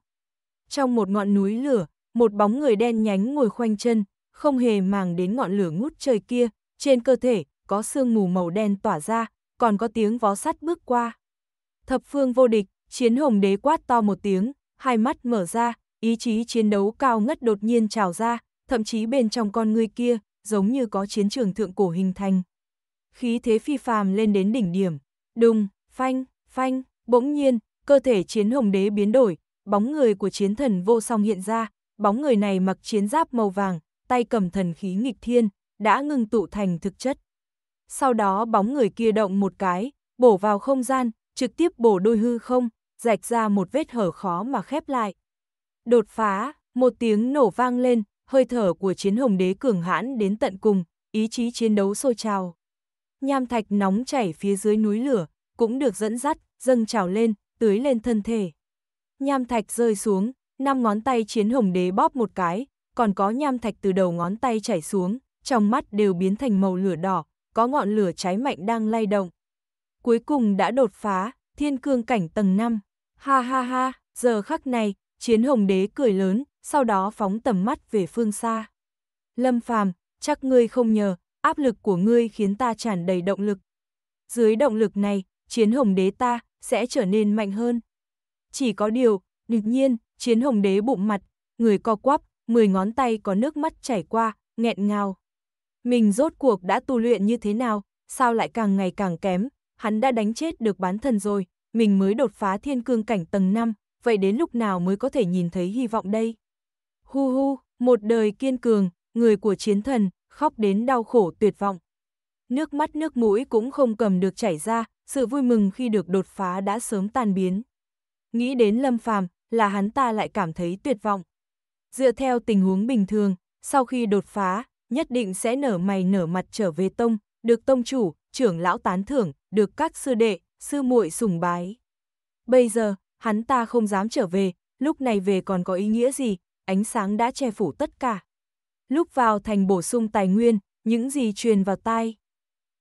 Trong một ngọn núi lửa, một bóng người đen nhánh ngồi khoanh chân, không hề màng đến ngọn lửa ngút trời kia, trên cơ thể có sương mù màu đen tỏa ra, còn có tiếng vó sắt bước qua. Thập phương vô địch, chiến hồng đế quát to một tiếng, hai mắt mở ra, ý chí chiến đấu cao ngất đột nhiên trào ra, thậm chí bên trong con người kia, giống như có chiến trường thượng cổ hình thành. Khí thế phi phàm lên đến đỉnh điểm, đùng, phanh, phanh, bỗng nhiên, cơ thể chiến hồng đế biến đổi, bóng người của chiến thần vô song hiện ra, bóng người này mặc chiến giáp màu vàng, tay cầm thần khí nghịch thiên, đã ngừng tụ thành thực chất sau đó bóng người kia động một cái, bổ vào không gian, trực tiếp bổ đôi hư không, rạch ra một vết hở khó mà khép lại. Đột phá, một tiếng nổ vang lên, hơi thở của chiến hồng đế cường hãn đến tận cùng, ý chí chiến đấu sôi trào. Nham thạch nóng chảy phía dưới núi lửa, cũng được dẫn dắt, dâng trào lên, tưới lên thân thể. Nham thạch rơi xuống, năm ngón tay chiến hồng đế bóp một cái, còn có nham thạch từ đầu ngón tay chảy xuống, trong mắt đều biến thành màu lửa đỏ, có ngọn lửa cháy mạnh đang lay động. Cuối cùng đã đột phá, thiên cương cảnh tầng 5. Ha ha ha, giờ khắc này, chiến hồng đế cười lớn, sau đó phóng tầm mắt về phương xa. Lâm phàm, chắc ngươi không nhờ, áp lực của ngươi khiến ta tràn đầy động lực. Dưới động lực này, chiến hồng đế ta sẽ trở nên mạnh hơn. Chỉ có điều, đột nhiên, chiến hồng đế bụng mặt, người co quắp, mười ngón tay có nước mắt chảy qua, nghẹn ngào. Mình rốt cuộc đã tu luyện như thế nào, sao lại càng ngày càng kém, hắn đã đánh chết được bán thần rồi, mình mới đột phá thiên cương cảnh tầng 5, vậy đến lúc nào mới có thể nhìn thấy hy vọng đây? Hu hu, một đời kiên cường, người của chiến thần, khóc đến đau khổ tuyệt vọng. Nước mắt nước mũi cũng không cầm được chảy ra, sự vui mừng khi được đột phá đã sớm tan biến. Nghĩ đến lâm phàm, là hắn ta lại cảm thấy tuyệt vọng. Dựa theo tình huống bình thường, sau khi đột phá, nhất định sẽ nở mày nở mặt trở về tông, được tông chủ, trưởng lão tán thưởng, được các sư đệ, sư muội sùng bái. Bây giờ, hắn ta không dám trở về, lúc này về còn có ý nghĩa gì, ánh sáng đã che phủ tất cả. Lúc vào thành bổ sung tài nguyên, những gì truyền vào tai.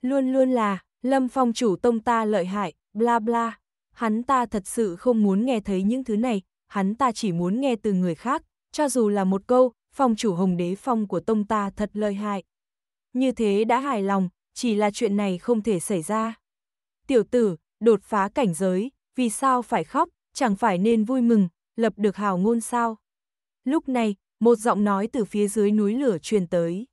Luôn luôn là, Lâm Phong chủ tông ta lợi hại, bla bla. Hắn ta thật sự không muốn nghe thấy những thứ này, hắn ta chỉ muốn nghe từ người khác, cho dù là một câu, phong chủ hồng đế phong của tông ta thật lợi hại. Như thế đã hài lòng, chỉ là chuyện này không thể xảy ra. Tiểu tử, đột phá cảnh giới, vì sao phải khóc, chẳng phải nên vui mừng, lập được hào ngôn sao. Lúc này, một giọng nói từ phía dưới núi lửa truyền tới.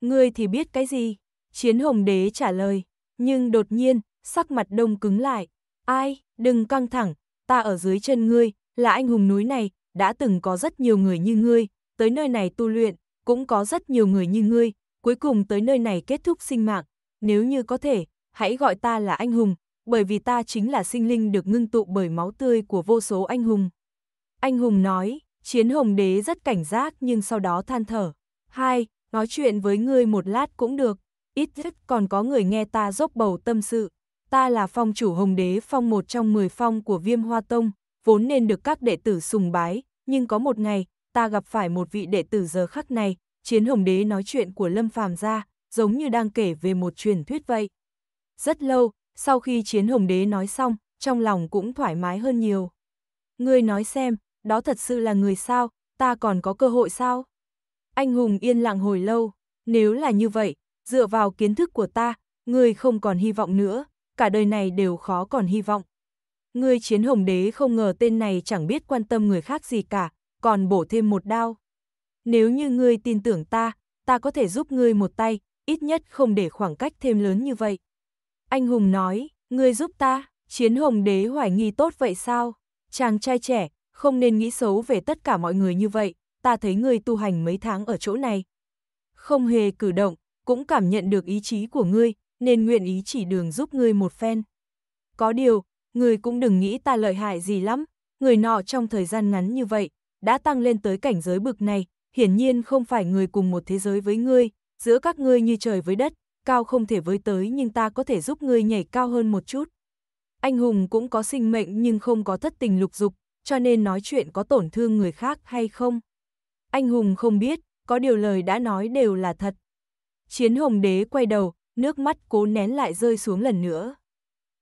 Ngươi thì biết cái gì? Chiến hồng đế trả lời, nhưng đột nhiên, sắc mặt đông cứng lại. Ai, đừng căng thẳng, ta ở dưới chân ngươi, là anh hùng núi này, đã từng có rất nhiều người như ngươi, tới nơi này tu luyện, cũng có rất nhiều người như ngươi, cuối cùng tới nơi này kết thúc sinh mạng, nếu như có thể, hãy gọi ta là anh hùng, bởi vì ta chính là sinh linh được ngưng tụ bởi máu tươi của vô số anh hùng. Anh hùng nói, chiến hồng đế rất cảnh giác nhưng sau đó than thở. Hai, nói chuyện với ngươi một lát cũng được, ít nhất còn có người nghe ta dốc bầu tâm sự. Ta là phong chủ hồng đế phong một trong mười phong của viêm hoa tông, vốn nên được các đệ tử sùng bái, nhưng có một ngày, ta gặp phải một vị đệ tử giờ khắc này, chiến hồng đế nói chuyện của Lâm Phàm ra, giống như đang kể về một truyền thuyết vậy. Rất lâu, sau khi chiến hồng đế nói xong, trong lòng cũng thoải mái hơn nhiều. Ngươi nói xem, đó thật sự là người sao, ta còn có cơ hội sao? Anh hùng yên lặng hồi lâu, nếu là như vậy, dựa vào kiến thức của ta, ngươi không còn hy vọng nữa, cả đời này đều khó còn hy vọng. Ngươi chiến hồng đế không ngờ tên này chẳng biết quan tâm người khác gì cả, còn bổ thêm một đao. Nếu như ngươi tin tưởng ta, ta có thể giúp ngươi một tay, ít nhất không để khoảng cách thêm lớn như vậy. Anh hùng nói, ngươi giúp ta, chiến hồng đế hoài nghi tốt vậy sao? Chàng trai trẻ, không nên nghĩ xấu về tất cả mọi người như vậy, ta thấy ngươi tu hành mấy tháng ở chỗ này. Không hề cử động, cũng cảm nhận được ý chí của ngươi, nên nguyện ý chỉ đường giúp ngươi một phen. Có điều, ngươi cũng đừng nghĩ ta lợi hại gì lắm, người nọ trong thời gian ngắn như vậy, đã tăng lên tới cảnh giới bực này, hiển nhiên không phải người cùng một thế giới với ngươi, giữa các ngươi như trời với đất, cao không thể với tới nhưng ta có thể giúp ngươi nhảy cao hơn một chút. Anh hùng cũng có sinh mệnh nhưng không có thất tình lục dục, cho nên nói chuyện có tổn thương người khác hay không. Anh hùng không biết, có điều lời đã nói đều là thật. Chiến hồng đế quay đầu, nước mắt cố nén lại rơi xuống lần nữa.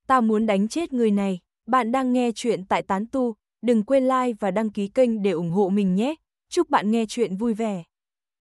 Ta muốn đánh chết người này, bạn đang nghe chuyện tại tán tu, Đừng quên like và đăng ký kênh để ủng hộ mình nhé. Chúc bạn nghe chuyện vui vẻ.